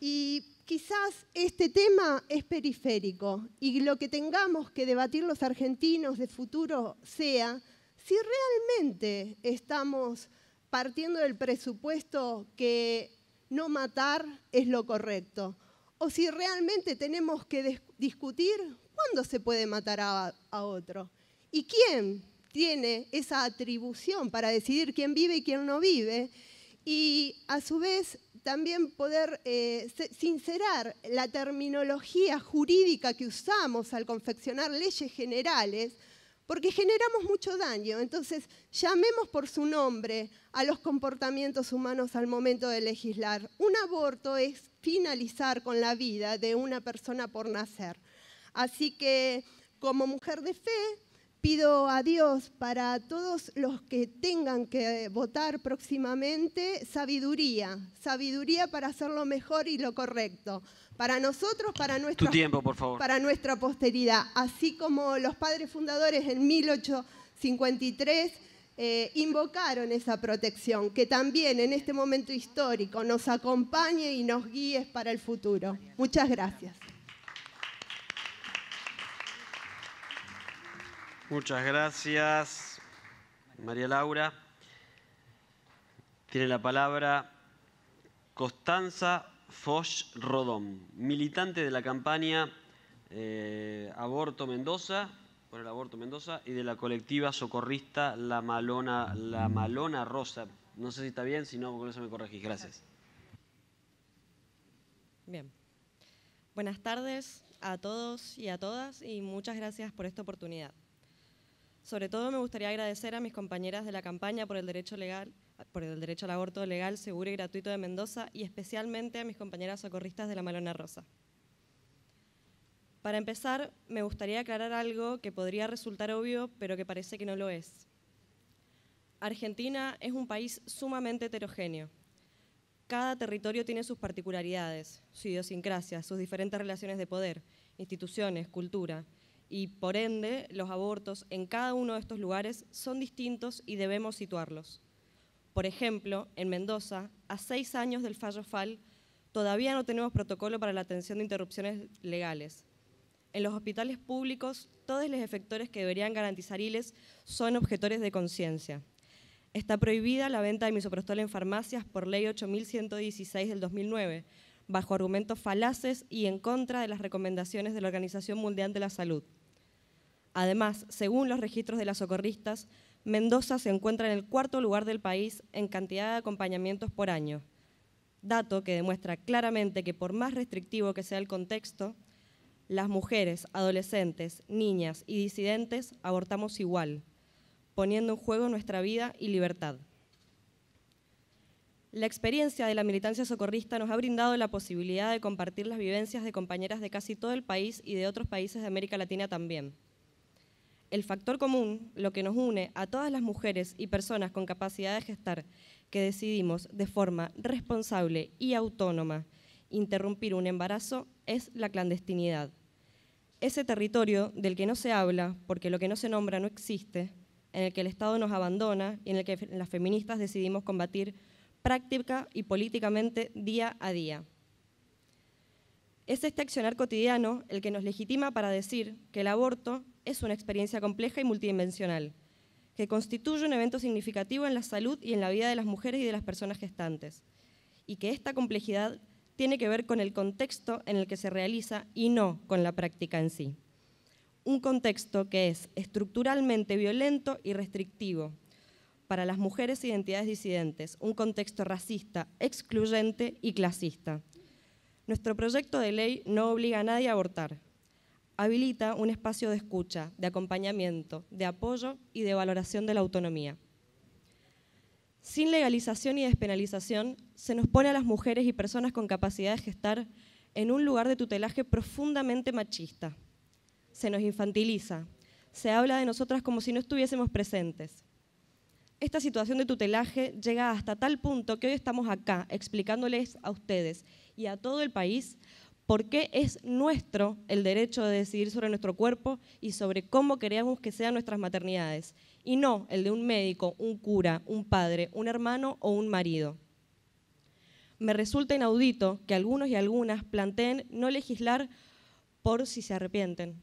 Y quizás este tema es periférico y lo que tengamos que debatir los argentinos de futuro sea si realmente estamos partiendo del presupuesto que no matar es lo correcto o si realmente tenemos que discutir ¿Cuándo se puede matar a, otro. ¿Y quién tiene esa atribución para decidir quién vive y quién no vive? Y a su vez también poder eh, sincerar la terminología jurídica que usamos al confeccionar leyes generales, porque generamos mucho daño. Entonces, llamemos por su nombre a los comportamientos humanos al momento de legislar. Un aborto es finalizar con la vida de una persona por nacer. Así que como mujer de fe, pido a Dios para todos los que tengan que votar próximamente sabiduría, sabiduría para hacer lo mejor y lo correcto, para nosotros, para nuestra, tiempo, por favor. para nuestra posteridad, así como los padres fundadores en 1853 eh, invocaron esa protección, que también en este momento histórico nos acompañe y nos guíe para el futuro. Muchas gracias. Muchas gracias, María Laura. Tiene la palabra Constanza Foch Rodón, militante de la campaña eh, Aborto Mendoza, por el Aborto Mendoza, y de la colectiva socorrista La Malona, la Malona Rosa. No sé si está bien, si no, con eso me corregís. Gracias. Bien. Buenas tardes a todos y a todas y muchas gracias por esta oportunidad. Sobre todo me gustaría agradecer a mis compañeras de la campaña por el derecho legal, por el derecho al aborto legal, seguro y gratuito de Mendoza y especialmente a mis compañeras socorristas de la Malona Rosa. Para empezar, me gustaría aclarar algo que podría resultar obvio, pero que parece que no lo es. Argentina es un país sumamente heterogéneo. Cada territorio tiene sus particularidades, su idiosincrasia, sus diferentes relaciones de poder, instituciones, cultura, y, por ende, los abortos en cada uno de estos lugares son distintos y debemos situarlos. Por ejemplo, en Mendoza, a seis años del fallo FAL, todavía no tenemos protocolo para la atención de interrupciones legales. En los hospitales públicos, todos los efectores que deberían garantizar ILES son objetores de conciencia. Está prohibida la venta de misoprostol en farmacias por ley 8116 del 2009, bajo argumentos falaces y en contra de las recomendaciones de la Organización Mundial de la Salud. Además, según los registros de las socorristas, Mendoza se encuentra en el cuarto lugar del país en cantidad de acompañamientos por año, dato que demuestra claramente que por más restrictivo que sea el contexto, las mujeres, adolescentes, niñas y disidentes abortamos igual, poniendo en juego nuestra vida y libertad. La experiencia de la militancia socorrista nos ha brindado la posibilidad de compartir las vivencias de compañeras de casi todo el país y de otros países de América Latina también. El factor común, lo que nos une a todas las mujeres y personas con capacidad de gestar, que decidimos de forma responsable y autónoma interrumpir un embarazo, es la clandestinidad. Ese territorio del que no se habla, porque lo que no se nombra no existe, en el que el Estado nos abandona y en el que las feministas decidimos combatir práctica y políticamente día a día. Es este accionar cotidiano el que nos legitima para decir que el aborto es una experiencia compleja y multidimensional, que constituye un evento significativo en la salud y en la vida de las mujeres y de las personas gestantes, y que esta complejidad tiene que ver con el contexto en el que se realiza y no con la práctica en sí. Un contexto que es estructuralmente violento y restrictivo, para las mujeres e identidades disidentes un contexto racista, excluyente y clasista. Nuestro proyecto de ley no obliga a nadie a abortar. Habilita un espacio de escucha, de acompañamiento, de apoyo y de valoración de la autonomía. Sin legalización y despenalización, se nos pone a las mujeres y personas con capacidad de gestar en un lugar de tutelaje profundamente machista. Se nos infantiliza. Se habla de nosotras como si no estuviésemos presentes esta situación de tutelaje llega hasta tal punto que hoy estamos acá explicándoles a ustedes y a todo el país por qué es nuestro el derecho de decidir sobre nuestro cuerpo y sobre cómo queremos que sean nuestras maternidades, y no el de un médico, un cura, un padre, un hermano o un marido. Me resulta inaudito que algunos y algunas planteen no legislar por si se arrepienten.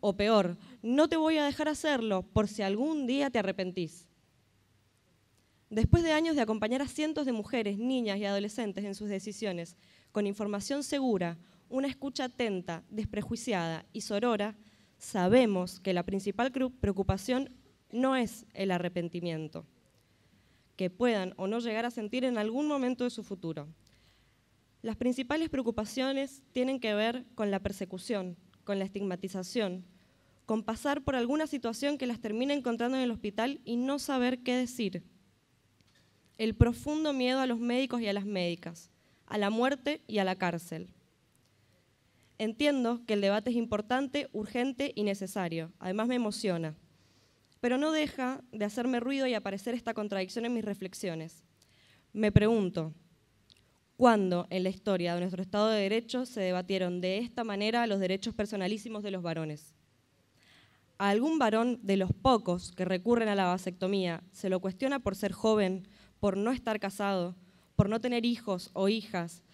O peor, no te voy a dejar hacerlo por si algún día te arrepentís. Después de años de acompañar a cientos de mujeres, niñas y adolescentes en sus decisiones, con información segura, una escucha atenta, desprejuiciada y sorora, sabemos que la principal preocupación no es el arrepentimiento, que puedan o no llegar a sentir en algún momento de su futuro. Las principales preocupaciones tienen que ver con la persecución, con la estigmatización, con pasar por alguna situación que las termine encontrando en el hospital y no saber qué decir el profundo miedo a los médicos y a las médicas, a la muerte y a la cárcel. Entiendo que el debate es importante, urgente y necesario. Además me emociona. Pero no deja de hacerme ruido y aparecer esta contradicción en mis reflexiones. Me pregunto, ¿cuándo en la historia de nuestro Estado de Derecho se debatieron de esta manera los derechos personalísimos de los varones? ¿A algún varón de los pocos que recurren a la vasectomía se lo cuestiona por ser joven, por no estar casado, por no tener hijos o hijas,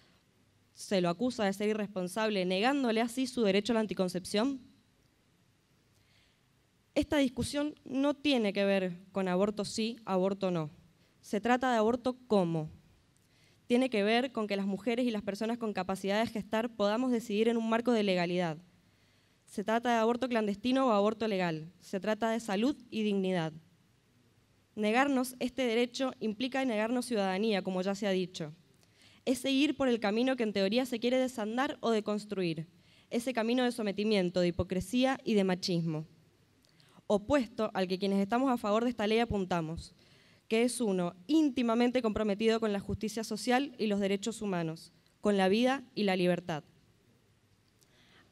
se lo acusa de ser irresponsable, negándole así su derecho a la anticoncepción? Esta discusión no tiene que ver con aborto sí, aborto no. Se trata de aborto cómo. Tiene que ver con que las mujeres y las personas con capacidad de gestar podamos decidir en un marco de legalidad. Se trata de aborto clandestino o aborto legal. Se trata de salud y dignidad. Negarnos este derecho implica negarnos ciudadanía, como ya se ha dicho. Es seguir por el camino que en teoría se quiere desandar o deconstruir, ese camino de sometimiento, de hipocresía y de machismo. Opuesto al que quienes estamos a favor de esta ley apuntamos, que es uno íntimamente comprometido con la justicia social y los derechos humanos, con la vida y la libertad.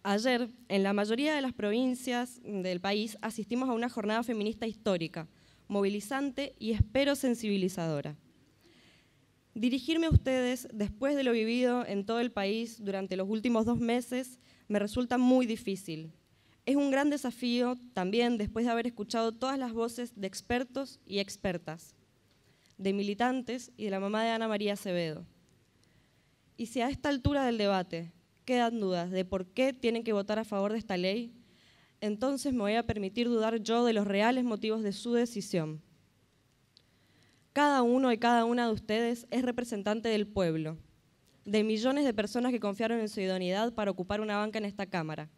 Ayer, en la mayoría de las provincias del país, asistimos a una jornada feminista histórica, movilizante y espero sensibilizadora. Dirigirme a ustedes después de lo vivido en todo el país durante los últimos dos meses me resulta muy difícil. Es un gran desafío también después de haber escuchado todas las voces de expertos y expertas, de militantes y de la mamá de Ana María Acevedo. Y si a esta altura del debate quedan dudas de por qué tienen que votar a favor de esta ley, entonces me voy a permitir dudar yo de los reales motivos de su decisión. Cada uno y cada una de ustedes es representante del pueblo, de millones de personas que confiaron en su idoneidad para ocupar una banca en esta Cámara,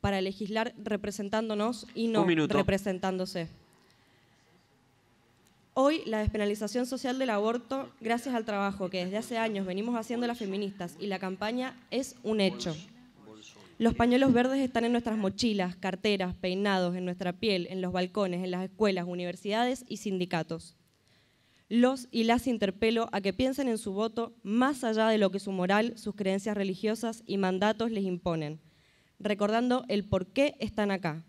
para legislar representándonos y no representándose. Hoy la despenalización social del aborto, gracias al trabajo que desde hace años venimos haciendo las feministas y la campaña, es un hecho. Los pañuelos verdes están en nuestras mochilas, carteras, peinados, en nuestra piel, en los balcones, en las escuelas, universidades y sindicatos. Los y las interpelo a que piensen en su voto más allá de lo que su moral, sus creencias religiosas y mandatos les imponen, recordando el por qué están acá.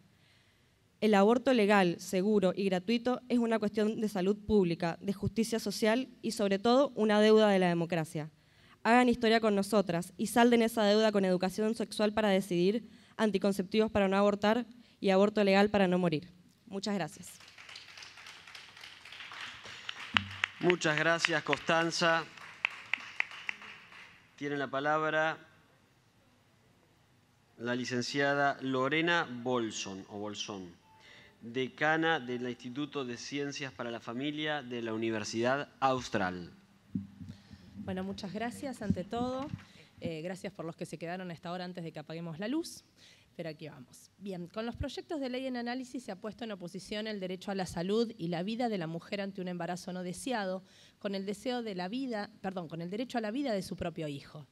El aborto legal, seguro y gratuito es una cuestión de salud pública, de justicia social y sobre todo una deuda de la democracia hagan historia con nosotras y salden esa deuda con educación sexual para decidir, anticonceptivos para no abortar y aborto legal para no morir. Muchas gracias. Muchas gracias, Constanza. Tiene la palabra la licenciada Lorena Bolson, o Bolson, decana del Instituto de Ciencias para la Familia de la Universidad Austral. Bueno, muchas gracias ante todo. Eh, gracias por los que se quedaron hasta ahora antes de que apaguemos la luz. Pero aquí vamos. Bien, con los proyectos de ley en análisis se ha puesto en oposición el derecho a la salud y la vida de la mujer ante un embarazo no deseado, con el deseo de la vida, perdón, con el derecho a la vida de su propio hijo.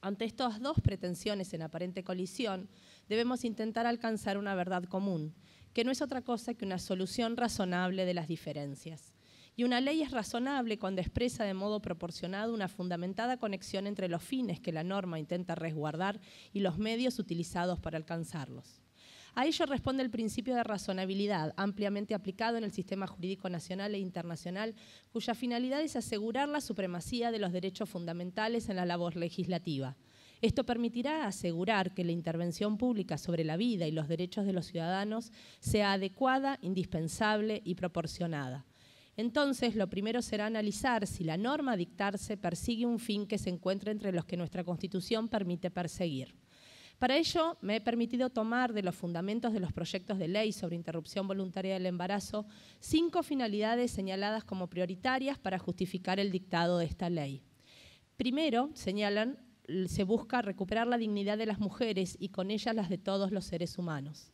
Ante estas dos pretensiones en aparente colisión, debemos intentar alcanzar una verdad común, que no es otra cosa que una solución razonable de las diferencias. Y una ley es razonable cuando expresa de modo proporcionado una fundamentada conexión entre los fines que la norma intenta resguardar y los medios utilizados para alcanzarlos. A ello responde el principio de razonabilidad, ampliamente aplicado en el sistema jurídico nacional e internacional, cuya finalidad es asegurar la supremacía de los derechos fundamentales en la labor legislativa. Esto permitirá asegurar que la intervención pública sobre la vida y los derechos de los ciudadanos sea adecuada, indispensable y proporcionada. Entonces, lo primero será analizar si la norma dictarse persigue un fin que se encuentra entre los que nuestra Constitución permite perseguir. Para ello, me he permitido tomar de los fundamentos de los proyectos de ley sobre interrupción voluntaria del embarazo cinco finalidades señaladas como prioritarias para justificar el dictado de esta ley. Primero, señalan, se busca recuperar la dignidad de las mujeres y con ellas las de todos los seres humanos.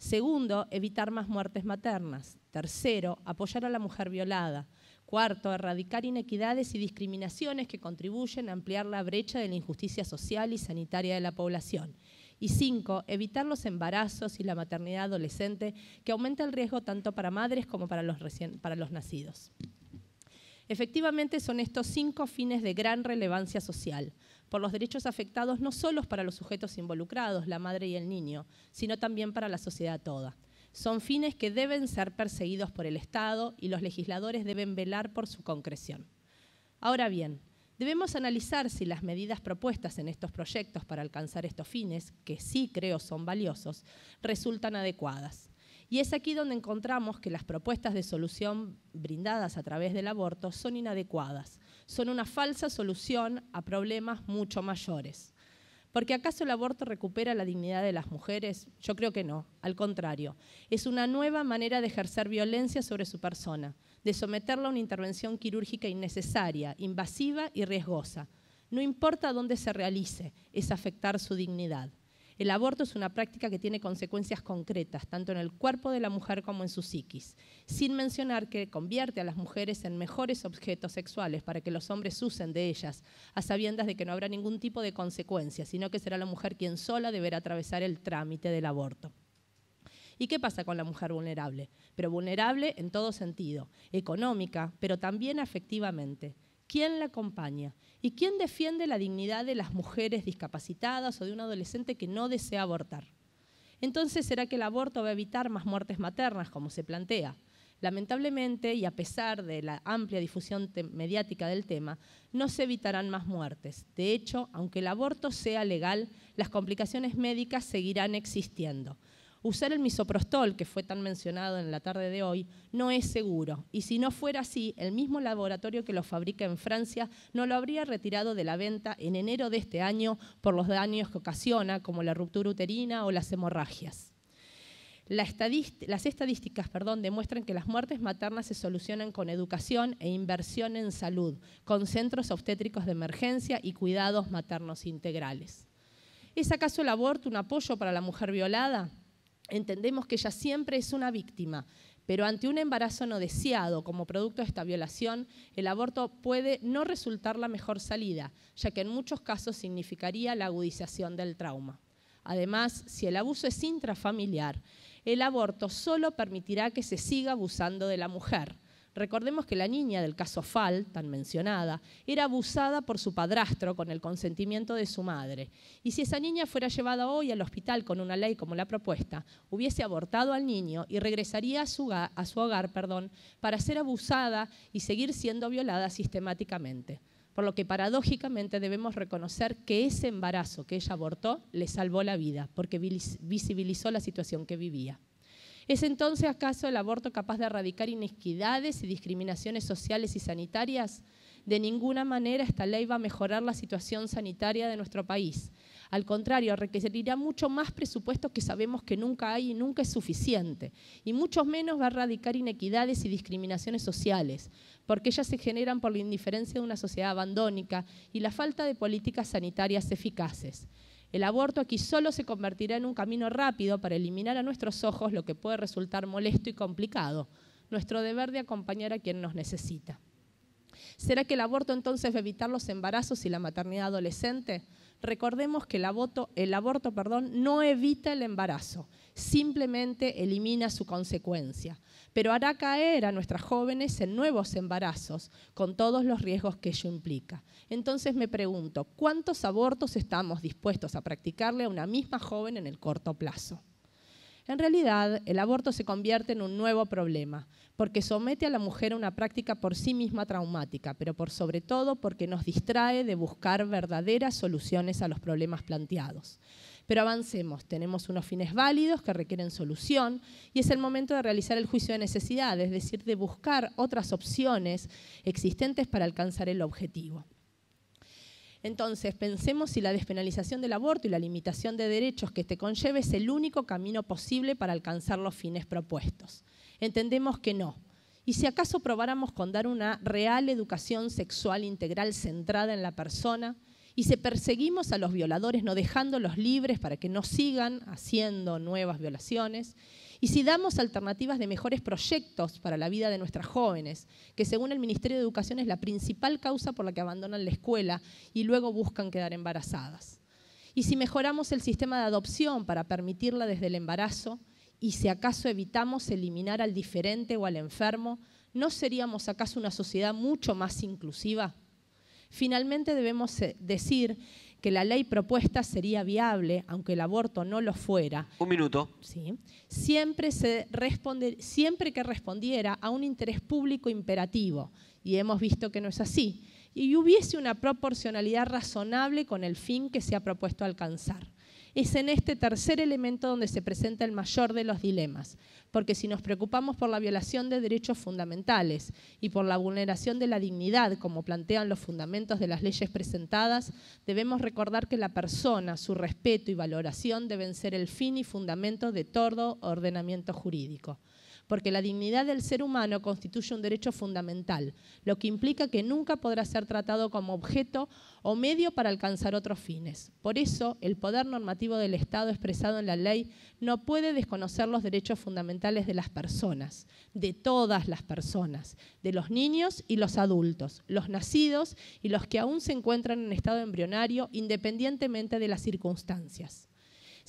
Segundo, evitar más muertes maternas. Tercero, apoyar a la mujer violada. Cuarto, erradicar inequidades y discriminaciones que contribuyen a ampliar la brecha de la injusticia social y sanitaria de la población. Y cinco, evitar los embarazos y la maternidad adolescente que aumenta el riesgo tanto para madres como para los, para los nacidos. Efectivamente, son estos cinco fines de gran relevancia social por los derechos afectados no solo para los sujetos involucrados, la madre y el niño, sino también para la sociedad toda. Son fines que deben ser perseguidos por el Estado y los legisladores deben velar por su concreción. Ahora bien, debemos analizar si las medidas propuestas en estos proyectos para alcanzar estos fines, que sí creo son valiosos, resultan adecuadas. Y es aquí donde encontramos que las propuestas de solución brindadas a través del aborto son inadecuadas, son una falsa solución a problemas mucho mayores. Porque acaso el aborto recupera la dignidad de las mujeres? Yo creo que no, al contrario. Es una nueva manera de ejercer violencia sobre su persona, de someterla a una intervención quirúrgica innecesaria, invasiva y riesgosa. No importa dónde se realice, es afectar su dignidad. El aborto es una práctica que tiene consecuencias concretas, tanto en el cuerpo de la mujer como en su psiquis, sin mencionar que convierte a las mujeres en mejores objetos sexuales para que los hombres usen de ellas, a sabiendas de que no habrá ningún tipo de consecuencia, sino que será la mujer quien sola deberá atravesar el trámite del aborto. ¿Y qué pasa con la mujer vulnerable? Pero vulnerable en todo sentido, económica, pero también afectivamente. ¿Quién la acompaña? ¿Y quién defiende la dignidad de las mujeres discapacitadas o de un adolescente que no desea abortar? Entonces, ¿será que el aborto va a evitar más muertes maternas, como se plantea? Lamentablemente, y a pesar de la amplia difusión mediática del tema, no se evitarán más muertes. De hecho, aunque el aborto sea legal, las complicaciones médicas seguirán existiendo usar el misoprostol, que fue tan mencionado en la tarde de hoy, no es seguro. Y si no fuera así, el mismo laboratorio que lo fabrica en Francia no lo habría retirado de la venta en enero de este año por los daños que ocasiona, como la ruptura uterina o las hemorragias. las estadísticas perdón, demuestran que las muertes maternas se solucionan con educación e inversión en salud, con centros obstétricos de emergencia y cuidados maternos integrales. ¿Es acaso el aborto un apoyo para la mujer violada? entendemos que ella siempre es una víctima, pero ante un embarazo no deseado como producto de esta violación, el aborto puede no resultar la mejor salida, ya que en muchos casos significaría la agudización del trauma. Además, si el abuso es intrafamiliar, el aborto solo permitirá que se siga abusando de la mujer, Recordemos que la niña del caso Fall, tan mencionada, era abusada por su padrastro con el consentimiento de su madre. Y si esa niña fuera llevada hoy al hospital con una ley como la propuesta, hubiese abortado al niño y regresaría a su, hogar, a su hogar perdón, para ser abusada y seguir siendo violada sistemáticamente. Por lo que paradójicamente debemos reconocer que ese embarazo que ella abortó le salvó la vida, porque visibilizó la situación que vivía. ¿Es entonces acaso el aborto capaz de erradicar inequidades y discriminaciones sociales y sanitarias? De ninguna manera esta ley va a mejorar la situación sanitaria de nuestro país. Al contrario, requerirá mucho más presupuesto que sabemos que nunca hay y nunca es suficiente. Y mucho menos va a erradicar inequidades y discriminaciones sociales, porque ellas se generan por la indiferencia de una sociedad abandónica y la falta de políticas sanitarias eficaces. El aborto aquí solo se convertirá en un camino rápido para eliminar a nuestros ojos lo que puede resultar molesto y complicado, nuestro deber de acompañar a quien nos necesita. ¿Será que el aborto entonces va a evitar los embarazos y la maternidad adolescente? Recordemos que el aborto, el aborto perdón, no evita el embarazo, simplemente elimina su consecuencia, pero hará caer a nuestras jóvenes en nuevos embarazos, con todos los riesgos que ello implica. Entonces me pregunto, ¿cuántos abortos estamos dispuestos a practicarle a una misma joven en el corto plazo? En realidad, el aborto se convierte en un nuevo problema, porque somete a la mujer a una práctica por sí misma traumática, pero por sobre todo porque nos distrae de buscar verdaderas soluciones a los problemas planteados. Pero avancemos, tenemos unos fines válidos que requieren solución y es el momento de realizar el juicio de necesidad, es decir, de buscar otras opciones existentes para alcanzar el objetivo. Entonces, pensemos si la despenalización del aborto y la limitación de derechos que te este conlleve es el único camino posible para alcanzar los fines propuestos. Entendemos que no. Y si acaso probáramos con dar una real educación sexual integral centrada en la persona, y si perseguimos a los violadores no dejándolos libres para que no sigan haciendo nuevas violaciones, y si damos alternativas de mejores proyectos para la vida de nuestras jóvenes, que según el Ministerio de Educación es la principal causa por la que abandonan la escuela y luego buscan quedar embarazadas. Y si mejoramos el sistema de adopción para permitirla desde el embarazo, y si acaso evitamos eliminar al diferente o al enfermo, ¿no seríamos acaso una sociedad mucho más inclusiva? Finalmente debemos eh, decir que la ley propuesta sería viable, aunque el aborto no lo fuera. Un minuto. Sí. Siempre, se siempre que respondiera a un interés público imperativo, y hemos visto que no es así, y hubiese una proporcionalidad razonable con el fin que se ha propuesto alcanzar es en este tercer elemento donde se presenta el mayor de los dilemas, porque si nos preocupamos por la violación de derechos fundamentales y por la vulneración de la dignidad, como plantean los fundamentos de las leyes presentadas, debemos recordar que la persona, su respeto y valoración deben ser el fin y fundamento de todo ordenamiento jurídico porque la dignidad del ser humano constituye un derecho fundamental, lo que implica que nunca podrá ser tratado como objeto o medio para alcanzar otros fines. Por eso, el poder normativo del Estado expresado en la ley no puede desconocer los derechos fundamentales de las personas, de todas las personas, de los niños y los adultos, los nacidos y los que aún se encuentran en estado embrionario, independientemente de las circunstancias.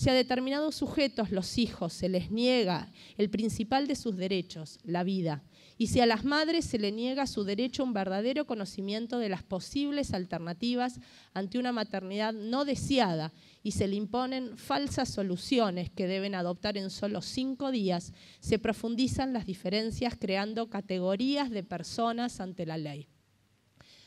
Si a determinados sujetos, los hijos, se les niega el principal de sus derechos, la vida, y si a las madres se le niega su derecho a un verdadero conocimiento de las posibles alternativas ante una maternidad no deseada y se le imponen falsas soluciones que deben adoptar en solo cinco días, se profundizan las diferencias creando categorías de personas ante la ley.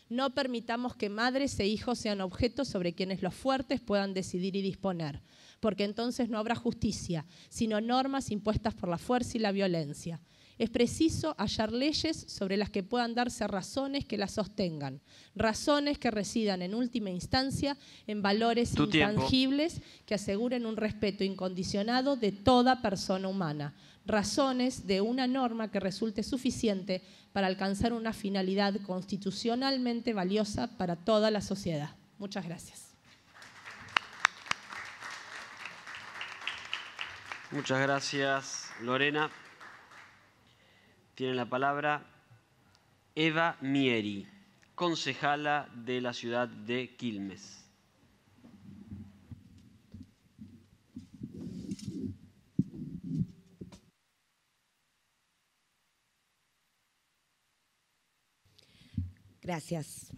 No permitamos que madres e hijos sean objetos sobre quienes los fuertes puedan decidir y disponer porque entonces no habrá justicia, sino normas impuestas por la fuerza y la violencia. Es preciso hallar leyes sobre las que puedan darse razones que las sostengan, razones que residan en última instancia en valores intangibles que aseguren un respeto incondicionado de toda persona humana, razones de una norma que resulte suficiente para alcanzar una finalidad constitucionalmente valiosa para toda la sociedad. Muchas gracias. Muchas gracias, Lorena. Tiene la palabra Eva Mieri, concejala de la ciudad de Quilmes. Gracias.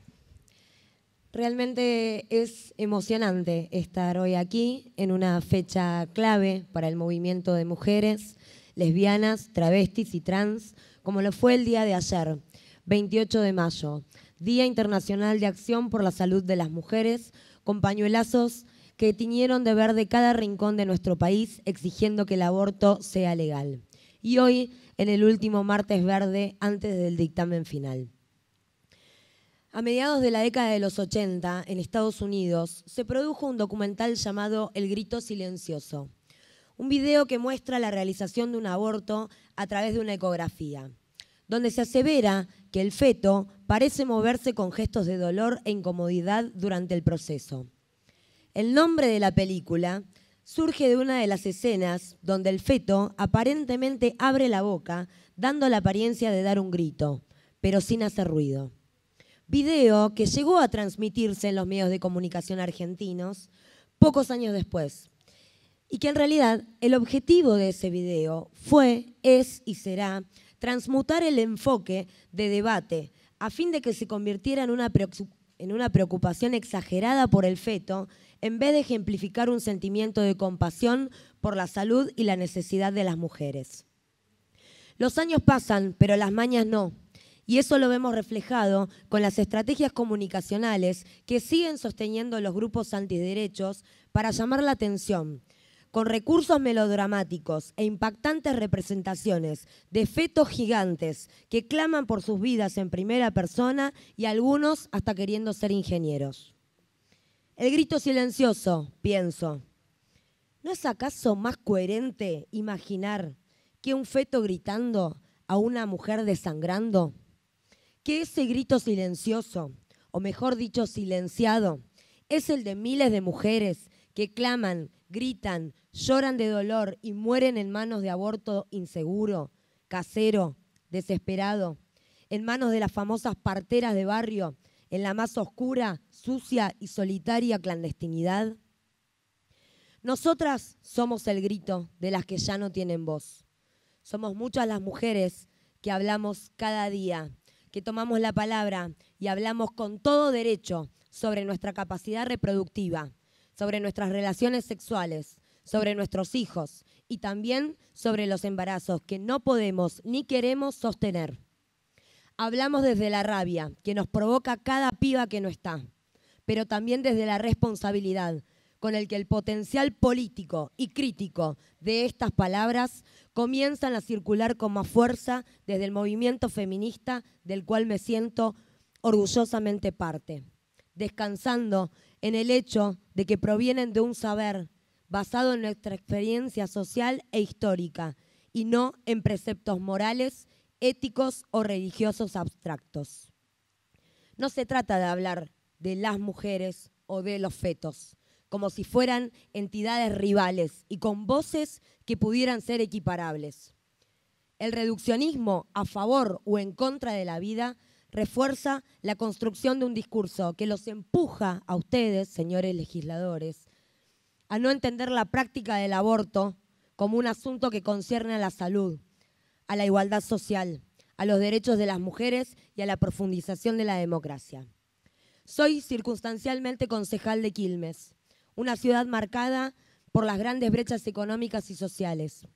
Realmente es emocionante estar hoy aquí en una fecha clave para el movimiento de mujeres, lesbianas, travestis y trans, como lo fue el día de ayer, 28 de mayo, Día Internacional de Acción por la Salud de las Mujeres, con pañuelazos que tiñeron de verde cada rincón de nuestro país exigiendo que el aborto sea legal. Y hoy, en el último martes verde, antes del dictamen final. A mediados de la década de los 80, en Estados Unidos, se produjo un documental llamado El Grito Silencioso, un video que muestra la realización de un aborto a través de una ecografía, donde se asevera que el feto parece moverse con gestos de dolor e incomodidad durante el proceso. El nombre de la película surge de una de las escenas donde el feto aparentemente abre la boca, dando la apariencia de dar un grito, pero sin hacer ruido video que llegó a transmitirse en los medios de comunicación argentinos pocos años después. Y que en realidad el objetivo de ese video fue, es y será transmutar el enfoque de debate a fin de que se convirtiera en una, preocupación exagerada por el feto en vez de ejemplificar un sentimiento de compasión por la salud y la necesidad de las mujeres. Los años pasan, pero las mañas no. Y eso lo vemos reflejado con las estrategias comunicacionales que siguen sosteniendo los grupos antiderechos para llamar la atención con recursos melodramáticos e impactantes representaciones de fetos gigantes que claman por sus vidas en primera persona y algunos hasta queriendo ser ingenieros. El grito silencioso, pienso. ¿No es acaso más coherente imaginar que un feto gritando a una mujer desangrando? que ese grito silencioso, o mejor dicho, silenciado, es el de miles de mujeres que claman, gritan, lloran de dolor y mueren en manos de aborto inseguro, casero, desesperado, en manos de las famosas parteras de barrio, en la más oscura, sucia y solitaria clandestinidad? Nosotras somos el grito de las que ya no tienen voz. Somos muchas las mujeres que hablamos cada día que tomamos la palabra y hablamos con todo derecho sobre nuestra capacidad reproductiva, sobre nuestras relaciones sexuales, sobre nuestros hijos y también sobre los embarazos que no podemos ni queremos sostener. Hablamos desde la rabia que nos provoca cada piba que no está, pero también desde la responsabilidad con el que el potencial político y crítico de estas palabras comienzan a circular con más fuerza desde el movimiento feminista del cual me siento orgullosamente parte, descansando en el hecho de que provienen de un saber basado en nuestra experiencia social e histórica y no en preceptos morales, éticos o religiosos abstractos. No se trata de hablar de las mujeres o de los fetos, como si fueran entidades rivales y con voces que pudieran ser equiparables. El reduccionismo a favor o en contra de la vida refuerza la construcción de un discurso que los empuja a ustedes, señores legisladores, a no entender la práctica del aborto como un asunto que concierne a la salud, a la igualdad social, a los derechos de las mujeres y a la profundización de la democracia. Soy circunstancialmente concejal de Quilmes una ciudad marcada por las grandes brechas económicas y sociales.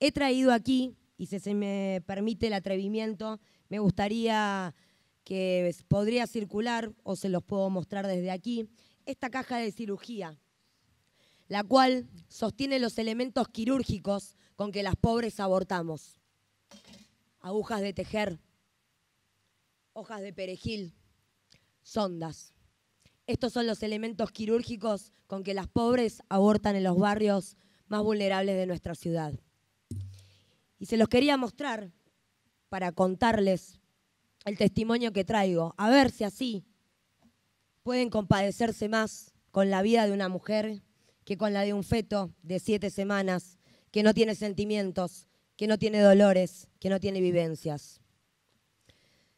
He traído aquí, y si se me permite el atrevimiento, me gustaría que podría circular, o se los puedo mostrar desde aquí, esta caja de cirugía, la cual sostiene los elementos quirúrgicos con que las pobres abortamos. Agujas de tejer, hojas de perejil, sondas. Estos son los elementos quirúrgicos con que las pobres abortan en los barrios más vulnerables de nuestra ciudad. Y se los quería mostrar para contarles el testimonio que traigo, a ver si así pueden compadecerse más con la vida de una mujer que con la de un feto de siete semanas, que no tiene sentimientos, que no tiene dolores, que no tiene vivencias.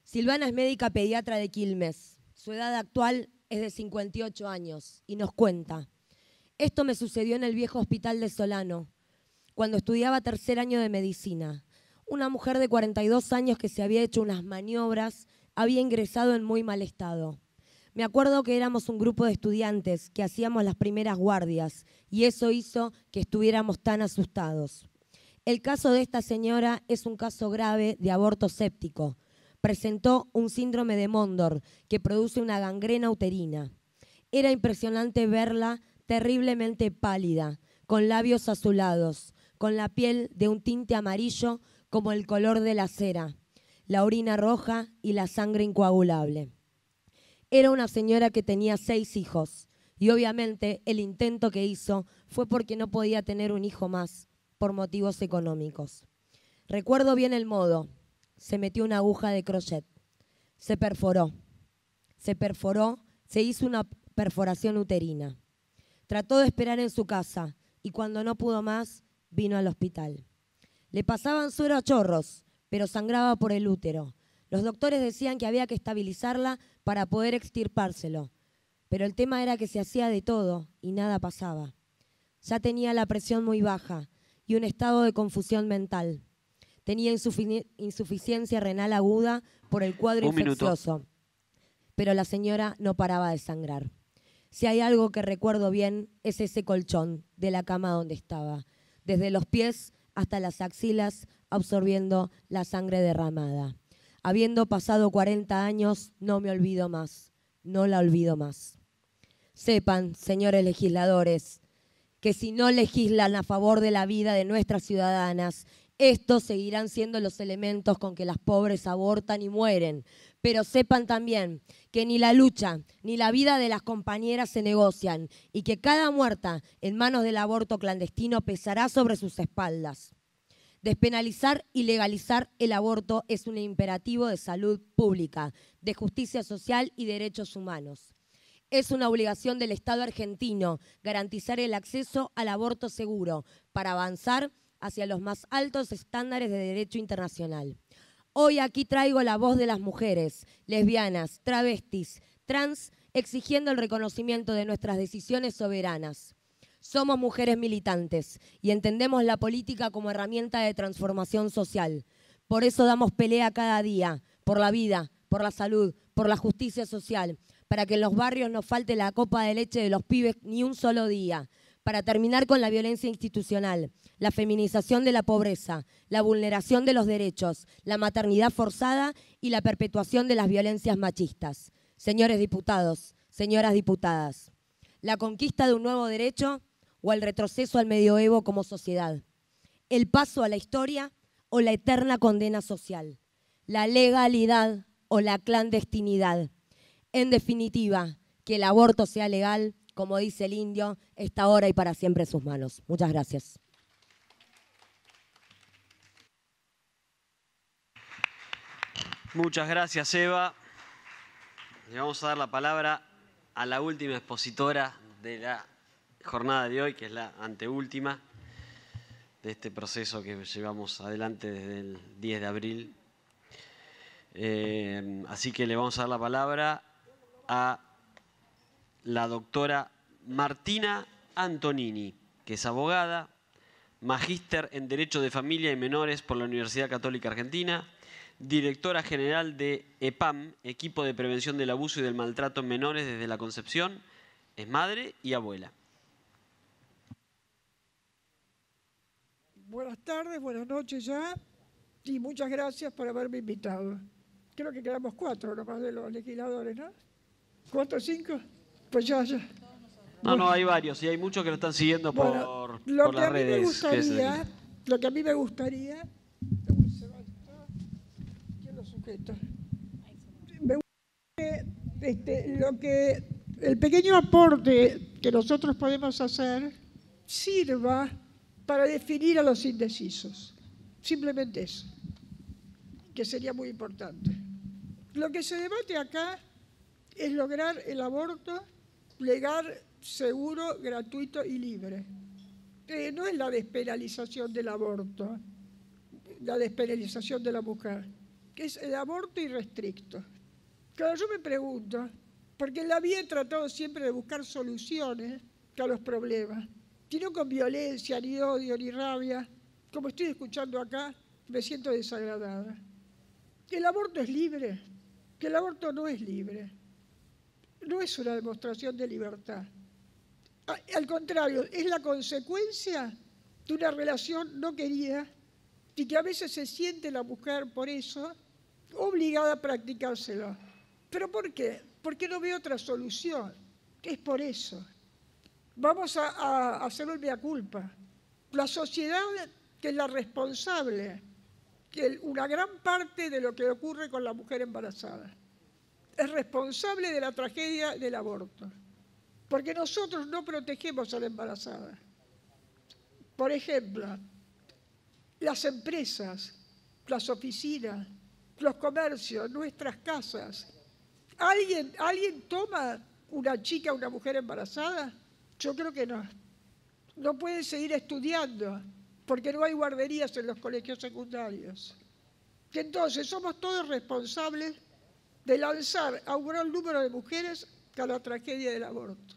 Silvana es médica pediatra de Quilmes. Su edad actual es de 58 años y nos cuenta, esto me sucedió en el viejo hospital de Solano, cuando estudiaba tercer año de medicina. Una mujer de 42 años que se había hecho unas maniobras había ingresado en muy mal estado. Me acuerdo que éramos un grupo de estudiantes que hacíamos las primeras guardias y eso hizo que estuviéramos tan asustados. El caso de esta señora es un caso grave de aborto séptico, presentó un síndrome de Mondor que produce una gangrena uterina. Era impresionante verla terriblemente pálida, con labios azulados, con la piel de un tinte amarillo como el color de la cera, la orina roja y la sangre incoagulable. Era una señora que tenía seis hijos y obviamente el intento que hizo fue porque no podía tener un hijo más por motivos económicos. Recuerdo bien el modo se metió una aguja de crochet, se perforó, se perforó, se hizo una perforación uterina. Trató de esperar en su casa y cuando no pudo más, vino al hospital. Le pasaban suero a chorros, pero sangraba por el útero. Los doctores decían que había que estabilizarla para poder extirpárselo, pero el tema era que se hacía de todo y nada pasaba. Ya tenía la presión muy baja y un estado de confusión mental tenía insuficiencia renal aguda por el cuadro infeccioso. Pero la señora no paraba de sangrar. Si hay algo que recuerdo bien, es ese colchón de la cama donde estaba, desde los pies hasta las axilas, absorbiendo la sangre derramada. Habiendo pasado 40 años, no me olvido más, no la olvido más. Sepan, señores legisladores, que si no legislan a favor de la vida de nuestras ciudadanas estos seguirán siendo los elementos con que las pobres abortan y mueren. Pero sepan también que ni la lucha ni la vida de las compañeras se negocian y que cada muerta en manos del aborto clandestino pesará sobre sus espaldas. Despenalizar y legalizar el aborto es un imperativo de salud pública, de justicia social y derechos humanos. Es una obligación del Estado argentino garantizar el acceso al aborto seguro para avanzar hacia los más altos estándares de derecho internacional. Hoy aquí traigo la voz de las mujeres, lesbianas, travestis, trans, exigiendo el reconocimiento de nuestras decisiones soberanas. Somos mujeres militantes y entendemos la política como herramienta de transformación social. Por eso damos pelea cada día, por la vida, por la salud, por la justicia social, para que en los barrios no falte la copa de leche de los pibes ni un solo día, para terminar con la violencia institucional, la feminización de la pobreza, la vulneración de los derechos, la maternidad forzada y la perpetuación de las violencias machistas. Señores diputados, señoras diputadas, la conquista de un nuevo derecho o el retroceso al medioevo como sociedad, el paso a la historia o la eterna condena social, la legalidad o la clandestinidad. En definitiva, que el aborto sea legal como dice el indio, esta hora y para siempre en sus manos. Muchas gracias. Muchas gracias, Eva. Le vamos a dar la palabra a la última expositora de la jornada de hoy, que es la anteúltima de este proceso que llevamos adelante desde el 10 de abril. Eh, así que le vamos a dar la palabra a la doctora Martina Antonini, que es abogada, magíster en Derecho de Familia y Menores por la Universidad Católica Argentina, directora general de EPAM, Equipo de Prevención del Abuso y del Maltrato en Menores desde la Concepción, es madre y abuela. Buenas tardes, buenas noches ya, y muchas gracias por haberme invitado. Creo que quedamos cuatro nomás de los legisladores, ¿no? ¿Cuatro o cinco? Pues no, no, hay varios y hay muchos que lo están siguiendo por, lo que a mí Me gustaría, lo que a mí me gustaría. Este, lo que el pequeño aporte que nosotros podemos hacer sirva para definir a los indecisos. Simplemente eso, que sería muy importante. Lo que se debate acá es lograr el aborto Legar seguro, gratuito y libre. Eh, no es la despenalización del aborto, la despenalización de la mujer, que es el aborto irrestricto. Claro, yo me pregunto, porque en la vida he tratado siempre de buscar soluciones a los problemas, y no con violencia, ni odio, ni rabia. Como estoy escuchando acá, me siento desagradada. Que el aborto es libre, que el aborto no es libre no es una demostración de libertad. Al contrario, es la consecuencia de una relación no querida y que a veces se siente la mujer por eso obligada a practicárselo. ¿Pero por qué? Porque no veo otra solución. Es por eso. Vamos a, a hacer el culpa. La sociedad que es la responsable, que una gran parte de lo que ocurre con la mujer embarazada es responsable de la tragedia del aborto, porque nosotros no protegemos a la embarazada. Por ejemplo, las empresas, las oficinas, los comercios, nuestras casas. ¿Alguien, ¿Alguien toma una chica, una mujer embarazada? Yo creo que no. No puede seguir estudiando porque no hay guarderías en los colegios secundarios. Entonces, somos todos responsables de lanzar a un gran número de mujeres a la tragedia del aborto.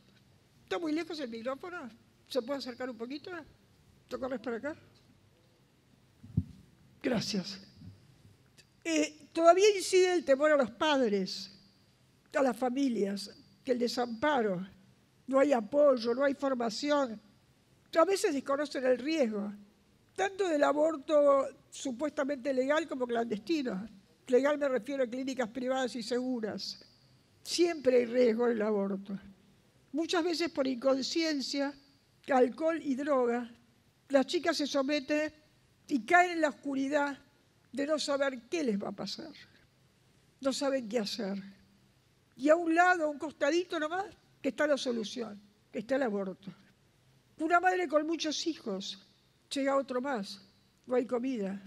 ¿Está muy lejos el micrófono? ¿Se puede acercar un poquito? más para acá? Gracias. Eh, todavía incide el temor a los padres, a las familias, que el desamparo, no hay apoyo, no hay formación. A veces desconocen el riesgo, tanto del aborto supuestamente legal como clandestino. Legal me refiero a clínicas privadas y seguras. Siempre hay riesgo en el aborto. Muchas veces por inconsciencia, alcohol y droga, las chicas se someten y caen en la oscuridad de no saber qué les va a pasar. No saben qué hacer. Y a un lado, a un costadito nomás, que está la solución, que está el aborto. Una madre con muchos hijos, llega otro más, no hay comida.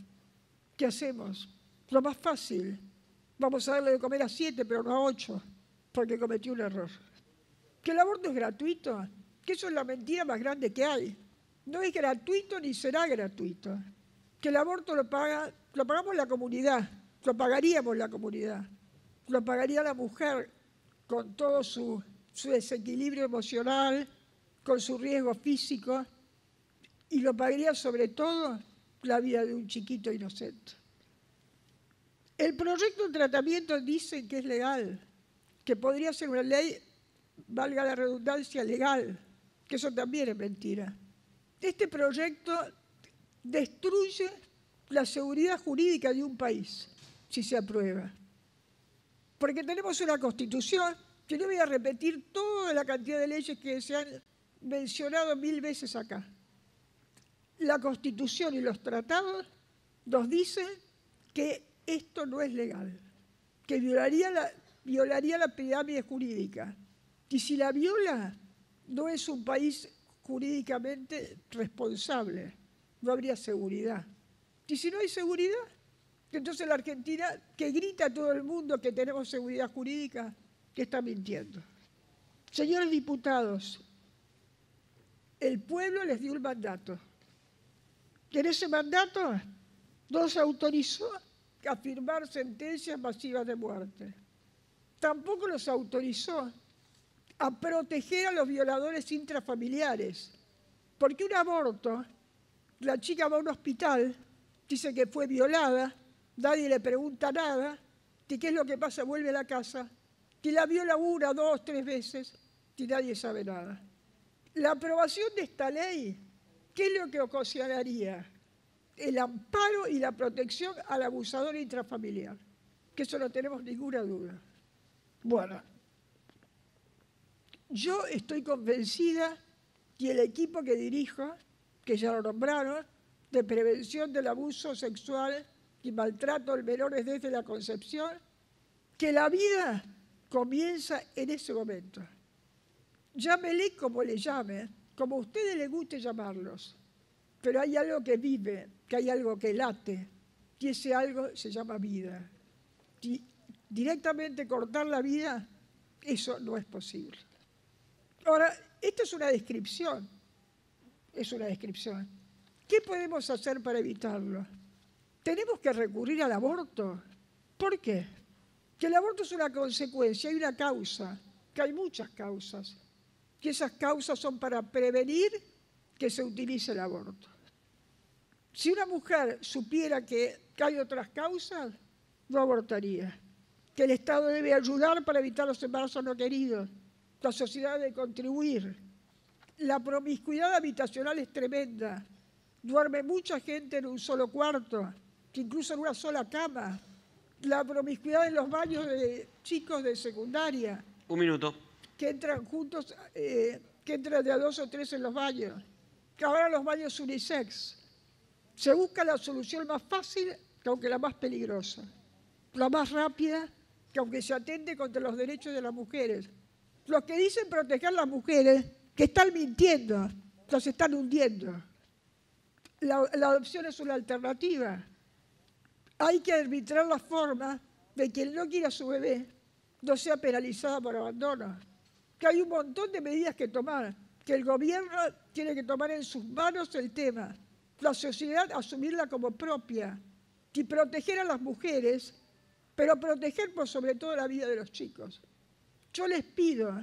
¿Qué hacemos? Lo más fácil, vamos a darle de comer a siete, pero no a ocho, porque cometió un error. Que el aborto es gratuito, que eso es la mentira más grande que hay. No es gratuito ni será gratuito. Que el aborto lo, pagamos la comunidad, lo pagaríamos la comunidad, lo pagaría la mujer con todo su desequilibrio emocional, con su riesgo físico, y lo pagaría sobre todo la vida de un chiquito inocente. El proyecto de tratamiento dice que es legal, que podría ser una ley, valga la redundancia, legal, que eso también es mentira. Este proyecto destruye la seguridad jurídica de un país, si se aprueba. Porque tenemos una constitución, que no voy a repetir toda la cantidad de leyes que se han mencionado mil veces acá. La constitución y los tratados nos dicen que esto no es legal, que violaría la, violaría la pirámide jurídica. Y si la viola, no es un país jurídicamente responsable, no habría seguridad. Y si no hay seguridad, entonces la Argentina, que grita a todo el mundo que tenemos seguridad jurídica, que está mintiendo. Señores diputados, el pueblo les dio un mandato. Y en ese mandato se autorizó a firmar sentencias masivas de muerte. Tampoco los autorizó a proteger a los violadores intrafamiliares, porque un aborto, la chica va a un hospital, dice que fue violada, nadie le pregunta nada, que qué es lo que pasa, vuelve a la casa, que la viola una, dos, tres veces, y nadie sabe nada. La aprobación de esta ley, ¿qué es lo que ocasionaría? el amparo y la protección al abusador intrafamiliar, que eso no tenemos ninguna duda. Bueno, yo estoy convencida y el equipo que dirijo, que ya lo nombraron, de prevención del abuso sexual y maltrato al menores desde la concepción, que la vida comienza en ese momento. Llámele como le llame, como a ustedes les guste llamarlos, pero hay algo que vive que hay algo que late que ese algo se llama vida. Y directamente cortar la vida, eso no es posible. Ahora, esto es una descripción, es una descripción. ¿Qué podemos hacer para evitarlo? Tenemos que recurrir al aborto. ¿Por qué? Que el aborto es una consecuencia, hay una causa, que hay muchas causas, que esas causas son para prevenir que se utilice el aborto. Si una mujer supiera que hay otras causas, no abortaría. Que el Estado debe ayudar para evitar los embarazos no queridos. La sociedad debe contribuir. La promiscuidad habitacional es tremenda. Duerme mucha gente en un solo cuarto, que incluso en una sola cama. La promiscuidad en los baños de chicos de secundaria. Un minuto. Que entran juntos, eh, que entran de a dos o tres en los baños. Que ahora los baños unisex se busca la solución más fácil, que aunque la más peligrosa, la más rápida, que aunque se atende contra los derechos de las mujeres. Los que dicen proteger a las mujeres, que están mintiendo, los están hundiendo. La, adopción es una alternativa. Hay que arbitrar la forma de quien no quiera su bebé no sea penalizada por abandono. Que hay un montón de medidas que tomar, que el gobierno tiene que tomar en sus manos el tema la sociedad asumirla como propia y proteger a las mujeres, pero proteger por sobre todo la vida de los chicos. Yo les pido,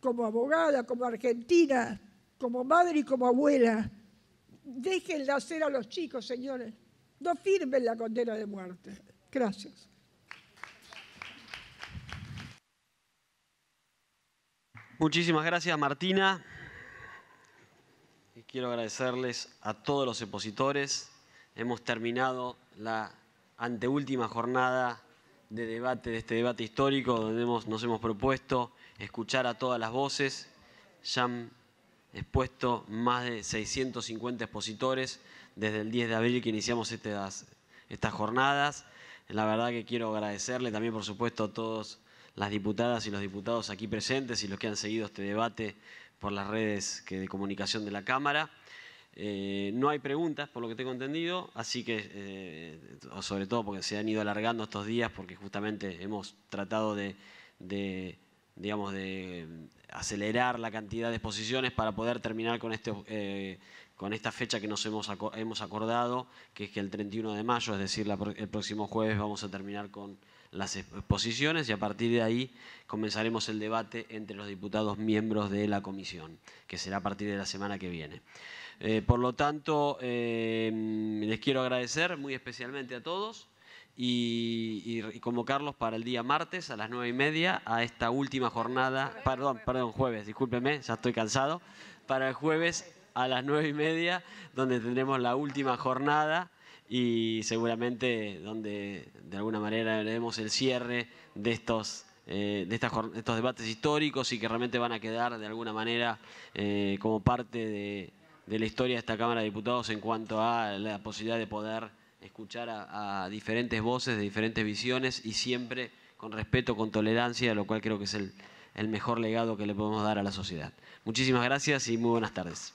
como abogada, como argentina, como madre y como abuela, déjenla hacer a los chicos, señores. No firmen la condena de muerte. Gracias. Muchísimas gracias, Martina quiero agradecerles a todos los expositores. Hemos terminado la anteúltima jornada de debate, de este debate histórico, donde nos hemos propuesto escuchar a todas las voces. Ya han expuesto más de 650 expositores desde el 10 de abril que iniciamos estas, estas jornadas. La verdad que quiero agradecerle también, por supuesto, a todos las diputadas y los diputados aquí presentes y los que han seguido este debate por las redes de comunicación de la Cámara. Eh, no hay preguntas, por lo que tengo entendido, así que, eh, sobre todo porque se han ido alargando estos días, porque justamente hemos tratado de, digamos, de acelerar la cantidad de exposiciones para poder terminar con, este, eh, con esta fecha que nos hemos, acordado, que es que el 31 de mayo, es decir, el próximo jueves vamos a terminar con las exposiciones eh, y a partir de ahí comenzaremos el debate entre los diputados miembros de la comisión, que será a partir de la semana que viene. Eh, por lo tanto, eh, les quiero agradecer muy especialmente a todos y, convocarlos para el día martes a las nueve y media a esta última jornada, perdón, perdón, jueves, discúlpeme, ya estoy cansado, para el jueves a las nueve y media, donde tendremos la última jornada y seguramente donde de alguna manera veremos el cierre de estos, eh, de, estos debates históricos y que realmente van a quedar de alguna manera eh, como parte de, la historia de esta Cámara de Diputados en cuanto a la posibilidad de poder escuchar a, diferentes voces de diferentes visiones y siempre con respeto, con tolerancia, lo cual creo que es el, el mejor legado que le podemos dar a la sociedad. Muchísimas gracias y muy buenas tardes.